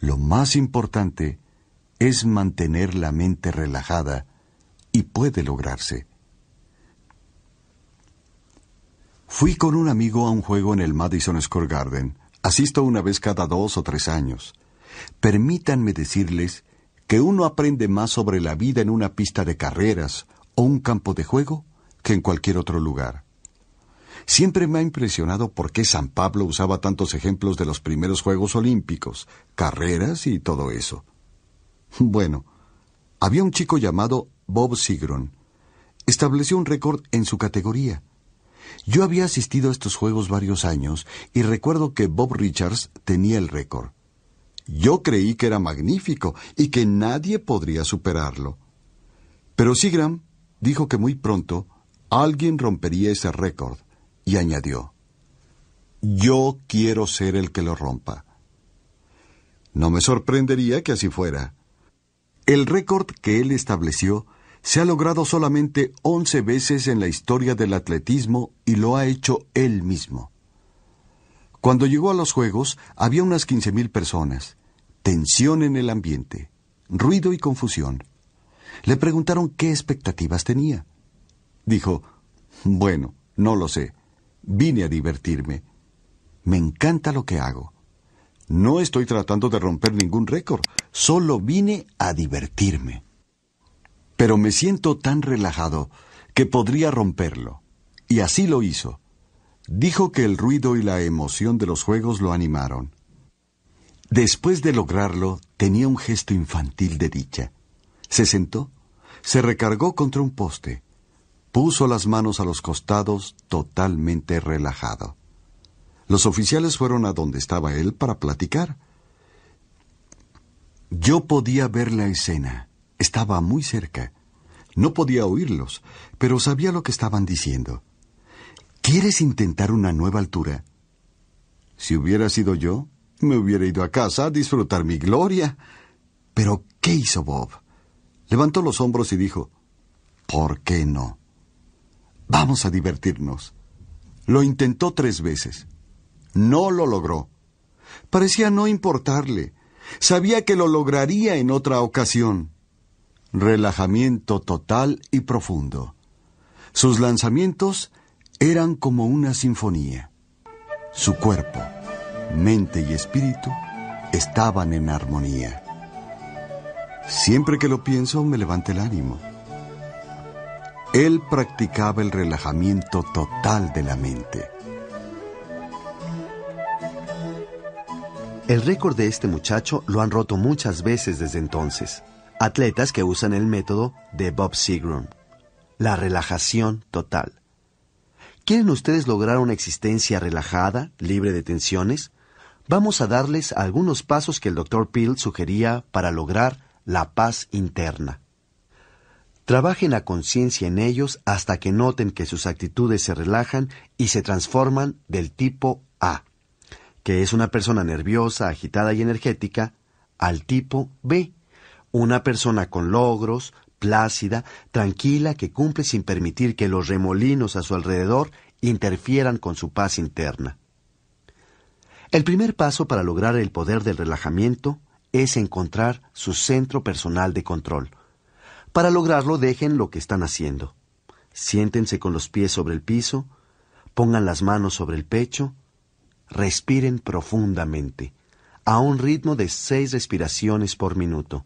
Lo más importante es mantener la mente relajada, y puede lograrse. Fui con un amigo a un juego en el Madison Square Garden. Asisto una vez cada dos o tres años. Permítanme decirles que uno aprende más sobre la vida en una pista de carreras o un campo de juego que en cualquier otro lugar. Siempre me ha impresionado por qué San Pablo usaba tantos ejemplos de los primeros Juegos Olímpicos, carreras y todo eso. Bueno, había un chico llamado Bob Sigron. Estableció un récord en su categoría. Yo había asistido a estos Juegos varios años y recuerdo que Bob Richards tenía el récord. Yo creí que era magnífico y que nadie podría superarlo. Pero Sigram dijo que muy pronto alguien rompería ese récord y añadió, yo quiero ser el que lo rompa. No me sorprendería que así fuera. El récord que él estableció se ha logrado solamente once veces en la historia del atletismo y lo ha hecho él mismo. Cuando llegó a los Juegos, había unas 15.000 personas. Tensión en el ambiente, ruido y confusión. Le preguntaron qué expectativas tenía. Dijo, bueno, no lo sé. Vine a divertirme. Me encanta lo que hago. No estoy tratando de romper ningún récord, solo vine a divertirme. Pero me siento tan relajado que podría romperlo. Y así lo hizo. Dijo que el ruido y la emoción de los juegos lo animaron. Después de lograrlo, tenía un gesto infantil de dicha. Se sentó, se recargó contra un poste, puso las manos a los costados totalmente relajado. Los oficiales fueron a donde estaba él para platicar. Yo podía ver la escena. Estaba muy cerca. No podía oírlos, pero sabía lo que estaban diciendo. ¿Quieres intentar una nueva altura? Si hubiera sido yo, me hubiera ido a casa a disfrutar mi gloria. Pero, ¿qué hizo Bob? Levantó los hombros y dijo, ¿por qué no? Vamos a divertirnos. Lo intentó tres veces. No lo logró. Parecía no importarle. Sabía que lo lograría en otra ocasión. Relajamiento total y profundo. Sus lanzamientos eran como una sinfonía. Su cuerpo, mente y espíritu estaban en armonía. Siempre que lo pienso me levanta el ánimo. Él practicaba el relajamiento total de la mente. El récord de este muchacho lo han roto muchas veces desde entonces. Atletas que usan el método de Bob Seagrum, la relajación total. ¿Quieren ustedes lograr una existencia relajada, libre de tensiones? Vamos a darles algunos pasos que el Dr. Peel sugería para lograr la paz interna. Trabajen a conciencia en ellos hasta que noten que sus actitudes se relajan y se transforman del tipo A, que es una persona nerviosa, agitada y energética, al tipo B, una persona con logros, plácida, tranquila, que cumple sin permitir que los remolinos a su alrededor interfieran con su paz interna. El primer paso para lograr el poder del relajamiento es encontrar su centro personal de control. Para lograrlo dejen lo que están haciendo. Siéntense con los pies sobre el piso, pongan las manos sobre el pecho, respiren profundamente, a un ritmo de seis respiraciones por minuto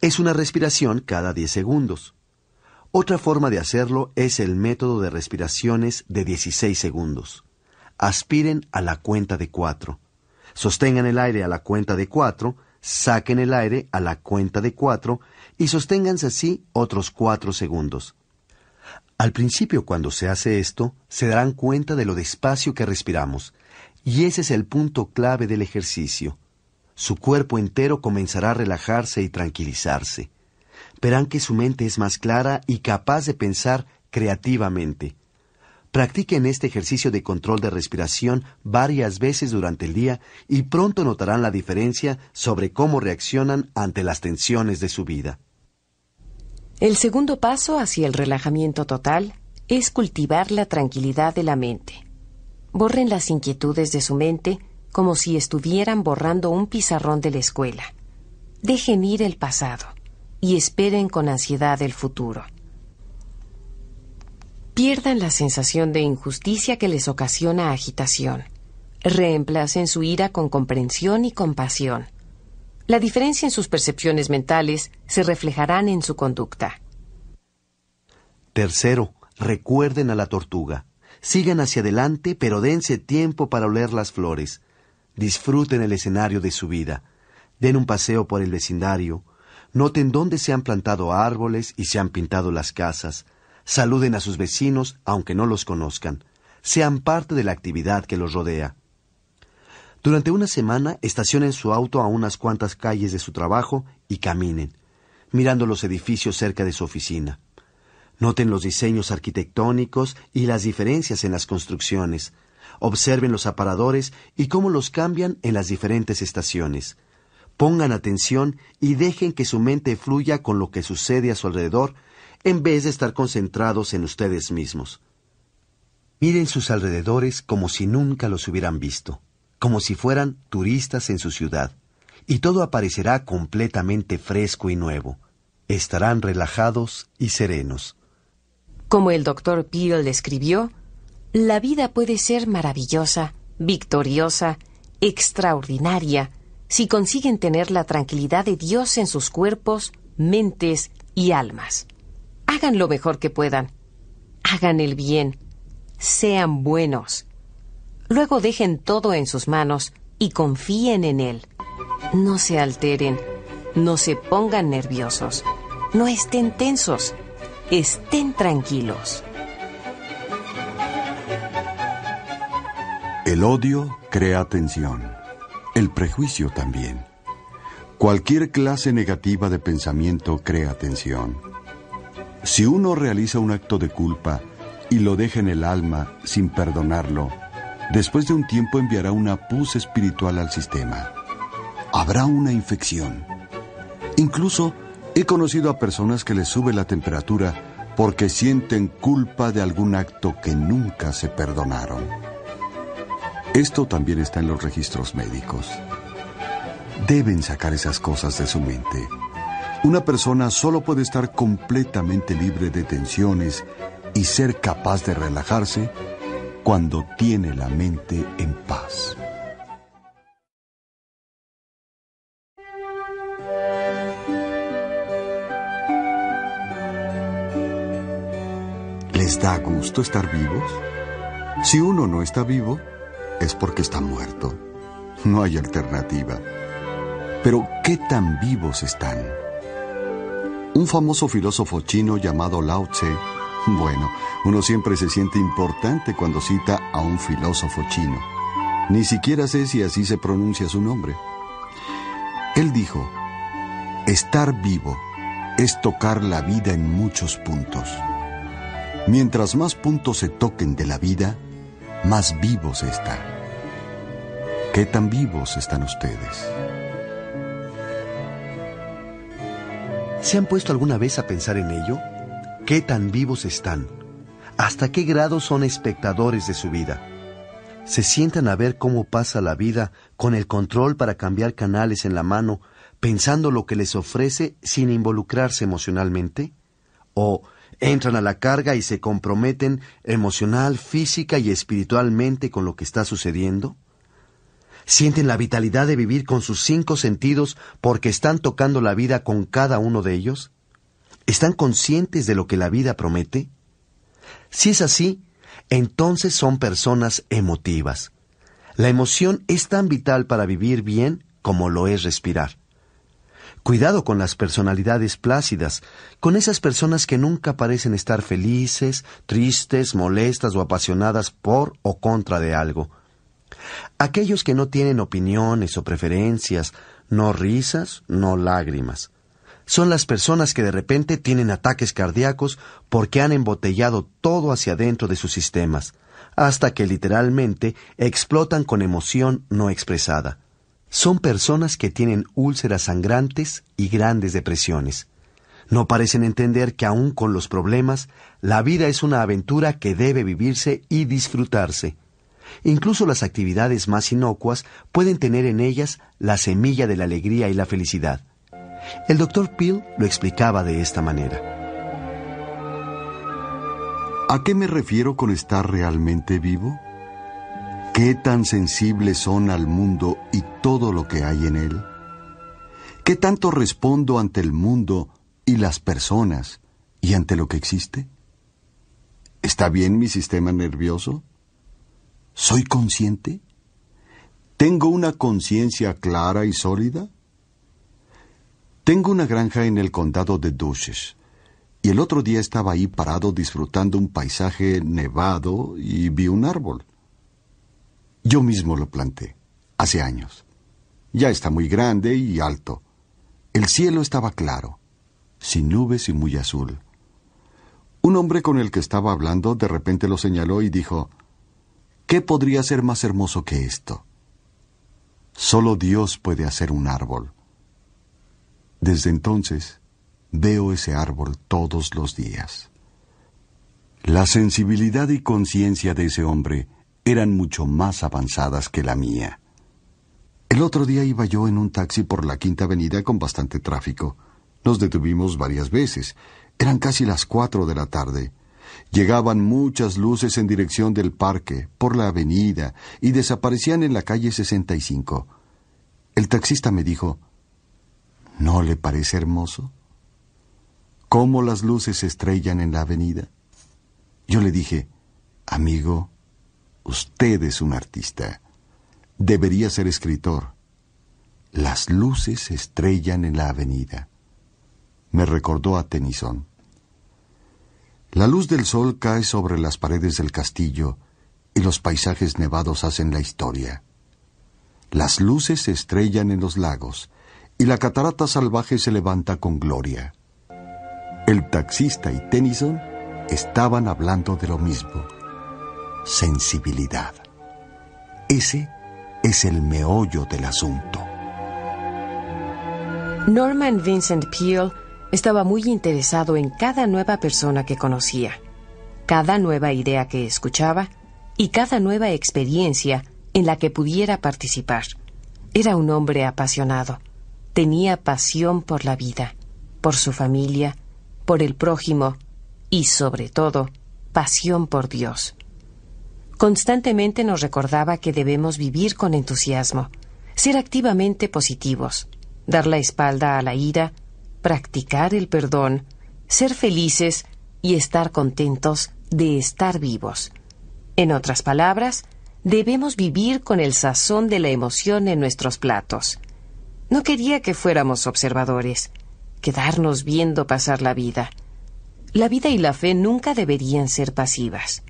es una respiración cada 10 segundos. Otra forma de hacerlo es el método de respiraciones de 16 segundos. Aspiren a la cuenta de 4. Sostengan el aire a la cuenta de 4, saquen el aire a la cuenta de 4 y sosténganse así otros 4 segundos. Al principio cuando se hace esto, se darán cuenta de lo despacio que respiramos, y ese es el punto clave del ejercicio su cuerpo entero comenzará a relajarse y tranquilizarse. Verán que su mente es más clara y capaz de pensar creativamente. Practiquen este ejercicio de control de respiración varias veces durante el día y pronto notarán la diferencia sobre cómo reaccionan ante las tensiones de su vida. El segundo paso hacia el relajamiento total es cultivar la tranquilidad de la mente. Borren las inquietudes de su mente como si estuvieran borrando un pizarrón de la escuela. Dejen ir el pasado y esperen con ansiedad el futuro. Pierdan la sensación de injusticia que les ocasiona agitación. Reemplacen su ira con comprensión y compasión. La diferencia en sus percepciones mentales se reflejarán en su conducta. Tercero, recuerden a la tortuga. Sigan hacia adelante, pero dense tiempo para oler las flores disfruten el escenario de su vida, den un paseo por el vecindario, noten dónde se han plantado árboles y se han pintado las casas, saluden a sus vecinos aunque no los conozcan, sean parte de la actividad que los rodea. Durante una semana estacionen su auto a unas cuantas calles de su trabajo y caminen, mirando los edificios cerca de su oficina. Noten los diseños arquitectónicos y las diferencias en las construcciones, Observen los aparadores y cómo los cambian en las diferentes estaciones. Pongan atención y dejen que su mente fluya con lo que sucede a su alrededor en vez de estar concentrados en ustedes mismos. Miren sus alrededores como si nunca los hubieran visto, como si fueran turistas en su ciudad, y todo aparecerá completamente fresco y nuevo. Estarán relajados y serenos. Como el doctor Peel describió, la vida puede ser maravillosa, victoriosa, extraordinaria, si consiguen tener la tranquilidad de Dios en sus cuerpos, mentes y almas. Hagan lo mejor que puedan. Hagan el bien. Sean buenos. Luego dejen todo en sus manos y confíen en Él. No se alteren. No se pongan nerviosos. No estén tensos. Estén tranquilos. El odio crea tensión, el prejuicio también. Cualquier clase negativa de pensamiento crea tensión. Si uno realiza un acto de culpa y lo deja en el alma sin perdonarlo, después de un tiempo enviará una pus espiritual al sistema. Habrá una infección. Incluso he conocido a personas que les sube la temperatura porque sienten culpa de algún acto que nunca se perdonaron. Esto también está en los registros médicos. Deben sacar esas cosas de su mente. Una persona solo puede estar completamente libre de tensiones y ser capaz de relajarse cuando tiene la mente en paz. ¿Les da gusto estar vivos? Si uno no está vivo, es porque está muerto. No hay alternativa. Pero, ¿qué tan vivos están? Un famoso filósofo chino llamado Lao Tse, bueno, uno siempre se siente importante cuando cita a un filósofo chino. Ni siquiera sé si así se pronuncia su nombre. Él dijo, estar vivo es tocar la vida en muchos puntos. Mientras más puntos se toquen de la vida, más vivos están. ¿Qué tan vivos están ustedes? ¿Se han puesto alguna vez a pensar en ello? ¿Qué tan vivos están? ¿Hasta qué grado son espectadores de su vida? Se sientan a ver cómo pasa la vida con el control para cambiar canales en la mano, pensando lo que les ofrece sin involucrarse emocionalmente? ¿O entran a la carga y se comprometen emocional, física y espiritualmente con lo que está sucediendo? ¿Sienten la vitalidad de vivir con sus cinco sentidos porque están tocando la vida con cada uno de ellos? ¿Están conscientes de lo que la vida promete? Si es así, entonces son personas emotivas. La emoción es tan vital para vivir bien como lo es respirar. Cuidado con las personalidades plácidas, con esas personas que nunca parecen estar felices, tristes, molestas o apasionadas por o contra de algo. Aquellos que no tienen opiniones o preferencias, no risas, no lágrimas. Son las personas que de repente tienen ataques cardíacos porque han embotellado todo hacia adentro de sus sistemas, hasta que literalmente explotan con emoción no expresada. Son personas que tienen úlceras sangrantes y grandes depresiones. No parecen entender que aún con los problemas, la vida es una aventura que debe vivirse y disfrutarse. Incluso las actividades más inocuas pueden tener en ellas la semilla de la alegría y la felicidad. El doctor Peel lo explicaba de esta manera. ¿A qué me refiero con estar realmente vivo? ¿Qué tan sensibles son al mundo y todo lo que hay en él? ¿Qué tanto respondo ante el mundo y las personas y ante lo que existe? ¿Está bien mi sistema nervioso? ¿Soy consciente? ¿Tengo una conciencia clara y sólida? Tengo una granja en el condado de Duches, y el otro día estaba ahí parado disfrutando un paisaje nevado y vi un árbol. Yo mismo lo planté, hace años. Ya está muy grande y alto. El cielo estaba claro, sin nubes y muy azul. Un hombre con el que estaba hablando de repente lo señaló y dijo, ¿Qué podría ser más hermoso que esto? Solo Dios puede hacer un árbol. Desde entonces veo ese árbol todos los días. La sensibilidad y conciencia de ese hombre eran mucho más avanzadas que la mía. El otro día iba yo en un taxi por la Quinta Avenida con bastante tráfico. Nos detuvimos varias veces. Eran casi las cuatro de la tarde. Llegaban muchas luces en dirección del parque, por la avenida, y desaparecían en la calle 65. El taxista me dijo, ¿No le parece hermoso? ¿Cómo las luces se estrellan en la avenida? Yo le dije, amigo, Usted es un artista. Debería ser escritor. Las luces estrellan en la avenida. Me recordó a Tennyson. La luz del sol cae sobre las paredes del castillo y los paisajes nevados hacen la historia. Las luces se estrellan en los lagos y la catarata salvaje se levanta con gloria. El taxista y Tennyson estaban hablando de lo mismo sensibilidad. Ese es el meollo del asunto. Norman Vincent Peale estaba muy interesado en cada nueva persona que conocía, cada nueva idea que escuchaba y cada nueva experiencia en la que pudiera participar. Era un hombre apasionado. Tenía pasión por la vida, por su familia, por el prójimo y, sobre todo, pasión por Dios constantemente nos recordaba que debemos vivir con entusiasmo, ser activamente positivos, dar la espalda a la ira, practicar el perdón, ser felices y estar contentos de estar vivos. En otras palabras, debemos vivir con el sazón de la emoción en nuestros platos. No quería que fuéramos observadores, quedarnos viendo pasar la vida. La vida y la fe nunca deberían ser pasivas.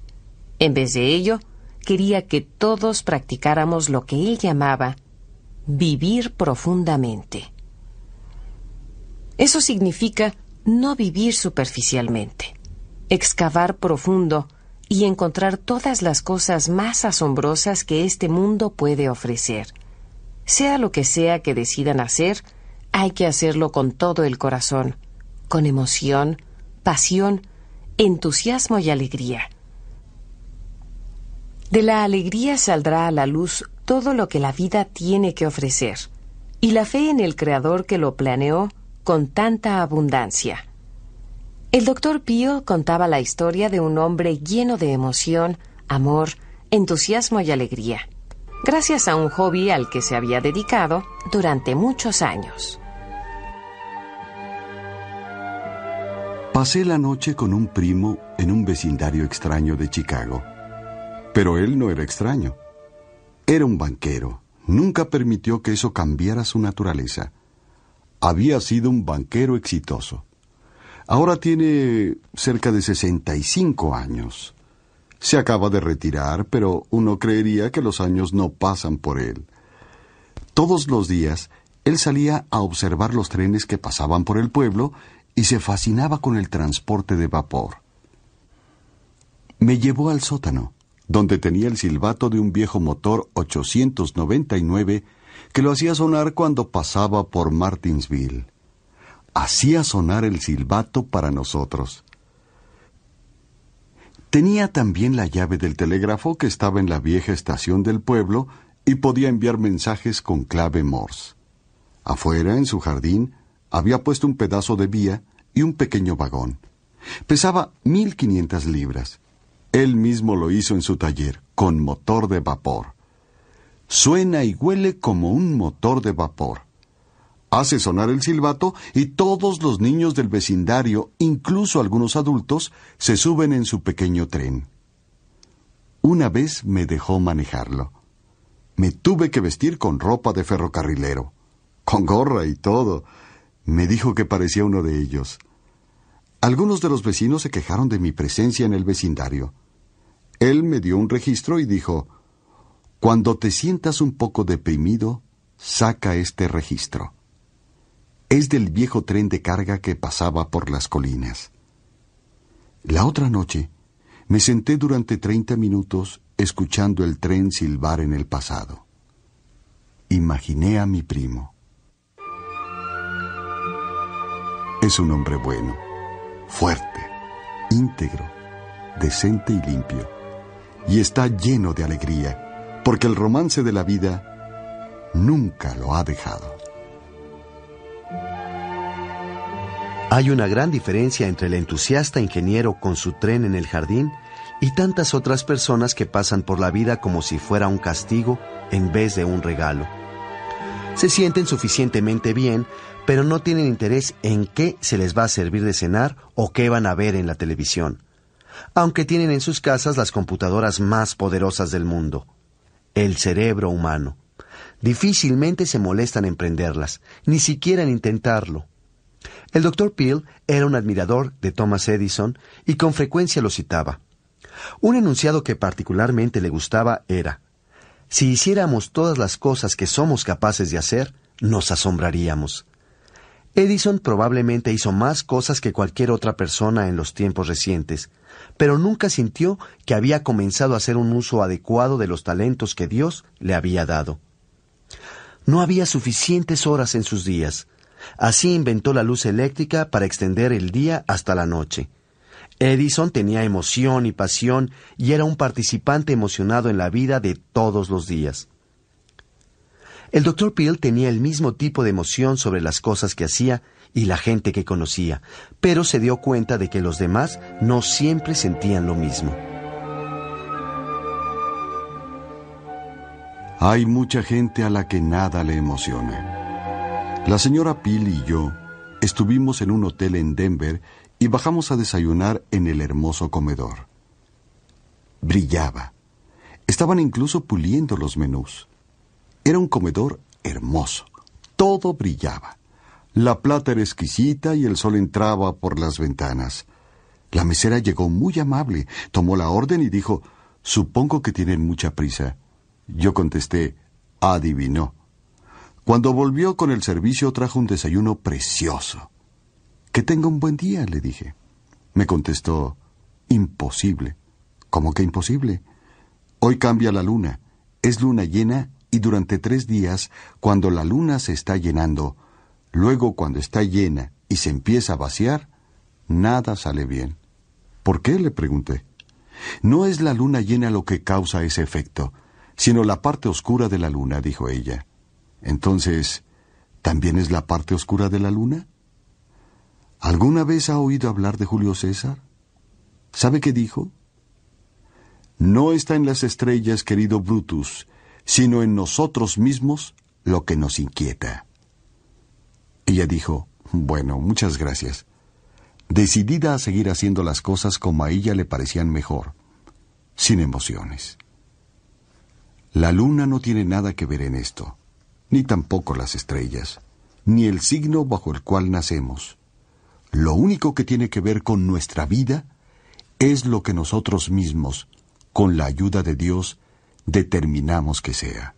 En vez de ello, quería que todos practicáramos lo que él llamaba vivir profundamente. Eso significa no vivir superficialmente, excavar profundo y encontrar todas las cosas más asombrosas que este mundo puede ofrecer. Sea lo que sea que decidan hacer, hay que hacerlo con todo el corazón, con emoción, pasión, entusiasmo y alegría de la alegría saldrá a la luz todo lo que la vida tiene que ofrecer, y la fe en el Creador que lo planeó con tanta abundancia. El doctor Pío contaba la historia de un hombre lleno de emoción, amor, entusiasmo y alegría, gracias a un hobby al que se había dedicado durante muchos años. Pasé la noche con un primo en un vecindario extraño de Chicago. Pero él no era extraño. Era un banquero. Nunca permitió que eso cambiara su naturaleza. Había sido un banquero exitoso. Ahora tiene cerca de 65 años. Se acaba de retirar, pero uno creería que los años no pasan por él. Todos los días, él salía a observar los trenes que pasaban por el pueblo y se fascinaba con el transporte de vapor. Me llevó al sótano donde tenía el silbato de un viejo motor 899 que lo hacía sonar cuando pasaba por Martinsville. Hacía sonar el silbato para nosotros. Tenía también la llave del telégrafo que estaba en la vieja estación del pueblo y podía enviar mensajes con clave Morse. Afuera, en su jardín, había puesto un pedazo de vía y un pequeño vagón. Pesaba 1.500 libras. Él mismo lo hizo en su taller, con motor de vapor. Suena y huele como un motor de vapor. Hace sonar el silbato y todos los niños del vecindario, incluso algunos adultos, se suben en su pequeño tren. Una vez me dejó manejarlo. Me tuve que vestir con ropa de ferrocarrilero, con gorra y todo. Me dijo que parecía uno de ellos. Algunos de los vecinos se quejaron de mi presencia en el vecindario. Él me dio un registro y dijo, Cuando te sientas un poco deprimido, saca este registro. Es del viejo tren de carga que pasaba por las colinas. La otra noche, me senté durante 30 minutos escuchando el tren silbar en el pasado. Imaginé a mi primo. Es un hombre bueno, fuerte, íntegro, decente y limpio y está lleno de alegría, porque el romance de la vida nunca lo ha dejado. Hay una gran diferencia entre el entusiasta ingeniero con su tren en el jardín y tantas otras personas que pasan por la vida como si fuera un castigo en vez de un regalo. Se sienten suficientemente bien, pero no tienen interés en qué se les va a servir de cenar o qué van a ver en la televisión aunque tienen en sus casas las computadoras más poderosas del mundo, el cerebro humano. Difícilmente se molestan en prenderlas, ni siquiera en intentarlo. El doctor Peel era un admirador de Thomas Edison y con frecuencia lo citaba. Un enunciado que particularmente le gustaba era, si hiciéramos todas las cosas que somos capaces de hacer, nos asombraríamos. Edison probablemente hizo más cosas que cualquier otra persona en los tiempos recientes, pero nunca sintió que había comenzado a hacer un uso adecuado de los talentos que Dios le había dado. No había suficientes horas en sus días. Así inventó la luz eléctrica para extender el día hasta la noche. Edison tenía emoción y pasión y era un participante emocionado en la vida de todos los días. El doctor Peel tenía el mismo tipo de emoción sobre las cosas que hacía y la gente que conocía, pero se dio cuenta de que los demás no siempre sentían lo mismo. Hay mucha gente a la que nada le emociona. La señora Pil y yo estuvimos en un hotel en Denver y bajamos a desayunar en el hermoso comedor. Brillaba. Estaban incluso puliendo los menús. Era un comedor hermoso. Todo brillaba. La plata era exquisita y el sol entraba por las ventanas. La mesera llegó muy amable, tomó la orden y dijo, Supongo que tienen mucha prisa. Yo contesté, adivinó. Cuando volvió con el servicio trajo un desayuno precioso. Que tenga un buen día, le dije. Me contestó, imposible. ¿Cómo que imposible? Hoy cambia la luna. Es luna llena y durante tres días, cuando la luna se está llenando, Luego, cuando está llena y se empieza a vaciar, nada sale bien. ¿Por qué? le pregunté. No es la luna llena lo que causa ese efecto, sino la parte oscura de la luna, dijo ella. Entonces, ¿también es la parte oscura de la luna? ¿Alguna vez ha oído hablar de Julio César? ¿Sabe qué dijo? No está en las estrellas, querido Brutus, sino en nosotros mismos lo que nos inquieta. Ella dijo, bueno, muchas gracias. Decidida a seguir haciendo las cosas como a ella le parecían mejor, sin emociones. La luna no tiene nada que ver en esto, ni tampoco las estrellas, ni el signo bajo el cual nacemos. Lo único que tiene que ver con nuestra vida es lo que nosotros mismos, con la ayuda de Dios, determinamos que sea.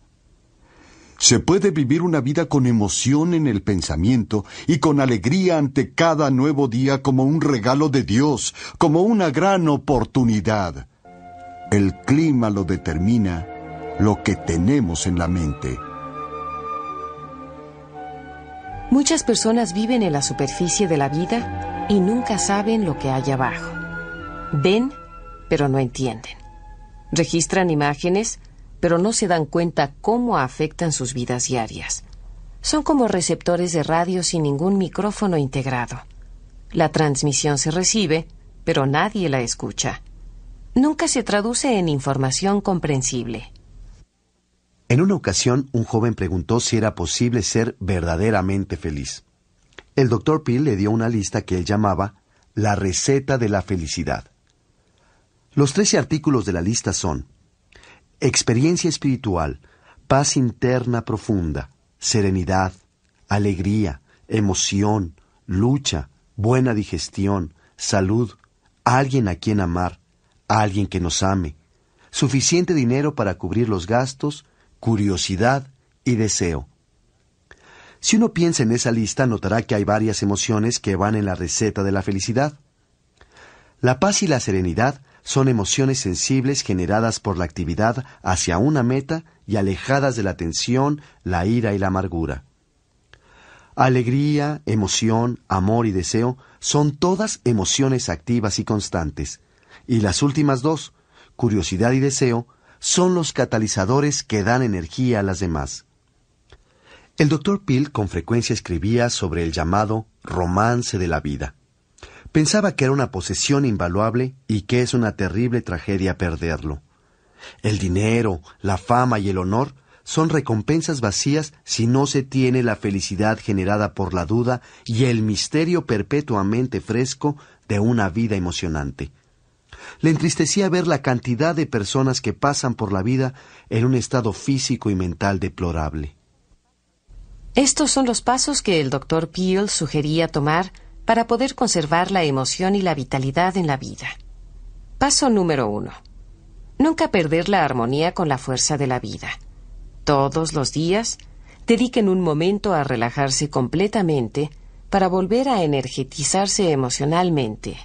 Se puede vivir una vida con emoción en el pensamiento y con alegría ante cada nuevo día como un regalo de Dios, como una gran oportunidad. El clima lo determina lo que tenemos en la mente. Muchas personas viven en la superficie de la vida y nunca saben lo que hay abajo. Ven, pero no entienden. Registran imágenes, pero no se dan cuenta cómo afectan sus vidas diarias. Son como receptores de radio sin ningún micrófono integrado. La transmisión se recibe, pero nadie la escucha. Nunca se traduce en información comprensible. En una ocasión, un joven preguntó si era posible ser verdaderamente feliz. El doctor Peel le dio una lista que él llamaba la receta de la felicidad. Los trece artículos de la lista son experiencia espiritual, paz interna profunda, serenidad, alegría, emoción, lucha, buena digestión, salud, alguien a quien amar, alguien que nos ame, suficiente dinero para cubrir los gastos, curiosidad y deseo. Si uno piensa en esa lista, notará que hay varias emociones que van en la receta de la felicidad. La paz y la serenidad son emociones sensibles generadas por la actividad hacia una meta y alejadas de la tensión, la ira y la amargura. Alegría, emoción, amor y deseo son todas emociones activas y constantes, y las últimas dos, curiosidad y deseo, son los catalizadores que dan energía a las demás. El doctor Peel con frecuencia escribía sobre el llamado romance de la vida. Pensaba que era una posesión invaluable y que es una terrible tragedia perderlo. El dinero, la fama y el honor son recompensas vacías si no se tiene la felicidad generada por la duda y el misterio perpetuamente fresco de una vida emocionante. Le entristecía ver la cantidad de personas que pasan por la vida en un estado físico y mental deplorable. Estos son los pasos que el doctor Peel sugería tomar para poder conservar la emoción y la vitalidad en la vida. Paso número uno. Nunca perder la armonía con la fuerza de la vida. Todos los días, dediquen un momento a relajarse completamente para volver a energetizarse emocionalmente.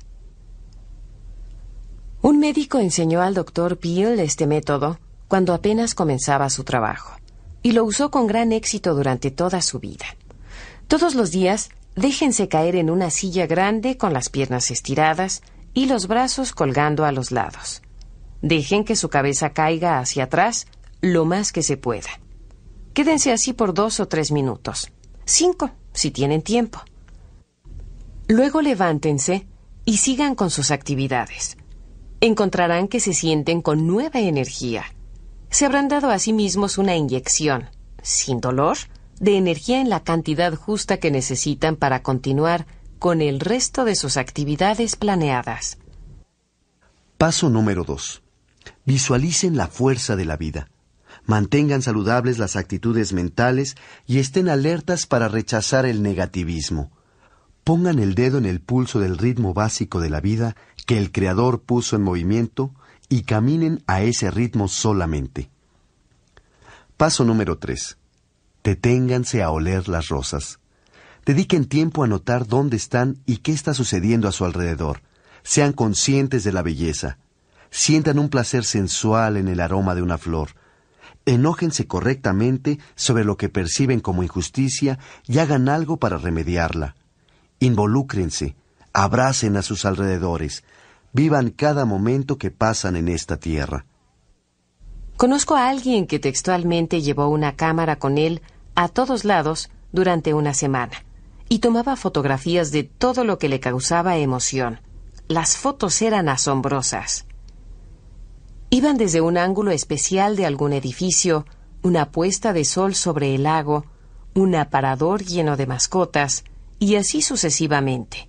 Un médico enseñó al doctor Peel este método cuando apenas comenzaba su trabajo, y lo usó con gran éxito durante toda su vida. Todos los días Déjense caer en una silla grande con las piernas estiradas y los brazos colgando a los lados. Dejen que su cabeza caiga hacia atrás lo más que se pueda. Quédense así por dos o tres minutos. Cinco, si tienen tiempo. Luego levántense y sigan con sus actividades. Encontrarán que se sienten con nueva energía. Se habrán dado a sí mismos una inyección, sin dolor, de energía en la cantidad justa que necesitan para continuar con el resto de sus actividades planeadas. Paso número 2. Visualicen la fuerza de la vida. Mantengan saludables las actitudes mentales y estén alertas para rechazar el negativismo. Pongan el dedo en el pulso del ritmo básico de la vida que el Creador puso en movimiento y caminen a ese ritmo solamente. Paso número 3. Deténganse a oler las rosas. Dediquen tiempo a notar dónde están y qué está sucediendo a su alrededor. Sean conscientes de la belleza. Sientan un placer sensual en el aroma de una flor. Enójense correctamente sobre lo que perciben como injusticia y hagan algo para remediarla. Involúcrense, abracen a sus alrededores, vivan cada momento que pasan en esta tierra. Conozco a alguien que textualmente llevó una cámara con él a todos lados durante una semana y tomaba fotografías de todo lo que le causaba emoción. Las fotos eran asombrosas. Iban desde un ángulo especial de algún edificio, una puesta de sol sobre el lago, un aparador lleno de mascotas, y así sucesivamente.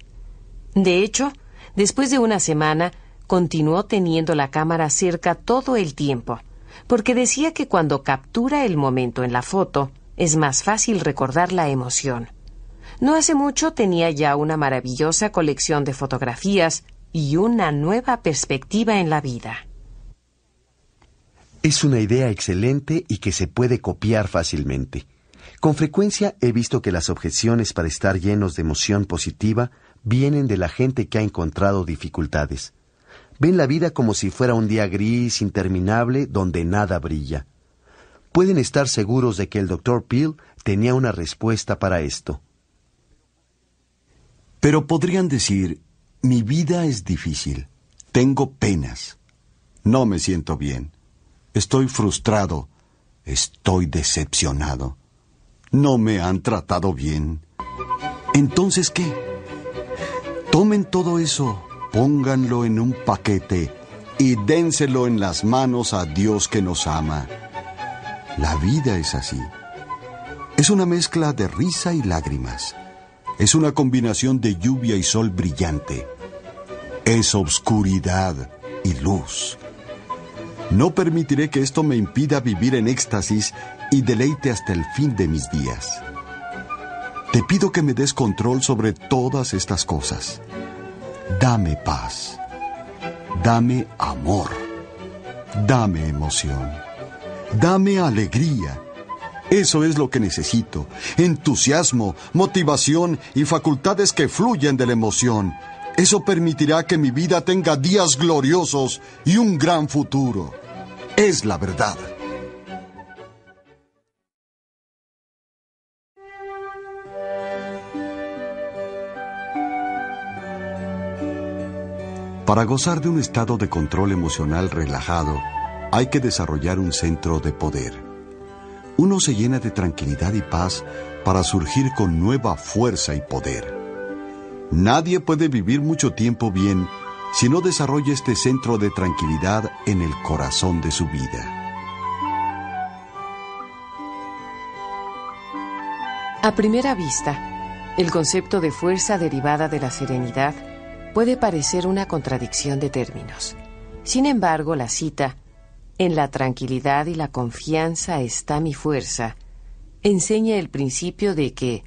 De hecho, después de una semana, continuó teniendo la cámara cerca todo el tiempo, porque decía que cuando captura el momento en la foto, es más fácil recordar la emoción. No hace mucho tenía ya una maravillosa colección de fotografías y una nueva perspectiva en la vida. Es una idea excelente y que se puede copiar fácilmente. Con frecuencia he visto que las objeciones para estar llenos de emoción positiva vienen de la gente que ha encontrado dificultades. Ven la vida como si fuera un día gris, interminable, donde nada brilla pueden estar seguros de que el doctor Peel tenía una respuesta para esto. Pero podrían decir, mi vida es difícil, tengo penas, no me siento bien, estoy frustrado, estoy decepcionado, no me han tratado bien. Entonces, ¿qué? Tomen todo eso, pónganlo en un paquete y dénselo en las manos a Dios que nos ama. La vida es así. Es una mezcla de risa y lágrimas. Es una combinación de lluvia y sol brillante. Es obscuridad y luz. No permitiré que esto me impida vivir en éxtasis y deleite hasta el fin de mis días. Te pido que me des control sobre todas estas cosas. Dame paz. Dame amor. Dame emoción. Dame alegría. Eso es lo que necesito. Entusiasmo, motivación y facultades que fluyen de la emoción. Eso permitirá que mi vida tenga días gloriosos y un gran futuro. Es la verdad. Para gozar de un estado de control emocional relajado, hay que desarrollar un centro de poder. Uno se llena de tranquilidad y paz para surgir con nueva fuerza y poder. Nadie puede vivir mucho tiempo bien si no desarrolla este centro de tranquilidad en el corazón de su vida. A primera vista, el concepto de fuerza derivada de la serenidad puede parecer una contradicción de términos. Sin embargo, la cita en la tranquilidad y la confianza está mi fuerza. Enseña el principio de que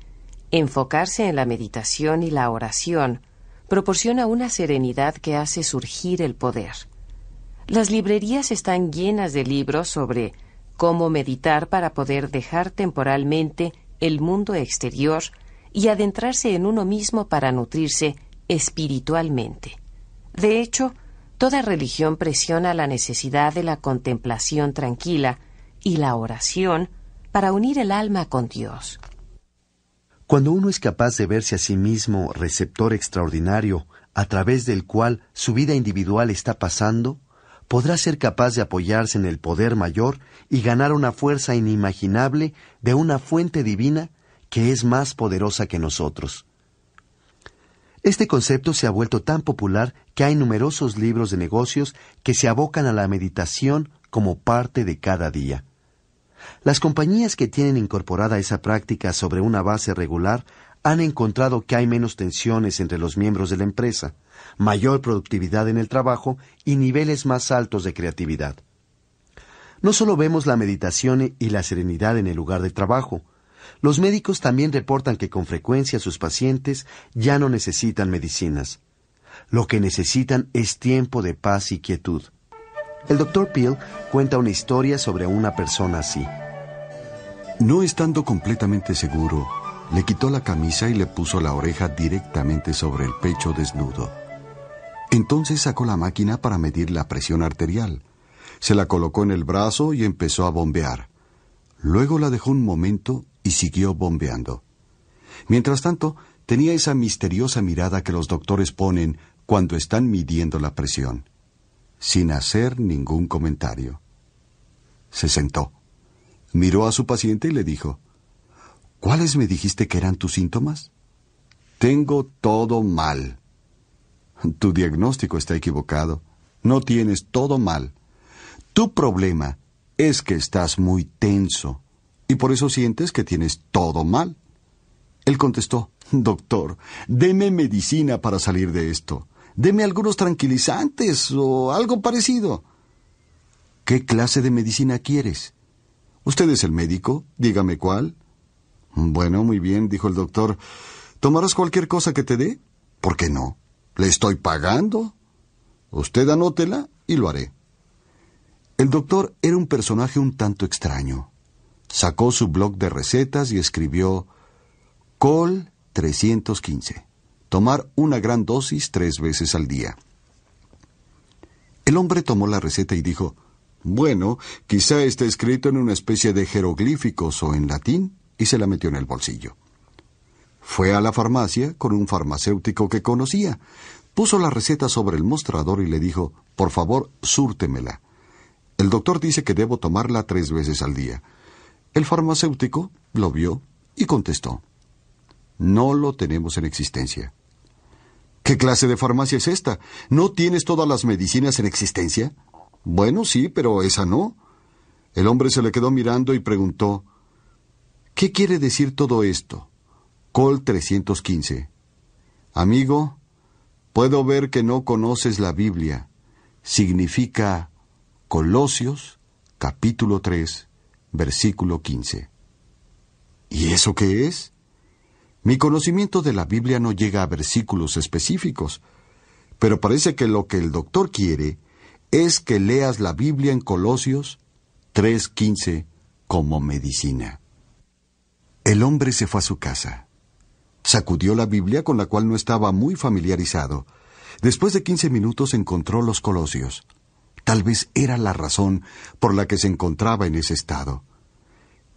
enfocarse en la meditación y la oración proporciona una serenidad que hace surgir el poder. Las librerías están llenas de libros sobre cómo meditar para poder dejar temporalmente el mundo exterior y adentrarse en uno mismo para nutrirse espiritualmente. De hecho, Toda religión presiona la necesidad de la contemplación tranquila y la oración para unir el alma con Dios. Cuando uno es capaz de verse a sí mismo receptor extraordinario a través del cual su vida individual está pasando, podrá ser capaz de apoyarse en el poder mayor y ganar una fuerza inimaginable de una fuente divina que es más poderosa que nosotros. Este concepto se ha vuelto tan popular que hay numerosos libros de negocios que se abocan a la meditación como parte de cada día. Las compañías que tienen incorporada esa práctica sobre una base regular han encontrado que hay menos tensiones entre los miembros de la empresa, mayor productividad en el trabajo y niveles más altos de creatividad. No solo vemos la meditación y la serenidad en el lugar de trabajo, los médicos también reportan que con frecuencia sus pacientes ya no necesitan medicinas. Lo que necesitan es tiempo de paz y quietud. El doctor Peel cuenta una historia sobre una persona así. No estando completamente seguro, le quitó la camisa y le puso la oreja directamente sobre el pecho desnudo. Entonces sacó la máquina para medir la presión arterial. Se la colocó en el brazo y empezó a bombear. Luego la dejó un momento y siguió bombeando. Mientras tanto, tenía esa misteriosa mirada que los doctores ponen cuando están midiendo la presión, sin hacer ningún comentario. Se sentó, miró a su paciente y le dijo, ¿Cuáles me dijiste que eran tus síntomas? Tengo todo mal. Tu diagnóstico está equivocado. No tienes todo mal. Tu problema es que estás muy tenso y por eso sientes que tienes todo mal. Él contestó, Doctor, deme medicina para salir de esto. Deme algunos tranquilizantes o algo parecido. ¿Qué clase de medicina quieres? ¿Usted es el médico? Dígame cuál. Bueno, muy bien, dijo el doctor. ¿Tomarás cualquier cosa que te dé? ¿Por qué no? Le estoy pagando. Usted anótela y lo haré. El doctor era un personaje un tanto extraño. Sacó su blog de recetas y escribió Col 315. Tomar una gran dosis tres veces al día. El hombre tomó la receta y dijo, bueno, quizá esté escrito en una especie de jeroglíficos o en latín, y se la metió en el bolsillo. Fue a la farmacia con un farmacéutico que conocía, puso la receta sobre el mostrador y le dijo, por favor, súrtemela. El doctor dice que debo tomarla tres veces al día. El farmacéutico lo vio y contestó, no lo tenemos en existencia. ¿Qué clase de farmacia es esta? ¿No tienes todas las medicinas en existencia? Bueno, sí, pero esa no. El hombre se le quedó mirando y preguntó, ¿qué quiere decir todo esto? Col 315. Amigo, puedo ver que no conoces la Biblia. Significa Colosios capítulo 3 versículo 15. ¿Y eso qué es? Mi conocimiento de la Biblia no llega a versículos específicos, pero parece que lo que el doctor quiere es que leas la Biblia en Colosios 3:15 como medicina. El hombre se fue a su casa. Sacudió la Biblia con la cual no estaba muy familiarizado. Después de 15 minutos encontró los Colosios. Tal vez era la razón por la que se encontraba en ese estado.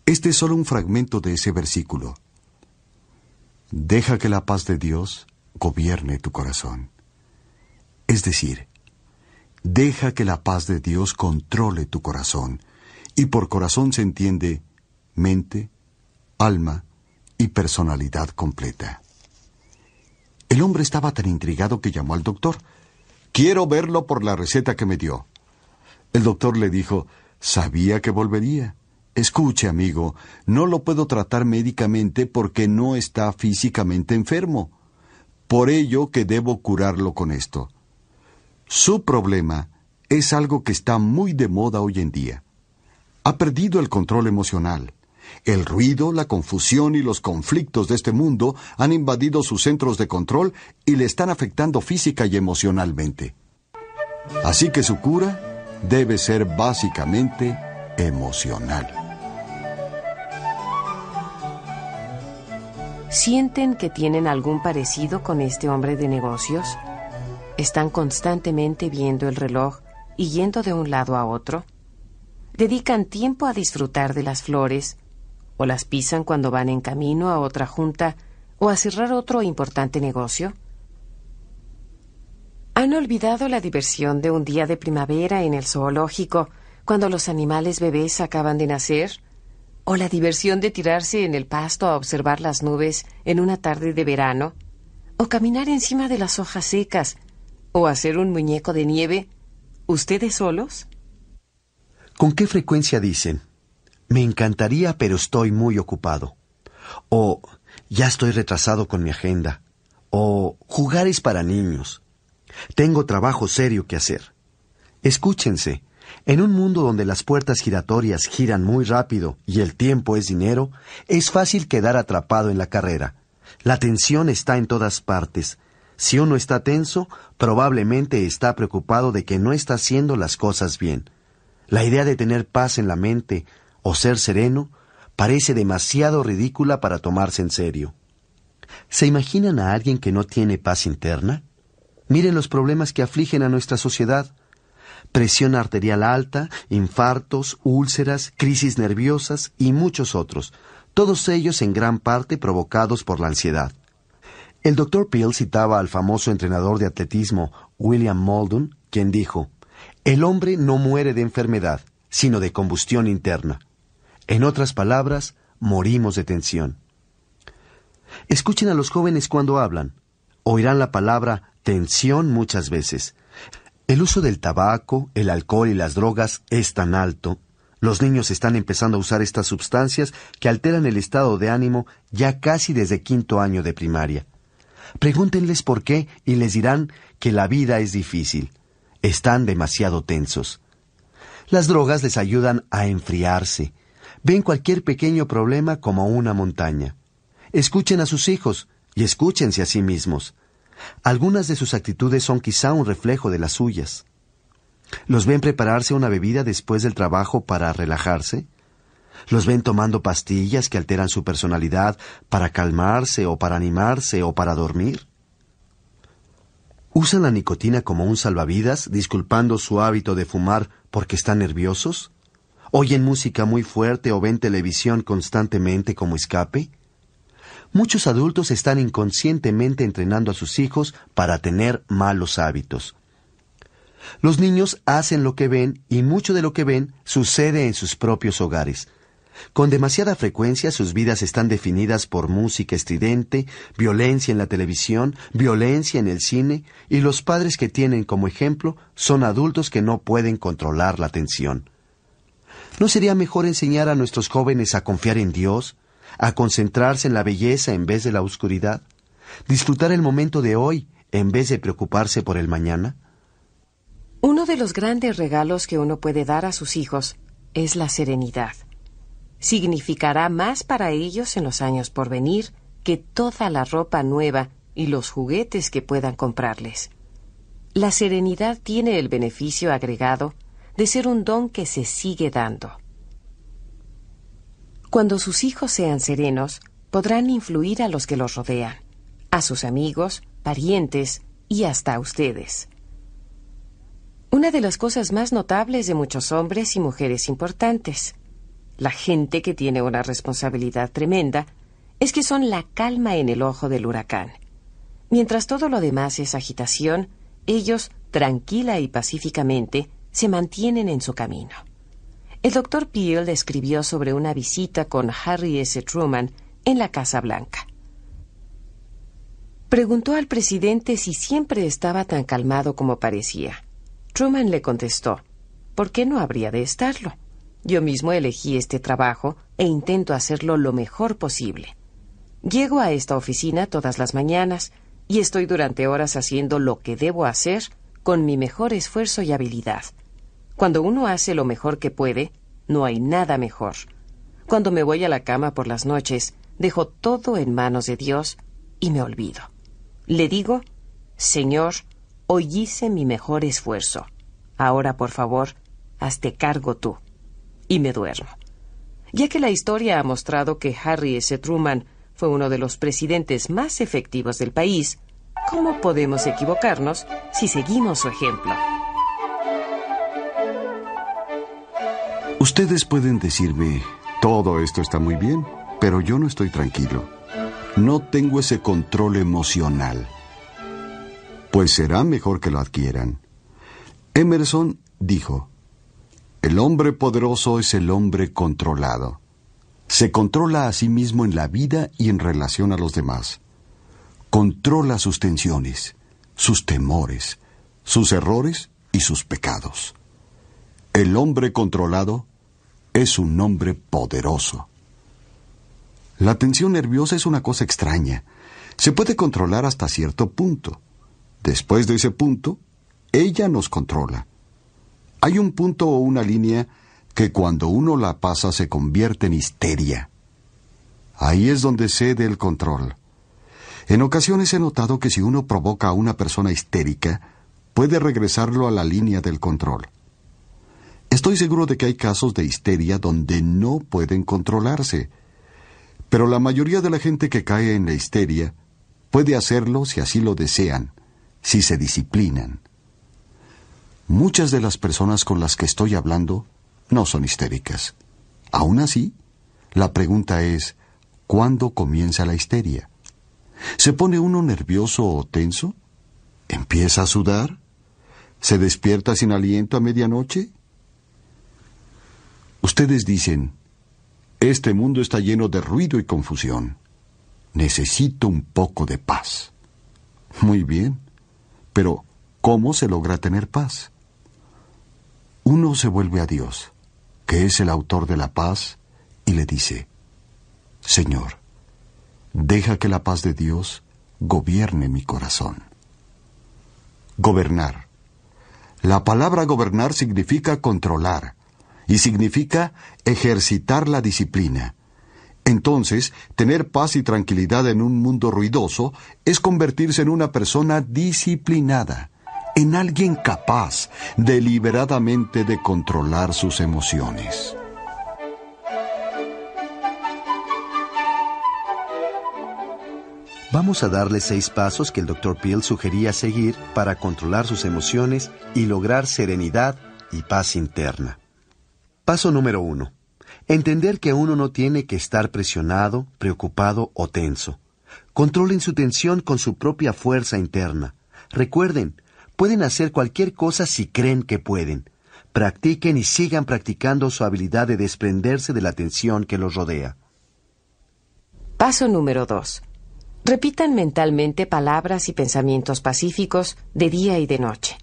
Este es solo un fragmento de ese versículo. Deja que la paz de Dios gobierne tu corazón. Es decir, deja que la paz de Dios controle tu corazón, y por corazón se entiende mente, alma y personalidad completa. El hombre estaba tan intrigado que llamó al doctor. Quiero verlo por la receta que me dio. El doctor le dijo, sabía que volvería. Escuche, amigo, no lo puedo tratar médicamente porque no está físicamente enfermo. Por ello que debo curarlo con esto. Su problema es algo que está muy de moda hoy en día. Ha perdido el control emocional. El ruido, la confusión y los conflictos de este mundo han invadido sus centros de control y le están afectando física y emocionalmente. Así que su cura debe ser básicamente emocional. ¿Sienten que tienen algún parecido con este hombre de negocios? ¿Están constantemente viendo el reloj y yendo de un lado a otro? ¿Dedican tiempo a disfrutar de las flores? ¿O las pisan cuando van en camino a otra junta o a cerrar otro importante negocio? Han olvidado la diversión de un día de primavera en el zoológico, cuando los animales bebés acaban de nacer, o la diversión de tirarse en el pasto a observar las nubes en una tarde de verano, o caminar encima de las hojas secas, o hacer un muñeco de nieve, ¿ustedes solos? ¿Con qué frecuencia dicen? Me encantaría, pero estoy muy ocupado. O ya estoy retrasado con mi agenda. O jugar es para niños. Tengo trabajo serio que hacer. Escúchense, en un mundo donde las puertas giratorias giran muy rápido y el tiempo es dinero, es fácil quedar atrapado en la carrera. La tensión está en todas partes. Si uno está tenso, probablemente está preocupado de que no está haciendo las cosas bien. La idea de tener paz en la mente o ser sereno parece demasiado ridícula para tomarse en serio. ¿Se imaginan a alguien que no tiene paz interna? Miren los problemas que afligen a nuestra sociedad. Presión arterial alta, infartos, úlceras, crisis nerviosas y muchos otros, todos ellos en gran parte provocados por la ansiedad. El doctor Peel citaba al famoso entrenador de atletismo William Maldon, quien dijo, El hombre no muere de enfermedad, sino de combustión interna. En otras palabras, morimos de tensión. Escuchen a los jóvenes cuando hablan oirán la palabra tensión muchas veces. El uso del tabaco, el alcohol y las drogas es tan alto. Los niños están empezando a usar estas sustancias que alteran el estado de ánimo ya casi desde quinto año de primaria. Pregúntenles por qué y les dirán que la vida es difícil. Están demasiado tensos. Las drogas les ayudan a enfriarse. Ven cualquier pequeño problema como una montaña. Escuchen a sus hijos y escúchense a sí mismos. Algunas de sus actitudes son quizá un reflejo de las suyas. ¿Los ven prepararse una bebida después del trabajo para relajarse? ¿Los ven tomando pastillas que alteran su personalidad para calmarse o para animarse o para dormir? ¿Usan la nicotina como un salvavidas, disculpando su hábito de fumar porque están nerviosos? ¿Oyen música muy fuerte o ven televisión constantemente como escape? Muchos adultos están inconscientemente entrenando a sus hijos para tener malos hábitos. Los niños hacen lo que ven y mucho de lo que ven sucede en sus propios hogares. Con demasiada frecuencia sus vidas están definidas por música estridente, violencia en la televisión, violencia en el cine, y los padres que tienen como ejemplo son adultos que no pueden controlar la tensión. ¿No sería mejor enseñar a nuestros jóvenes a confiar en Dios, a concentrarse en la belleza en vez de la oscuridad, disfrutar el momento de hoy en vez de preocuparse por el mañana? Uno de los grandes regalos que uno puede dar a sus hijos es la serenidad. Significará más para ellos en los años por venir que toda la ropa nueva y los juguetes que puedan comprarles. La serenidad tiene el beneficio agregado de ser un don que se sigue dando. Cuando sus hijos sean serenos, podrán influir a los que los rodean, a sus amigos, parientes y hasta a ustedes. Una de las cosas más notables de muchos hombres y mujeres importantes, la gente que tiene una responsabilidad tremenda, es que son la calma en el ojo del huracán. Mientras todo lo demás es agitación, ellos, tranquila y pacíficamente, se mantienen en su camino. El doctor Peel escribió sobre una visita con Harry S. Truman en la Casa Blanca. Preguntó al presidente si siempre estaba tan calmado como parecía. Truman le contestó, ¿por qué no habría de estarlo? Yo mismo elegí este trabajo e intento hacerlo lo mejor posible. Llego a esta oficina todas las mañanas y estoy durante horas haciendo lo que debo hacer con mi mejor esfuerzo y habilidad. Cuando uno hace lo mejor que puede, no hay nada mejor. Cuando me voy a la cama por las noches, dejo todo en manos de Dios y me olvido. Le digo, Señor, hoy hice mi mejor esfuerzo. Ahora, por favor, hazte cargo tú. Y me duermo. Ya que la historia ha mostrado que Harry S. Truman fue uno de los presidentes más efectivos del país, ¿cómo podemos equivocarnos si seguimos su ejemplo? Ustedes pueden decirme, todo esto está muy bien, pero yo no estoy tranquilo. No tengo ese control emocional. Pues será mejor que lo adquieran. Emerson dijo, el hombre poderoso es el hombre controlado. Se controla a sí mismo en la vida y en relación a los demás. Controla sus tensiones, sus temores, sus errores y sus pecados. El hombre controlado es un nombre poderoso. La tensión nerviosa es una cosa extraña. Se puede controlar hasta cierto punto. Después de ese punto, ella nos controla. Hay un punto o una línea que cuando uno la pasa se convierte en histeria. Ahí es donde cede el control. En ocasiones he notado que si uno provoca a una persona histérica, puede regresarlo a la línea del control. Estoy seguro de que hay casos de histeria donde no pueden controlarse, pero la mayoría de la gente que cae en la histeria puede hacerlo si así lo desean, si se disciplinan. Muchas de las personas con las que estoy hablando no son histéricas. Aún así, la pregunta es, ¿cuándo comienza la histeria? ¿Se pone uno nervioso o tenso? ¿Empieza a sudar? ¿Se despierta sin aliento a medianoche? Ustedes dicen, este mundo está lleno de ruido y confusión. Necesito un poco de paz. Muy bien, pero ¿cómo se logra tener paz? Uno se vuelve a Dios, que es el autor de la paz, y le dice, Señor, deja que la paz de Dios gobierne mi corazón. Gobernar. La palabra gobernar significa controlar, y significa ejercitar la disciplina. Entonces, tener paz y tranquilidad en un mundo ruidoso es convertirse en una persona disciplinada, en alguien capaz deliberadamente de controlar sus emociones. Vamos a darle seis pasos que el Dr. Peel sugería seguir para controlar sus emociones y lograr serenidad y paz interna. Paso número uno. Entender que uno no tiene que estar presionado, preocupado o tenso. Controlen su tensión con su propia fuerza interna. Recuerden, pueden hacer cualquier cosa si creen que pueden. Practiquen y sigan practicando su habilidad de desprenderse de la tensión que los rodea. Paso número 2. Repitan mentalmente palabras y pensamientos pacíficos de día y de noche.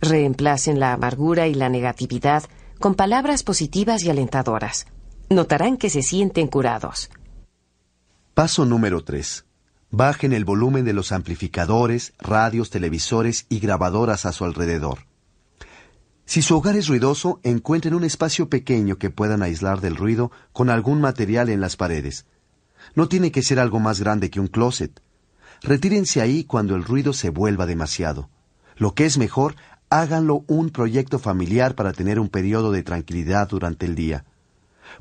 Reemplacen la amargura y la negatividad con palabras positivas y alentadoras. Notarán que se sienten curados. Paso número 3. Bajen el volumen de los amplificadores, radios, televisores y grabadoras a su alrededor. Si su hogar es ruidoso, encuentren un espacio pequeño que puedan aislar del ruido con algún material en las paredes. No tiene que ser algo más grande que un closet. Retírense ahí cuando el ruido se vuelva demasiado. Lo que es mejor, háganlo un proyecto familiar para tener un periodo de tranquilidad durante el día.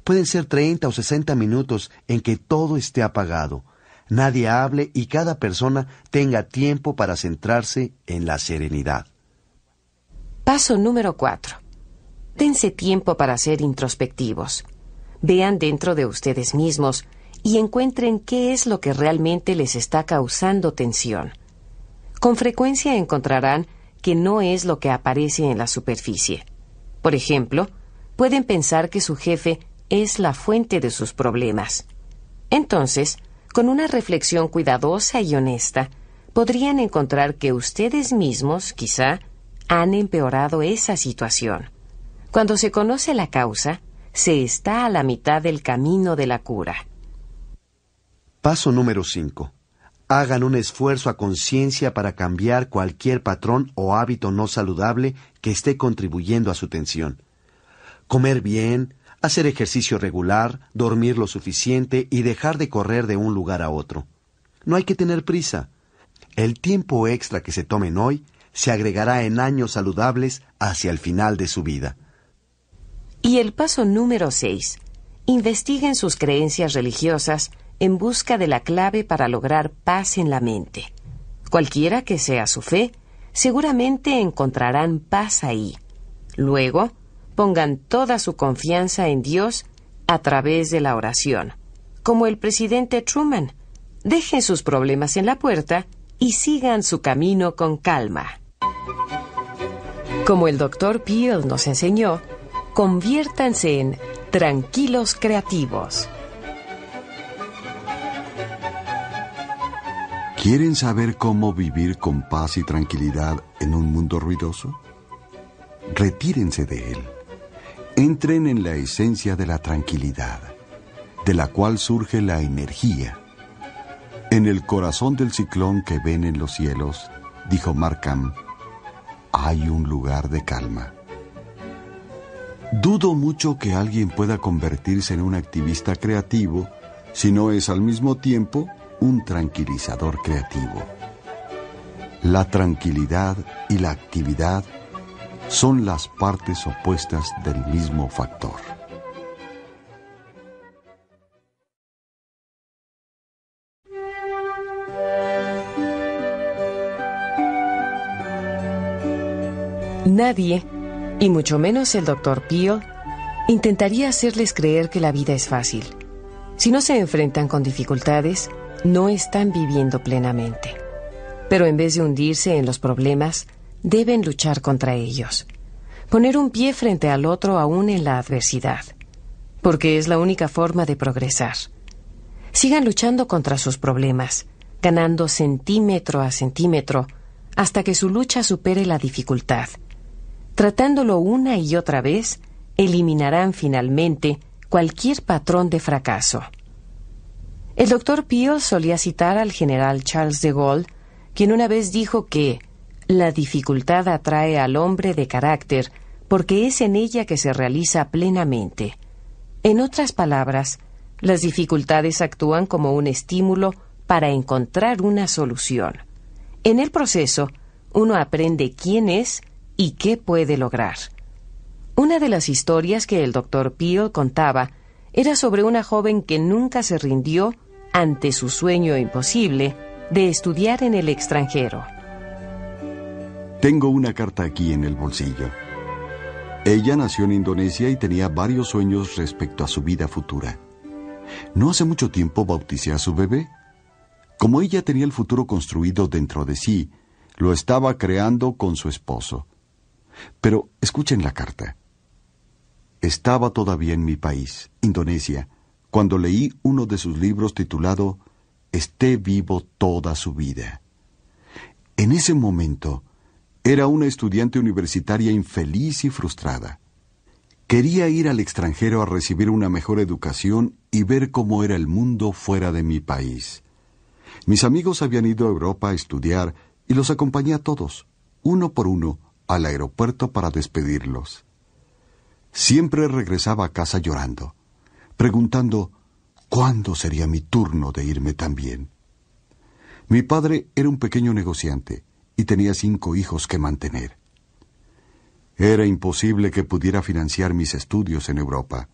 Pueden ser 30 o 60 minutos en que todo esté apagado, nadie hable y cada persona tenga tiempo para centrarse en la serenidad. Paso número 4. Dense tiempo para ser introspectivos. Vean dentro de ustedes mismos y encuentren qué es lo que realmente les está causando tensión. Con frecuencia encontrarán que no es lo que aparece en la superficie. Por ejemplo, pueden pensar que su jefe es la fuente de sus problemas. Entonces, con una reflexión cuidadosa y honesta, podrían encontrar que ustedes mismos, quizá, han empeorado esa situación. Cuando se conoce la causa, se está a la mitad del camino de la cura. Paso número 5 hagan un esfuerzo a conciencia para cambiar cualquier patrón o hábito no saludable que esté contribuyendo a su tensión. Comer bien, hacer ejercicio regular, dormir lo suficiente y dejar de correr de un lugar a otro. No hay que tener prisa. El tiempo extra que se tomen hoy se agregará en años saludables hacia el final de su vida. Y el paso número 6. Investiguen sus creencias religiosas en busca de la clave para lograr paz en la mente. Cualquiera que sea su fe, seguramente encontrarán paz ahí. Luego, pongan toda su confianza en Dios a través de la oración. Como el presidente Truman, dejen sus problemas en la puerta y sigan su camino con calma. Como el doctor Peel nos enseñó, conviértanse en tranquilos creativos. ¿Quieren saber cómo vivir con paz y tranquilidad en un mundo ruidoso? Retírense de él. Entren en la esencia de la tranquilidad, de la cual surge la energía. En el corazón del ciclón que ven en los cielos, dijo Markham, hay un lugar de calma. Dudo mucho que alguien pueda convertirse en un activista creativo si no es al mismo tiempo un tranquilizador creativo. La tranquilidad y la actividad son las partes opuestas del mismo factor. Nadie, y mucho menos el doctor Pío, intentaría hacerles creer que la vida es fácil. Si no se enfrentan con dificultades, no están viviendo plenamente. Pero en vez de hundirse en los problemas, deben luchar contra ellos. Poner un pie frente al otro aún en la adversidad, porque es la única forma de progresar. Sigan luchando contra sus problemas, ganando centímetro a centímetro, hasta que su lucha supere la dificultad. Tratándolo una y otra vez, eliminarán finalmente cualquier patrón de fracaso. El doctor Peel solía citar al general Charles de Gaulle, quien una vez dijo que la dificultad atrae al hombre de carácter porque es en ella que se realiza plenamente. En otras palabras, las dificultades actúan como un estímulo para encontrar una solución. En el proceso, uno aprende quién es y qué puede lograr. Una de las historias que el doctor Peel contaba era sobre una joven que nunca se rindió ante su sueño imposible de estudiar en el extranjero. Tengo una carta aquí en el bolsillo. Ella nació en Indonesia y tenía varios sueños respecto a su vida futura. No hace mucho tiempo bauticé a su bebé. Como ella tenía el futuro construido dentro de sí, lo estaba creando con su esposo. Pero escuchen la carta. Estaba todavía en mi país, Indonesia, cuando leí uno de sus libros titulado Esté vivo toda su vida. En ese momento, era una estudiante universitaria infeliz y frustrada. Quería ir al extranjero a recibir una mejor educación y ver cómo era el mundo fuera de mi país. Mis amigos habían ido a Europa a estudiar y los acompañé a todos, uno por uno, al aeropuerto para despedirlos siempre regresaba a casa llorando, preguntando cuándo sería mi turno de irme también. Mi padre era un pequeño negociante y tenía cinco hijos que mantener. Era imposible que pudiera financiar mis estudios en Europa.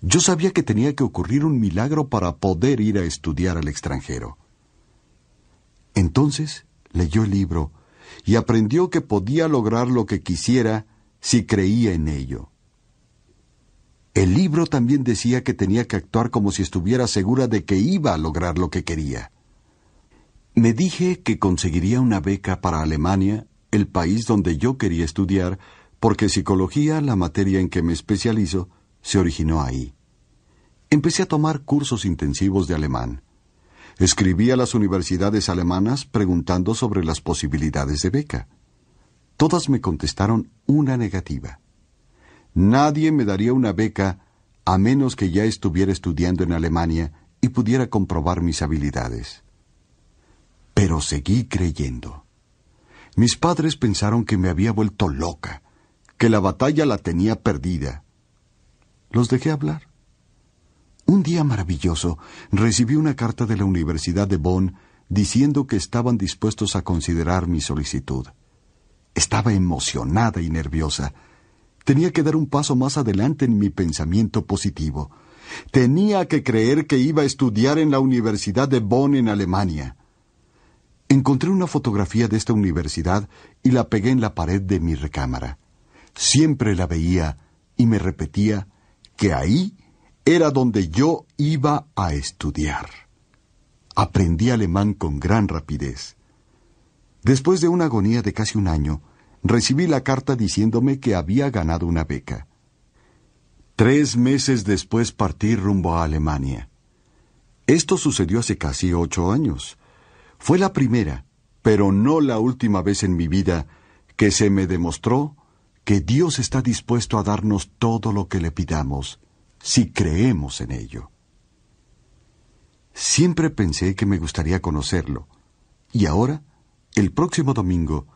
Yo sabía que tenía que ocurrir un milagro para poder ir a estudiar al extranjero. Entonces leyó el libro y aprendió que podía lograr lo que quisiera si creía en ello. El libro también decía que tenía que actuar como si estuviera segura de que iba a lograr lo que quería. Me dije que conseguiría una beca para Alemania, el país donde yo quería estudiar, porque psicología, la materia en que me especializo, se originó ahí. Empecé a tomar cursos intensivos de alemán. Escribí a las universidades alemanas preguntando sobre las posibilidades de beca. Todas me contestaron una negativa. Nadie me daría una beca a menos que ya estuviera estudiando en Alemania y pudiera comprobar mis habilidades. Pero seguí creyendo. Mis padres pensaron que me había vuelto loca, que la batalla la tenía perdida. Los dejé hablar. Un día maravilloso recibí una carta de la Universidad de Bonn diciendo que estaban dispuestos a considerar mi solicitud. Estaba emocionada y nerviosa. Tenía que dar un paso más adelante en mi pensamiento positivo. Tenía que creer que iba a estudiar en la Universidad de Bonn en Alemania. Encontré una fotografía de esta universidad y la pegué en la pared de mi recámara. Siempre la veía y me repetía que ahí era donde yo iba a estudiar. Aprendí alemán con gran rapidez. Después de una agonía de casi un año, recibí la carta diciéndome que había ganado una beca. Tres meses después partí rumbo a Alemania. Esto sucedió hace casi ocho años. Fue la primera, pero no la última vez en mi vida que se me demostró que Dios está dispuesto a darnos todo lo que le pidamos si creemos en ello. Siempre pensé que me gustaría conocerlo, y ahora el próximo domingo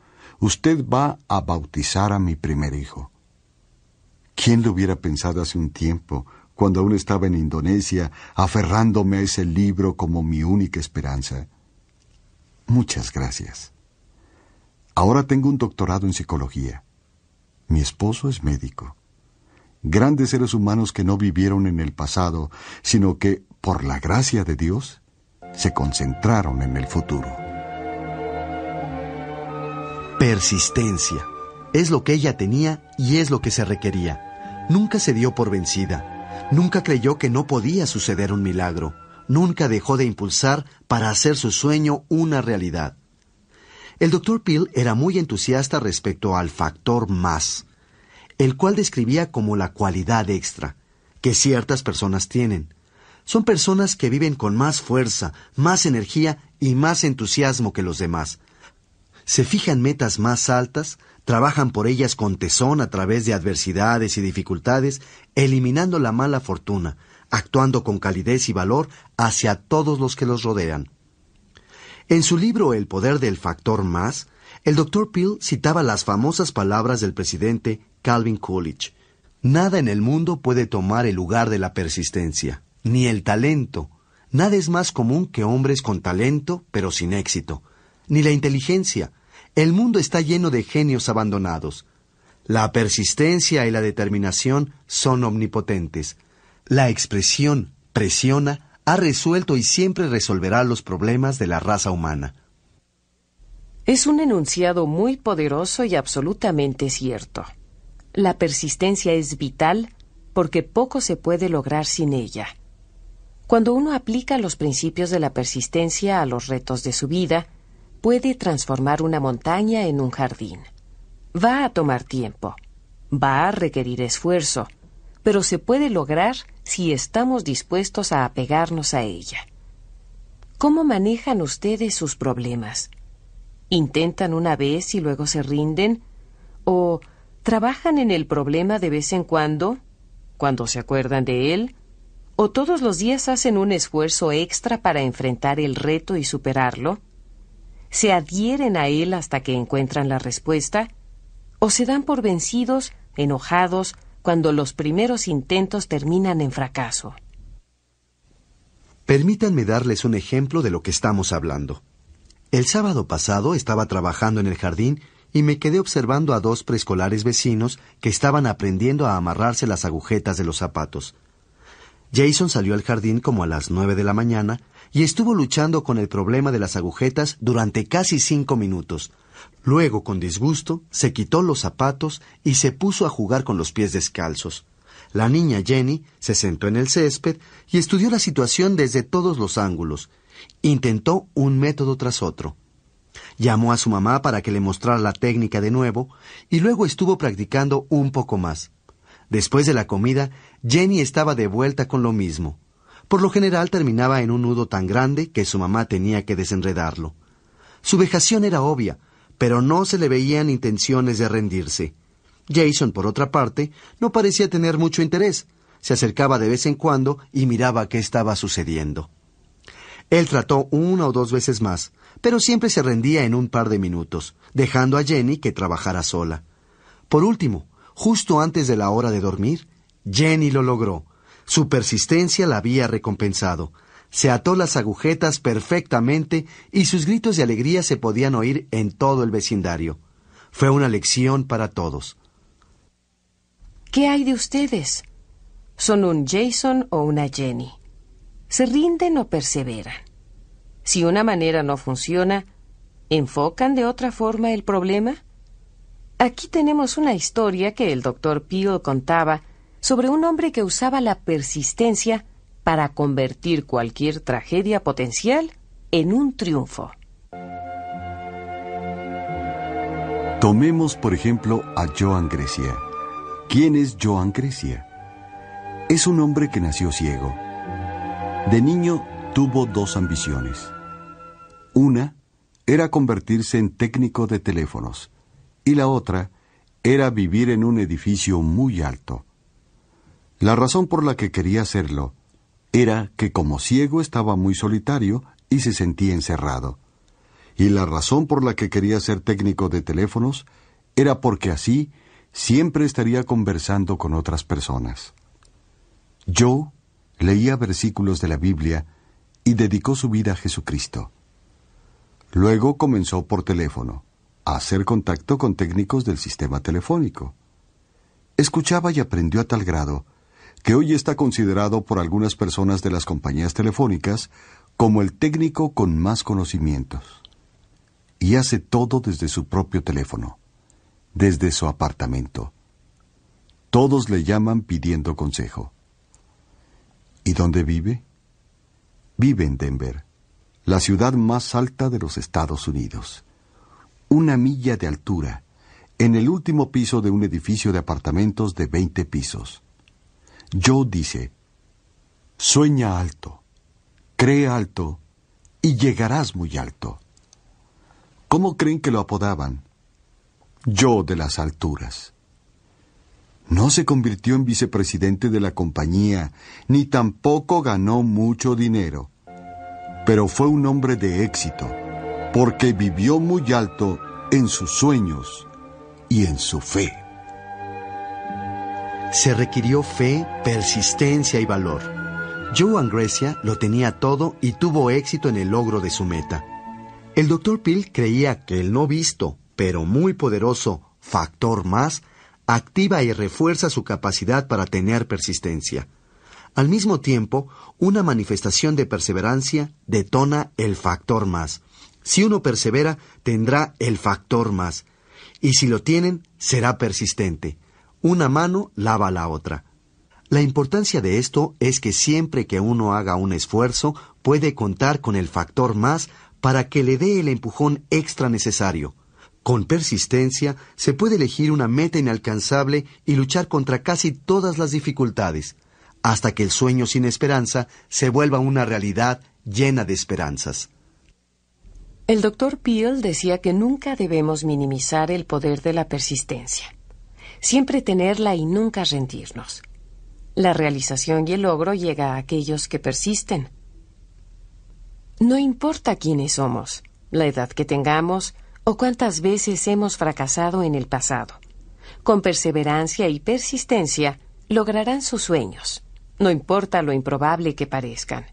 usted va a bautizar a mi primer hijo. ¿Quién lo hubiera pensado hace un tiempo, cuando aún estaba en Indonesia, aferrándome a ese libro como mi única esperanza? Muchas gracias. Ahora tengo un doctorado en psicología. Mi esposo es médico. Grandes seres humanos que no vivieron en el pasado, sino que, por la gracia de Dios, se concentraron en el futuro. Persistencia. Es lo que ella tenía y es lo que se requería. Nunca se dio por vencida. Nunca creyó que no podía suceder un milagro. Nunca dejó de impulsar para hacer su sueño una realidad. El doctor Peel era muy entusiasta respecto al factor más, el cual describía como la cualidad extra que ciertas personas tienen. Son personas que viven con más fuerza, más energía y más entusiasmo que los demás, se fijan metas más altas, trabajan por ellas con tesón a través de adversidades y dificultades, eliminando la mala fortuna, actuando con calidez y valor hacia todos los que los rodean. En su libro El poder del factor más, el doctor Peel citaba las famosas palabras del presidente Calvin Coolidge. Nada en el mundo puede tomar el lugar de la persistencia, ni el talento. Nada es más común que hombres con talento pero sin éxito ni la inteligencia. El mundo está lleno de genios abandonados. La persistencia y la determinación son omnipotentes. La expresión presiona ha resuelto y siempre resolverá los problemas de la raza humana. Es un enunciado muy poderoso y absolutamente cierto. La persistencia es vital porque poco se puede lograr sin ella. Cuando uno aplica los principios de la persistencia a los retos de su vida, puede transformar una montaña en un jardín. Va a tomar tiempo, va a requerir esfuerzo, pero se puede lograr si estamos dispuestos a apegarnos a ella. ¿Cómo manejan ustedes sus problemas? ¿Intentan una vez y luego se rinden? ¿O trabajan en el problema de vez en cuando, cuando se acuerdan de él? ¿O todos los días hacen un esfuerzo extra para enfrentar el reto y superarlo? se adhieren a él hasta que encuentran la respuesta, o se dan por vencidos, enojados, cuando los primeros intentos terminan en fracaso. Permítanme darles un ejemplo de lo que estamos hablando. El sábado pasado estaba trabajando en el jardín y me quedé observando a dos preescolares vecinos que estaban aprendiendo a amarrarse las agujetas de los zapatos. Jason salió al jardín como a las nueve de la mañana y estuvo luchando con el problema de las agujetas durante casi cinco minutos. Luego, con disgusto, se quitó los zapatos y se puso a jugar con los pies descalzos. La niña Jenny se sentó en el césped y estudió la situación desde todos los ángulos. Intentó un método tras otro. Llamó a su mamá para que le mostrara la técnica de nuevo y luego estuvo practicando un poco más. Después de la comida, Jenny estaba de vuelta con lo mismo por lo general terminaba en un nudo tan grande que su mamá tenía que desenredarlo. Su vejación era obvia, pero no se le veían intenciones de rendirse. Jason, por otra parte, no parecía tener mucho interés. Se acercaba de vez en cuando y miraba qué estaba sucediendo. Él trató una o dos veces más, pero siempre se rendía en un par de minutos, dejando a Jenny que trabajara sola. Por último, justo antes de la hora de dormir, Jenny lo logró, su persistencia la había recompensado. Se ató las agujetas perfectamente y sus gritos de alegría se podían oír en todo el vecindario. Fue una lección para todos. ¿Qué hay de ustedes? ¿Son un Jason o una Jenny? ¿Se rinden o perseveran? Si una manera no funciona, ¿enfocan de otra forma el problema? Aquí tenemos una historia que el doctor Peel contaba sobre un hombre que usaba la persistencia para convertir cualquier tragedia potencial en un triunfo. Tomemos por ejemplo a Joan Grecia. ¿Quién es Joan Grecia? Es un hombre que nació ciego. De niño tuvo dos ambiciones. Una era convertirse en técnico de teléfonos y la otra era vivir en un edificio muy alto. La razón por la que quería hacerlo era que como ciego estaba muy solitario y se sentía encerrado. Y la razón por la que quería ser técnico de teléfonos era porque así siempre estaría conversando con otras personas. Yo leía versículos de la Biblia y dedicó su vida a Jesucristo. Luego comenzó por teléfono a hacer contacto con técnicos del sistema telefónico. Escuchaba y aprendió a tal grado que hoy está considerado por algunas personas de las compañías telefónicas como el técnico con más conocimientos. Y hace todo desde su propio teléfono, desde su apartamento. Todos le llaman pidiendo consejo. ¿Y dónde vive? Vive en Denver, la ciudad más alta de los Estados Unidos. Una milla de altura, en el último piso de un edificio de apartamentos de 20 pisos. Yo dice, sueña alto, cree alto y llegarás muy alto. ¿Cómo creen que lo apodaban? Yo de las alturas. No se convirtió en vicepresidente de la compañía, ni tampoco ganó mucho dinero, pero fue un hombre de éxito, porque vivió muy alto en sus sueños y en su fe. Se requirió fe, persistencia y valor. Joan Grecia lo tenía todo y tuvo éxito en el logro de su meta. El doctor Peel creía que el no visto, pero muy poderoso, factor más, activa y refuerza su capacidad para tener persistencia. Al mismo tiempo, una manifestación de perseverancia detona el factor más. Si uno persevera, tendrá el factor más. Y si lo tienen, será persistente. Una mano lava la otra. La importancia de esto es que siempre que uno haga un esfuerzo puede contar con el factor más para que le dé el empujón extra necesario. Con persistencia se puede elegir una meta inalcanzable y luchar contra casi todas las dificultades, hasta que el sueño sin esperanza se vuelva una realidad llena de esperanzas. El doctor Peel decía que nunca debemos minimizar el poder de la persistencia siempre tenerla y nunca rendirnos. La realización y el logro llega a aquellos que persisten. No importa quiénes somos, la edad que tengamos o cuántas veces hemos fracasado en el pasado. Con perseverancia y persistencia lograrán sus sueños, no importa lo improbable que parezcan.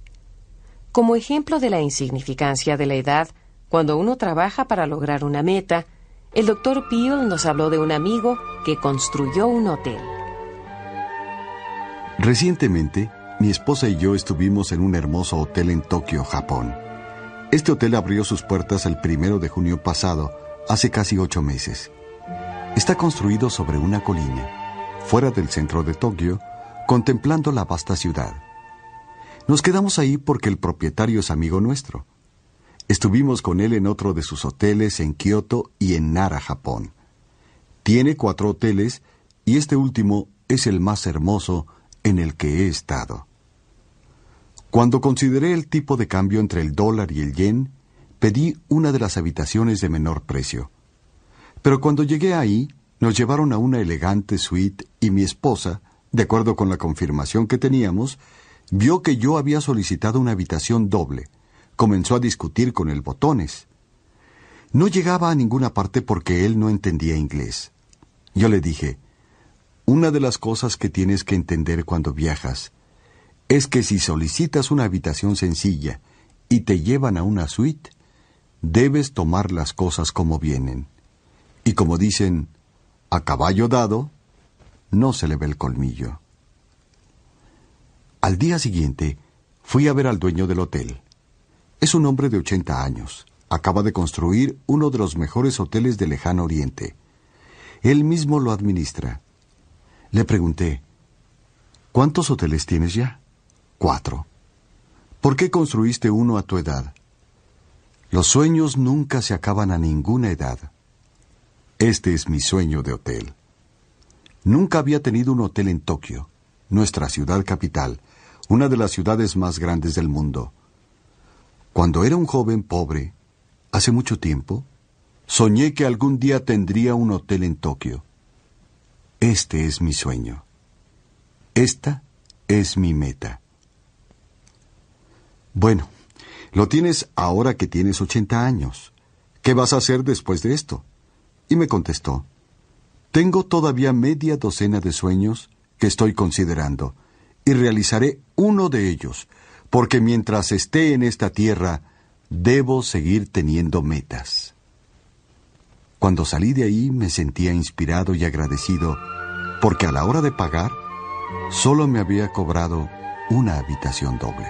Como ejemplo de la insignificancia de la edad, cuando uno trabaja para lograr una meta, el doctor Peel nos habló de un amigo que construyó un hotel. Recientemente, mi esposa y yo estuvimos en un hermoso hotel en Tokio, Japón. Este hotel abrió sus puertas el primero de junio pasado, hace casi ocho meses. Está construido sobre una colina, fuera del centro de Tokio, contemplando la vasta ciudad. Nos quedamos ahí porque el propietario es amigo nuestro. Estuvimos con él en otro de sus hoteles en Kioto y en Nara, Japón. Tiene cuatro hoteles y este último es el más hermoso en el que he estado. Cuando consideré el tipo de cambio entre el dólar y el yen, pedí una de las habitaciones de menor precio. Pero cuando llegué ahí, nos llevaron a una elegante suite y mi esposa, de acuerdo con la confirmación que teníamos, vio que yo había solicitado una habitación doble comenzó a discutir con el botones. No llegaba a ninguna parte porque él no entendía inglés. Yo le dije, una de las cosas que tienes que entender cuando viajas es que si solicitas una habitación sencilla y te llevan a una suite, debes tomar las cosas como vienen. Y como dicen, a caballo dado, no se le ve el colmillo. Al día siguiente, fui a ver al dueño del hotel. Es un hombre de 80 años. Acaba de construir uno de los mejores hoteles de lejano oriente. Él mismo lo administra. Le pregunté, ¿cuántos hoteles tienes ya? Cuatro. ¿Por qué construiste uno a tu edad? Los sueños nunca se acaban a ninguna edad. Este es mi sueño de hotel. Nunca había tenido un hotel en Tokio, nuestra ciudad capital, una de las ciudades más grandes del mundo. Cuando era un joven pobre, hace mucho tiempo, soñé que algún día tendría un hotel en Tokio. Este es mi sueño. Esta es mi meta. Bueno, lo tienes ahora que tienes 80 años. ¿Qué vas a hacer después de esto? Y me contestó, tengo todavía media docena de sueños que estoy considerando, y realizaré uno de ellos, porque mientras esté en esta tierra, debo seguir teniendo metas. Cuando salí de ahí me sentía inspirado y agradecido, porque a la hora de pagar, solo me había cobrado una habitación doble.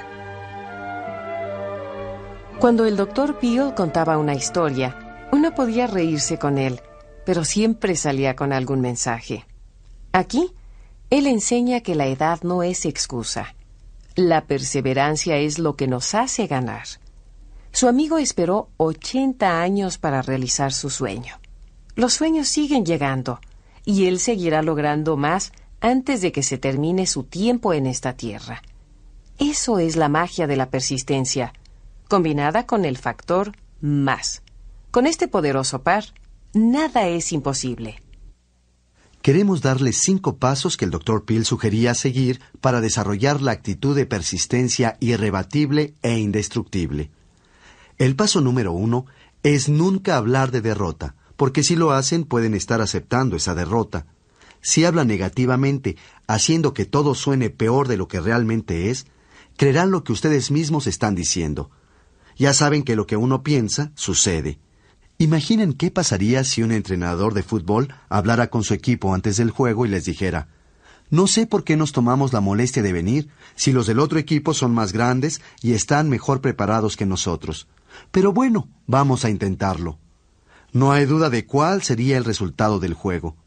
Cuando el doctor Peel contaba una historia, uno podía reírse con él, pero siempre salía con algún mensaje. Aquí, él enseña que la edad no es excusa la perseverancia es lo que nos hace ganar. Su amigo esperó 80 años para realizar su sueño. Los sueños siguen llegando y él seguirá logrando más antes de que se termine su tiempo en esta tierra. Eso es la magia de la persistencia, combinada con el factor más. Con este poderoso par, nada es imposible queremos darles cinco pasos que el Dr. Peel sugería seguir para desarrollar la actitud de persistencia irrebatible e indestructible. El paso número uno es nunca hablar de derrota, porque si lo hacen pueden estar aceptando esa derrota. Si hablan negativamente, haciendo que todo suene peor de lo que realmente es, creerán lo que ustedes mismos están diciendo. Ya saben que lo que uno piensa sucede. Imaginen qué pasaría si un entrenador de fútbol hablara con su equipo antes del juego y les dijera, no sé por qué nos tomamos la molestia de venir si los del otro equipo son más grandes y están mejor preparados que nosotros. Pero bueno, vamos a intentarlo. No hay duda de cuál sería el resultado del juego.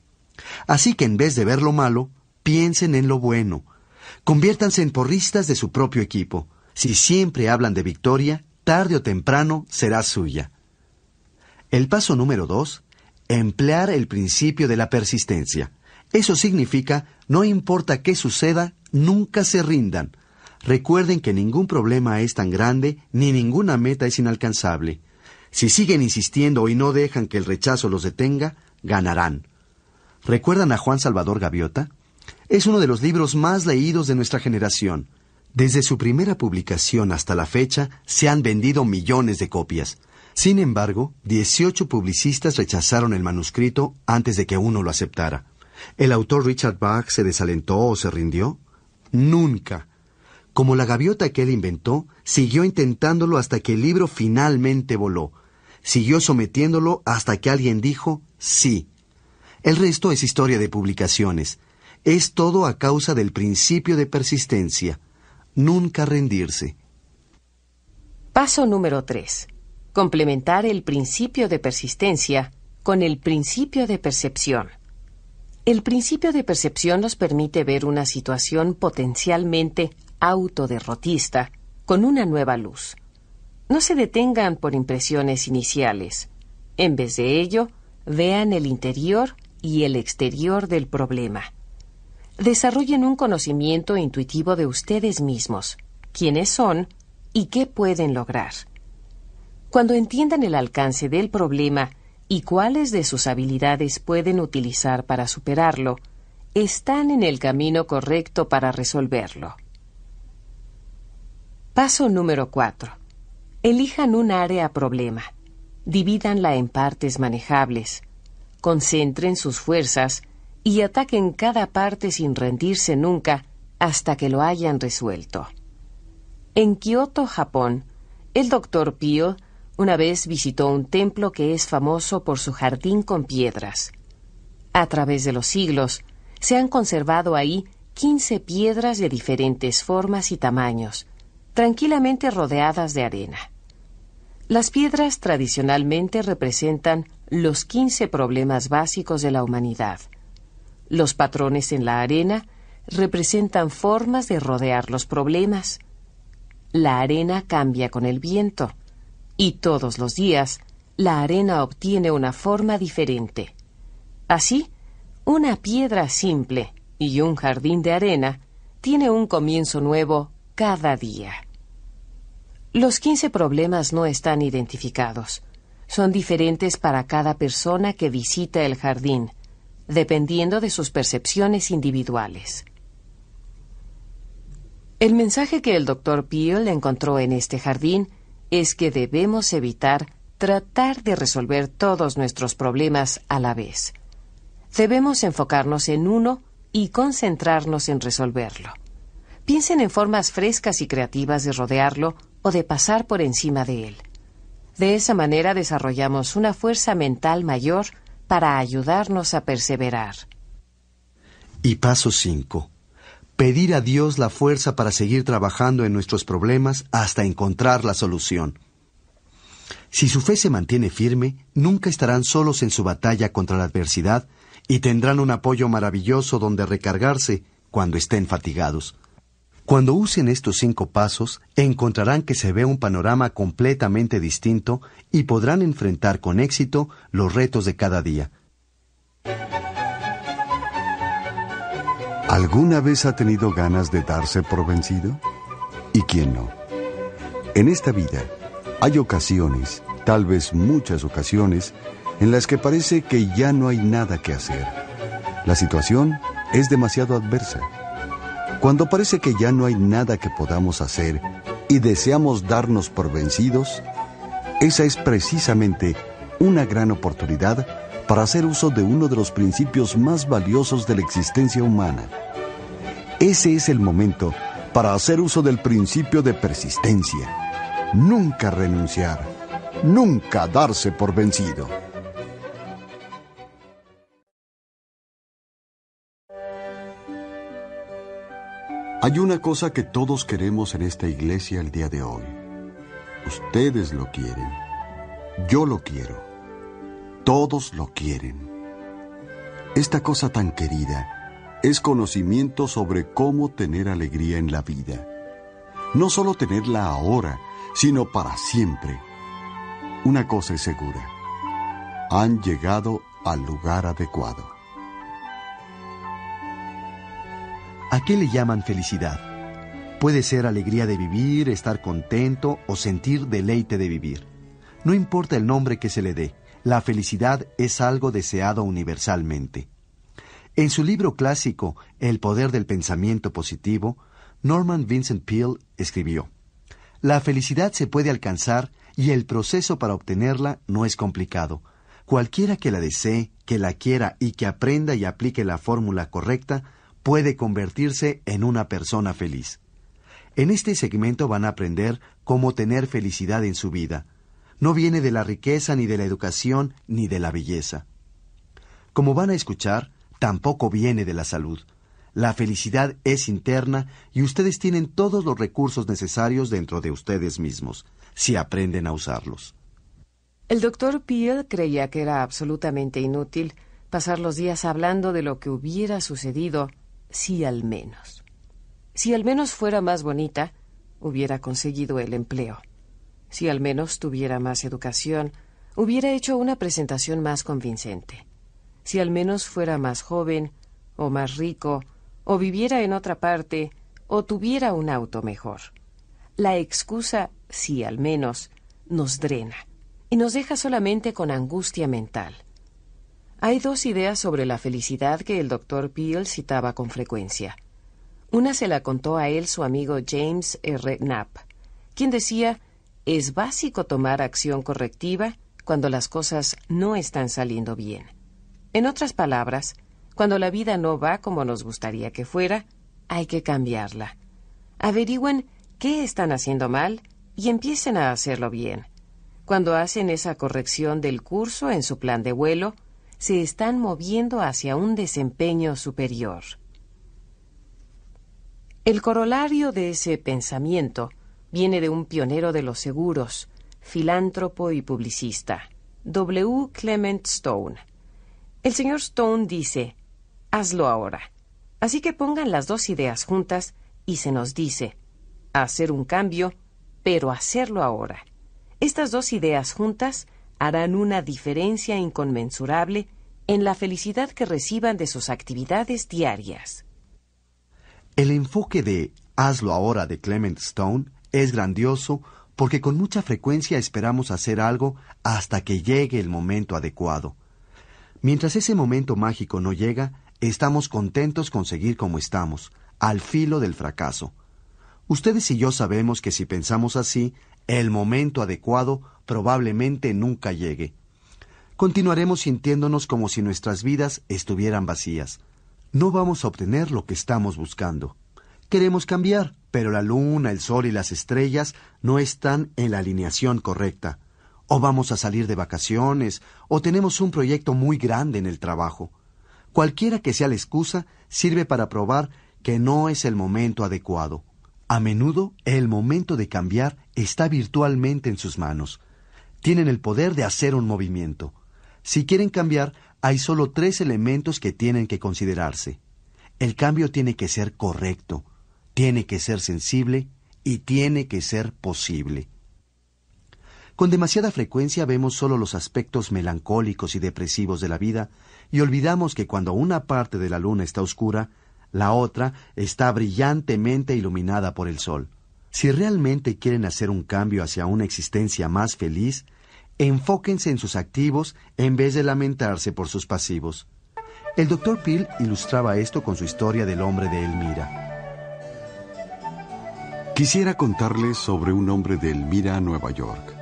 Así que en vez de ver lo malo, piensen en lo bueno. Conviértanse en porristas de su propio equipo. Si siempre hablan de victoria, tarde o temprano será suya. El paso número dos, emplear el principio de la persistencia. Eso significa, no importa qué suceda, nunca se rindan. Recuerden que ningún problema es tan grande ni ninguna meta es inalcanzable. Si siguen insistiendo y no dejan que el rechazo los detenga, ganarán. ¿Recuerdan a Juan Salvador Gaviota? Es uno de los libros más leídos de nuestra generación. Desde su primera publicación hasta la fecha se han vendido millones de copias. Sin embargo, 18 publicistas rechazaron el manuscrito antes de que uno lo aceptara. ¿El autor Richard Bach se desalentó o se rindió? Nunca. Como la gaviota que él inventó, siguió intentándolo hasta que el libro finalmente voló. Siguió sometiéndolo hasta que alguien dijo sí. El resto es historia de publicaciones. Es todo a causa del principio de persistencia. Nunca rendirse. Paso número 3 complementar el principio de persistencia con el principio de percepción. El principio de percepción nos permite ver una situación potencialmente autoderrotista con una nueva luz. No se detengan por impresiones iniciales. En vez de ello, vean el interior y el exterior del problema. Desarrollen un conocimiento intuitivo de ustedes mismos, quiénes son y qué pueden lograr. Cuando entiendan el alcance del problema y cuáles de sus habilidades pueden utilizar para superarlo, están en el camino correcto para resolverlo. Paso número 4. Elijan un área problema. Divídanla en partes manejables. Concentren sus fuerzas y ataquen cada parte sin rendirse nunca hasta que lo hayan resuelto. En Kioto, Japón, el doctor Pio una vez visitó un templo que es famoso por su jardín con piedras. A través de los siglos, se han conservado ahí 15 piedras de diferentes formas y tamaños, tranquilamente rodeadas de arena. Las piedras tradicionalmente representan los 15 problemas básicos de la humanidad. Los patrones en la arena representan formas de rodear los problemas. La arena cambia con el viento. Y todos los días, la arena obtiene una forma diferente. Así, una piedra simple y un jardín de arena tiene un comienzo nuevo cada día. Los 15 problemas no están identificados. Son diferentes para cada persona que visita el jardín, dependiendo de sus percepciones individuales. El mensaje que el doctor Peel encontró en este jardín es que debemos evitar tratar de resolver todos nuestros problemas a la vez. Debemos enfocarnos en uno y concentrarnos en resolverlo. Piensen en formas frescas y creativas de rodearlo o de pasar por encima de él. De esa manera desarrollamos una fuerza mental mayor para ayudarnos a perseverar. Y paso 5 pedir a Dios la fuerza para seguir trabajando en nuestros problemas hasta encontrar la solución. Si su fe se mantiene firme, nunca estarán solos en su batalla contra la adversidad y tendrán un apoyo maravilloso donde recargarse cuando estén fatigados. Cuando usen estos cinco pasos, encontrarán que se ve un panorama completamente distinto y podrán enfrentar con éxito los retos de cada día. ¿Alguna vez ha tenido ganas de darse por vencido? ¿Y quién no? En esta vida hay ocasiones, tal vez muchas ocasiones, en las que parece que ya no hay nada que hacer. La situación es demasiado adversa. Cuando parece que ya no hay nada que podamos hacer y deseamos darnos por vencidos, esa es precisamente una gran oportunidad para hacer uso de uno de los principios más valiosos de la existencia humana. Ese es el momento para hacer uso del principio de persistencia. Nunca renunciar, nunca darse por vencido. Hay una cosa que todos queremos en esta iglesia el día de hoy. Ustedes lo quieren. Yo lo quiero. Todos lo quieren. Esta cosa tan querida es conocimiento sobre cómo tener alegría en la vida. No solo tenerla ahora, sino para siempre. Una cosa es segura. Han llegado al lugar adecuado. ¿A qué le llaman felicidad? Puede ser alegría de vivir, estar contento o sentir deleite de vivir. No importa el nombre que se le dé la felicidad es algo deseado universalmente. En su libro clásico El poder del pensamiento positivo, Norman Vincent Peale escribió, La felicidad se puede alcanzar y el proceso para obtenerla no es complicado. Cualquiera que la desee, que la quiera y que aprenda y aplique la fórmula correcta, puede convertirse en una persona feliz. En este segmento van a aprender cómo tener felicidad en su vida, no viene de la riqueza, ni de la educación, ni de la belleza. Como van a escuchar, tampoco viene de la salud. La felicidad es interna y ustedes tienen todos los recursos necesarios dentro de ustedes mismos, si aprenden a usarlos. El doctor Peel creía que era absolutamente inútil pasar los días hablando de lo que hubiera sucedido si al menos. Si al menos fuera más bonita, hubiera conseguido el empleo. Si al menos tuviera más educación, hubiera hecho una presentación más convincente. Si al menos fuera más joven, o más rico, o viviera en otra parte, o tuviera un auto mejor. La excusa, si al menos, nos drena y nos deja solamente con angustia mental. Hay dos ideas sobre la felicidad que el doctor Peel citaba con frecuencia. Una se la contó a él su amigo James R. Knapp, quien decía es básico tomar acción correctiva cuando las cosas no están saliendo bien. En otras palabras, cuando la vida no va como nos gustaría que fuera, hay que cambiarla. Averigüen qué están haciendo mal y empiecen a hacerlo bien. Cuando hacen esa corrección del curso en su plan de vuelo, se están moviendo hacia un desempeño superior. El corolario de ese pensamiento viene de un pionero de los seguros, filántropo y publicista, W. Clement Stone. El señor Stone dice, hazlo ahora. Así que pongan las dos ideas juntas y se nos dice, hacer un cambio, pero hacerlo ahora. Estas dos ideas juntas harán una diferencia inconmensurable en la felicidad que reciban de sus actividades diarias. El enfoque de Hazlo ahora de Clement Stone es grandioso porque con mucha frecuencia esperamos hacer algo hasta que llegue el momento adecuado. Mientras ese momento mágico no llega, estamos contentos con seguir como estamos, al filo del fracaso. Ustedes y yo sabemos que si pensamos así, el momento adecuado probablemente nunca llegue. Continuaremos sintiéndonos como si nuestras vidas estuvieran vacías. No vamos a obtener lo que estamos buscando. Queremos cambiar, pero la luna, el sol y las estrellas no están en la alineación correcta. O vamos a salir de vacaciones, o tenemos un proyecto muy grande en el trabajo. Cualquiera que sea la excusa, sirve para probar que no es el momento adecuado. A menudo el momento de cambiar está virtualmente en sus manos. Tienen el poder de hacer un movimiento. Si quieren cambiar, hay solo tres elementos que tienen que considerarse. El cambio tiene que ser correcto tiene que ser sensible y tiene que ser posible. Con demasiada frecuencia vemos solo los aspectos melancólicos y depresivos de la vida y olvidamos que cuando una parte de la luna está oscura, la otra está brillantemente iluminada por el sol. Si realmente quieren hacer un cambio hacia una existencia más feliz, enfóquense en sus activos en vez de lamentarse por sus pasivos. El doctor Peel ilustraba esto con su historia del hombre de Elmira. Quisiera contarles sobre un hombre de Elmira, Nueva York.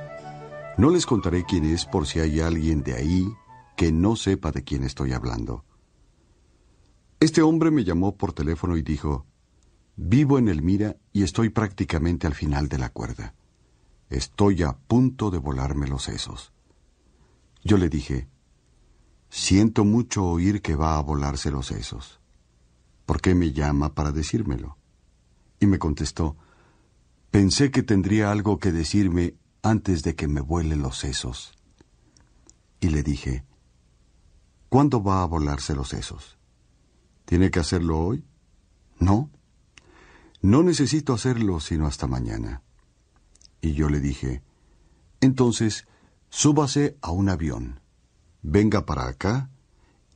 No les contaré quién es por si hay alguien de ahí que no sepa de quién estoy hablando. Este hombre me llamó por teléfono y dijo, vivo en Elmira y estoy prácticamente al final de la cuerda. Estoy a punto de volarme los sesos. Yo le dije, siento mucho oír que va a volarse los sesos. ¿Por qué me llama para decírmelo? Y me contestó, Pensé que tendría algo que decirme antes de que me vuelen los sesos. Y le dije, ¿cuándo va a volarse los sesos? ¿Tiene que hacerlo hoy? No. No necesito hacerlo sino hasta mañana. Y yo le dije, entonces, súbase a un avión, venga para acá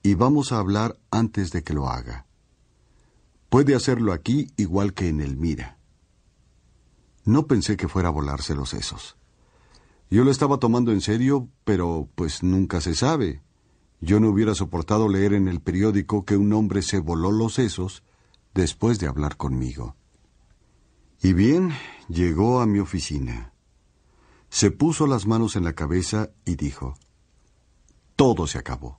y vamos a hablar antes de que lo haga. Puede hacerlo aquí igual que en el MIRA. No pensé que fuera a volarse los sesos. Yo lo estaba tomando en serio, pero pues nunca se sabe. Yo no hubiera soportado leer en el periódico que un hombre se voló los sesos después de hablar conmigo. Y bien, llegó a mi oficina. Se puso las manos en la cabeza y dijo, Todo se acabó.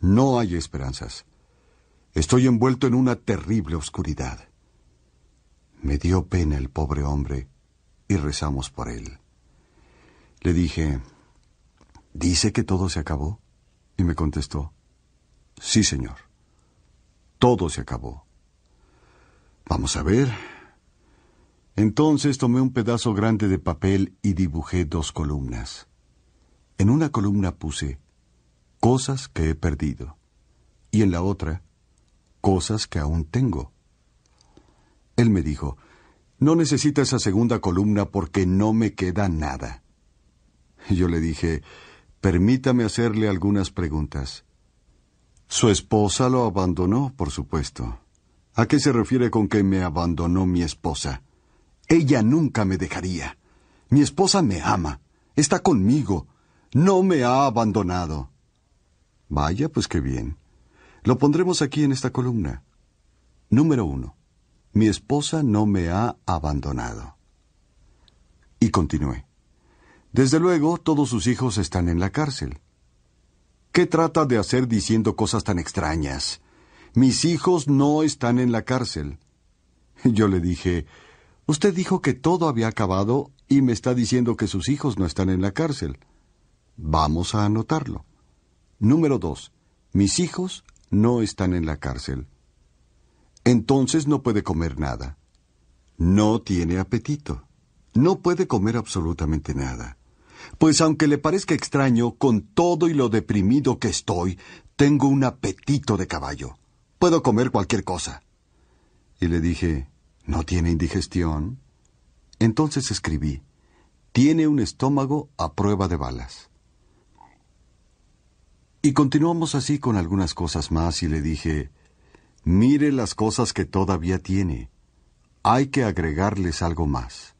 No hay esperanzas. Estoy envuelto en una terrible oscuridad. Me dio pena el pobre hombre y rezamos por él. Le dije, ¿dice que todo se acabó? Y me contestó, sí, señor, todo se acabó. Vamos a ver. Entonces tomé un pedazo grande de papel y dibujé dos columnas. En una columna puse cosas que he perdido y en la otra cosas que aún tengo. Él me dijo, no necesita esa segunda columna porque no me queda nada. Yo le dije, permítame hacerle algunas preguntas. Su esposa lo abandonó, por supuesto. ¿A qué se refiere con que me abandonó mi esposa? Ella nunca me dejaría. Mi esposa me ama, está conmigo, no me ha abandonado. Vaya, pues qué bien. Lo pondremos aquí en esta columna. Número uno mi esposa no me ha abandonado. Y continué. Desde luego, todos sus hijos están en la cárcel. ¿Qué trata de hacer diciendo cosas tan extrañas? Mis hijos no están en la cárcel. Yo le dije, usted dijo que todo había acabado y me está diciendo que sus hijos no están en la cárcel. Vamos a anotarlo. Número dos. Mis hijos no están en la cárcel. Entonces no puede comer nada. No tiene apetito. No puede comer absolutamente nada. Pues aunque le parezca extraño, con todo y lo deprimido que estoy, tengo un apetito de caballo. Puedo comer cualquier cosa. Y le dije, ¿no tiene indigestión? Entonces escribí, tiene un estómago a prueba de balas. Y continuamos así con algunas cosas más y le dije, Mire las cosas que todavía tiene. Hay que agregarles algo más.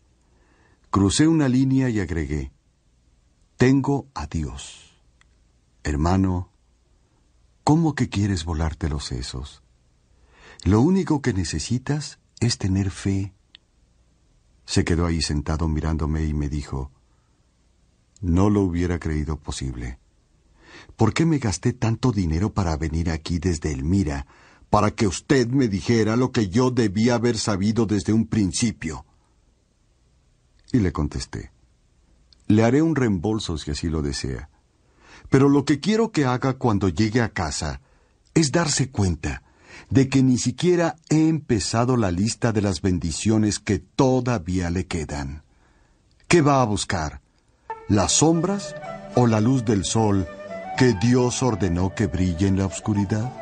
Crucé una línea y agregué. Tengo a Dios. Hermano, ¿cómo que quieres volarte los sesos? Lo único que necesitas es tener fe. Se quedó ahí sentado mirándome y me dijo, no lo hubiera creído posible. ¿Por qué me gasté tanto dinero para venir aquí desde Elmira para que usted me dijera lo que yo debía haber sabido desde un principio. Y le contesté, le haré un reembolso si así lo desea. Pero lo que quiero que haga cuando llegue a casa es darse cuenta de que ni siquiera he empezado la lista de las bendiciones que todavía le quedan. ¿Qué va a buscar? ¿Las sombras o la luz del sol que Dios ordenó que brille en la oscuridad?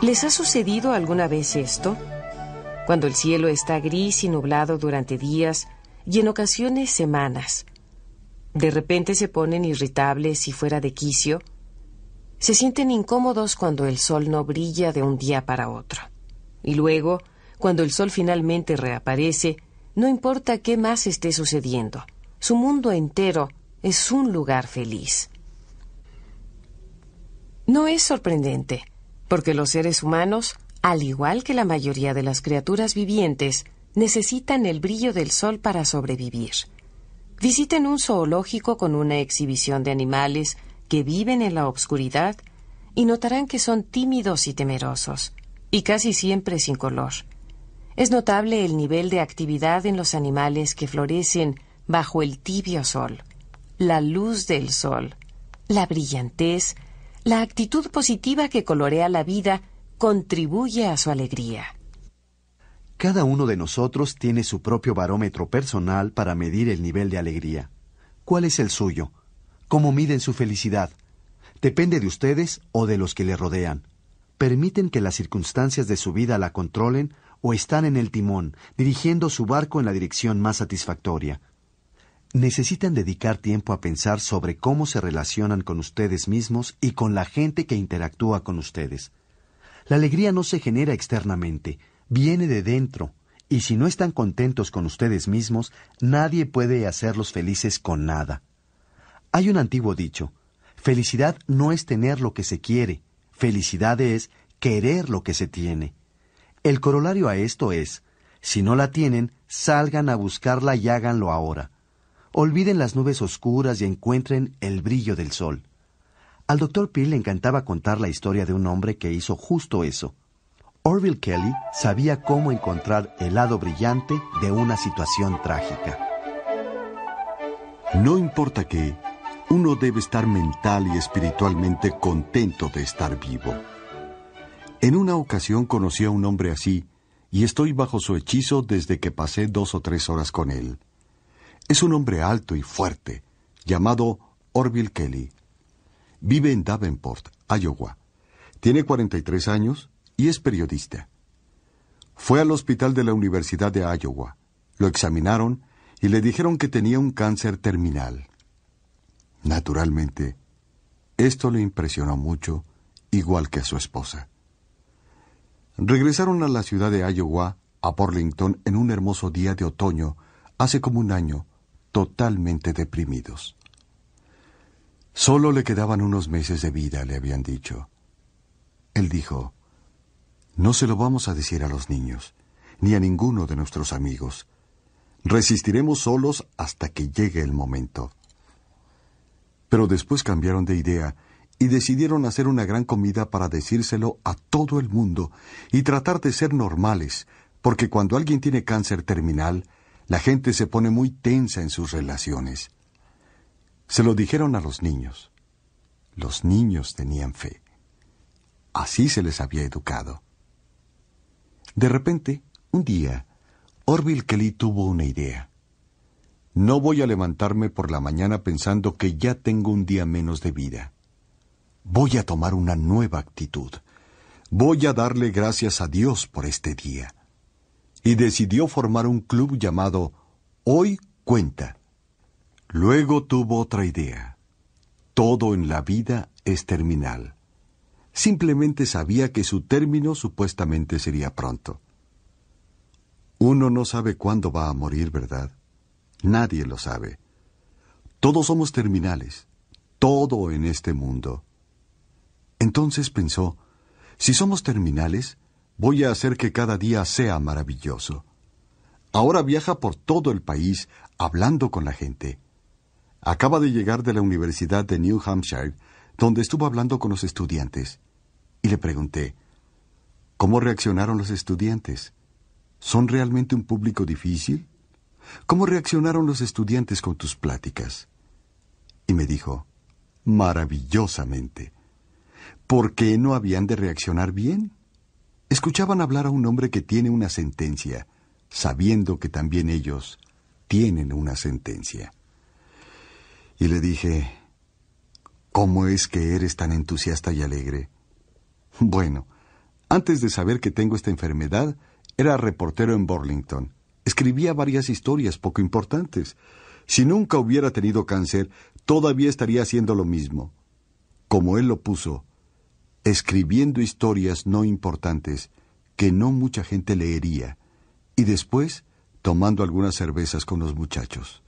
¿Les ha sucedido alguna vez esto? Cuando el cielo está gris y nublado durante días y en ocasiones semanas. De repente se ponen irritables y fuera de quicio. Se sienten incómodos cuando el sol no brilla de un día para otro. Y luego, cuando el sol finalmente reaparece, no importa qué más esté sucediendo, su mundo entero es un lugar feliz. No es sorprendente porque los seres humanos, al igual que la mayoría de las criaturas vivientes, necesitan el brillo del sol para sobrevivir. Visiten un zoológico con una exhibición de animales que viven en la obscuridad y notarán que son tímidos y temerosos, y casi siempre sin color. Es notable el nivel de actividad en los animales que florecen bajo el tibio sol, la luz del sol, la brillantez, la actitud positiva que colorea la vida contribuye a su alegría. Cada uno de nosotros tiene su propio barómetro personal para medir el nivel de alegría. ¿Cuál es el suyo? ¿Cómo miden su felicidad? ¿Depende de ustedes o de los que le rodean? ¿Permiten que las circunstancias de su vida la controlen o están en el timón, dirigiendo su barco en la dirección más satisfactoria? necesitan dedicar tiempo a pensar sobre cómo se relacionan con ustedes mismos y con la gente que interactúa con ustedes. La alegría no se genera externamente, viene de dentro, y si no están contentos con ustedes mismos, nadie puede hacerlos felices con nada. Hay un antiguo dicho, felicidad no es tener lo que se quiere, felicidad es querer lo que se tiene. El corolario a esto es, si no la tienen, salgan a buscarla y háganlo ahora. Olviden las nubes oscuras y encuentren el brillo del sol. Al doctor Peel le encantaba contar la historia de un hombre que hizo justo eso. Orville Kelly sabía cómo encontrar el lado brillante de una situación trágica. No importa qué, uno debe estar mental y espiritualmente contento de estar vivo. En una ocasión conocí a un hombre así, y estoy bajo su hechizo desde que pasé dos o tres horas con él. Es un hombre alto y fuerte, llamado Orville Kelly. Vive en Davenport, Iowa. Tiene 43 años y es periodista. Fue al hospital de la Universidad de Iowa. Lo examinaron y le dijeron que tenía un cáncer terminal. Naturalmente, esto le impresionó mucho, igual que a su esposa. Regresaron a la ciudad de Iowa, a Burlington, en un hermoso día de otoño, hace como un año, totalmente deprimidos. Solo le quedaban unos meses de vida, le habían dicho. Él dijo, No se lo vamos a decir a los niños, ni a ninguno de nuestros amigos. Resistiremos solos hasta que llegue el momento. Pero después cambiaron de idea y decidieron hacer una gran comida para decírselo a todo el mundo y tratar de ser normales, porque cuando alguien tiene cáncer terminal, la gente se pone muy tensa en sus relaciones. Se lo dijeron a los niños. Los niños tenían fe. Así se les había educado. De repente, un día, Orville Kelly tuvo una idea. No voy a levantarme por la mañana pensando que ya tengo un día menos de vida. Voy a tomar una nueva actitud. Voy a darle gracias a Dios por este día y decidió formar un club llamado Hoy Cuenta. Luego tuvo otra idea. Todo en la vida es terminal. Simplemente sabía que su término supuestamente sería pronto. Uno no sabe cuándo va a morir, ¿verdad? Nadie lo sabe. Todos somos terminales, todo en este mundo. Entonces pensó, si somos terminales, Voy a hacer que cada día sea maravilloso. Ahora viaja por todo el país hablando con la gente. Acaba de llegar de la Universidad de New Hampshire, donde estuvo hablando con los estudiantes. Y le pregunté, ¿cómo reaccionaron los estudiantes? ¿Son realmente un público difícil? ¿Cómo reaccionaron los estudiantes con tus pláticas? Y me dijo, maravillosamente, ¿Por qué no habían de reaccionar bien. Escuchaban hablar a un hombre que tiene una sentencia, sabiendo que también ellos tienen una sentencia. Y le dije, ¿cómo es que eres tan entusiasta y alegre? Bueno, antes de saber que tengo esta enfermedad, era reportero en Burlington. Escribía varias historias poco importantes. Si nunca hubiera tenido cáncer, todavía estaría haciendo lo mismo. Como él lo puso, escribiendo historias no importantes que no mucha gente leería, y después tomando algunas cervezas con los muchachos.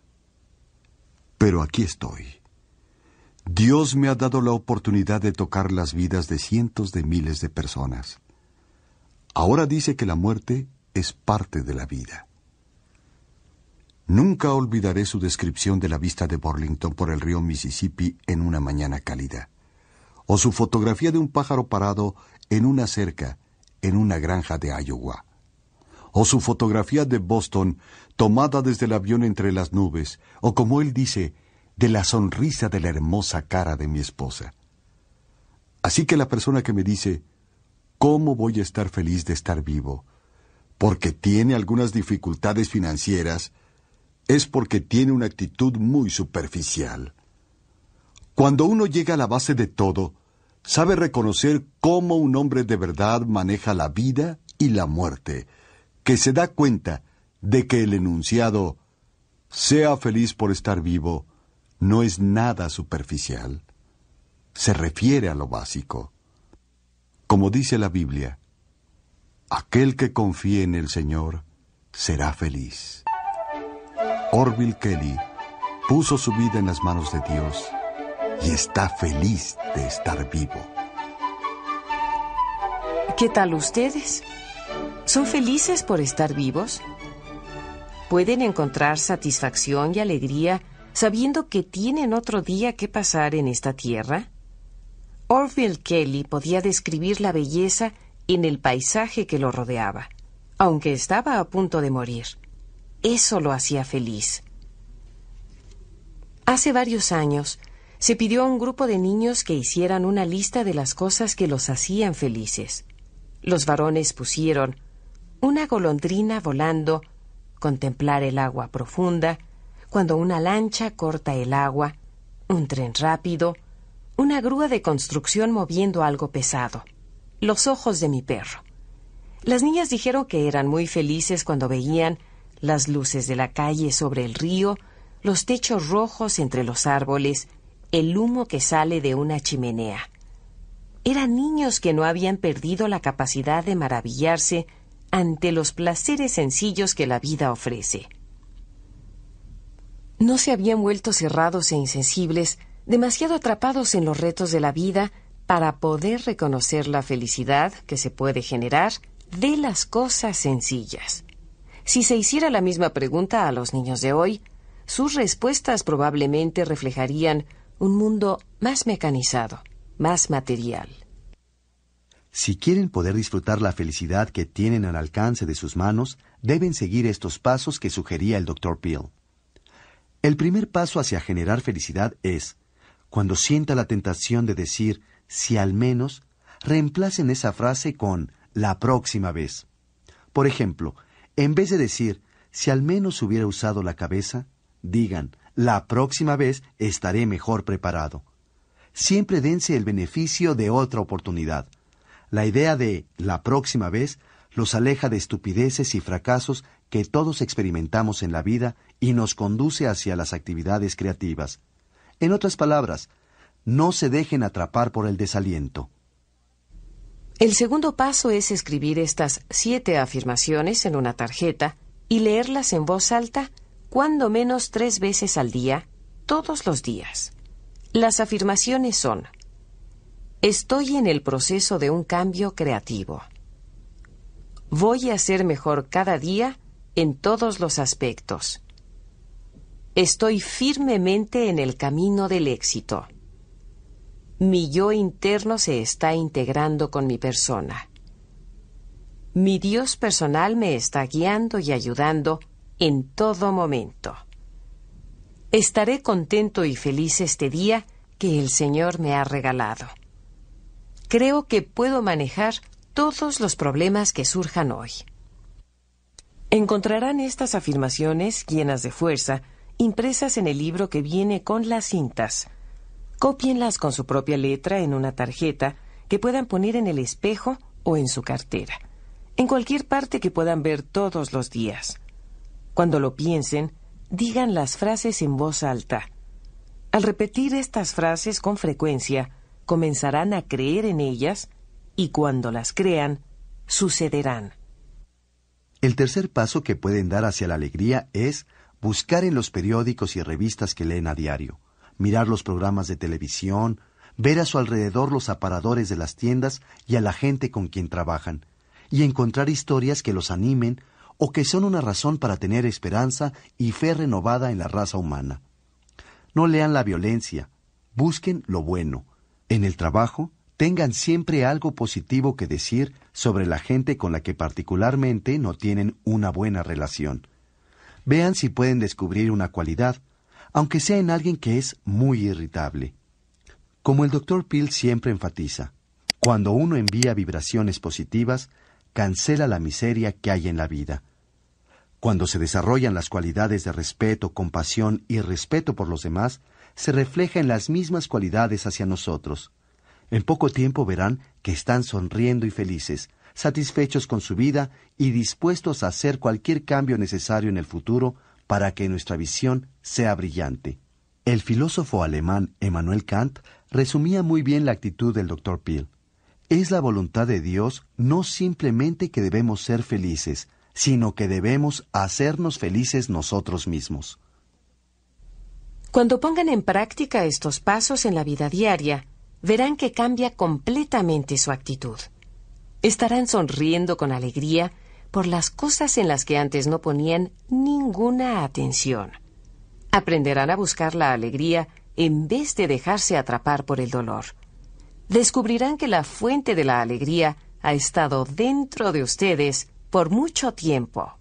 Pero aquí estoy. Dios me ha dado la oportunidad de tocar las vidas de cientos de miles de personas. Ahora dice que la muerte es parte de la vida. Nunca olvidaré su descripción de la vista de Burlington por el río Mississippi en una mañana cálida o su fotografía de un pájaro parado en una cerca, en una granja de Iowa, o su fotografía de Boston tomada desde el avión entre las nubes, o como él dice, de la sonrisa de la hermosa cara de mi esposa. Así que la persona que me dice, ¿cómo voy a estar feliz de estar vivo? Porque tiene algunas dificultades financieras, es porque tiene una actitud muy superficial. Cuando uno llega a la base de todo, sabe reconocer cómo un hombre de verdad maneja la vida y la muerte, que se da cuenta de que el enunciado sea feliz por estar vivo no es nada superficial, se refiere a lo básico. Como dice la Biblia, aquel que confíe en el Señor será feliz. Orville Kelly puso su vida en las manos de Dios y está feliz de estar vivo. ¿Qué tal ustedes? ¿Son felices por estar vivos? ¿Pueden encontrar satisfacción y alegría sabiendo que tienen otro día que pasar en esta tierra? Orville Kelly podía describir la belleza en el paisaje que lo rodeaba, aunque estaba a punto de morir. Eso lo hacía feliz. Hace varios años, se pidió a un grupo de niños que hicieran una lista de las cosas que los hacían felices. Los varones pusieron una golondrina volando, contemplar el agua profunda, cuando una lancha corta el agua, un tren rápido, una grúa de construcción moviendo algo pesado, los ojos de mi perro. Las niñas dijeron que eran muy felices cuando veían las luces de la calle sobre el río, los techos rojos entre los árboles, el humo que sale de una chimenea. Eran niños que no habían perdido la capacidad de maravillarse ante los placeres sencillos que la vida ofrece. No se habían vuelto cerrados e insensibles, demasiado atrapados en los retos de la vida para poder reconocer la felicidad que se puede generar de las cosas sencillas. Si se hiciera la misma pregunta a los niños de hoy, sus respuestas probablemente reflejarían un mundo más mecanizado, más material. Si quieren poder disfrutar la felicidad que tienen al alcance de sus manos, deben seguir estos pasos que sugería el Dr. Peel. El primer paso hacia generar felicidad es, cuando sienta la tentación de decir, si al menos, reemplacen esa frase con la próxima vez. Por ejemplo, en vez de decir, si al menos hubiera usado la cabeza, digan, la próxima vez estaré mejor preparado. Siempre dense el beneficio de otra oportunidad. La idea de la próxima vez los aleja de estupideces y fracasos que todos experimentamos en la vida y nos conduce hacia las actividades creativas. En otras palabras, no se dejen atrapar por el desaliento. El segundo paso es escribir estas siete afirmaciones en una tarjeta y leerlas en voz alta cuando menos tres veces al día, todos los días. Las afirmaciones son, estoy en el proceso de un cambio creativo. Voy a ser mejor cada día en todos los aspectos. Estoy firmemente en el camino del éxito. Mi yo interno se está integrando con mi persona. Mi Dios personal me está guiando y ayudando en todo momento. Estaré contento y feliz este día que el Señor me ha regalado. Creo que puedo manejar todos los problemas que surjan hoy. Encontrarán estas afirmaciones llenas de fuerza impresas en el libro que viene con las cintas. Cópienlas con su propia letra en una tarjeta que puedan poner en el espejo o en su cartera, en cualquier parte que puedan ver todos los días. Cuando lo piensen, digan las frases en voz alta. Al repetir estas frases con frecuencia, comenzarán a creer en ellas y cuando las crean, sucederán. El tercer paso que pueden dar hacia la alegría es buscar en los periódicos y revistas que leen a diario, mirar los programas de televisión, ver a su alrededor los aparadores de las tiendas y a la gente con quien trabajan, y encontrar historias que los animen o que son una razón para tener esperanza y fe renovada en la raza humana. No lean la violencia, busquen lo bueno. En el trabajo, tengan siempre algo positivo que decir sobre la gente con la que particularmente no tienen una buena relación. Vean si pueden descubrir una cualidad, aunque sea en alguien que es muy irritable. Como el doctor Peel siempre enfatiza, cuando uno envía vibraciones positivas, cancela la miseria que hay en la vida. Cuando se desarrollan las cualidades de respeto, compasión y respeto por los demás, se refleja en las mismas cualidades hacia nosotros. En poco tiempo verán que están sonriendo y felices, satisfechos con su vida y dispuestos a hacer cualquier cambio necesario en el futuro para que nuestra visión sea brillante. El filósofo alemán Emmanuel Kant resumía muy bien la actitud del doctor Peel. Es la voluntad de Dios no simplemente que debemos ser felices, sino que debemos hacernos felices nosotros mismos. Cuando pongan en práctica estos pasos en la vida diaria, verán que cambia completamente su actitud. Estarán sonriendo con alegría por las cosas en las que antes no ponían ninguna atención. Aprenderán a buscar la alegría en vez de dejarse atrapar por el dolor. Descubrirán que la fuente de la alegría ha estado dentro de ustedes por mucho tiempo.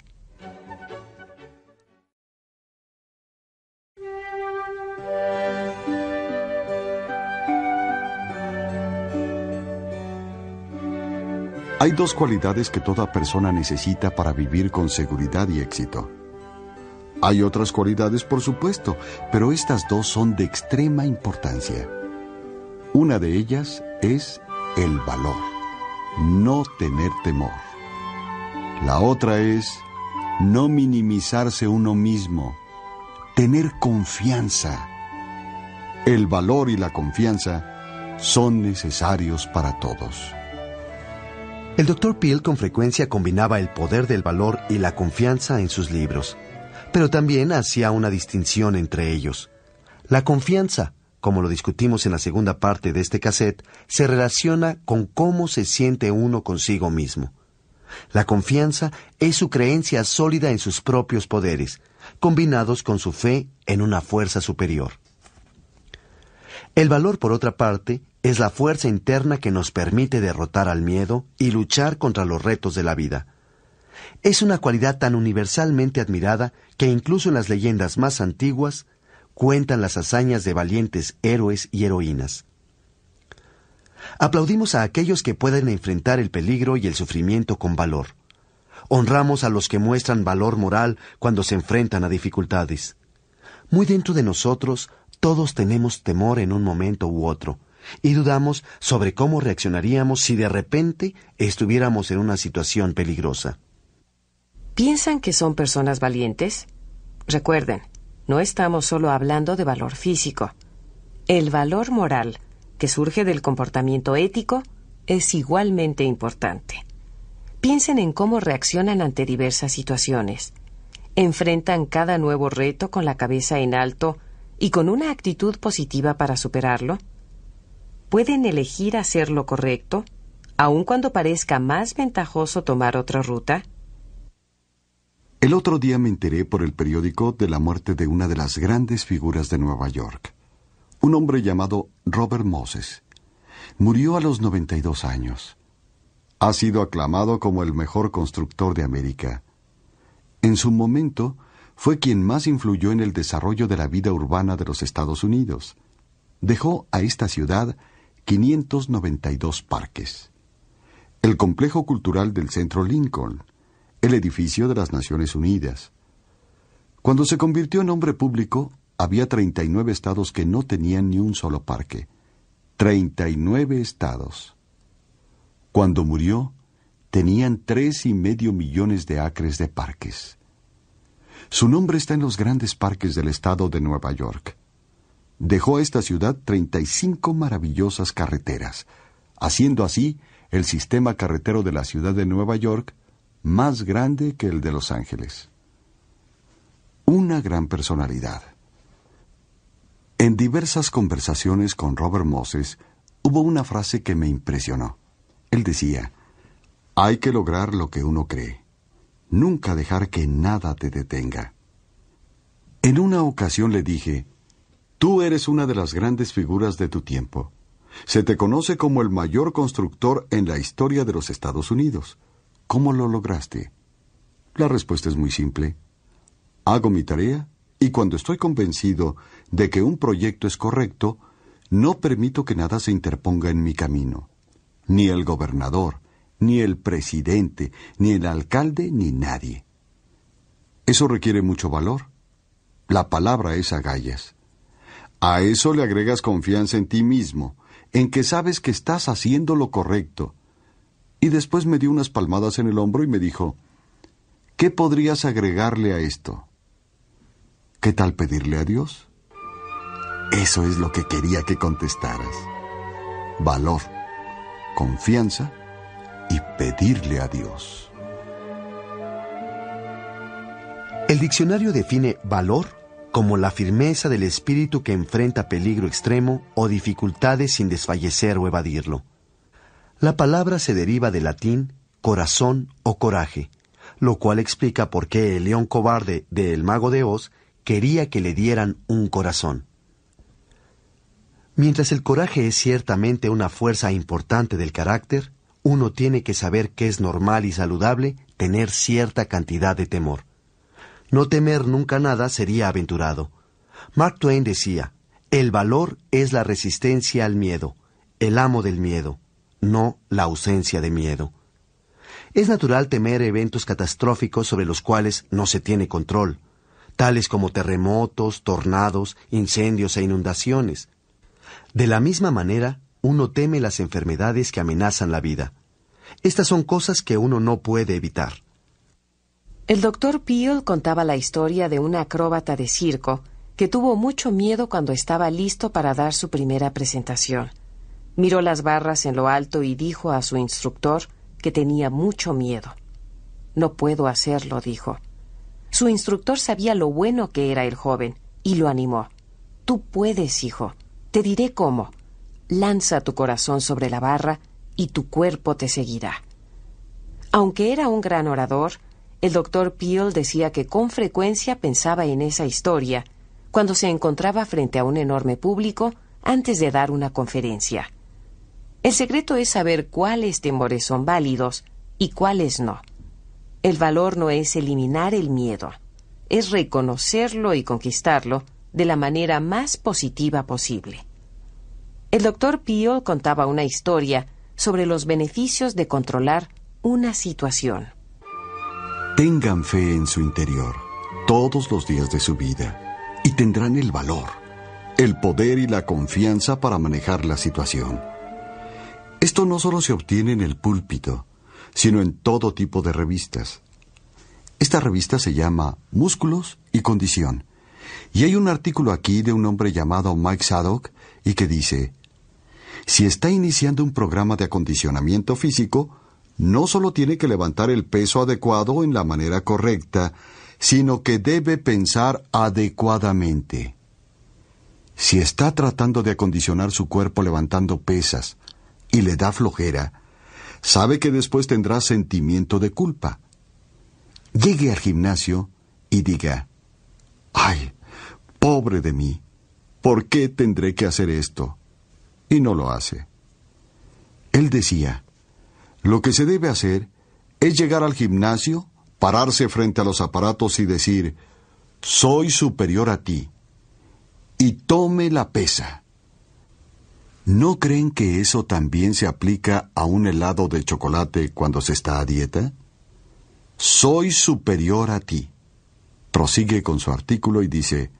Hay dos cualidades que toda persona necesita para vivir con seguridad y éxito. Hay otras cualidades, por supuesto, pero estas dos son de extrema importancia. Una de ellas es el valor, no tener temor. La otra es no minimizarse uno mismo, tener confianza. El valor y la confianza son necesarios para todos. El doctor Peel con frecuencia combinaba el poder del valor y la confianza en sus libros, pero también hacía una distinción entre ellos. La confianza, como lo discutimos en la segunda parte de este cassette, se relaciona con cómo se siente uno consigo mismo. La confianza es su creencia sólida en sus propios poderes, combinados con su fe en una fuerza superior. El valor, por otra parte, es la fuerza interna que nos permite derrotar al miedo y luchar contra los retos de la vida. Es una cualidad tan universalmente admirada que incluso en las leyendas más antiguas cuentan las hazañas de valientes héroes y heroínas. Aplaudimos a aquellos que pueden enfrentar el peligro y el sufrimiento con valor. Honramos a los que muestran valor moral cuando se enfrentan a dificultades. Muy dentro de nosotros, todos tenemos temor en un momento u otro, y dudamos sobre cómo reaccionaríamos si de repente estuviéramos en una situación peligrosa. ¿Piensan que son personas valientes? Recuerden, no estamos solo hablando de valor físico. El valor moral que surge del comportamiento ético, es igualmente importante. Piensen en cómo reaccionan ante diversas situaciones. Enfrentan cada nuevo reto con la cabeza en alto y con una actitud positiva para superarlo. Pueden elegir hacer lo correcto, aun cuando parezca más ventajoso tomar otra ruta. El otro día me enteré por el periódico de la muerte de una de las grandes figuras de Nueva York un hombre llamado Robert Moses. Murió a los 92 años. Ha sido aclamado como el mejor constructor de América. En su momento, fue quien más influyó en el desarrollo de la vida urbana de los Estados Unidos. Dejó a esta ciudad 592 parques. El complejo cultural del Centro Lincoln, el edificio de las Naciones Unidas. Cuando se convirtió en hombre público, había 39 estados que no tenían ni un solo parque. 39 estados. Cuando murió, tenían tres y medio millones de acres de parques. Su nombre está en los grandes parques del estado de Nueva York. Dejó a esta ciudad 35 maravillosas carreteras, haciendo así el sistema carretero de la ciudad de Nueva York más grande que el de Los Ángeles. Una gran personalidad. En diversas conversaciones con Robert Moses hubo una frase que me impresionó. Él decía, hay que lograr lo que uno cree, nunca dejar que nada te detenga. En una ocasión le dije, tú eres una de las grandes figuras de tu tiempo. Se te conoce como el mayor constructor en la historia de los Estados Unidos. ¿Cómo lo lograste? La respuesta es muy simple. Hago mi tarea y cuando estoy convencido de que un proyecto es correcto, no permito que nada se interponga en mi camino. Ni el gobernador, ni el presidente, ni el alcalde, ni nadie. Eso requiere mucho valor. La palabra es agallas. A eso le agregas confianza en ti mismo, en que sabes que estás haciendo lo correcto. Y después me dio unas palmadas en el hombro y me dijo, ¿qué podrías agregarle a esto? ¿Qué tal pedirle a Dios? Eso es lo que quería que contestaras. Valor, confianza y pedirle a Dios. El diccionario define valor como la firmeza del espíritu que enfrenta peligro extremo o dificultades sin desfallecer o evadirlo. La palabra se deriva del latín corazón o coraje, lo cual explica por qué el león cobarde de El Mago de Oz quería que le dieran un corazón. Mientras el coraje es ciertamente una fuerza importante del carácter, uno tiene que saber que es normal y saludable tener cierta cantidad de temor. No temer nunca nada sería aventurado. Mark Twain decía, el valor es la resistencia al miedo, el amo del miedo, no la ausencia de miedo. Es natural temer eventos catastróficos sobre los cuales no se tiene control, tales como terremotos, tornados, incendios e inundaciones, de la misma manera, uno teme las enfermedades que amenazan la vida. Estas son cosas que uno no puede evitar. El doctor Peel contaba la historia de un acróbata de circo que tuvo mucho miedo cuando estaba listo para dar su primera presentación. Miró las barras en lo alto y dijo a su instructor que tenía mucho miedo. No puedo hacerlo, dijo. Su instructor sabía lo bueno que era el joven y lo animó. Tú puedes, hijo. Te diré cómo. Lanza tu corazón sobre la barra y tu cuerpo te seguirá. Aunque era un gran orador, el doctor Peel decía que con frecuencia pensaba en esa historia cuando se encontraba frente a un enorme público antes de dar una conferencia. El secreto es saber cuáles temores son válidos y cuáles no. El valor no es eliminar el miedo, es reconocerlo y conquistarlo, de la manera más positiva posible. El doctor Pio contaba una historia sobre los beneficios de controlar una situación. Tengan fe en su interior todos los días de su vida y tendrán el valor, el poder y la confianza para manejar la situación. Esto no solo se obtiene en el púlpito, sino en todo tipo de revistas. Esta revista se llama Músculos y Condición y hay un artículo aquí de un hombre llamado Mike Saddock y que dice, si está iniciando un programa de acondicionamiento físico, no solo tiene que levantar el peso adecuado en la manera correcta, sino que debe pensar adecuadamente. Si está tratando de acondicionar su cuerpo levantando pesas y le da flojera, sabe que después tendrá sentimiento de culpa. Llegue al gimnasio y diga, ay, pobre de mí, ¿por qué tendré que hacer esto? Y no lo hace. Él decía, lo que se debe hacer es llegar al gimnasio, pararse frente a los aparatos y decir, soy superior a ti, y tome la pesa. ¿No creen que eso también se aplica a un helado de chocolate cuando se está a dieta? Soy superior a ti. Prosigue con su artículo y dice,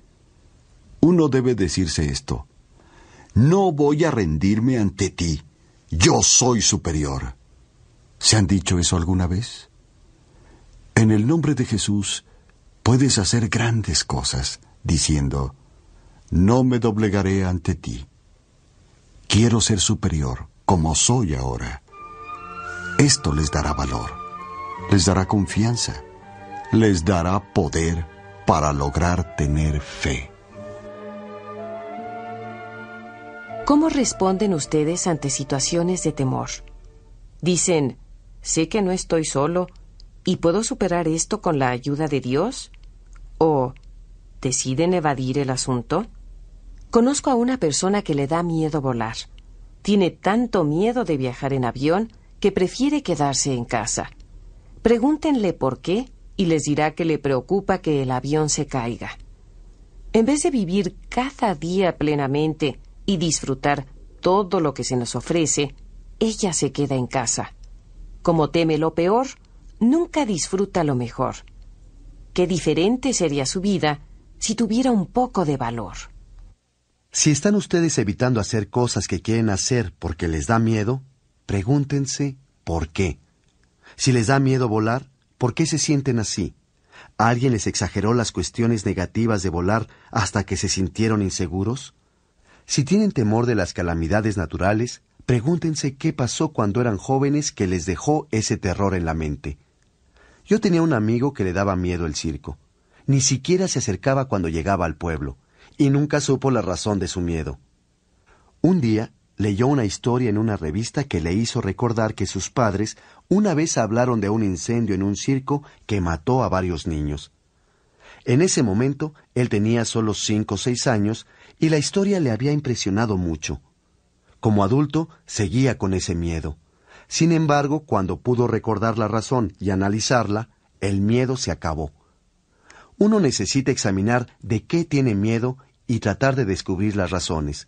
uno debe decirse esto. No voy a rendirme ante ti. Yo soy superior. ¿Se han dicho eso alguna vez? En el nombre de Jesús puedes hacer grandes cosas, diciendo, no me doblegaré ante ti. Quiero ser superior, como soy ahora. Esto les dará valor, les dará confianza, les dará poder para lograr tener fe. ¿Cómo responden ustedes ante situaciones de temor? Dicen, sé que no estoy solo y puedo superar esto con la ayuda de Dios? ¿O deciden evadir el asunto? Conozco a una persona que le da miedo volar. Tiene tanto miedo de viajar en avión que prefiere quedarse en casa. Pregúntenle por qué y les dirá que le preocupa que el avión se caiga. En vez de vivir cada día plenamente y disfrutar todo lo que se nos ofrece, ella se queda en casa. Como teme lo peor, nunca disfruta lo mejor. Qué diferente sería su vida si tuviera un poco de valor. Si están ustedes evitando hacer cosas que quieren hacer porque les da miedo, pregúntense por qué. Si les da miedo volar, ¿por qué se sienten así? ¿Alguien les exageró las cuestiones negativas de volar hasta que se sintieron inseguros? Si tienen temor de las calamidades naturales, pregúntense qué pasó cuando eran jóvenes que les dejó ese terror en la mente. Yo tenía un amigo que le daba miedo el circo. Ni siquiera se acercaba cuando llegaba al pueblo, y nunca supo la razón de su miedo. Un día leyó una historia en una revista que le hizo recordar que sus padres una vez hablaron de un incendio en un circo que mató a varios niños. En ese momento él tenía solo cinco o seis años y la historia le había impresionado mucho. Como adulto, seguía con ese miedo. Sin embargo, cuando pudo recordar la razón y analizarla, el miedo se acabó. Uno necesita examinar de qué tiene miedo y tratar de descubrir las razones.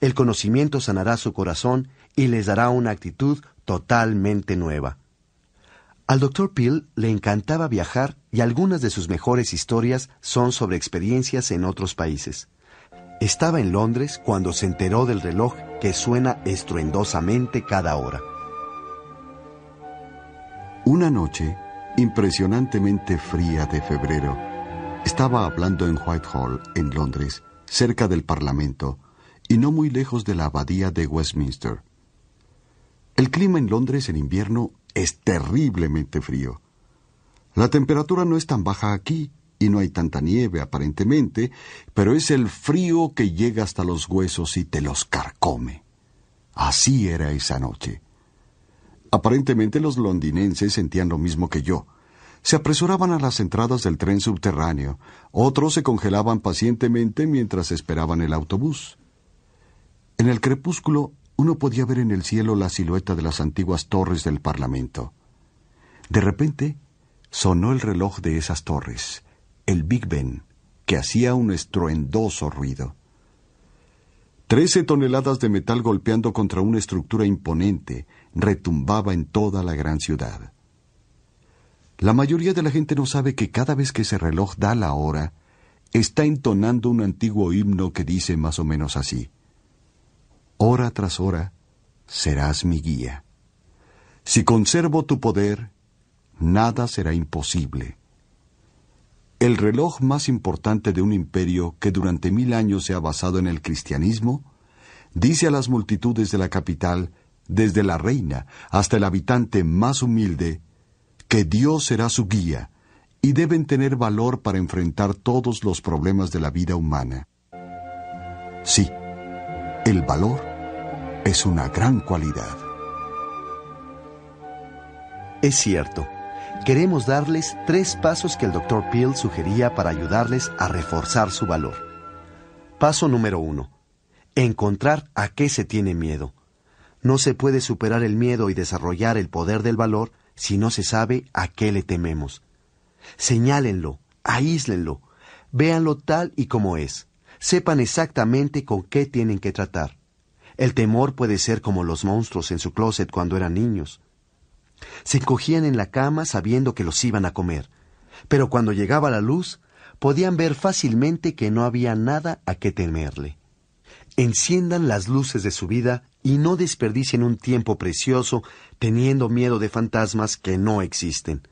El conocimiento sanará su corazón y les dará una actitud totalmente nueva. Al doctor Peel le encantaba viajar y algunas de sus mejores historias son sobre experiencias en otros países. Estaba en Londres cuando se enteró del reloj que suena estruendosamente cada hora. Una noche, impresionantemente fría de febrero, estaba hablando en Whitehall, en Londres, cerca del Parlamento, y no muy lejos de la abadía de Westminster. El clima en Londres en invierno es terriblemente frío. La temperatura no es tan baja aquí, no hay tanta nieve aparentemente, pero es el frío que llega hasta los huesos y te los carcome. Así era esa noche. Aparentemente los londinenses sentían lo mismo que yo. Se apresuraban a las entradas del tren subterráneo, otros se congelaban pacientemente mientras esperaban el autobús. En el crepúsculo uno podía ver en el cielo la silueta de las antiguas torres del Parlamento. De repente sonó el reloj de esas torres el Big Ben, que hacía un estruendoso ruido. Trece toneladas de metal golpeando contra una estructura imponente retumbaba en toda la gran ciudad. La mayoría de la gente no sabe que cada vez que ese reloj da la hora, está entonando un antiguo himno que dice más o menos así. Hora tras hora serás mi guía. Si conservo tu poder, nada será imposible. El reloj más importante de un imperio que durante mil años se ha basado en el cristianismo, dice a las multitudes de la capital, desde la reina hasta el habitante más humilde, que Dios será su guía y deben tener valor para enfrentar todos los problemas de la vida humana. Sí, el valor es una gran cualidad. Es cierto queremos darles tres pasos que el Dr. Peel sugería para ayudarles a reforzar su valor. Paso número uno. Encontrar a qué se tiene miedo. No se puede superar el miedo y desarrollar el poder del valor si no se sabe a qué le tememos. Señálenlo, aíslenlo, véanlo tal y como es. Sepan exactamente con qué tienen que tratar. El temor puede ser como los monstruos en su closet cuando eran niños. Se cogían en la cama sabiendo que los iban a comer, pero cuando llegaba la luz, podían ver fácilmente que no había nada a qué temerle. Enciendan las luces de su vida y no desperdicien un tiempo precioso teniendo miedo de fantasmas que no existen.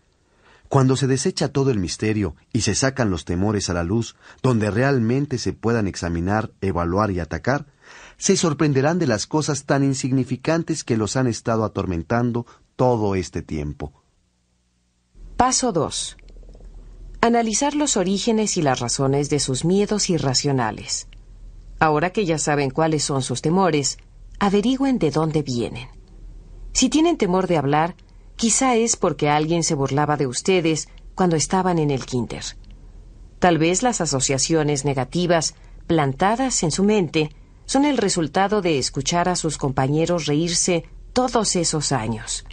Cuando se desecha todo el misterio y se sacan los temores a la luz, donde realmente se puedan examinar, evaluar y atacar, se sorprenderán de las cosas tan insignificantes que los han estado atormentando todo este tiempo. Paso 2. Analizar los orígenes y las razones de sus miedos irracionales. Ahora que ya saben cuáles son sus temores, averigüen de dónde vienen. Si tienen temor de hablar, quizá es porque alguien se burlaba de ustedes cuando estaban en el kinder. Tal vez las asociaciones negativas plantadas en su mente son el resultado de escuchar a sus compañeros reírse todos esos años.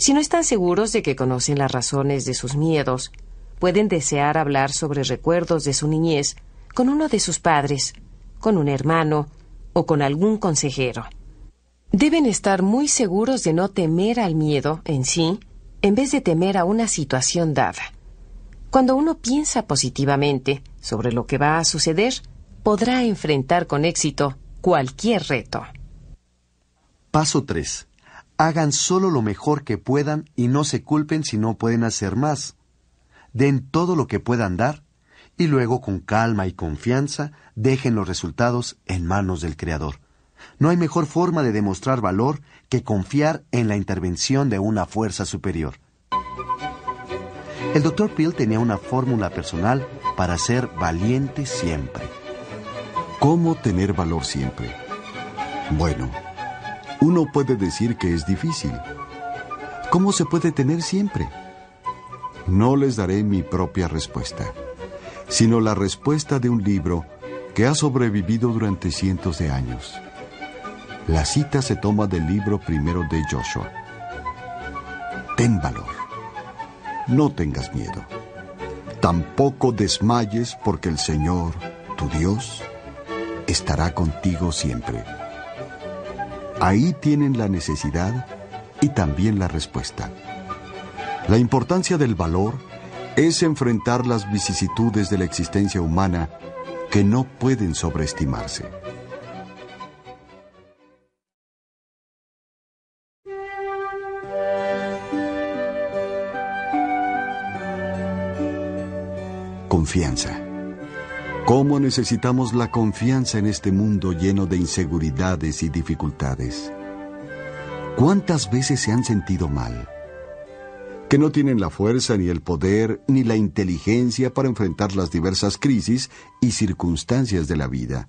Si no están seguros de que conocen las razones de sus miedos, pueden desear hablar sobre recuerdos de su niñez con uno de sus padres, con un hermano o con algún consejero. Deben estar muy seguros de no temer al miedo en sí en vez de temer a una situación dada. Cuando uno piensa positivamente sobre lo que va a suceder, podrá enfrentar con éxito cualquier reto. Paso 3. Hagan solo lo mejor que puedan y no se culpen si no pueden hacer más. Den todo lo que puedan dar y luego con calma y confianza dejen los resultados en manos del Creador. No hay mejor forma de demostrar valor que confiar en la intervención de una fuerza superior. El doctor Peel tenía una fórmula personal para ser valiente siempre. ¿Cómo tener valor siempre? Bueno, uno puede decir que es difícil. ¿Cómo se puede tener siempre? No les daré mi propia respuesta, sino la respuesta de un libro que ha sobrevivido durante cientos de años. La cita se toma del libro primero de Joshua. Ten valor. No tengas miedo. Tampoco desmayes porque el Señor, tu Dios, estará contigo siempre. Ahí tienen la necesidad y también la respuesta. La importancia del valor es enfrentar las vicisitudes de la existencia humana que no pueden sobreestimarse. Confianza. ¿Cómo necesitamos la confianza en este mundo lleno de inseguridades y dificultades? ¿Cuántas veces se han sentido mal? Que no tienen la fuerza ni el poder ni la inteligencia para enfrentar las diversas crisis y circunstancias de la vida.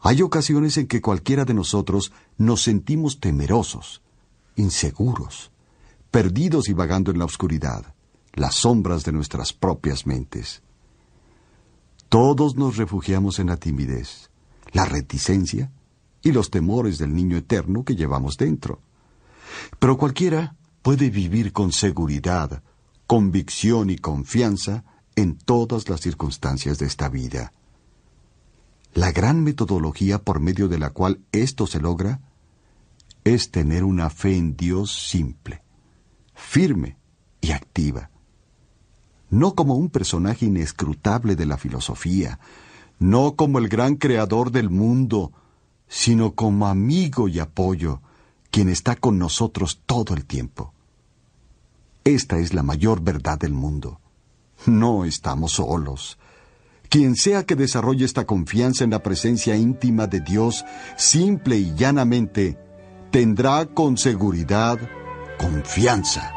Hay ocasiones en que cualquiera de nosotros nos sentimos temerosos, inseguros, perdidos y vagando en la oscuridad, las sombras de nuestras propias mentes. Todos nos refugiamos en la timidez, la reticencia y los temores del niño eterno que llevamos dentro. Pero cualquiera puede vivir con seguridad, convicción y confianza en todas las circunstancias de esta vida. La gran metodología por medio de la cual esto se logra es tener una fe en Dios simple, firme y activa, no como un personaje inescrutable de la filosofía, no como el gran creador del mundo, sino como amigo y apoyo, quien está con nosotros todo el tiempo. Esta es la mayor verdad del mundo. No estamos solos. Quien sea que desarrolle esta confianza en la presencia íntima de Dios, simple y llanamente, tendrá con seguridad confianza.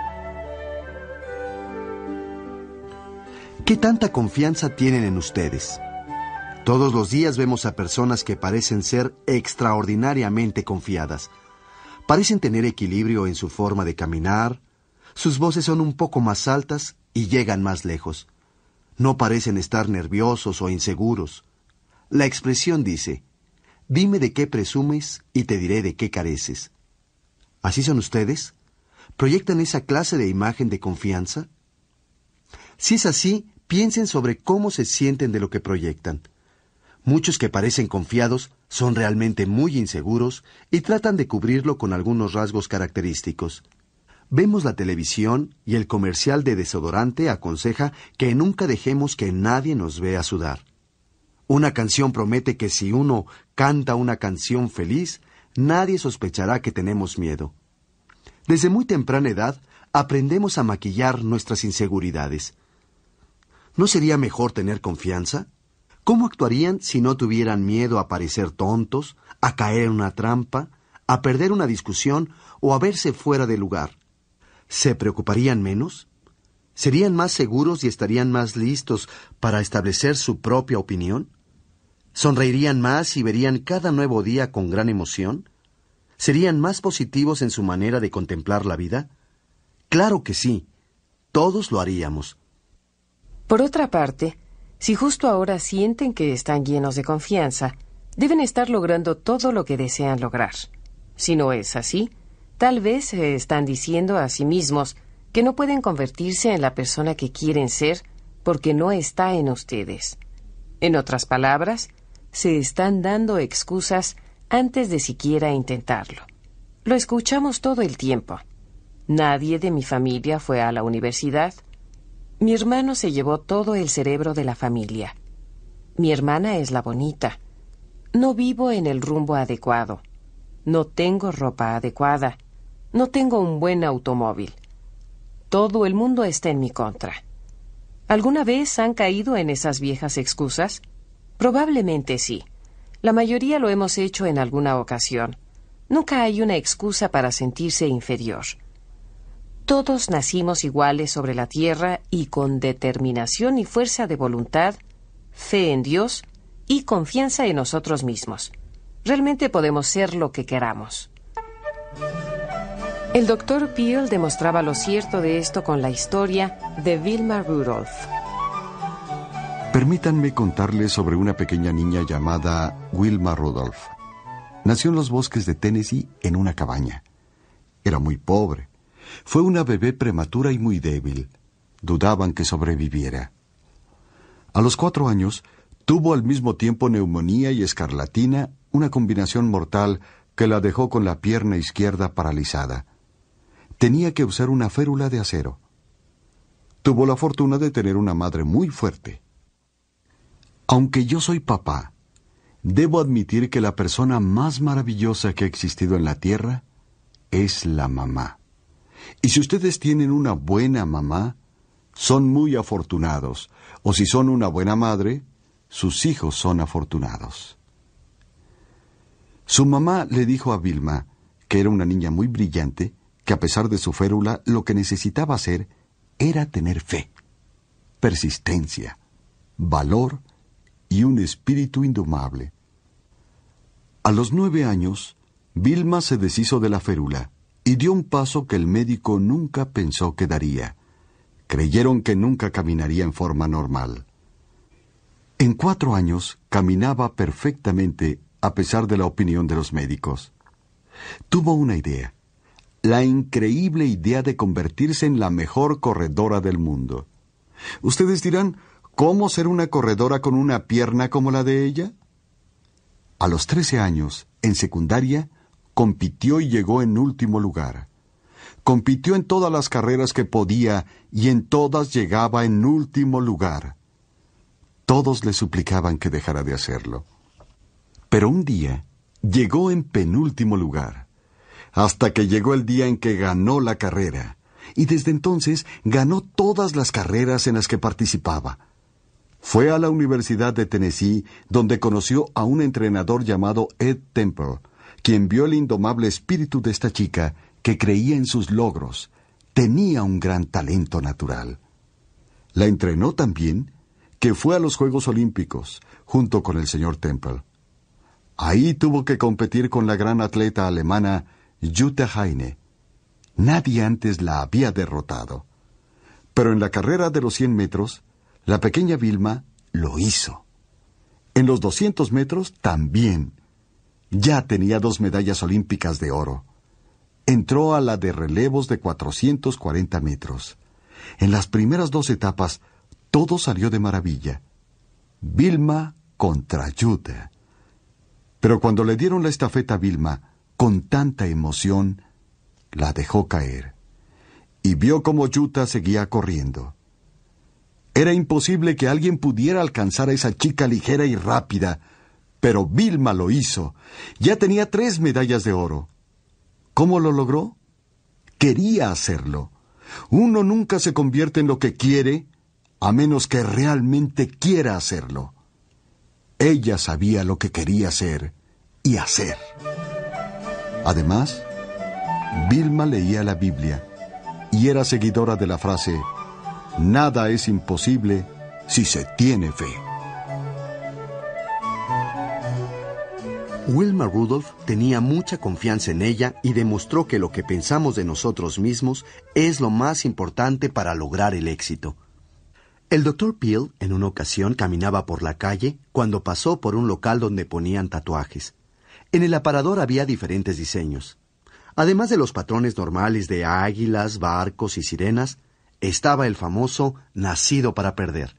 ¿Qué tanta confianza tienen en ustedes? Todos los días vemos a personas que parecen ser extraordinariamente confiadas. Parecen tener equilibrio en su forma de caminar, sus voces son un poco más altas y llegan más lejos. No parecen estar nerviosos o inseguros. La expresión dice, dime de qué presumes y te diré de qué careces. ¿Así son ustedes? ¿Proyectan esa clase de imagen de confianza? Si es así, piensen sobre cómo se sienten de lo que proyectan. Muchos que parecen confiados son realmente muy inseguros y tratan de cubrirlo con algunos rasgos característicos. Vemos la televisión y el comercial de desodorante aconseja que nunca dejemos que nadie nos vea sudar. Una canción promete que si uno canta una canción feliz, nadie sospechará que tenemos miedo. Desde muy temprana edad aprendemos a maquillar nuestras inseguridades. ¿No sería mejor tener confianza? ¿Cómo actuarían si no tuvieran miedo a parecer tontos, a caer en una trampa, a perder una discusión o a verse fuera de lugar? ¿Se preocuparían menos? ¿Serían más seguros y estarían más listos para establecer su propia opinión? ¿Sonreirían más y verían cada nuevo día con gran emoción? ¿Serían más positivos en su manera de contemplar la vida? Claro que sí. Todos lo haríamos. Por otra parte, si justo ahora sienten que están llenos de confianza, deben estar logrando todo lo que desean lograr. Si no es así, tal vez se están diciendo a sí mismos que no pueden convertirse en la persona que quieren ser porque no está en ustedes. En otras palabras, se están dando excusas antes de siquiera intentarlo. Lo escuchamos todo el tiempo. Nadie de mi familia fue a la universidad, mi hermano se llevó todo el cerebro de la familia. Mi hermana es la bonita. No vivo en el rumbo adecuado. No tengo ropa adecuada. No tengo un buen automóvil. Todo el mundo está en mi contra. ¿Alguna vez han caído en esas viejas excusas? Probablemente sí. La mayoría lo hemos hecho en alguna ocasión. Nunca hay una excusa para sentirse inferior. Todos nacimos iguales sobre la tierra y con determinación y fuerza de voluntad, fe en Dios y confianza en nosotros mismos. Realmente podemos ser lo que queramos. El doctor Peel demostraba lo cierto de esto con la historia de Wilma Rudolph. Permítanme contarles sobre una pequeña niña llamada Wilma Rudolph. Nació en los bosques de Tennessee en una cabaña. Era muy pobre fue una bebé prematura y muy débil. Dudaban que sobreviviera. A los cuatro años, tuvo al mismo tiempo neumonía y escarlatina, una combinación mortal que la dejó con la pierna izquierda paralizada. Tenía que usar una férula de acero. Tuvo la fortuna de tener una madre muy fuerte. Aunque yo soy papá, debo admitir que la persona más maravillosa que ha existido en la Tierra es la mamá. Y si ustedes tienen una buena mamá, son muy afortunados, o si son una buena madre, sus hijos son afortunados. Su mamá le dijo a Vilma, que era una niña muy brillante, que a pesar de su férula lo que necesitaba hacer era tener fe, persistencia, valor y un espíritu indomable. A los nueve años, Vilma se deshizo de la férula y dio un paso que el médico nunca pensó que daría. Creyeron que nunca caminaría en forma normal. En cuatro años caminaba perfectamente a pesar de la opinión de los médicos. Tuvo una idea, la increíble idea de convertirse en la mejor corredora del mundo. Ustedes dirán, ¿cómo ser una corredora con una pierna como la de ella? A los trece años, en secundaria, compitió y llegó en último lugar. Compitió en todas las carreras que podía y en todas llegaba en último lugar. Todos le suplicaban que dejara de hacerlo. Pero un día llegó en penúltimo lugar, hasta que llegó el día en que ganó la carrera, y desde entonces ganó todas las carreras en las que participaba. Fue a la Universidad de Tennessee, donde conoció a un entrenador llamado Ed Temple, quien vio el indomable espíritu de esta chica que creía en sus logros, tenía un gran talento natural. La entrenó también, que fue a los Juegos Olímpicos, junto con el señor Temple. Ahí tuvo que competir con la gran atleta alemana Jutta Heine. Nadie antes la había derrotado. Pero en la carrera de los 100 metros, la pequeña Vilma lo hizo. En los 200 metros también. Ya tenía dos medallas olímpicas de oro. Entró a la de relevos de 440 metros. En las primeras dos etapas, todo salió de maravilla. Vilma contra Yuta. Pero cuando le dieron la estafeta a Vilma, con tanta emoción, la dejó caer. Y vio como Yuta seguía corriendo. Era imposible que alguien pudiera alcanzar a esa chica ligera y rápida pero Vilma lo hizo. Ya tenía tres medallas de oro. ¿Cómo lo logró? Quería hacerlo. Uno nunca se convierte en lo que quiere a menos que realmente quiera hacerlo. Ella sabía lo que quería hacer y hacer. Además, Vilma leía la Biblia y era seguidora de la frase, Nada es imposible si se tiene fe. Wilma Rudolph tenía mucha confianza en ella y demostró que lo que pensamos de nosotros mismos es lo más importante para lograr el éxito. El doctor Peel en una ocasión caminaba por la calle cuando pasó por un local donde ponían tatuajes. En el aparador había diferentes diseños. Además de los patrones normales de águilas, barcos y sirenas, estaba el famoso nacido para perder.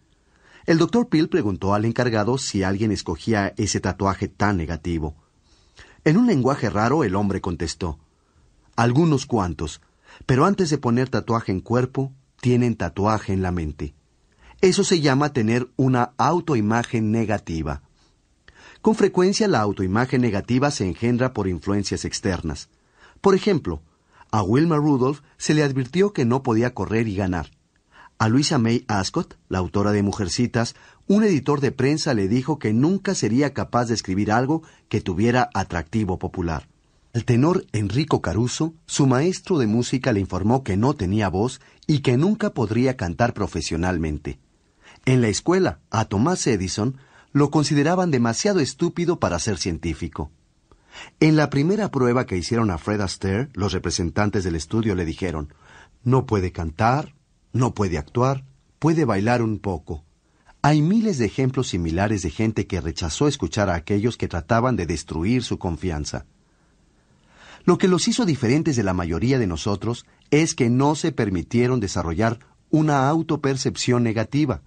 El doctor Peel preguntó al encargado si alguien escogía ese tatuaje tan negativo. En un lenguaje raro el hombre contestó Algunos cuantos, pero antes de poner tatuaje en cuerpo, tienen tatuaje en la mente. Eso se llama tener una autoimagen negativa. Con frecuencia la autoimagen negativa se engendra por influencias externas. Por ejemplo, a Wilma Rudolph se le advirtió que no podía correr y ganar. A Luisa May Ascot, la autora de Mujercitas, un editor de prensa le dijo que nunca sería capaz de escribir algo que tuviera atractivo popular. El tenor Enrico Caruso, su maestro de música, le informó que no tenía voz y que nunca podría cantar profesionalmente. En la escuela, a Thomas Edison lo consideraban demasiado estúpido para ser científico. En la primera prueba que hicieron a Fred Astaire, los representantes del estudio le dijeron: No puede cantar, no puede actuar, puede bailar un poco. Hay miles de ejemplos similares de gente que rechazó escuchar a aquellos que trataban de destruir su confianza. Lo que los hizo diferentes de la mayoría de nosotros es que no se permitieron desarrollar una autopercepción negativa.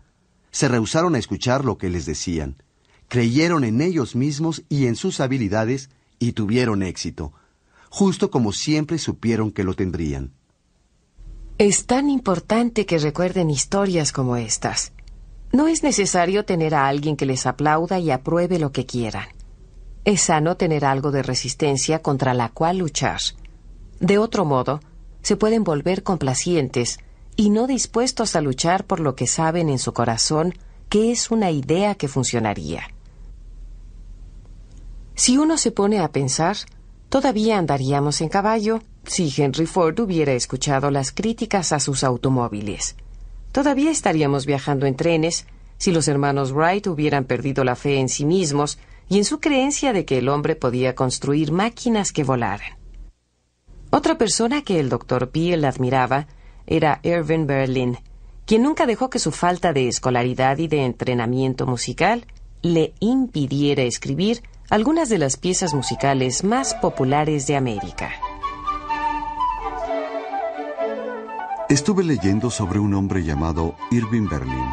Se rehusaron a escuchar lo que les decían. Creyeron en ellos mismos y en sus habilidades y tuvieron éxito, justo como siempre supieron que lo tendrían. Es tan importante que recuerden historias como estas. No es necesario tener a alguien que les aplauda y apruebe lo que quieran. Es sano tener algo de resistencia contra la cual luchar. De otro modo, se pueden volver complacientes y no dispuestos a luchar por lo que saben en su corazón que es una idea que funcionaría. Si uno se pone a pensar, todavía andaríamos en caballo si Henry Ford hubiera escuchado las críticas a sus automóviles. Todavía estaríamos viajando en trenes si los hermanos Wright hubieran perdido la fe en sí mismos y en su creencia de que el hombre podía construir máquinas que volaran. Otra persona que el doctor Peel admiraba era Irving Berlin, quien nunca dejó que su falta de escolaridad y de entrenamiento musical le impidiera escribir algunas de las piezas musicales más populares de América. Estuve leyendo sobre un hombre llamado Irving Berlin,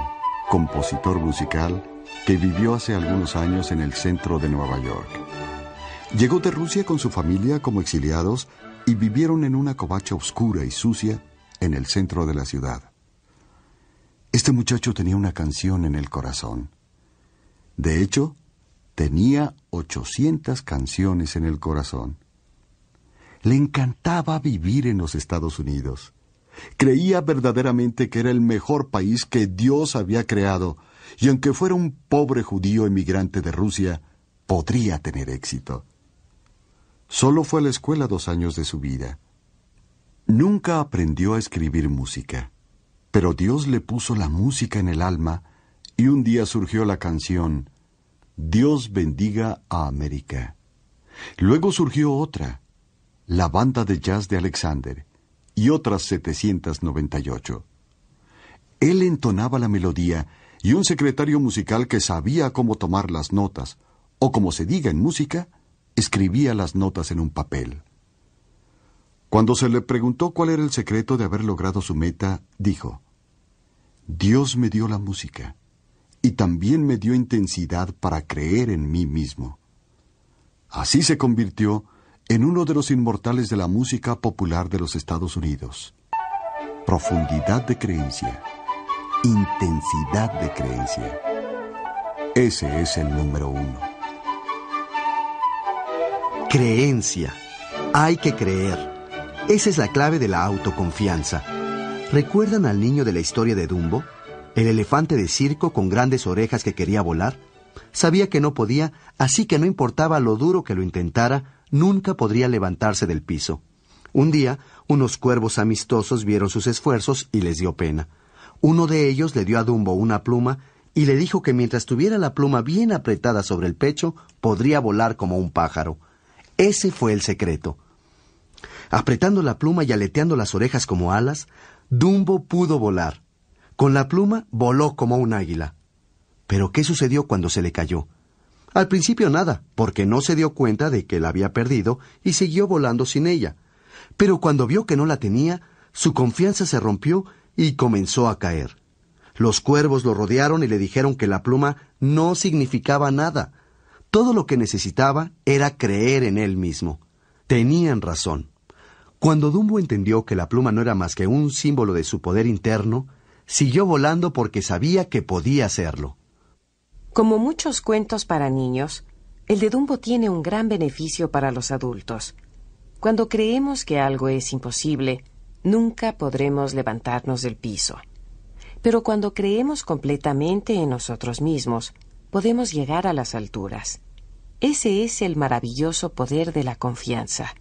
compositor musical que vivió hace algunos años en el centro de Nueva York. Llegó de Rusia con su familia como exiliados y vivieron en una covacha oscura y sucia en el centro de la ciudad. Este muchacho tenía una canción en el corazón. De hecho, tenía 800 canciones en el corazón. Le encantaba vivir en los Estados Unidos. Creía verdaderamente que era el mejor país que Dios había creado, y aunque fuera un pobre judío emigrante de Rusia, podría tener éxito. Solo fue a la escuela dos años de su vida. Nunca aprendió a escribir música, pero Dios le puso la música en el alma y un día surgió la canción Dios bendiga a América. Luego surgió otra, la banda de jazz de Alexander, y otras 798. Él entonaba la melodía y un secretario musical que sabía cómo tomar las notas, o como se diga en música, escribía las notas en un papel. Cuando se le preguntó cuál era el secreto de haber logrado su meta, dijo, Dios me dio la música y también me dio intensidad para creer en mí mismo. Así se convirtió en uno de los inmortales de la música popular de los Estados Unidos. Profundidad de creencia, intensidad de creencia. Ese es el número uno. Creencia. Hay que creer. Esa es la clave de la autoconfianza. ¿Recuerdan al niño de la historia de Dumbo? El elefante de circo con grandes orejas que quería volar. Sabía que no podía, así que no importaba lo duro que lo intentara, Nunca podría levantarse del piso. Un día, unos cuervos amistosos vieron sus esfuerzos y les dio pena. Uno de ellos le dio a Dumbo una pluma y le dijo que mientras tuviera la pluma bien apretada sobre el pecho, podría volar como un pájaro. Ese fue el secreto. Apretando la pluma y aleteando las orejas como alas, Dumbo pudo volar. Con la pluma voló como un águila. Pero ¿qué sucedió cuando se le cayó? Al principio nada, porque no se dio cuenta de que la había perdido y siguió volando sin ella. Pero cuando vio que no la tenía, su confianza se rompió y comenzó a caer. Los cuervos lo rodearon y le dijeron que la pluma no significaba nada. Todo lo que necesitaba era creer en él mismo. Tenían razón. Cuando Dumbo entendió que la pluma no era más que un símbolo de su poder interno, siguió volando porque sabía que podía hacerlo. Como muchos cuentos para niños, el de Dumbo tiene un gran beneficio para los adultos. Cuando creemos que algo es imposible, nunca podremos levantarnos del piso. Pero cuando creemos completamente en nosotros mismos, podemos llegar a las alturas. Ese es el maravilloso poder de la confianza.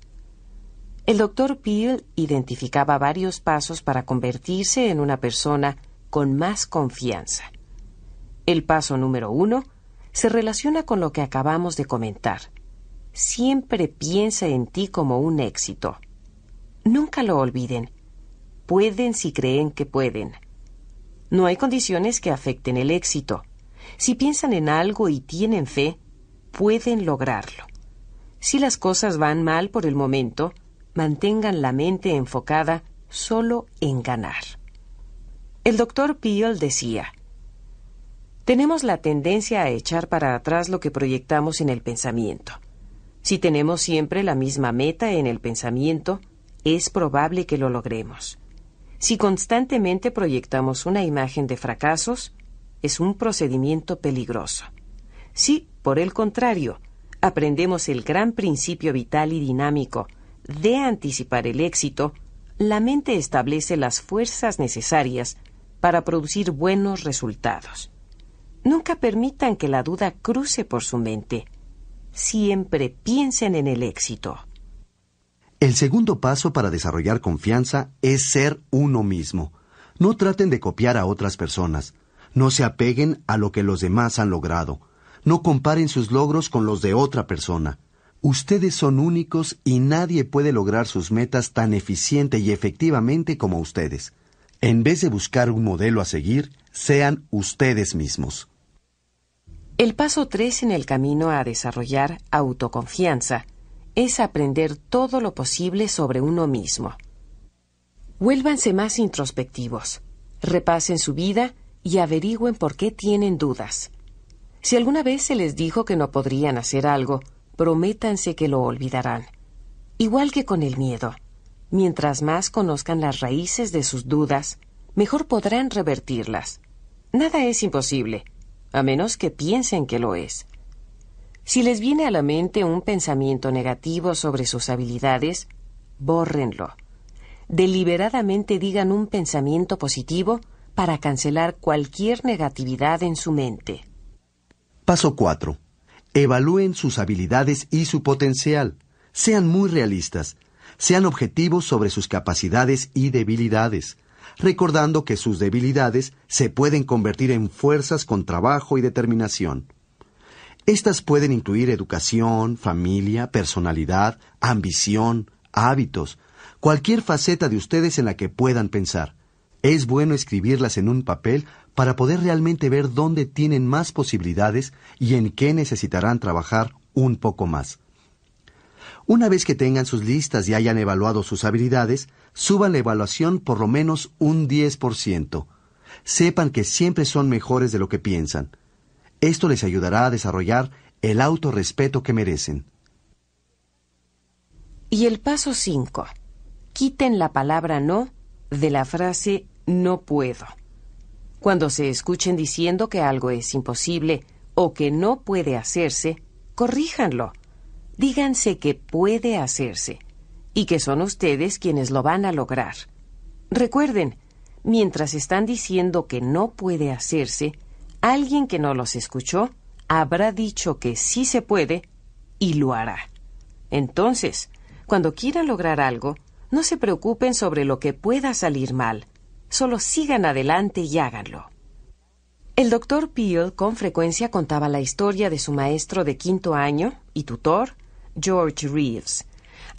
El doctor Peel identificaba varios pasos para convertirse en una persona con más confianza. El paso número uno se relaciona con lo que acabamos de comentar. Siempre piensa en ti como un éxito. Nunca lo olviden. Pueden si creen que pueden. No hay condiciones que afecten el éxito. Si piensan en algo y tienen fe, pueden lograrlo. Si las cosas van mal por el momento, mantengan la mente enfocada solo en ganar. El doctor Peel decía, tenemos la tendencia a echar para atrás lo que proyectamos en el pensamiento. Si tenemos siempre la misma meta en el pensamiento, es probable que lo logremos. Si constantemente proyectamos una imagen de fracasos, es un procedimiento peligroso. Si, por el contrario, aprendemos el gran principio vital y dinámico de anticipar el éxito, la mente establece las fuerzas necesarias para producir buenos resultados. Nunca permitan que la duda cruce por su mente. Siempre piensen en el éxito. El segundo paso para desarrollar confianza es ser uno mismo. No traten de copiar a otras personas. No se apeguen a lo que los demás han logrado. No comparen sus logros con los de otra persona. Ustedes son únicos y nadie puede lograr sus metas tan eficiente y efectivamente como ustedes. En vez de buscar un modelo a seguir, sean ustedes mismos. El paso 3 en el camino a desarrollar autoconfianza es aprender todo lo posible sobre uno mismo. Vuélvanse más introspectivos, repasen su vida y averigüen por qué tienen dudas. Si alguna vez se les dijo que no podrían hacer algo, prométanse que lo olvidarán. Igual que con el miedo. Mientras más conozcan las raíces de sus dudas, mejor podrán revertirlas. Nada es imposible a menos que piensen que lo es. Si les viene a la mente un pensamiento negativo sobre sus habilidades, bórrenlo. Deliberadamente digan un pensamiento positivo para cancelar cualquier negatividad en su mente. Paso 4. Evalúen sus habilidades y su potencial. Sean muy realistas. Sean objetivos sobre sus capacidades y debilidades recordando que sus debilidades se pueden convertir en fuerzas con trabajo y determinación. Estas pueden incluir educación, familia, personalidad, ambición, hábitos, cualquier faceta de ustedes en la que puedan pensar. Es bueno escribirlas en un papel para poder realmente ver dónde tienen más posibilidades y en qué necesitarán trabajar un poco más. Una vez que tengan sus listas y hayan evaluado sus habilidades, suba la evaluación por lo menos un 10%. Sepan que siempre son mejores de lo que piensan. Esto les ayudará a desarrollar el autorrespeto que merecen. Y el paso 5. Quiten la palabra no de la frase no puedo. Cuando se escuchen diciendo que algo es imposible o que no puede hacerse, corríjanlo. Díganse que puede hacerse y que son ustedes quienes lo van a lograr. Recuerden, mientras están diciendo que no puede hacerse, alguien que no los escuchó habrá dicho que sí se puede y lo hará. Entonces, cuando quieran lograr algo, no se preocupen sobre lo que pueda salir mal, solo sigan adelante y háganlo. El doctor Peel con frecuencia contaba la historia de su maestro de quinto año y tutor, George Reeves,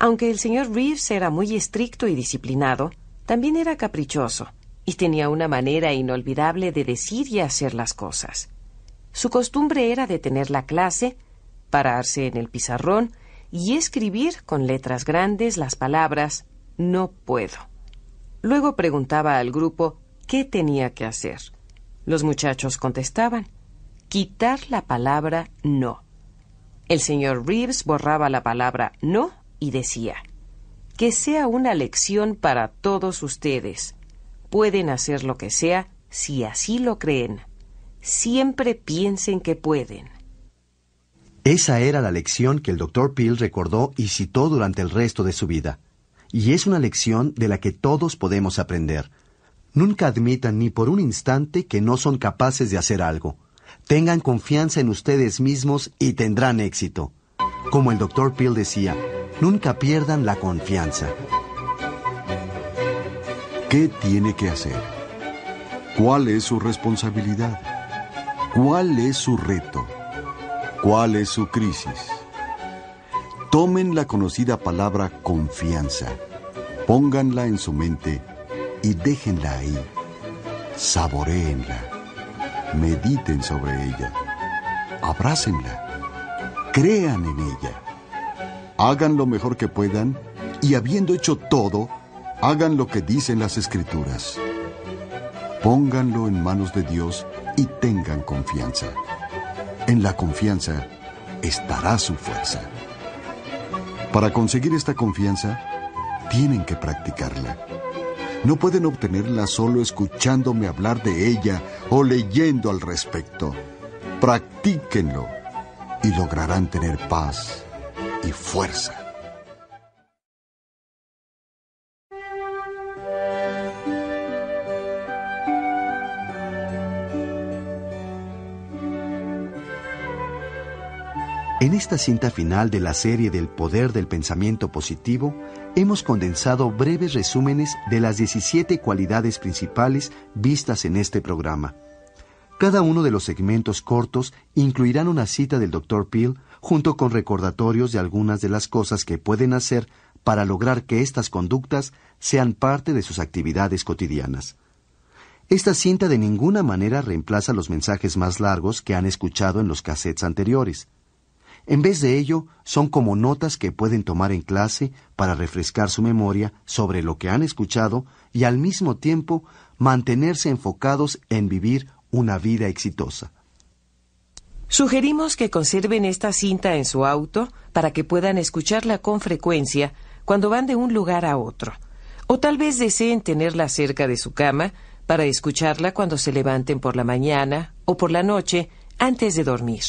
aunque el señor Reeves era muy estricto y disciplinado, también era caprichoso y tenía una manera inolvidable de decir y hacer las cosas. Su costumbre era detener la clase, pararse en el pizarrón y escribir con letras grandes las palabras no puedo. Luego preguntaba al grupo qué tenía que hacer. Los muchachos contestaban quitar la palabra no. El señor Reeves borraba la palabra no y decía, Que sea una lección para todos ustedes. Pueden hacer lo que sea si así lo creen. Siempre piensen que pueden. Esa era la lección que el doctor Peel recordó y citó durante el resto de su vida. Y es una lección de la que todos podemos aprender. Nunca admitan ni por un instante que no son capaces de hacer algo. Tengan confianza en ustedes mismos y tendrán éxito. Como el doctor Peel decía, Nunca pierdan la confianza. ¿Qué tiene que hacer? ¿Cuál es su responsabilidad? ¿Cuál es su reto? ¿Cuál es su crisis? Tomen la conocida palabra confianza, pónganla en su mente y déjenla ahí. Saboreenla, mediten sobre ella, abrácenla, crean en ella hagan lo mejor que puedan y habiendo hecho todo, hagan lo que dicen las escrituras. Pónganlo en manos de Dios y tengan confianza. En la confianza estará su fuerza. Para conseguir esta confianza, tienen que practicarla. No pueden obtenerla solo escuchándome hablar de ella o leyendo al respecto. Practíquenlo y lograrán tener paz, y fuerza. En esta cinta final de la serie del poder del pensamiento positivo, hemos condensado breves resúmenes de las 17 cualidades principales vistas en este programa. Cada uno de los segmentos cortos incluirán una cita del Dr. Peel junto con recordatorios de algunas de las cosas que pueden hacer para lograr que estas conductas sean parte de sus actividades cotidianas. Esta cinta de ninguna manera reemplaza los mensajes más largos que han escuchado en los cassettes anteriores. En vez de ello, son como notas que pueden tomar en clase para refrescar su memoria sobre lo que han escuchado y al mismo tiempo mantenerse enfocados en vivir una vida exitosa. Sugerimos que conserven esta cinta en su auto para que puedan escucharla con frecuencia cuando van de un lugar a otro, o tal vez deseen tenerla cerca de su cama para escucharla cuando se levanten por la mañana o por la noche antes de dormir.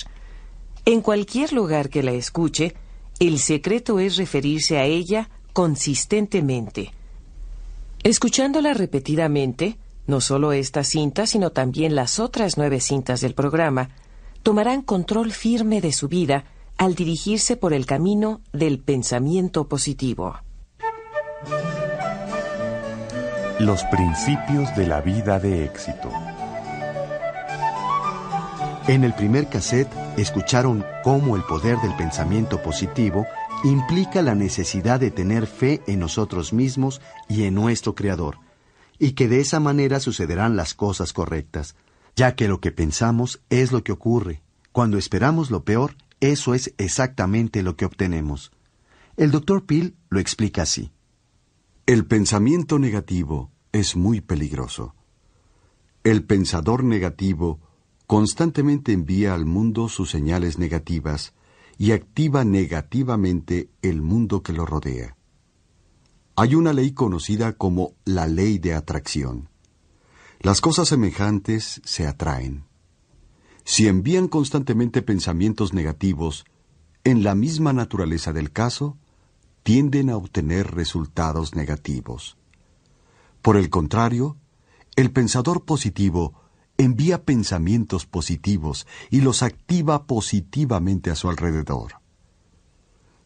En cualquier lugar que la escuche, el secreto es referirse a ella consistentemente. Escuchándola repetidamente, no solo esta cinta, sino también las otras nueve cintas del programa, tomarán control firme de su vida al dirigirse por el camino del pensamiento positivo. Los principios de la vida de éxito. En el primer cassette escucharon cómo el poder del pensamiento positivo implica la necesidad de tener fe en nosotros mismos y en nuestro Creador, y que de esa manera sucederán las cosas correctas ya que lo que pensamos es lo que ocurre. Cuando esperamos lo peor, eso es exactamente lo que obtenemos. El doctor Peel lo explica así. El pensamiento negativo es muy peligroso. El pensador negativo constantemente envía al mundo sus señales negativas y activa negativamente el mundo que lo rodea. Hay una ley conocida como la ley de atracción. Las cosas semejantes se atraen. Si envían constantemente pensamientos negativos, en la misma naturaleza del caso, tienden a obtener resultados negativos. Por el contrario, el pensador positivo envía pensamientos positivos y los activa positivamente a su alrededor.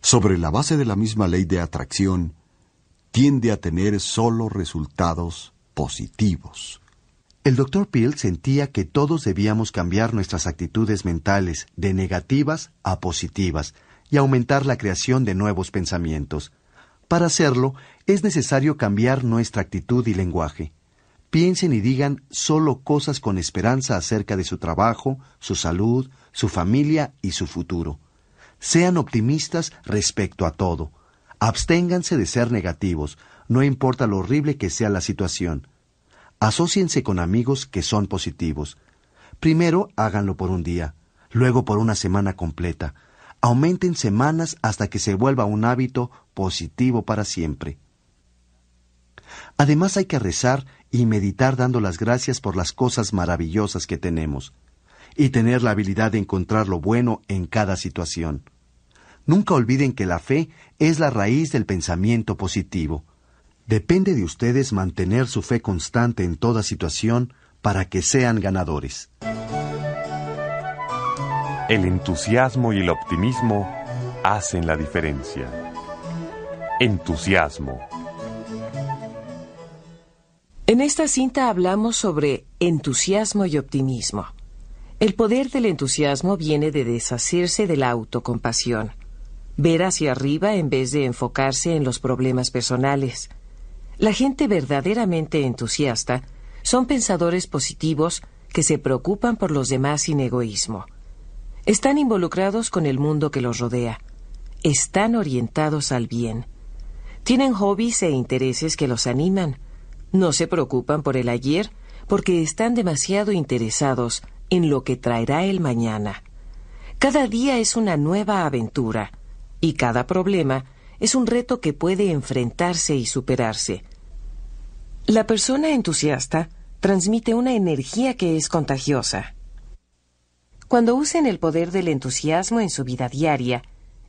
Sobre la base de la misma ley de atracción, tiende a tener solo resultados positivos. El doctor Peel sentía que todos debíamos cambiar nuestras actitudes mentales de negativas a positivas y aumentar la creación de nuevos pensamientos. Para hacerlo, es necesario cambiar nuestra actitud y lenguaje. Piensen y digan solo cosas con esperanza acerca de su trabajo, su salud, su familia y su futuro. Sean optimistas respecto a todo. Absténganse de ser negativos, no importa lo horrible que sea la situación. Asociense con amigos que son positivos. Primero háganlo por un día, luego por una semana completa. Aumenten semanas hasta que se vuelva un hábito positivo para siempre. Además hay que rezar y meditar dando las gracias por las cosas maravillosas que tenemos y tener la habilidad de encontrar lo bueno en cada situación. Nunca olviden que la fe es la raíz del pensamiento positivo. Depende de ustedes mantener su fe constante en toda situación para que sean ganadores. El entusiasmo y el optimismo hacen la diferencia. Entusiasmo. En esta cinta hablamos sobre entusiasmo y optimismo. El poder del entusiasmo viene de deshacerse de la autocompasión, ver hacia arriba en vez de enfocarse en los problemas personales la gente verdaderamente entusiasta son pensadores positivos que se preocupan por los demás sin egoísmo. Están involucrados con el mundo que los rodea. Están orientados al bien. Tienen hobbies e intereses que los animan. No se preocupan por el ayer porque están demasiado interesados en lo que traerá el mañana. Cada día es una nueva aventura y cada problema es un reto que puede enfrentarse y superarse. La persona entusiasta transmite una energía que es contagiosa. Cuando usen el poder del entusiasmo en su vida diaria,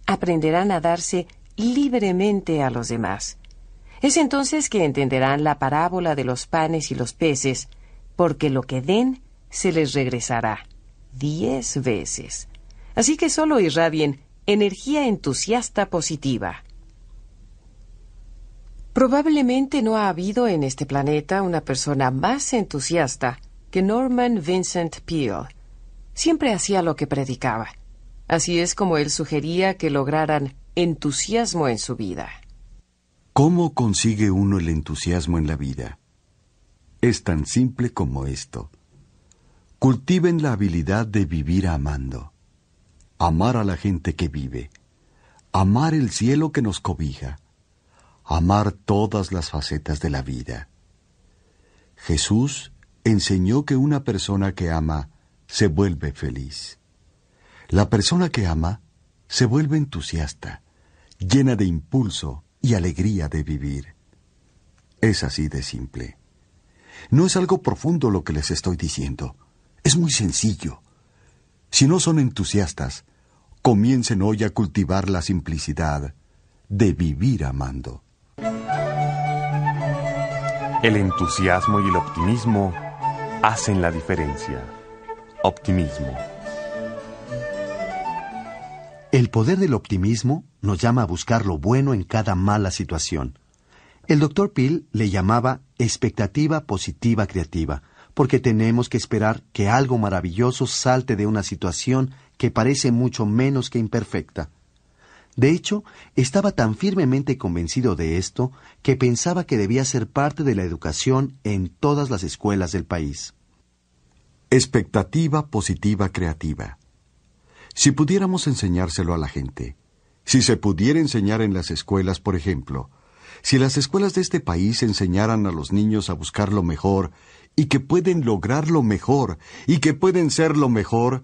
aprenderán a darse libremente a los demás. Es entonces que entenderán la parábola de los panes y los peces, porque lo que den se les regresará diez veces. Así que solo irradien energía entusiasta positiva. Probablemente no ha habido en este planeta una persona más entusiasta que Norman Vincent Peale. Siempre hacía lo que predicaba. Así es como él sugería que lograran entusiasmo en su vida. ¿Cómo consigue uno el entusiasmo en la vida? Es tan simple como esto. Cultiven la habilidad de vivir amando. Amar a la gente que vive. Amar el cielo que nos cobija amar todas las facetas de la vida. Jesús enseñó que una persona que ama se vuelve feliz. La persona que ama se vuelve entusiasta, llena de impulso y alegría de vivir. Es así de simple. No es algo profundo lo que les estoy diciendo. Es muy sencillo. Si no son entusiastas, comiencen hoy a cultivar la simplicidad de vivir amando. El entusiasmo y el optimismo hacen la diferencia. Optimismo. El poder del optimismo nos llama a buscar lo bueno en cada mala situación. El doctor Peel le llamaba expectativa positiva creativa, porque tenemos que esperar que algo maravilloso salte de una situación que parece mucho menos que imperfecta. De hecho, estaba tan firmemente convencido de esto que pensaba que debía ser parte de la educación en todas las escuelas del país. Expectativa positiva creativa. Si pudiéramos enseñárselo a la gente, si se pudiera enseñar en las escuelas, por ejemplo, si las escuelas de este país enseñaran a los niños a buscar lo mejor y que pueden lograr lo mejor y que pueden ser lo mejor,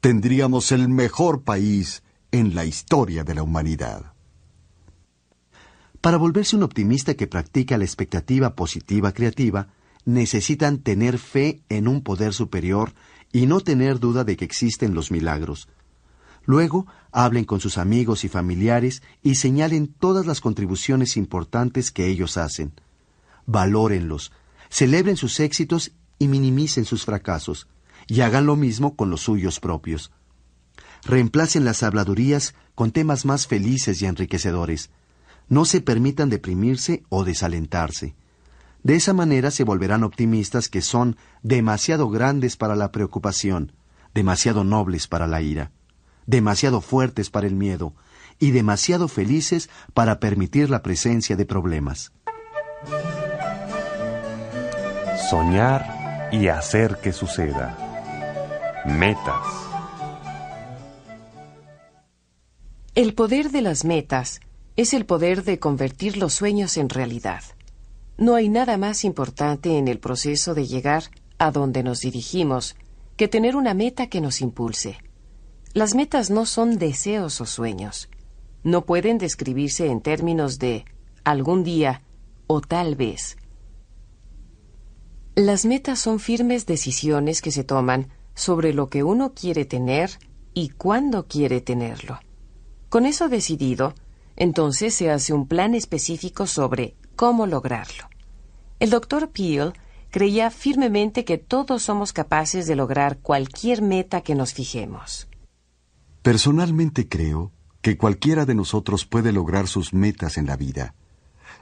tendríamos el mejor país en la historia de la humanidad. Para volverse un optimista que practica la expectativa positiva creativa, necesitan tener fe en un poder superior y no tener duda de que existen los milagros. Luego, hablen con sus amigos y familiares y señalen todas las contribuciones importantes que ellos hacen. Valórenlos, celebren sus éxitos y minimicen sus fracasos, y hagan lo mismo con los suyos propios reemplacen las habladurías con temas más felices y enriquecedores. No se permitan deprimirse o desalentarse. De esa manera se volverán optimistas que son demasiado grandes para la preocupación, demasiado nobles para la ira, demasiado fuertes para el miedo y demasiado felices para permitir la presencia de problemas. Soñar y hacer que suceda. Metas. El poder de las metas es el poder de convertir los sueños en realidad. No hay nada más importante en el proceso de llegar a donde nos dirigimos que tener una meta que nos impulse. Las metas no son deseos o sueños. No pueden describirse en términos de algún día o tal vez. Las metas son firmes decisiones que se toman sobre lo que uno quiere tener y cuándo quiere tenerlo. Con eso decidido, entonces se hace un plan específico sobre cómo lograrlo. El doctor Peel creía firmemente que todos somos capaces de lograr cualquier meta que nos fijemos. Personalmente creo que cualquiera de nosotros puede lograr sus metas en la vida.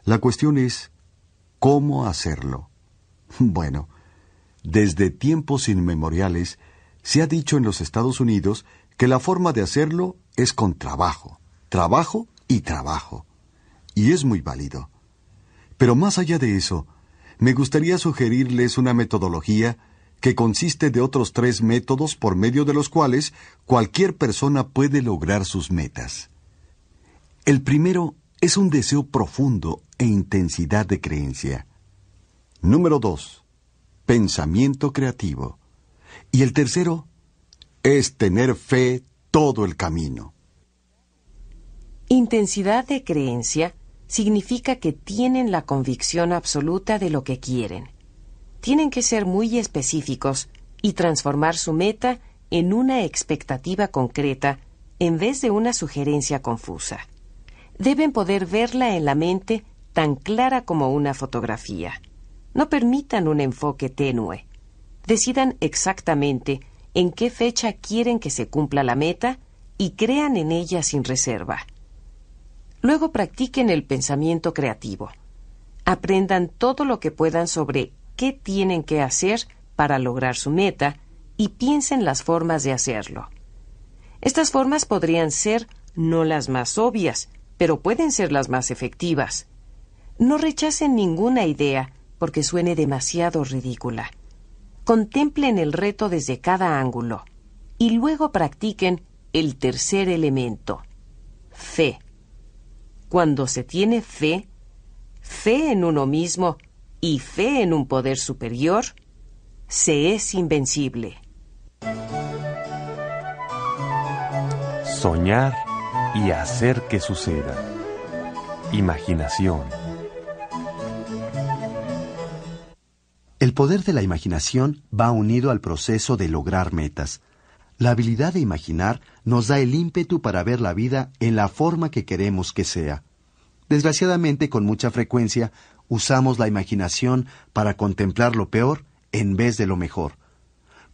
La cuestión es, ¿cómo hacerlo? Bueno, desde tiempos inmemoriales se ha dicho en los Estados Unidos que la forma de hacerlo es con trabajo, trabajo y trabajo. Y es muy válido. Pero más allá de eso, me gustaría sugerirles una metodología que consiste de otros tres métodos por medio de los cuales cualquier persona puede lograr sus metas. El primero es un deseo profundo e intensidad de creencia. Número dos, pensamiento creativo. Y el tercero es tener fe todo el camino. Intensidad de creencia significa que tienen la convicción absoluta de lo que quieren. Tienen que ser muy específicos y transformar su meta en una expectativa concreta en vez de una sugerencia confusa. Deben poder verla en la mente tan clara como una fotografía. No permitan un enfoque tenue. Decidan exactamente en qué fecha quieren que se cumpla la meta y crean en ella sin reserva. Luego practiquen el pensamiento creativo. Aprendan todo lo que puedan sobre qué tienen que hacer para lograr su meta y piensen las formas de hacerlo. Estas formas podrían ser no las más obvias, pero pueden ser las más efectivas. No rechacen ninguna idea porque suene demasiado ridícula contemplen el reto desde cada ángulo y luego practiquen el tercer elemento, fe. Cuando se tiene fe, fe en uno mismo y fe en un poder superior, se es invencible. Soñar y hacer que suceda. Imaginación. El poder de la imaginación va unido al proceso de lograr metas. La habilidad de imaginar nos da el ímpetu para ver la vida en la forma que queremos que sea. Desgraciadamente, con mucha frecuencia, usamos la imaginación para contemplar lo peor en vez de lo mejor.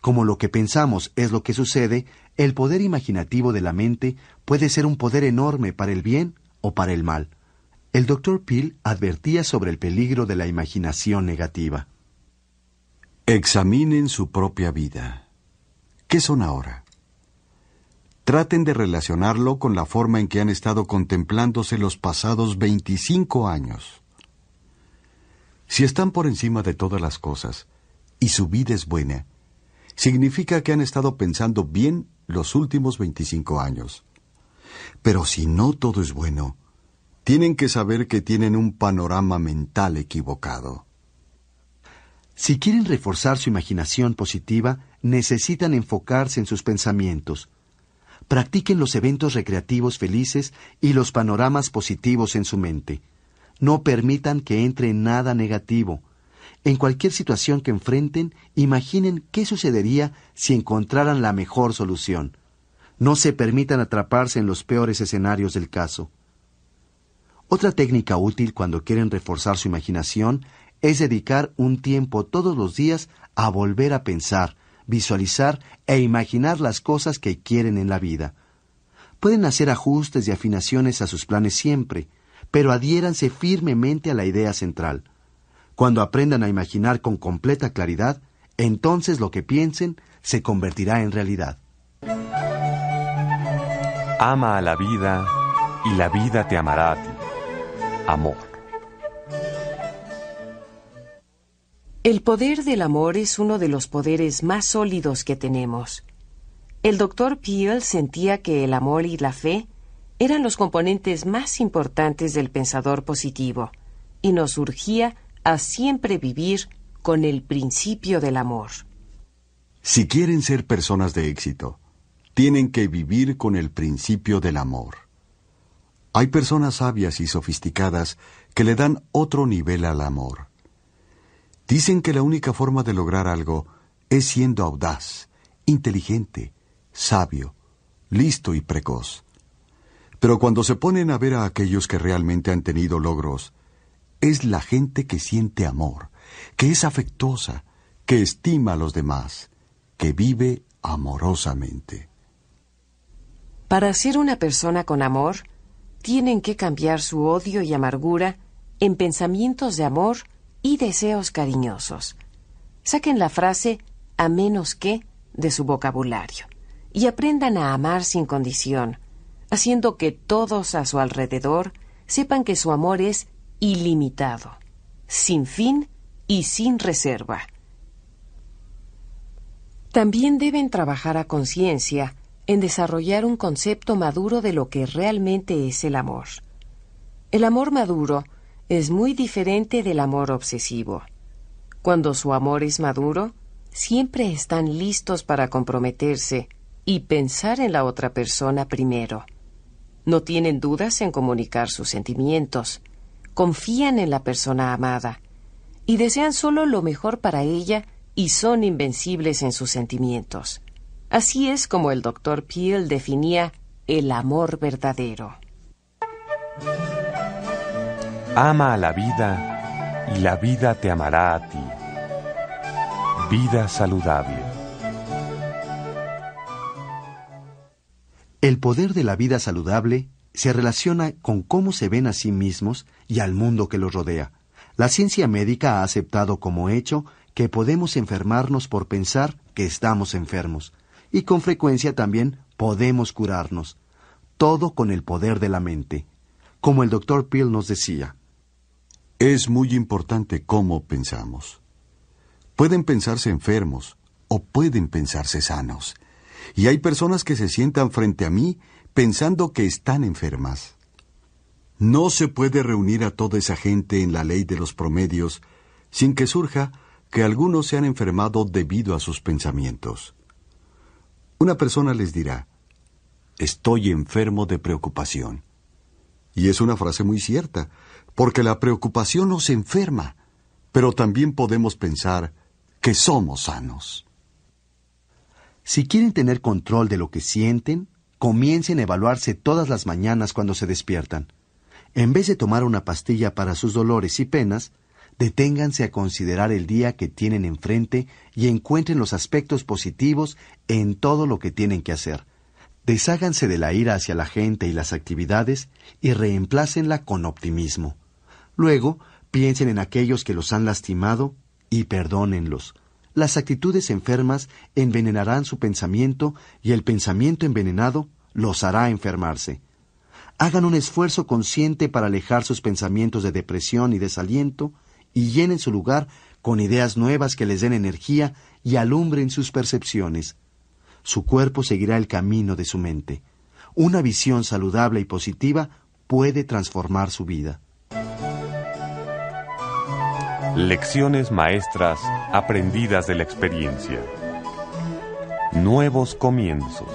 Como lo que pensamos es lo que sucede, el poder imaginativo de la mente puede ser un poder enorme para el bien o para el mal. El doctor Peel advertía sobre el peligro de la imaginación negativa. Examinen su propia vida. ¿Qué son ahora? Traten de relacionarlo con la forma en que han estado contemplándose los pasados 25 años. Si están por encima de todas las cosas y su vida es buena, significa que han estado pensando bien los últimos 25 años. Pero si no todo es bueno, tienen que saber que tienen un panorama mental equivocado. Si quieren reforzar su imaginación positiva, necesitan enfocarse en sus pensamientos. Practiquen los eventos recreativos felices y los panoramas positivos en su mente. No permitan que entre nada negativo. En cualquier situación que enfrenten, imaginen qué sucedería si encontraran la mejor solución. No se permitan atraparse en los peores escenarios del caso. Otra técnica útil cuando quieren reforzar su imaginación es dedicar un tiempo todos los días a volver a pensar, visualizar e imaginar las cosas que quieren en la vida. Pueden hacer ajustes y afinaciones a sus planes siempre, pero adhiéranse firmemente a la idea central. Cuando aprendan a imaginar con completa claridad, entonces lo que piensen se convertirá en realidad. Ama a la vida y la vida te amará a ti. Amor. El poder del amor es uno de los poderes más sólidos que tenemos. El doctor Peel sentía que el amor y la fe eran los componentes más importantes del pensador positivo, y nos urgía a siempre vivir con el principio del amor. Si quieren ser personas de éxito, tienen que vivir con el principio del amor. Hay personas sabias y sofisticadas que le dan otro nivel al amor. Dicen que la única forma de lograr algo es siendo audaz, inteligente, sabio, listo y precoz. Pero cuando se ponen a ver a aquellos que realmente han tenido logros, es la gente que siente amor, que es afectuosa, que estima a los demás, que vive amorosamente. Para ser una persona con amor, tienen que cambiar su odio y amargura en pensamientos de amor y deseos cariñosos. Saquen la frase a menos que de su vocabulario y aprendan a amar sin condición, haciendo que todos a su alrededor sepan que su amor es ilimitado, sin fin y sin reserva. También deben trabajar a conciencia en desarrollar un concepto maduro de lo que realmente es el amor. El amor maduro es muy diferente del amor obsesivo. Cuando su amor es maduro, siempre están listos para comprometerse y pensar en la otra persona primero. No tienen dudas en comunicar sus sentimientos, confían en la persona amada y desean solo lo mejor para ella y son invencibles en sus sentimientos. Así es como el doctor Peel definía el amor verdadero. Ama a la vida y la vida te amará a ti. Vida saludable. El poder de la vida saludable se relaciona con cómo se ven a sí mismos y al mundo que los rodea. La ciencia médica ha aceptado como hecho que podemos enfermarnos por pensar que estamos enfermos, y con frecuencia también podemos curarnos, todo con el poder de la mente, como el doctor Peel nos decía. Es muy importante cómo pensamos. Pueden pensarse enfermos o pueden pensarse sanos. Y hay personas que se sientan frente a mí pensando que están enfermas. No se puede reunir a toda esa gente en la ley de los promedios sin que surja que algunos se han enfermado debido a sus pensamientos. Una persona les dirá, estoy enfermo de preocupación. Y es una frase muy cierta, porque la preocupación nos enferma, pero también podemos pensar que somos sanos. Si quieren tener control de lo que sienten, comiencen a evaluarse todas las mañanas cuando se despiertan. En vez de tomar una pastilla para sus dolores y penas, deténganse a considerar el día que tienen enfrente y encuentren los aspectos positivos en todo lo que tienen que hacer. Desháganse de la ira hacia la gente y las actividades y reemplácenla con optimismo. Luego, piensen en aquellos que los han lastimado y perdónenlos. Las actitudes enfermas envenenarán su pensamiento y el pensamiento envenenado los hará enfermarse. Hagan un esfuerzo consciente para alejar sus pensamientos de depresión y desaliento y llenen su lugar con ideas nuevas que les den energía y alumbren sus percepciones. Su cuerpo seguirá el camino de su mente. Una visión saludable y positiva puede transformar su vida. Lecciones maestras aprendidas de la experiencia. Nuevos comienzos.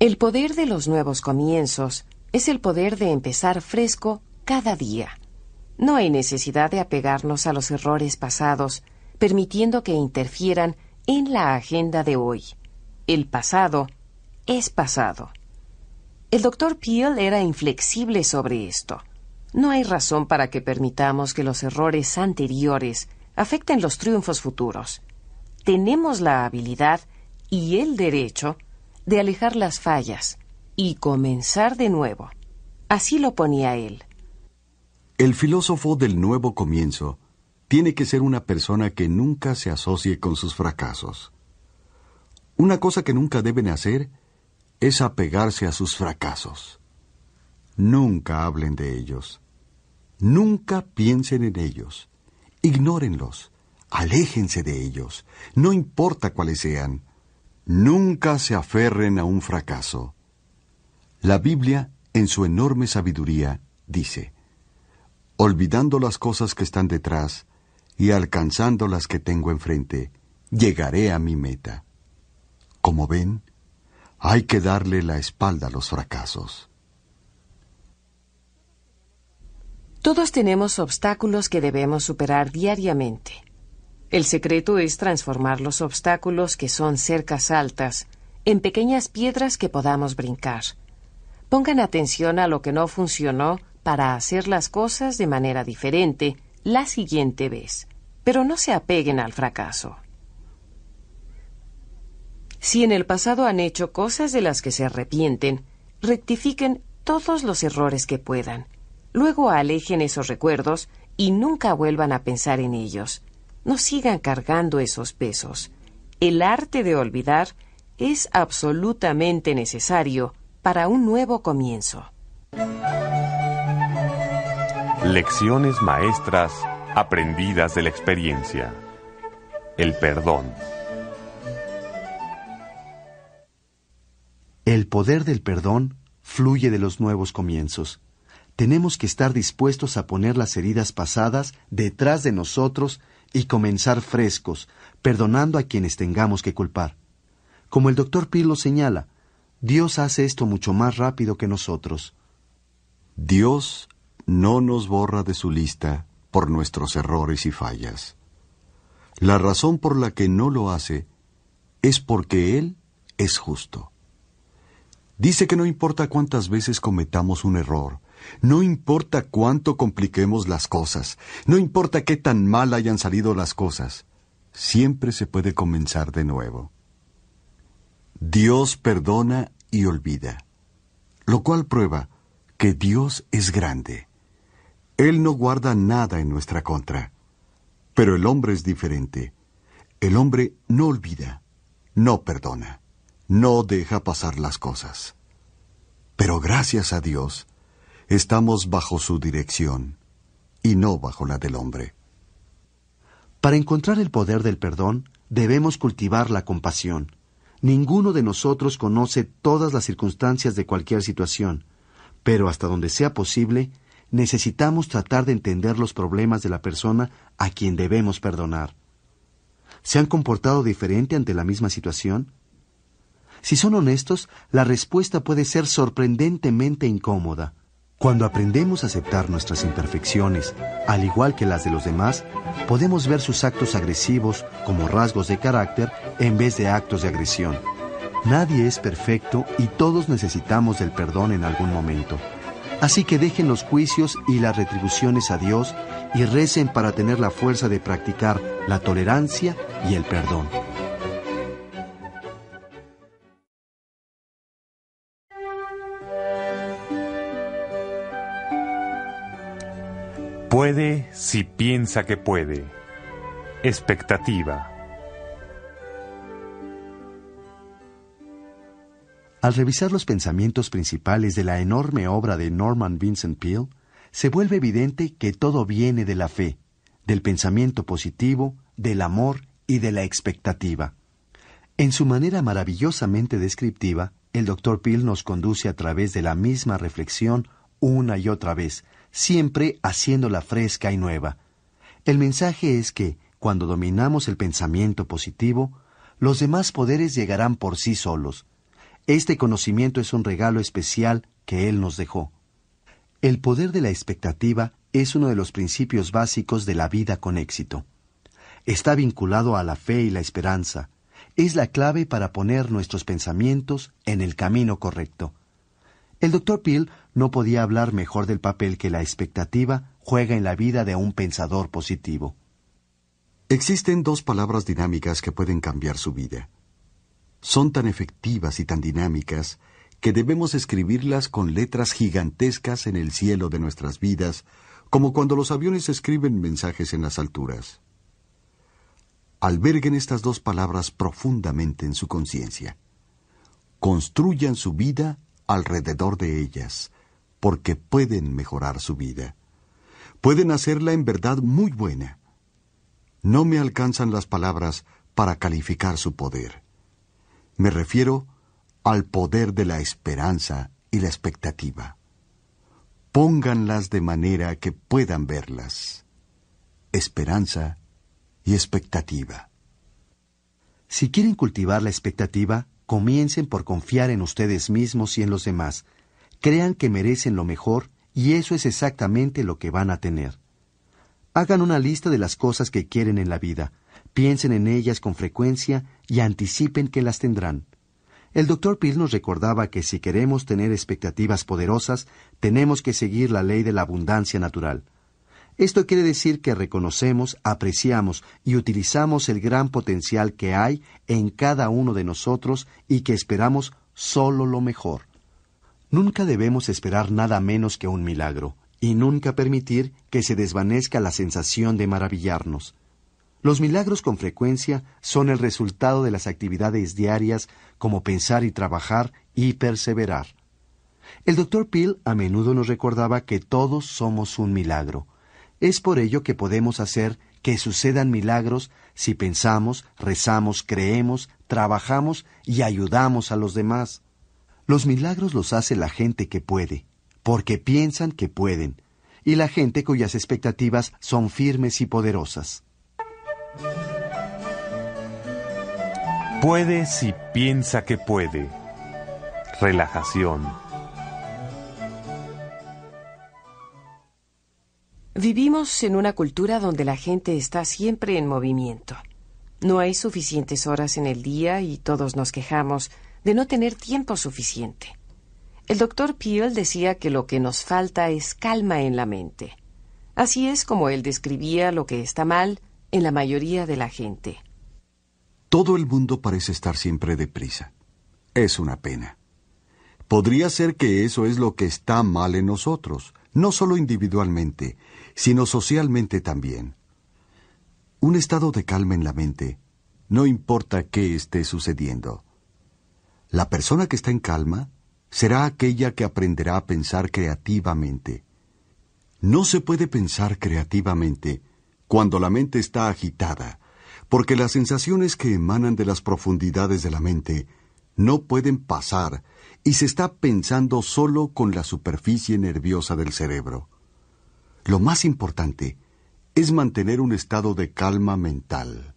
El poder de los nuevos comienzos es el poder de empezar fresco cada día. No hay necesidad de apegarnos a los errores pasados, permitiendo que interfieran en la agenda de hoy. El pasado es pasado. El doctor Peel era inflexible sobre esto. No hay razón para que permitamos que los errores anteriores afecten los triunfos futuros. Tenemos la habilidad y el derecho de alejar las fallas y comenzar de nuevo. Así lo ponía él. El filósofo del nuevo comienzo tiene que ser una persona que nunca se asocie con sus fracasos. Una cosa que nunca deben hacer es apegarse a sus fracasos. Nunca hablen de ellos. Nunca piensen en ellos. Ignórenlos. Aléjense de ellos. No importa cuáles sean. Nunca se aferren a un fracaso. La Biblia, en su enorme sabiduría, dice, olvidando las cosas que están detrás y alcanzando las que tengo enfrente, llegaré a mi meta. Como ven, hay que darle la espalda a los fracasos. Todos tenemos obstáculos que debemos superar diariamente. El secreto es transformar los obstáculos que son cercas altas en pequeñas piedras que podamos brincar. Pongan atención a lo que no funcionó para hacer las cosas de manera diferente la siguiente vez, pero no se apeguen al fracaso. Si en el pasado han hecho cosas de las que se arrepienten, rectifiquen todos los errores que puedan Luego alejen esos recuerdos y nunca vuelvan a pensar en ellos. No sigan cargando esos pesos. El arte de olvidar es absolutamente necesario para un nuevo comienzo. Lecciones maestras aprendidas de la experiencia. El perdón. El poder del perdón fluye de los nuevos comienzos tenemos que estar dispuestos a poner las heridas pasadas detrás de nosotros y comenzar frescos, perdonando a quienes tengamos que culpar. Como el doctor lo señala, Dios hace esto mucho más rápido que nosotros. Dios no nos borra de su lista por nuestros errores y fallas. La razón por la que no lo hace es porque Él es justo. Dice que no importa cuántas veces cometamos un error, no importa cuánto compliquemos las cosas, no importa qué tan mal hayan salido las cosas, siempre se puede comenzar de nuevo. Dios perdona y olvida, lo cual prueba que Dios es grande. Él no guarda nada en nuestra contra. Pero el hombre es diferente. El hombre no olvida, no perdona, no deja pasar las cosas. Pero gracias a Dios, Estamos bajo su dirección y no bajo la del hombre. Para encontrar el poder del perdón, debemos cultivar la compasión. Ninguno de nosotros conoce todas las circunstancias de cualquier situación, pero hasta donde sea posible, necesitamos tratar de entender los problemas de la persona a quien debemos perdonar. ¿Se han comportado diferente ante la misma situación? Si son honestos, la respuesta puede ser sorprendentemente incómoda. Cuando aprendemos a aceptar nuestras imperfecciones, al igual que las de los demás, podemos ver sus actos agresivos como rasgos de carácter en vez de actos de agresión. Nadie es perfecto y todos necesitamos del perdón en algún momento. Así que dejen los juicios y las retribuciones a Dios y recen para tener la fuerza de practicar la tolerancia y el perdón. Puede si piensa que puede. Expectativa. Al revisar los pensamientos principales de la enorme obra de Norman Vincent Peale, se vuelve evidente que todo viene de la fe, del pensamiento positivo, del amor y de la expectativa. En su manera maravillosamente descriptiva, el doctor Peale nos conduce a través de la misma reflexión una y otra vez, siempre haciéndola fresca y nueva. El mensaje es que, cuando dominamos el pensamiento positivo, los demás poderes llegarán por sí solos. Este conocimiento es un regalo especial que Él nos dejó. El poder de la expectativa es uno de los principios básicos de la vida con éxito. Está vinculado a la fe y la esperanza. Es la clave para poner nuestros pensamientos en el camino correcto. El doctor Peel no podía hablar mejor del papel que la expectativa juega en la vida de un pensador positivo. Existen dos palabras dinámicas que pueden cambiar su vida. Son tan efectivas y tan dinámicas que debemos escribirlas con letras gigantescas en el cielo de nuestras vidas, como cuando los aviones escriben mensajes en las alturas. Alberguen estas dos palabras profundamente en su conciencia. Construyan su vida alrededor de ellas, porque pueden mejorar su vida. Pueden hacerla en verdad muy buena. No me alcanzan las palabras para calificar su poder. Me refiero al poder de la esperanza y la expectativa. Pónganlas de manera que puedan verlas. Esperanza y expectativa. Si quieren cultivar la expectativa, comiencen por confiar en ustedes mismos y en los demás, Crean que merecen lo mejor y eso es exactamente lo que van a tener. Hagan una lista de las cosas que quieren en la vida, piensen en ellas con frecuencia y anticipen que las tendrán. El doctor Peel nos recordaba que si queremos tener expectativas poderosas, tenemos que seguir la ley de la abundancia natural. Esto quiere decir que reconocemos, apreciamos y utilizamos el gran potencial que hay en cada uno de nosotros y que esperamos solo lo mejor. Nunca debemos esperar nada menos que un milagro, y nunca permitir que se desvanezca la sensación de maravillarnos. Los milagros con frecuencia son el resultado de las actividades diarias como pensar y trabajar y perseverar. El doctor Peel a menudo nos recordaba que todos somos un milagro. Es por ello que podemos hacer que sucedan milagros si pensamos, rezamos, creemos, trabajamos y ayudamos a los demás. Los milagros los hace la gente que puede, porque piensan que pueden, y la gente cuyas expectativas son firmes y poderosas. Puede si piensa que puede. Relajación. Vivimos en una cultura donde la gente está siempre en movimiento. No hay suficientes horas en el día y todos nos quejamos de no tener tiempo suficiente. El doctor Peel decía que lo que nos falta es calma en la mente. Así es como él describía lo que está mal en la mayoría de la gente. Todo el mundo parece estar siempre deprisa. Es una pena. Podría ser que eso es lo que está mal en nosotros, no solo individualmente, sino socialmente también. Un estado de calma en la mente, no importa qué esté sucediendo, la persona que está en calma será aquella que aprenderá a pensar creativamente. No se puede pensar creativamente cuando la mente está agitada, porque las sensaciones que emanan de las profundidades de la mente no pueden pasar y se está pensando solo con la superficie nerviosa del cerebro. Lo más importante es mantener un estado de calma mental,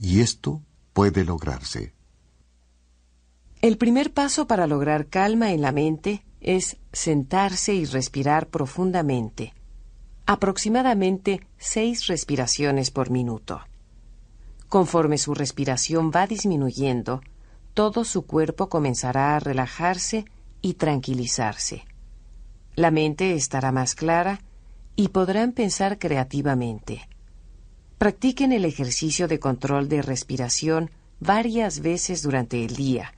y esto puede lograrse. El primer paso para lograr calma en la mente es sentarse y respirar profundamente, aproximadamente seis respiraciones por minuto. Conforme su respiración va disminuyendo, todo su cuerpo comenzará a relajarse y tranquilizarse. La mente estará más clara y podrán pensar creativamente. Practiquen el ejercicio de control de respiración varias veces durante el día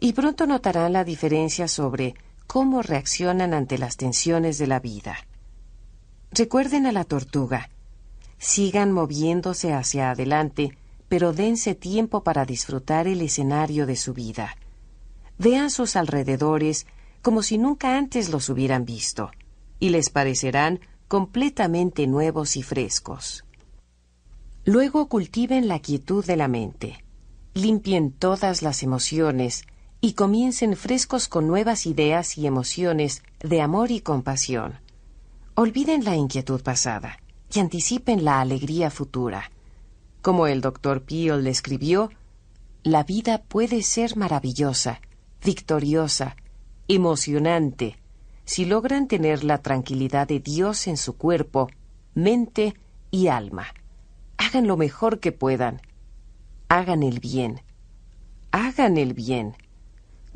y pronto notarán la diferencia sobre cómo reaccionan ante las tensiones de la vida. Recuerden a la tortuga. Sigan moviéndose hacia adelante, pero dense tiempo para disfrutar el escenario de su vida. Vean sus alrededores como si nunca antes los hubieran visto, y les parecerán completamente nuevos y frescos. Luego cultiven la quietud de la mente. Limpien todas las emociones, y comiencen frescos con nuevas ideas y emociones de amor y compasión. Olviden la inquietud pasada y anticipen la alegría futura. Como el doctor Peel le escribió, la vida puede ser maravillosa, victoriosa, emocionante, si logran tener la tranquilidad de Dios en su cuerpo, mente y alma. Hagan lo mejor que puedan. Hagan el bien. Hagan el bien.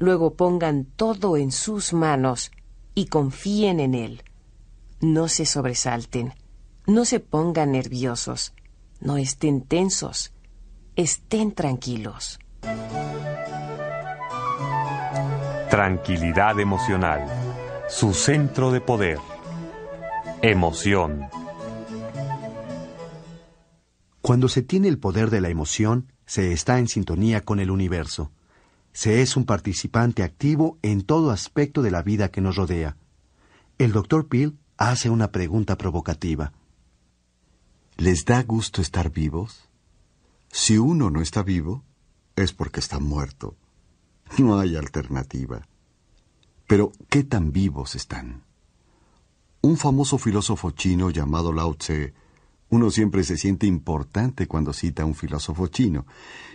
Luego pongan todo en sus manos y confíen en Él. No se sobresalten, no se pongan nerviosos, no estén tensos, estén tranquilos. Tranquilidad emocional, su centro de poder. Emoción. Cuando se tiene el poder de la emoción, se está en sintonía con el universo. Se es un participante activo en todo aspecto de la vida que nos rodea. El doctor Peel hace una pregunta provocativa. ¿Les da gusto estar vivos? Si uno no está vivo, es porque está muerto. No hay alternativa. Pero, ¿qué tan vivos están? Un famoso filósofo chino llamado Lao Tse, uno siempre se siente importante cuando cita a un filósofo chino,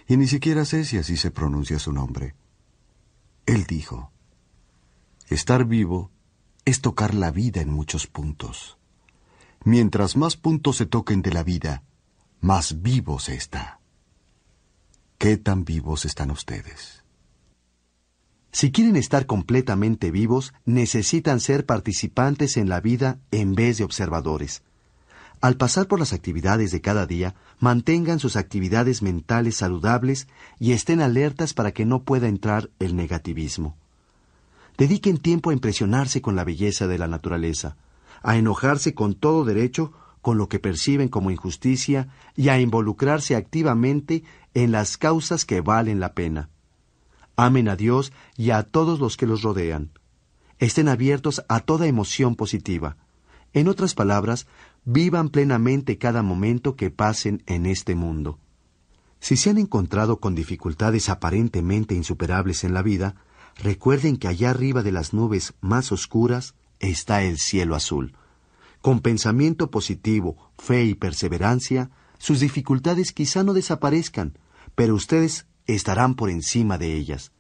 y ni siquiera sé si así se pronuncia su nombre. Él dijo, Estar vivo es tocar la vida en muchos puntos. Mientras más puntos se toquen de la vida, más vivo se está. ¿Qué tan vivos están ustedes? Si quieren estar completamente vivos, necesitan ser participantes en la vida en vez de observadores. Al pasar por las actividades de cada día, mantengan sus actividades mentales saludables y estén alertas para que no pueda entrar el negativismo. Dediquen tiempo a impresionarse con la belleza de la naturaleza, a enojarse con todo derecho con lo que perciben como injusticia y a involucrarse activamente en las causas que valen la pena. Amen a Dios y a todos los que los rodean. Estén abiertos a toda emoción positiva. En otras palabras, vivan plenamente cada momento que pasen en este mundo. Si se han encontrado con dificultades aparentemente insuperables en la vida, recuerden que allá arriba de las nubes más oscuras está el cielo azul. Con pensamiento positivo, fe y perseverancia, sus dificultades quizá no desaparezcan, pero ustedes estarán por encima de ellas.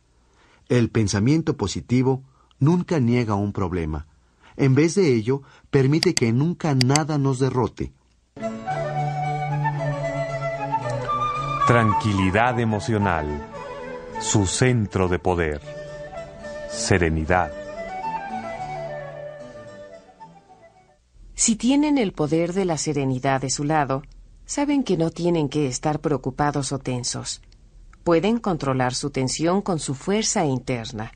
El pensamiento positivo nunca niega un problema, en vez de ello, permite que nunca nada nos derrote. Tranquilidad emocional, su centro de poder, serenidad. Si tienen el poder de la serenidad de su lado, saben que no tienen que estar preocupados o tensos. Pueden controlar su tensión con su fuerza interna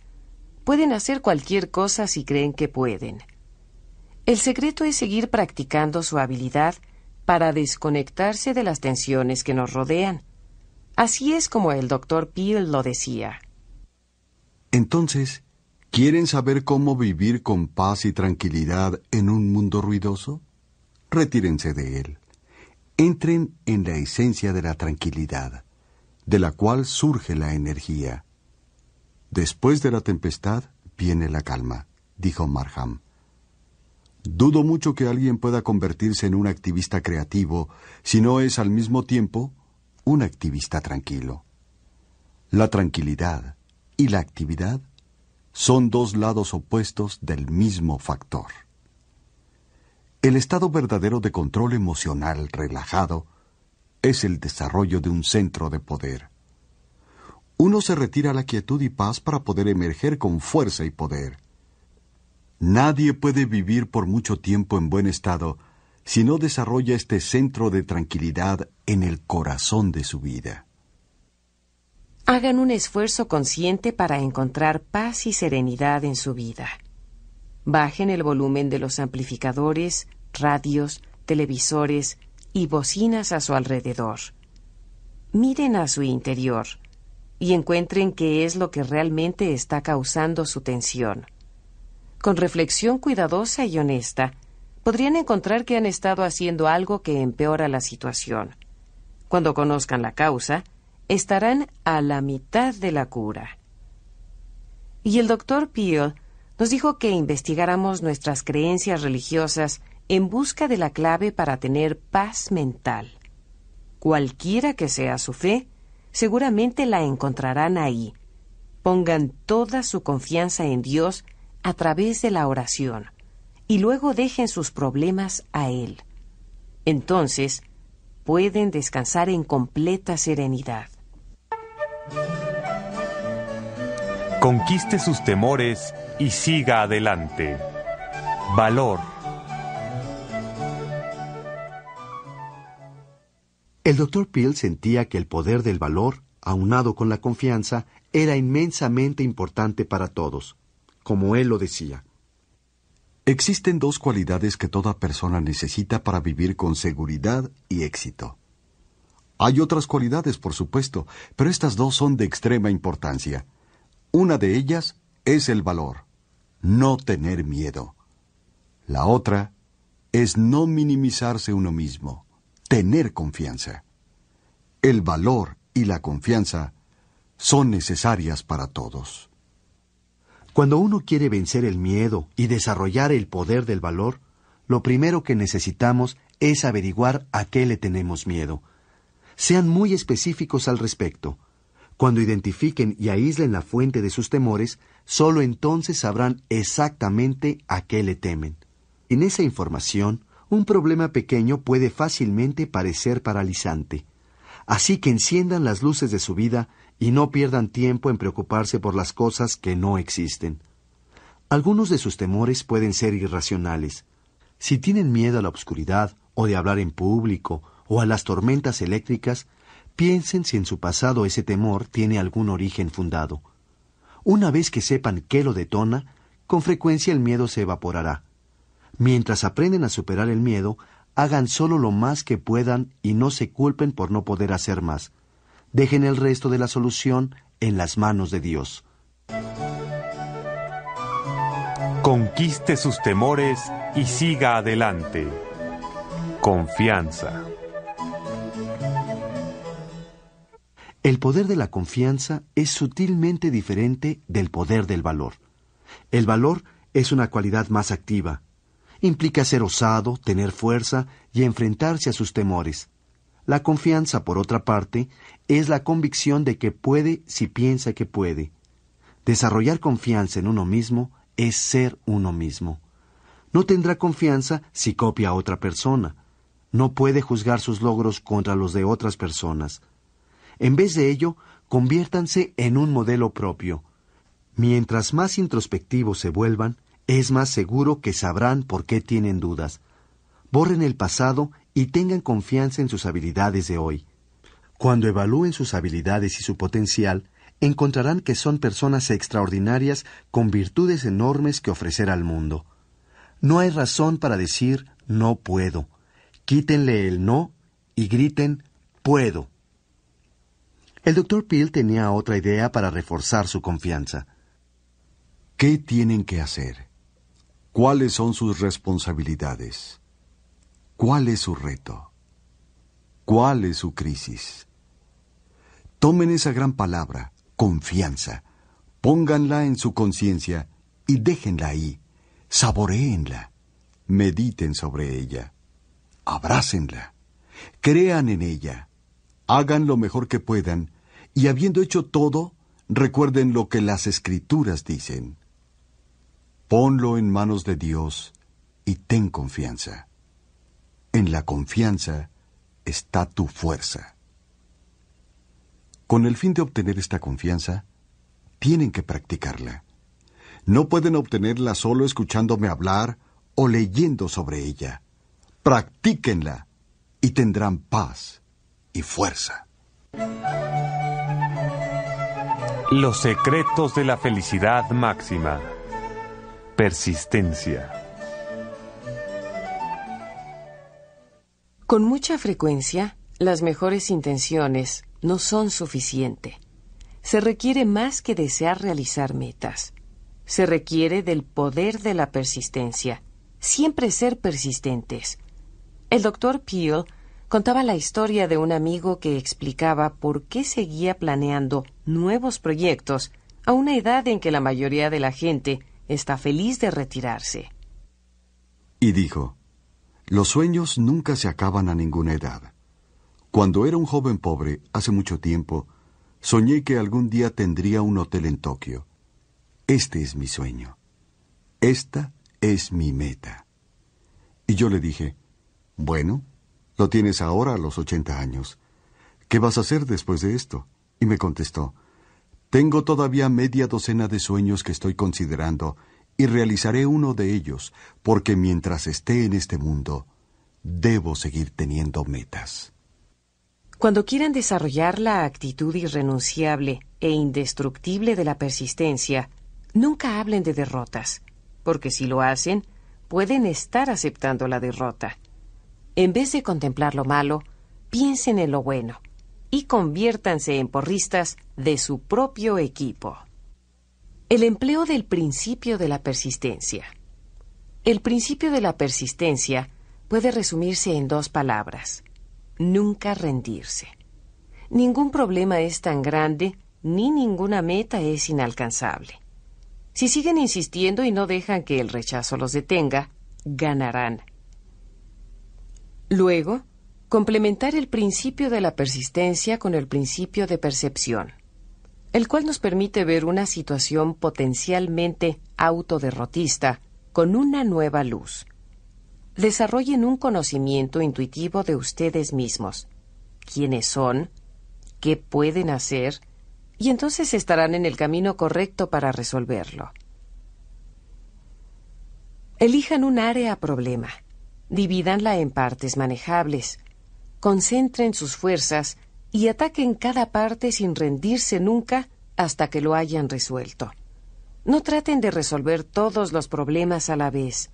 pueden hacer cualquier cosa si creen que pueden. El secreto es seguir practicando su habilidad para desconectarse de las tensiones que nos rodean. Así es como el doctor Peel lo decía. Entonces, ¿quieren saber cómo vivir con paz y tranquilidad en un mundo ruidoso? Retírense de él. Entren en la esencia de la tranquilidad, de la cual surge la energía Después de la tempestad viene la calma, dijo Marham. Dudo mucho que alguien pueda convertirse en un activista creativo si no es al mismo tiempo un activista tranquilo. La tranquilidad y la actividad son dos lados opuestos del mismo factor. El estado verdadero de control emocional relajado es el desarrollo de un centro de poder uno se retira a la quietud y paz para poder emerger con fuerza y poder. Nadie puede vivir por mucho tiempo en buen estado si no desarrolla este centro de tranquilidad en el corazón de su vida. Hagan un esfuerzo consciente para encontrar paz y serenidad en su vida. Bajen el volumen de los amplificadores, radios, televisores y bocinas a su alrededor. Miren a su interior y encuentren qué es lo que realmente está causando su tensión. Con reflexión cuidadosa y honesta, podrían encontrar que han estado haciendo algo que empeora la situación. Cuando conozcan la causa, estarán a la mitad de la cura. Y el doctor Peel nos dijo que investigáramos nuestras creencias religiosas en busca de la clave para tener paz mental. Cualquiera que sea su fe, seguramente la encontrarán ahí. Pongan toda su confianza en Dios a través de la oración y luego dejen sus problemas a Él. Entonces, pueden descansar en completa serenidad. Conquiste sus temores y siga adelante. Valor. El doctor Peel sentía que el poder del valor, aunado con la confianza, era inmensamente importante para todos, como él lo decía. Existen dos cualidades que toda persona necesita para vivir con seguridad y éxito. Hay otras cualidades, por supuesto, pero estas dos son de extrema importancia. Una de ellas es el valor, no tener miedo. La otra es no minimizarse uno mismo tener confianza. El valor y la confianza son necesarias para todos. Cuando uno quiere vencer el miedo y desarrollar el poder del valor, lo primero que necesitamos es averiguar a qué le tenemos miedo. Sean muy específicos al respecto. Cuando identifiquen y aíslen la fuente de sus temores, solo entonces sabrán exactamente a qué le temen. En esa información, un problema pequeño puede fácilmente parecer paralizante. Así que enciendan las luces de su vida y no pierdan tiempo en preocuparse por las cosas que no existen. Algunos de sus temores pueden ser irracionales. Si tienen miedo a la oscuridad, o de hablar en público, o a las tormentas eléctricas, piensen si en su pasado ese temor tiene algún origen fundado. Una vez que sepan qué lo detona, con frecuencia el miedo se evaporará mientras aprenden a superar el miedo, hagan solo lo más que puedan y no se culpen por no poder hacer más. Dejen el resto de la solución en las manos de Dios. Conquiste sus temores y siga adelante. Confianza. El poder de la confianza es sutilmente diferente del poder del valor. El valor es una cualidad más activa, implica ser osado, tener fuerza y enfrentarse a sus temores. La confianza, por otra parte, es la convicción de que puede si piensa que puede. Desarrollar confianza en uno mismo es ser uno mismo. No tendrá confianza si copia a otra persona. No puede juzgar sus logros contra los de otras personas. En vez de ello, conviértanse en un modelo propio. Mientras más introspectivos se vuelvan, es más seguro que sabrán por qué tienen dudas. Borren el pasado y tengan confianza en sus habilidades de hoy. Cuando evalúen sus habilidades y su potencial, encontrarán que son personas extraordinarias con virtudes enormes que ofrecer al mundo. No hay razón para decir no puedo. Quítenle el no y griten puedo. El doctor Peel tenía otra idea para reforzar su confianza. ¿Qué tienen que hacer? ¿Cuáles son sus responsabilidades? ¿Cuál es su reto? ¿Cuál es su crisis? Tomen esa gran palabra, confianza, pónganla en su conciencia y déjenla ahí, saboreenla, mediten sobre ella, abrácenla, crean en ella, hagan lo mejor que puedan y habiendo hecho todo, recuerden lo que las escrituras dicen. Ponlo en manos de Dios y ten confianza. En la confianza está tu fuerza. Con el fin de obtener esta confianza, tienen que practicarla. No pueden obtenerla solo escuchándome hablar o leyendo sobre ella. Practíquenla y tendrán paz y fuerza. Los secretos de la felicidad máxima. Persistencia. Con mucha frecuencia, las mejores intenciones no son suficiente. Se requiere más que desear realizar metas. Se requiere del poder de la persistencia. Siempre ser persistentes. El doctor Peel contaba la historia de un amigo que explicaba por qué seguía planeando nuevos proyectos a una edad en que la mayoría de la gente está feliz de retirarse. Y dijo, Los sueños nunca se acaban a ninguna edad. Cuando era un joven pobre, hace mucho tiempo, soñé que algún día tendría un hotel en Tokio. Este es mi sueño. Esta es mi meta. Y yo le dije, bueno, lo tienes ahora a los 80 años. ¿Qué vas a hacer después de esto? Y me contestó, tengo todavía media docena de sueños que estoy considerando, y realizaré uno de ellos, porque mientras esté en este mundo, debo seguir teniendo metas. Cuando quieran desarrollar la actitud irrenunciable e indestructible de la persistencia, nunca hablen de derrotas, porque si lo hacen, pueden estar aceptando la derrota. En vez de contemplar lo malo, piensen en lo bueno y conviértanse en porristas de su propio equipo. El empleo del principio de la persistencia. El principio de la persistencia puede resumirse en dos palabras. Nunca rendirse. Ningún problema es tan grande ni ninguna meta es inalcanzable. Si siguen insistiendo y no dejan que el rechazo los detenga, ganarán. Luego, complementar el principio de la persistencia con el principio de percepción, el cual nos permite ver una situación potencialmente autoderrotista con una nueva luz. Desarrollen un conocimiento intuitivo de ustedes mismos, quiénes son, qué pueden hacer, y entonces estarán en el camino correcto para resolverlo. Elijan un área problema. Divídanla en partes manejables concentren sus fuerzas y ataquen cada parte sin rendirse nunca hasta que lo hayan resuelto. No traten de resolver todos los problemas a la vez.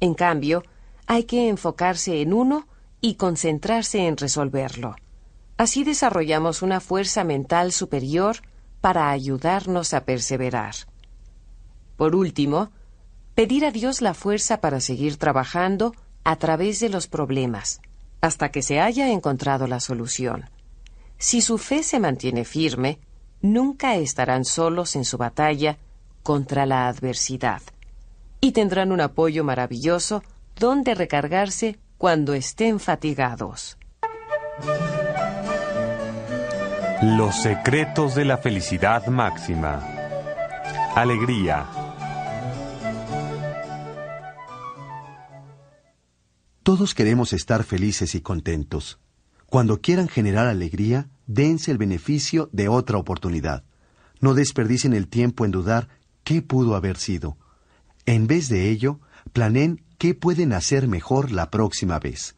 En cambio, hay que enfocarse en uno y concentrarse en resolverlo. Así desarrollamos una fuerza mental superior para ayudarnos a perseverar. Por último, pedir a Dios la fuerza para seguir trabajando a través de los problemas hasta que se haya encontrado la solución. Si su fe se mantiene firme, nunca estarán solos en su batalla contra la adversidad y tendrán un apoyo maravilloso donde recargarse cuando estén fatigados. Los secretos de la felicidad máxima. Alegría, Todos queremos estar felices y contentos. Cuando quieran generar alegría, dense el beneficio de otra oportunidad. No desperdicen el tiempo en dudar qué pudo haber sido. En vez de ello, planeen qué pueden hacer mejor la próxima vez.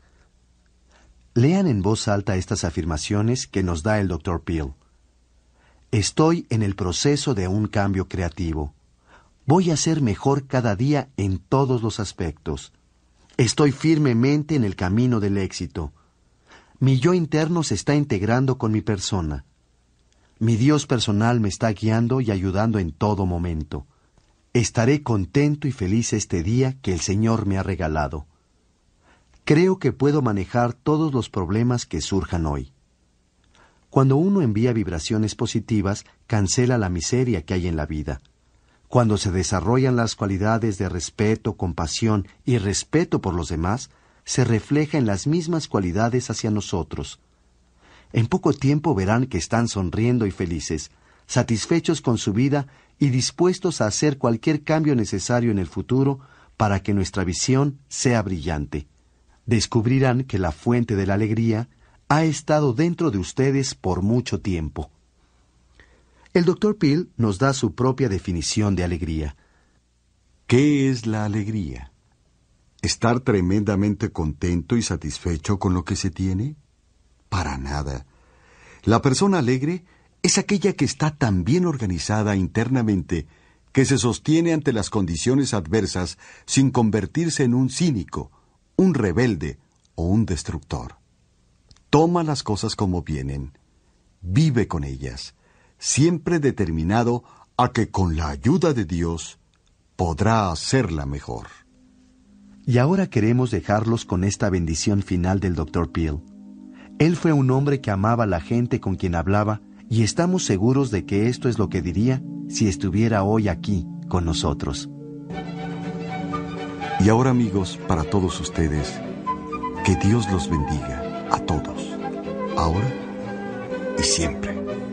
Lean en voz alta estas afirmaciones que nos da el Dr. Peel. Estoy en el proceso de un cambio creativo. Voy a ser mejor cada día en todos los aspectos. Estoy firmemente en el camino del éxito. Mi yo interno se está integrando con mi persona. Mi Dios personal me está guiando y ayudando en todo momento. Estaré contento y feliz este día que el Señor me ha regalado. Creo que puedo manejar todos los problemas que surjan hoy. Cuando uno envía vibraciones positivas, cancela la miseria que hay en la vida. Cuando se desarrollan las cualidades de respeto, compasión y respeto por los demás, se refleja en las mismas cualidades hacia nosotros. En poco tiempo verán que están sonriendo y felices, satisfechos con su vida y dispuestos a hacer cualquier cambio necesario en el futuro para que nuestra visión sea brillante. Descubrirán que la fuente de la alegría ha estado dentro de ustedes por mucho tiempo. El doctor Peel nos da su propia definición de alegría. ¿Qué es la alegría? ¿Estar tremendamente contento y satisfecho con lo que se tiene? Para nada. La persona alegre es aquella que está tan bien organizada internamente que se sostiene ante las condiciones adversas sin convertirse en un cínico, un rebelde o un destructor. Toma las cosas como vienen, vive con ellas, siempre determinado a que con la ayuda de Dios podrá hacerla mejor. Y ahora queremos dejarlos con esta bendición final del Dr. Peel. Él fue un hombre que amaba a la gente con quien hablaba y estamos seguros de que esto es lo que diría si estuviera hoy aquí con nosotros. Y ahora amigos, para todos ustedes, que Dios los bendiga a todos, ahora y siempre.